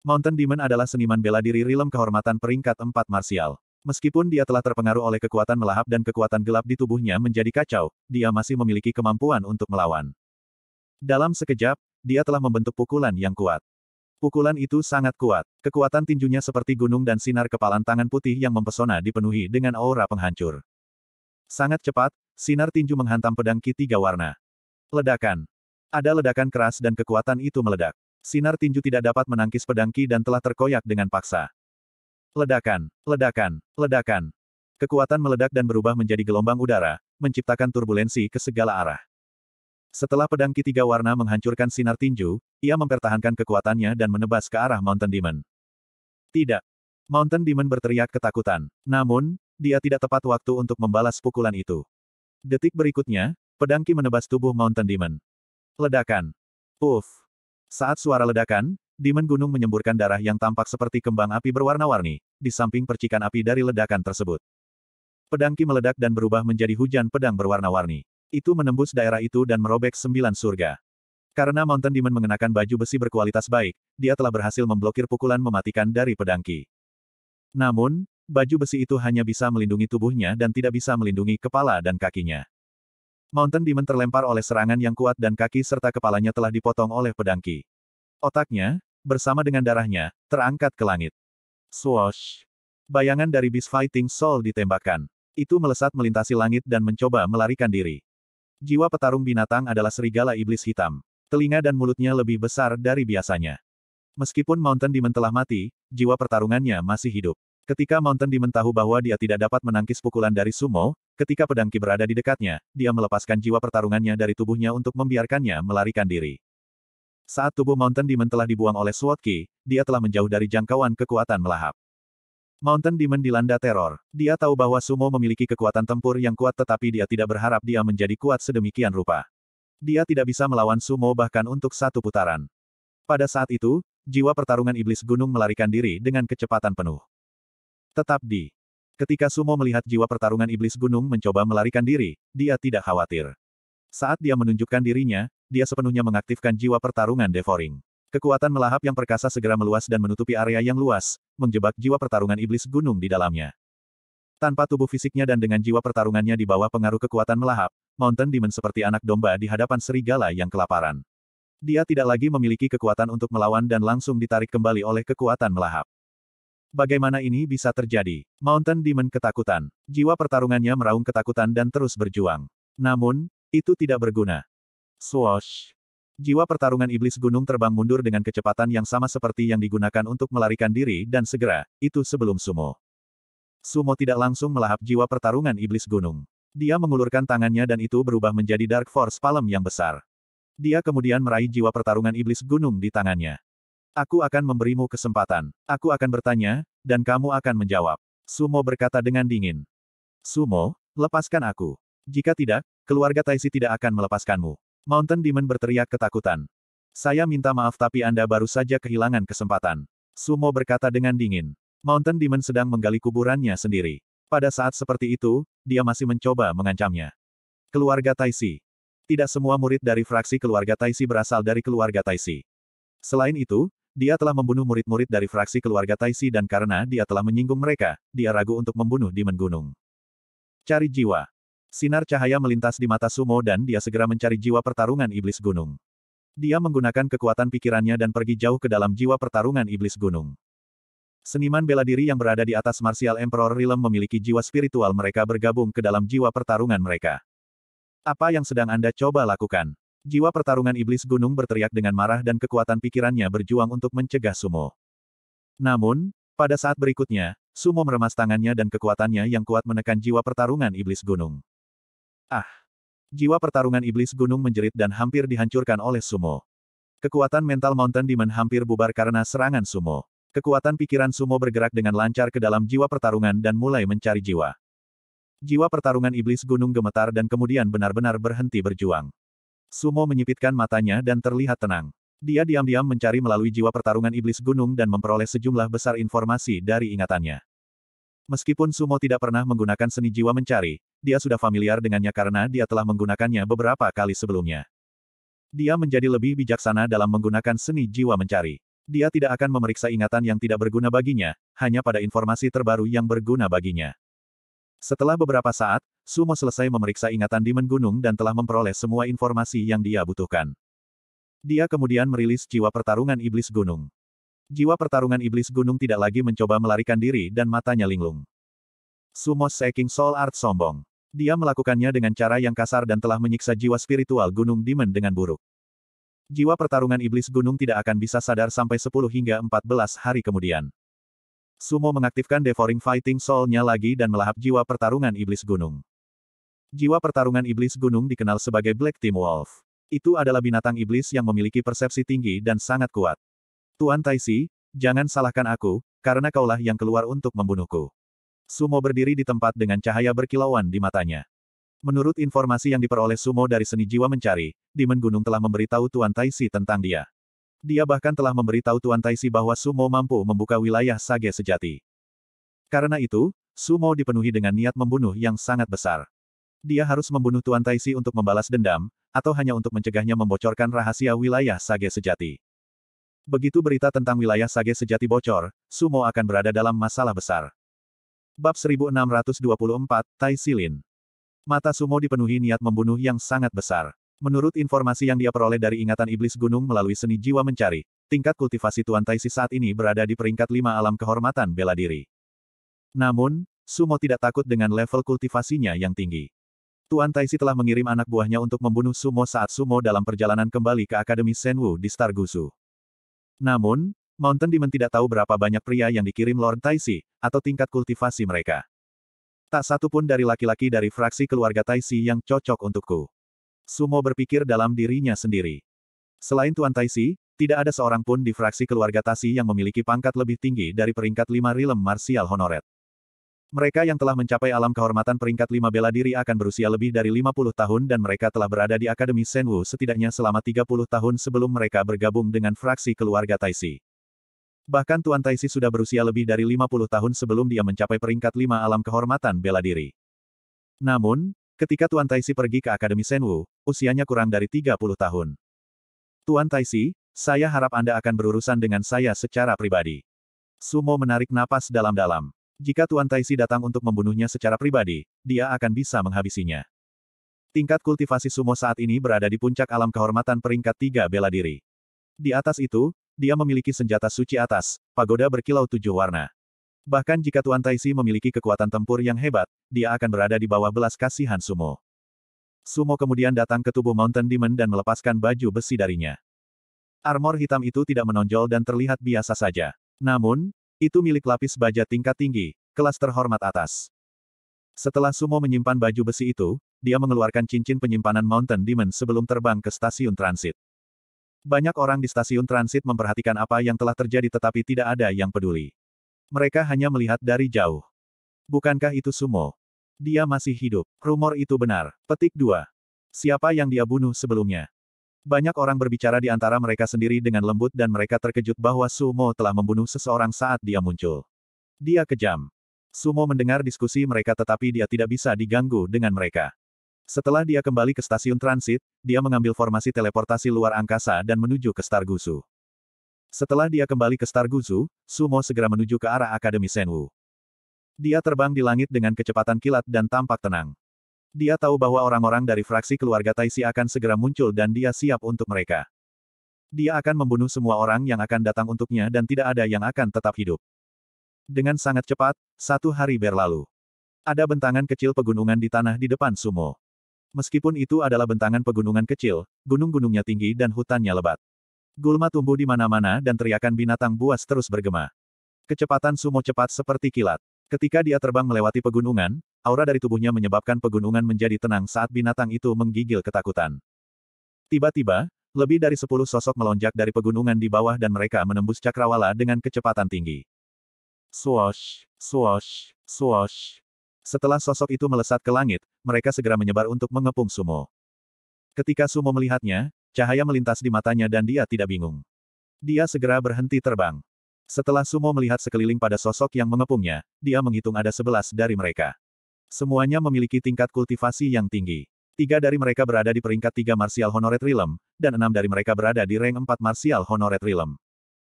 Mountain Demon adalah seniman bela diri rilem kehormatan peringkat empat Martial. Meskipun dia telah terpengaruh oleh kekuatan melahap dan kekuatan gelap di tubuhnya menjadi kacau, dia masih memiliki kemampuan untuk melawan. Dalam sekejap, dia telah membentuk pukulan yang kuat. Pukulan itu sangat kuat. Kekuatan tinjunya seperti gunung dan sinar kepalan tangan putih yang mempesona dipenuhi dengan aura penghancur. Sangat cepat, sinar tinju menghantam pedang Ki tiga warna. Ledakan. Ada ledakan keras dan kekuatan itu meledak. Sinar tinju tidak dapat menangkis pedang Ki dan telah terkoyak dengan paksa. Ledakan, ledakan, ledakan. Kekuatan meledak dan berubah menjadi gelombang udara, menciptakan turbulensi ke segala arah. Setelah pedang Ki tiga warna menghancurkan sinar tinju, ia mempertahankan kekuatannya dan menebas ke arah Mountain Demon. Tidak. Mountain Demon berteriak ketakutan. Namun, dia tidak tepat waktu untuk membalas pukulan itu. Detik berikutnya, pedangki menebas tubuh Mountain Demon. Ledakan. Puff. Saat suara ledakan, Demon Gunung menyemburkan darah yang tampak seperti kembang api berwarna-warni, di samping percikan api dari ledakan tersebut. Pedangki meledak dan berubah menjadi hujan pedang berwarna-warni. Itu menembus daerah itu dan merobek sembilan surga. Karena Mountain Demon mengenakan baju besi berkualitas baik, dia telah berhasil memblokir pukulan mematikan dari pedangki. Namun, baju besi itu hanya bisa melindungi tubuhnya dan tidak bisa melindungi kepala dan kakinya. Mountain Demon terlempar oleh serangan yang kuat dan kaki serta kepalanya telah dipotong oleh pedangki. Otaknya, bersama dengan darahnya, terangkat ke langit. Swash! Bayangan dari Beast Fighting Soul ditembakkan. Itu melesat melintasi langit dan mencoba melarikan diri. Jiwa petarung binatang adalah serigala iblis hitam. Telinga dan mulutnya lebih besar dari biasanya. Meskipun Mountain Demon telah mati, jiwa pertarungannya masih hidup. Ketika Mountain Demon tahu bahwa dia tidak dapat menangkis pukulan dari Sumo, ketika pedang Ki berada di dekatnya, dia melepaskan jiwa pertarungannya dari tubuhnya untuk membiarkannya melarikan diri. Saat tubuh Mountain Demon telah dibuang oleh Sword Ki, dia telah menjauh dari jangkauan kekuatan melahap. Mountain Demon dilanda teror. Dia tahu bahwa Sumo memiliki kekuatan tempur yang kuat tetapi dia tidak berharap dia menjadi kuat sedemikian rupa. Dia tidak bisa melawan Sumo bahkan untuk satu putaran. Pada saat itu, jiwa pertarungan iblis gunung melarikan diri dengan kecepatan penuh. Tetap di. Ketika Sumo melihat jiwa pertarungan iblis gunung mencoba melarikan diri, dia tidak khawatir. Saat dia menunjukkan dirinya, dia sepenuhnya mengaktifkan jiwa pertarungan devouring. Kekuatan melahap yang perkasa segera meluas dan menutupi area yang luas, menjebak jiwa pertarungan iblis gunung di dalamnya. Tanpa tubuh fisiknya dan dengan jiwa pertarungannya di bawah pengaruh kekuatan melahap, Mountain Demon seperti anak domba di hadapan serigala yang kelaparan. Dia tidak lagi memiliki kekuatan untuk melawan dan langsung ditarik kembali oleh kekuatan melahap. Bagaimana ini bisa terjadi? Mountain Demon ketakutan. Jiwa pertarungannya meraung ketakutan dan terus berjuang. Namun, itu tidak berguna. Swoosh. Jiwa pertarungan iblis gunung terbang mundur dengan kecepatan yang sama seperti yang digunakan untuk melarikan diri dan segera, itu sebelum sumo. Sumo tidak langsung melahap jiwa pertarungan iblis gunung. Dia mengulurkan tangannya dan itu berubah menjadi Dark Force Palem yang besar. Dia kemudian meraih jiwa pertarungan iblis gunung di tangannya. Aku akan memberimu kesempatan. Aku akan bertanya, dan kamu akan menjawab. Sumo berkata dengan dingin. Sumo, lepaskan aku. Jika tidak, keluarga Taisi tidak akan melepaskanmu. Mountain Demon berteriak ketakutan. Saya minta maaf tapi Anda baru saja kehilangan kesempatan. Sumo berkata dengan dingin. Mountain Demon sedang menggali kuburannya sendiri. Pada saat seperti itu, dia masih mencoba mengancamnya. Keluarga Taisi. Tidak semua murid dari fraksi keluarga Taisi berasal dari keluarga Taisi. Selain itu, dia telah membunuh murid-murid dari fraksi keluarga Taisi dan karena dia telah menyinggung mereka, dia ragu untuk membunuh di Gunung. Cari jiwa. Sinar cahaya melintas di mata Sumo dan dia segera mencari jiwa pertarungan iblis gunung. Dia menggunakan kekuatan pikirannya dan pergi jauh ke dalam jiwa pertarungan iblis gunung. Seniman bela diri yang berada di atas Martial Emperor Realm memiliki jiwa spiritual mereka bergabung ke dalam jiwa pertarungan mereka. Apa yang sedang Anda coba lakukan? Jiwa pertarungan iblis gunung berteriak dengan marah dan kekuatan pikirannya berjuang untuk mencegah Sumo. Namun, pada saat berikutnya, Sumo meremas tangannya dan kekuatannya yang kuat menekan jiwa pertarungan iblis gunung. Ah! Jiwa pertarungan iblis gunung menjerit dan hampir dihancurkan oleh Sumo. Kekuatan mental Mountain Demon hampir bubar karena serangan Sumo. Kekuatan pikiran Sumo bergerak dengan lancar ke dalam jiwa pertarungan dan mulai mencari jiwa. Jiwa pertarungan iblis gunung gemetar dan kemudian benar-benar berhenti berjuang. Sumo menyipitkan matanya dan terlihat tenang. Dia diam-diam mencari melalui jiwa pertarungan iblis gunung dan memperoleh sejumlah besar informasi dari ingatannya. Meskipun Sumo tidak pernah menggunakan seni jiwa mencari, dia sudah familiar dengannya karena dia telah menggunakannya beberapa kali sebelumnya. Dia menjadi lebih bijaksana dalam menggunakan seni jiwa mencari. Dia tidak akan memeriksa ingatan yang tidak berguna baginya, hanya pada informasi terbaru yang berguna baginya. Setelah beberapa saat, Sumo selesai memeriksa ingatan Demon Gunung dan telah memperoleh semua informasi yang dia butuhkan. Dia kemudian merilis jiwa pertarungan iblis gunung. Jiwa pertarungan iblis gunung tidak lagi mencoba melarikan diri dan matanya linglung. Sumo Seeking Soul Art sombong. Dia melakukannya dengan cara yang kasar dan telah menyiksa jiwa spiritual Gunung Demon dengan buruk. Jiwa pertarungan iblis gunung tidak akan bisa sadar sampai 10 hingga 14 hari kemudian. Sumo mengaktifkan Devouring Fighting Soul-nya lagi dan melahap jiwa pertarungan iblis gunung. Jiwa pertarungan iblis gunung dikenal sebagai Black Team Wolf. Itu adalah binatang iblis yang memiliki persepsi tinggi dan sangat kuat. Tuan Taisi, jangan salahkan aku, karena kaulah yang keluar untuk membunuhku. Sumo berdiri di tempat dengan cahaya berkilauan di matanya. Menurut informasi yang diperoleh Sumo dari seni jiwa mencari, Demon Gunung telah memberitahu Tuan Taisi tentang dia. Dia bahkan telah memberitahu Tuan Taisi bahwa Sumo mampu membuka wilayah Sage sejati. Karena itu, Sumo dipenuhi dengan niat membunuh yang sangat besar. Dia harus membunuh Tuan Taisi untuk membalas dendam, atau hanya untuk mencegahnya membocorkan rahasia wilayah Sage Sejati. Begitu berita tentang wilayah Sage Sejati bocor, Sumo akan berada dalam masalah besar. Bab 1624, Tai Silin Mata Sumo dipenuhi niat membunuh yang sangat besar. Menurut informasi yang dia peroleh dari ingatan iblis gunung melalui seni jiwa mencari, tingkat kultivasi Tuan Taisi saat ini berada di peringkat lima alam kehormatan bela diri. Namun, Sumo tidak takut dengan level kultivasinya yang tinggi. Tuan Taisi telah mengirim anak buahnya untuk membunuh Sumo saat Sumo dalam perjalanan kembali ke Akademi Senwu di Stargusu. Namun, Mountain Demon tidak tahu berapa banyak pria yang dikirim Lord Taisi, atau tingkat kultivasi mereka. Tak satu pun dari laki-laki dari fraksi keluarga Taisi yang cocok untukku. Sumo berpikir dalam dirinya sendiri. Selain Tuan Taisi, tidak ada seorang pun di fraksi keluarga Taisi yang memiliki pangkat lebih tinggi dari peringkat lima Rilem martial Honoret. Mereka yang telah mencapai alam kehormatan peringkat lima bela diri akan berusia lebih dari 50 tahun dan mereka telah berada di Akademi Senwu setidaknya selama 30 tahun sebelum mereka bergabung dengan fraksi keluarga Taisi. Bahkan Tuan Taisi sudah berusia lebih dari 50 tahun sebelum dia mencapai peringkat lima alam kehormatan bela diri. Namun, ketika Tuan Taisi pergi ke Akademi Senwu, usianya kurang dari 30 tahun. Tuan Taisi, saya harap Anda akan berurusan dengan saya secara pribadi. Sumo menarik napas dalam-dalam. Jika Tuan Taisi datang untuk membunuhnya secara pribadi, dia akan bisa menghabisinya. Tingkat kultivasi sumo saat ini berada di puncak alam kehormatan peringkat tiga bela diri. Di atas itu, dia memiliki senjata suci atas, pagoda berkilau tujuh warna. Bahkan jika Tuan Taisi memiliki kekuatan tempur yang hebat, dia akan berada di bawah belas kasihan sumo. Sumo kemudian datang ke tubuh Mountain Demon dan melepaskan baju besi darinya. Armor hitam itu tidak menonjol dan terlihat biasa saja. Namun, itu milik lapis baja tingkat tinggi, kelas terhormat atas. Setelah Sumo menyimpan baju besi itu, dia mengeluarkan cincin penyimpanan Mountain Demon sebelum terbang ke stasiun transit. Banyak orang di stasiun transit memperhatikan apa yang telah terjadi tetapi tidak ada yang peduli. Mereka hanya melihat dari jauh. Bukankah itu Sumo? Dia masih hidup. Rumor itu benar. Petik 2. Siapa yang dia bunuh sebelumnya? Banyak orang berbicara di antara mereka sendiri dengan lembut dan mereka terkejut bahwa Sumo telah membunuh seseorang saat dia muncul. Dia kejam. Sumo mendengar diskusi mereka tetapi dia tidak bisa diganggu dengan mereka. Setelah dia kembali ke stasiun transit, dia mengambil formasi teleportasi luar angkasa dan menuju ke Stargusu. Setelah dia kembali ke Stargusu, Sumo segera menuju ke arah Akademi Senwu. Dia terbang di langit dengan kecepatan kilat dan tampak tenang. Dia tahu bahwa orang-orang dari fraksi keluarga Taisi akan segera muncul dan dia siap untuk mereka. Dia akan membunuh semua orang yang akan datang untuknya dan tidak ada yang akan tetap hidup. Dengan sangat cepat, satu hari berlalu. Ada bentangan kecil pegunungan di tanah di depan Sumo. Meskipun itu adalah bentangan pegunungan kecil, gunung-gunungnya tinggi dan hutannya lebat. Gulma tumbuh di mana-mana dan teriakan binatang buas terus bergema. Kecepatan Sumo cepat seperti kilat. Ketika dia terbang melewati pegunungan, aura dari tubuhnya menyebabkan pegunungan menjadi tenang saat binatang itu menggigil ketakutan. Tiba-tiba, lebih dari sepuluh sosok melonjak dari pegunungan di bawah dan mereka menembus cakrawala dengan kecepatan tinggi. Swash, swash, swash. Setelah sosok itu melesat ke langit, mereka segera menyebar untuk mengepung Sumo. Ketika Sumo melihatnya, cahaya melintas di matanya dan dia tidak bingung. Dia segera berhenti terbang. Setelah Sumo melihat sekeliling pada sosok yang mengepungnya, dia menghitung ada sebelas dari mereka. Semuanya memiliki tingkat kultivasi yang tinggi. Tiga dari mereka berada di peringkat tiga Martial Honored Realm, dan enam dari mereka berada di rank empat Martial Honored Realm.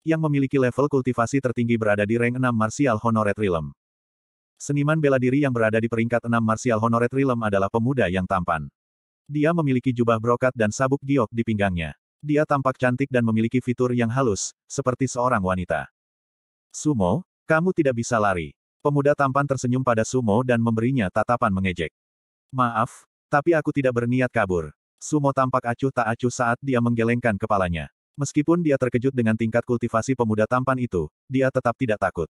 Yang memiliki level kultivasi tertinggi berada di rank enam Martial Honored Realm. Seniman bela diri yang berada di peringkat enam Martial Honored Realm adalah pemuda yang tampan. Dia memiliki jubah brokat dan sabuk giok di pinggangnya. Dia tampak cantik dan memiliki fitur yang halus, seperti seorang wanita. Sumo, kamu tidak bisa lari. Pemuda tampan tersenyum pada Sumo dan memberinya tatapan mengejek. Maaf, tapi aku tidak berniat kabur. Sumo tampak acuh tak acuh saat dia menggelengkan kepalanya. Meskipun dia terkejut dengan tingkat kultivasi pemuda tampan itu, dia tetap tidak takut.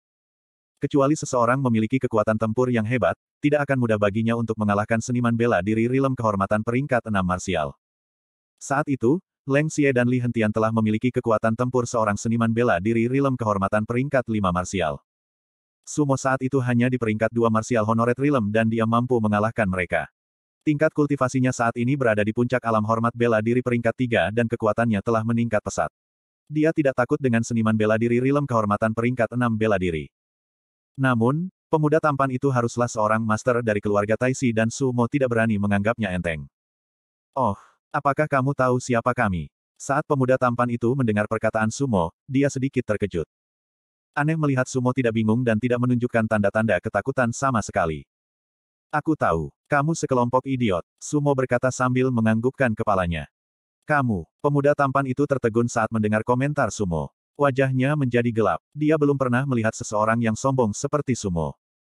Kecuali seseorang memiliki kekuatan tempur yang hebat, tidak akan mudah baginya untuk mengalahkan seniman bela diri Rilem kehormatan peringkat enam Marsial. Saat itu, Leng Xie dan Li Hentian telah memiliki kekuatan tempur seorang seniman bela diri Rilem kehormatan peringkat 5 marsial. Sumo saat itu hanya di peringkat 2 marsial honoret Rilem dan dia mampu mengalahkan mereka. Tingkat kultivasinya saat ini berada di puncak alam hormat bela diri peringkat 3 dan kekuatannya telah meningkat pesat. Dia tidak takut dengan seniman bela diri Rilem kehormatan peringkat 6 bela diri. Namun, pemuda tampan itu haruslah seorang master dari keluarga Taisi dan Sumo tidak berani menganggapnya enteng. Oh, Apakah kamu tahu siapa kami? Saat pemuda tampan itu mendengar perkataan Sumo, dia sedikit terkejut. Aneh melihat Sumo tidak bingung dan tidak menunjukkan tanda-tanda ketakutan sama sekali. Aku tahu, kamu sekelompok idiot, Sumo berkata sambil menganggukkan kepalanya. Kamu, pemuda tampan itu tertegun saat mendengar komentar Sumo. Wajahnya menjadi gelap. Dia belum pernah melihat seseorang yang sombong seperti Sumo.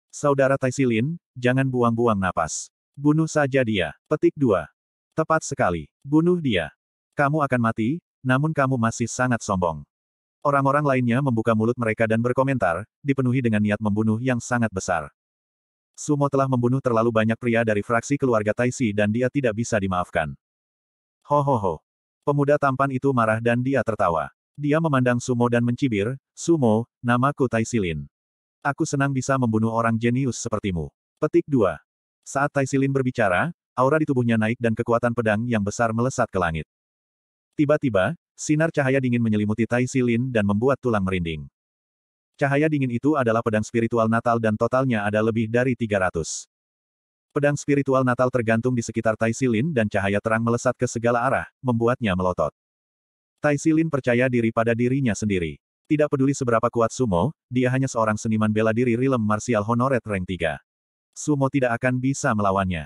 Saudara Taisilin, jangan buang-buang napas. Bunuh saja dia. Petik 2. Tepat sekali. Bunuh dia. Kamu akan mati, namun kamu masih sangat sombong. Orang-orang lainnya membuka mulut mereka dan berkomentar, dipenuhi dengan niat membunuh yang sangat besar. Sumo telah membunuh terlalu banyak pria dari fraksi keluarga Taisi dan dia tidak bisa dimaafkan. Ho ho ho. Pemuda tampan itu marah dan dia tertawa. Dia memandang Sumo dan mencibir, Sumo, namaku Taisilin. Aku senang bisa membunuh orang jenius sepertimu. Petik 2. Saat Taisilin berbicara, Aura di tubuhnya naik dan kekuatan pedang yang besar melesat ke langit. Tiba-tiba, sinar cahaya dingin menyelimuti Tai Silin dan membuat tulang merinding. Cahaya dingin itu adalah pedang spiritual Natal dan totalnya ada lebih dari 300. Pedang spiritual Natal tergantung di sekitar Tai Silin dan cahaya terang melesat ke segala arah, membuatnya melotot. Tai Silin percaya diri pada dirinya sendiri. Tidak peduli seberapa kuat sumo, dia hanya seorang seniman bela diri rilem marsial honoret rank 3. Sumo tidak akan bisa melawannya.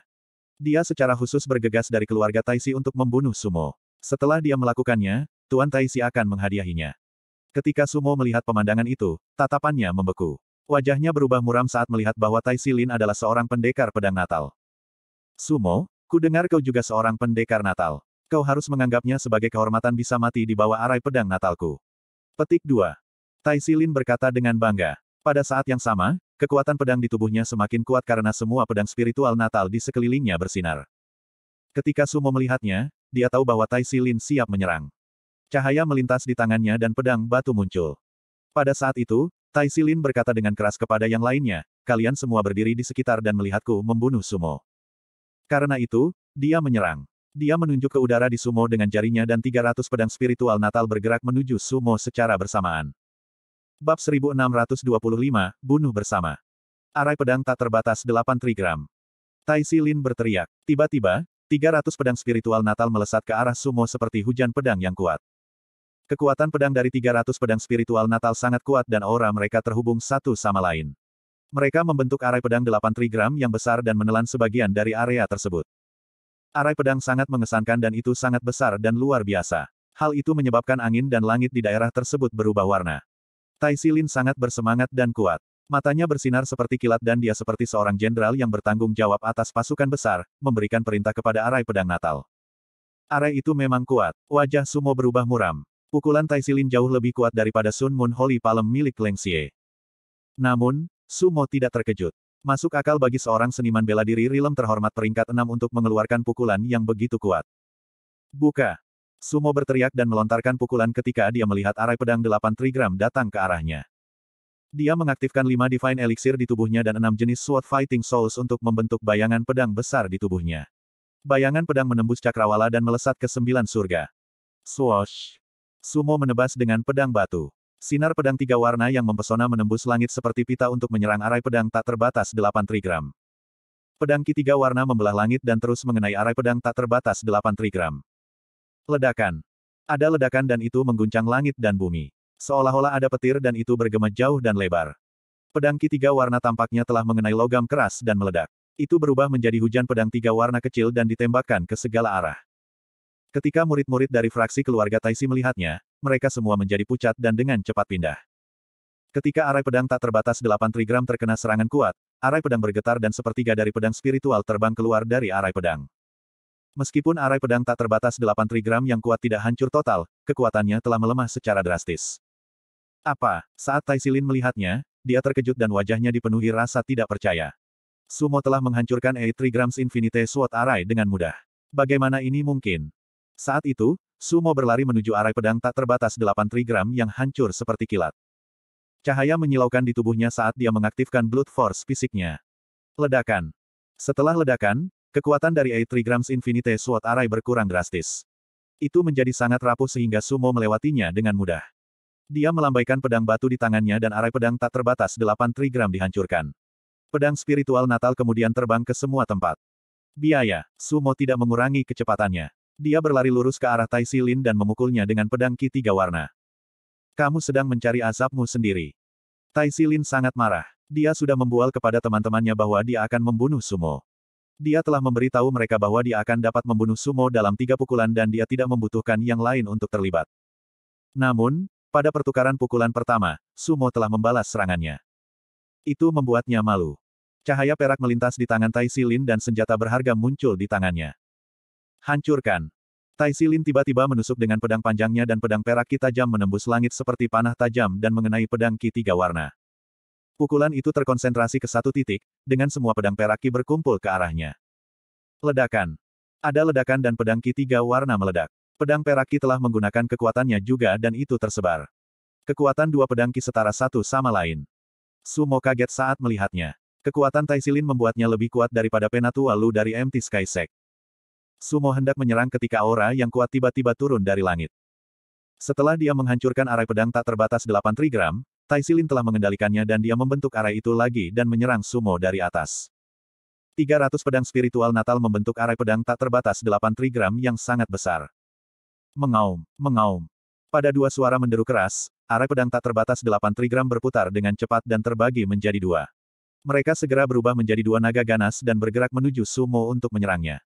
Dia secara khusus bergegas dari keluarga Taisi untuk membunuh Sumo. Setelah dia melakukannya, Tuan Taisi akan menghadiahinya. Ketika Sumo melihat pemandangan itu, tatapannya membeku. Wajahnya berubah muram saat melihat bahwa Taisi Lin adalah seorang pendekar pedang Natal. Sumo, ku dengar kau juga seorang pendekar Natal. Kau harus menganggapnya sebagai kehormatan bisa mati di bawah arai pedang Natalku. Petik 2. Taisi Lin berkata dengan bangga. Pada saat yang sama, kekuatan pedang di tubuhnya semakin kuat karena semua pedang spiritual natal di sekelilingnya bersinar. Ketika Sumo melihatnya, dia tahu bahwa Tai Silin siap menyerang. Cahaya melintas di tangannya dan pedang batu muncul. Pada saat itu, Tai Silin berkata dengan keras kepada yang lainnya, kalian semua berdiri di sekitar dan melihatku membunuh Sumo. Karena itu, dia menyerang. Dia menunjuk ke udara di Sumo dengan jarinya dan 300 pedang spiritual Natal bergerak menuju Sumo secara bersamaan. Bab 1625, Bunuh Bersama. Arai pedang tak terbatas 8 trigram. Tai Si Lin berteriak. Tiba-tiba, 300 pedang spiritual Natal melesat ke arah Sumo seperti hujan pedang yang kuat. Kekuatan pedang dari 300 pedang spiritual Natal sangat kuat dan aura mereka terhubung satu sama lain. Mereka membentuk arai pedang 8 trigram yang besar dan menelan sebagian dari area tersebut. Arai pedang sangat mengesankan dan itu sangat besar dan luar biasa. Hal itu menyebabkan angin dan langit di daerah tersebut berubah warna. Tai Silin sangat bersemangat dan kuat. Matanya bersinar seperti kilat dan dia seperti seorang jenderal yang bertanggung jawab atas pasukan besar, memberikan perintah kepada arai pedang Natal. Arai itu memang kuat. Wajah Sumo berubah muram. Pukulan Tai Silin jauh lebih kuat daripada Sun Moon Holy Palm milik Leng Xie. Namun, Sumo tidak terkejut. Masuk akal bagi seorang seniman bela diri Rilem terhormat peringkat 6 untuk mengeluarkan pukulan yang begitu kuat. Buka, Sumo berteriak dan melontarkan pukulan ketika dia melihat arai pedang delapan trigram datang ke arahnya. Dia mengaktifkan lima Divine Elixir di tubuhnya dan enam jenis Sword Fighting Souls untuk membentuk bayangan pedang besar di tubuhnya. Bayangan pedang menembus cakrawala dan melesat ke sembilan surga. Swoosh! Sumo menebas dengan pedang batu. Sinar pedang tiga warna yang mempesona menembus langit seperti pita untuk menyerang arai pedang tak terbatas delapan trigram. Pedang ketiga warna membelah langit dan terus mengenai arai pedang tak terbatas delapan trigram. Ledakan. Ada ledakan dan itu mengguncang langit dan bumi. Seolah-olah ada petir dan itu bergema jauh dan lebar. Pedang tiga warna tampaknya telah mengenai logam keras dan meledak. Itu berubah menjadi hujan pedang tiga warna kecil dan ditembakkan ke segala arah. Ketika murid-murid dari fraksi keluarga Taisi melihatnya, mereka semua menjadi pucat dan dengan cepat pindah. Ketika arai pedang tak terbatas 8 trigram terkena serangan kuat, arai pedang bergetar dan sepertiga dari pedang spiritual terbang keluar dari arai pedang. Meskipun arai pedang tak terbatas 8 trigram yang kuat tidak hancur total, kekuatannya telah melemah secara drastis. Apa? Saat Tai Silin melihatnya, dia terkejut dan wajahnya dipenuhi rasa tidak percaya. Sumo telah menghancurkan 8 Trigrams Infinite Sword Arai dengan mudah. Bagaimana ini mungkin? Saat itu, Sumo berlari menuju arai pedang tak terbatas 8 trigram yang hancur seperti kilat. Cahaya menyilaukan di tubuhnya saat dia mengaktifkan Blood Force fisiknya. Ledakan. Setelah ledakan, Kekuatan dari Eight Trigrams Infinite Sword Arai berkurang drastis. Itu menjadi sangat rapuh sehingga Sumo melewatinya dengan mudah. Dia melambaikan pedang batu di tangannya dan arai pedang tak terbatas delapan trigram dihancurkan. Pedang spiritual Natal kemudian terbang ke semua tempat. Biaya, Sumo tidak mengurangi kecepatannya. Dia berlari lurus ke arah Tai Silin dan memukulnya dengan pedang Ki tiga warna. Kamu sedang mencari azabmu sendiri. Tai Silin sangat marah. Dia sudah membual kepada teman-temannya bahwa dia akan membunuh Sumo. Dia telah memberitahu mereka bahwa dia akan dapat membunuh Sumo dalam tiga pukulan dan dia tidak membutuhkan yang lain untuk terlibat. Namun, pada pertukaran pukulan pertama, Sumo telah membalas serangannya. Itu membuatnya malu. Cahaya perak melintas di tangan Tai Silin dan senjata berharga muncul di tangannya. Hancurkan. Tai Silin tiba-tiba menusuk dengan pedang panjangnya dan pedang perak ki tajam menembus langit seperti panah tajam dan mengenai pedang ki tiga warna. Pukulan itu terkonsentrasi ke satu titik, dengan semua pedang peraki berkumpul ke arahnya. Ledakan. Ada ledakan dan pedang ki tiga warna meledak. Pedang peraki telah menggunakan kekuatannya juga dan itu tersebar. Kekuatan dua pedang ki setara satu sama lain. Sumo kaget saat melihatnya. Kekuatan Taisilin membuatnya lebih kuat daripada Penatua Lu dari MT Sky Sek. Sumo hendak menyerang ketika aura yang kuat tiba-tiba turun dari langit. Setelah dia menghancurkan arai pedang tak terbatas 8 trigram, Tai Silin telah mengendalikannya dan dia membentuk arai itu lagi dan menyerang Sumo dari atas. 300 pedang spiritual Natal membentuk arai pedang tak terbatas 8 trigram yang sangat besar. Mengaum, mengaum. Pada dua suara menderu keras, arai pedang tak terbatas 8 trigram berputar dengan cepat dan terbagi menjadi dua. Mereka segera berubah menjadi dua naga ganas dan bergerak menuju Sumo untuk menyerangnya.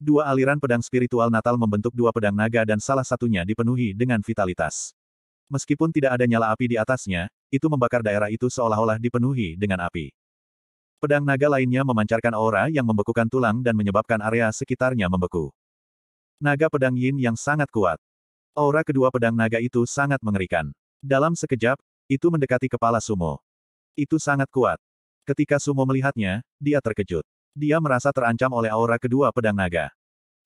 Dua aliran pedang spiritual Natal membentuk dua pedang naga dan salah satunya dipenuhi dengan vitalitas. Meskipun tidak ada nyala api di atasnya, itu membakar daerah itu seolah-olah dipenuhi dengan api. Pedang naga lainnya memancarkan aura yang membekukan tulang dan menyebabkan area sekitarnya membeku. Naga pedang yin yang sangat kuat. Aura kedua pedang naga itu sangat mengerikan. Dalam sekejap, itu mendekati kepala Sumo. Itu sangat kuat. Ketika Sumo melihatnya, dia terkejut. Dia merasa terancam oleh aura kedua pedang naga.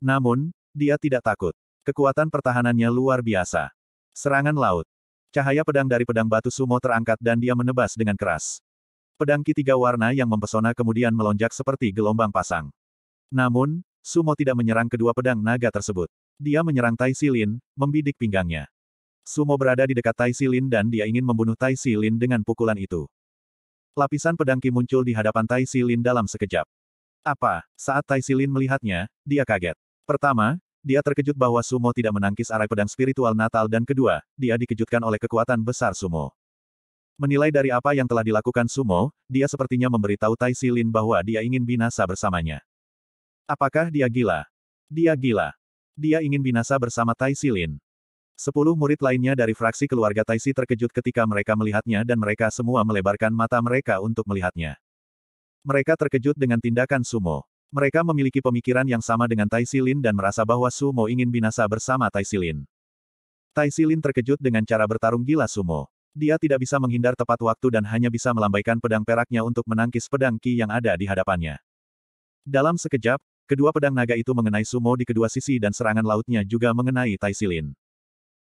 Namun, dia tidak takut. Kekuatan pertahanannya luar biasa. Serangan laut. Cahaya pedang dari pedang batu sumo terangkat dan dia menebas dengan keras. Pedang ki tiga warna yang mempesona kemudian melonjak seperti gelombang pasang. Namun, Sumo tidak menyerang kedua pedang naga tersebut. Dia menyerang Tai Silin, membidik pinggangnya. Sumo berada di dekat Tai Silin dan dia ingin membunuh Tai Silin dengan pukulan itu. Lapisan pedang Ki muncul di hadapan Tai Silin dalam sekejap. Apa? Saat Tai Silin melihatnya, dia kaget. Pertama, dia terkejut bahwa Sumo tidak menangkis arai pedang spiritual Natal dan kedua, dia dikejutkan oleh kekuatan besar Sumo. Menilai dari apa yang telah dilakukan Sumo, dia sepertinya memberitahu Tai Silin bahwa dia ingin binasa bersamanya. Apakah dia gila? Dia gila. Dia ingin binasa bersama Tai Silin. Sepuluh murid lainnya dari fraksi keluarga Tai si terkejut ketika mereka melihatnya dan mereka semua melebarkan mata mereka untuk melihatnya. Mereka terkejut dengan tindakan Sumo. Mereka memiliki pemikiran yang sama dengan Tai Silin dan merasa bahwa Su Mo ingin binasa bersama Tai Silin. Tai Silin terkejut dengan cara bertarung gila Su Mo. Dia tidak bisa menghindar tepat waktu dan hanya bisa melambaikan pedang peraknya untuk menangkis pedang Ki yang ada di hadapannya. Dalam sekejap, kedua pedang naga itu mengenai Su Mo di kedua sisi dan serangan lautnya juga mengenai Tai Silin.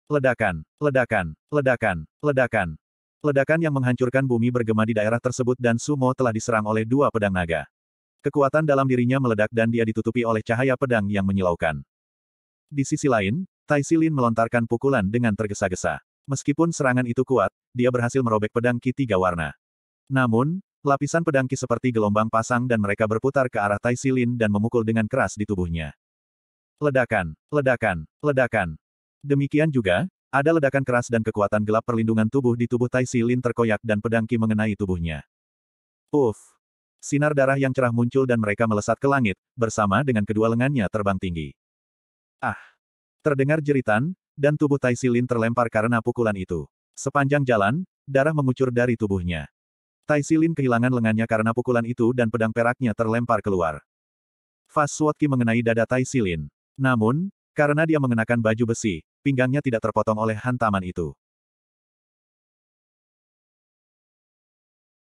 Ledakan, ledakan, ledakan, ledakan. Ledakan yang menghancurkan bumi bergema di daerah tersebut dan Sumo telah diserang oleh dua pedang naga. Kekuatan dalam dirinya meledak dan dia ditutupi oleh cahaya pedang yang menyilaukan. Di sisi lain, Tai Silin melontarkan pukulan dengan tergesa-gesa. Meskipun serangan itu kuat, dia berhasil merobek pedang Ki tiga warna. Namun, lapisan pedang Ki seperti gelombang pasang dan mereka berputar ke arah Tai Silin dan memukul dengan keras di tubuhnya. Ledakan, ledakan, ledakan. Demikian juga, ada ledakan keras dan kekuatan gelap perlindungan tubuh di tubuh Tai Silin terkoyak dan pedang Ki mengenai tubuhnya. Uff, Sinar darah yang cerah muncul dan mereka melesat ke langit, bersama dengan kedua lengannya terbang tinggi. Ah! Terdengar jeritan, dan tubuh Tai Silin terlempar karena pukulan itu. Sepanjang jalan, darah mengucur dari tubuhnya. Tai Silin kehilangan lengannya karena pukulan itu dan pedang peraknya terlempar keluar. Fas Swatki mengenai dada Tai Silin. Namun, karena dia mengenakan baju besi, pinggangnya tidak terpotong oleh hantaman itu.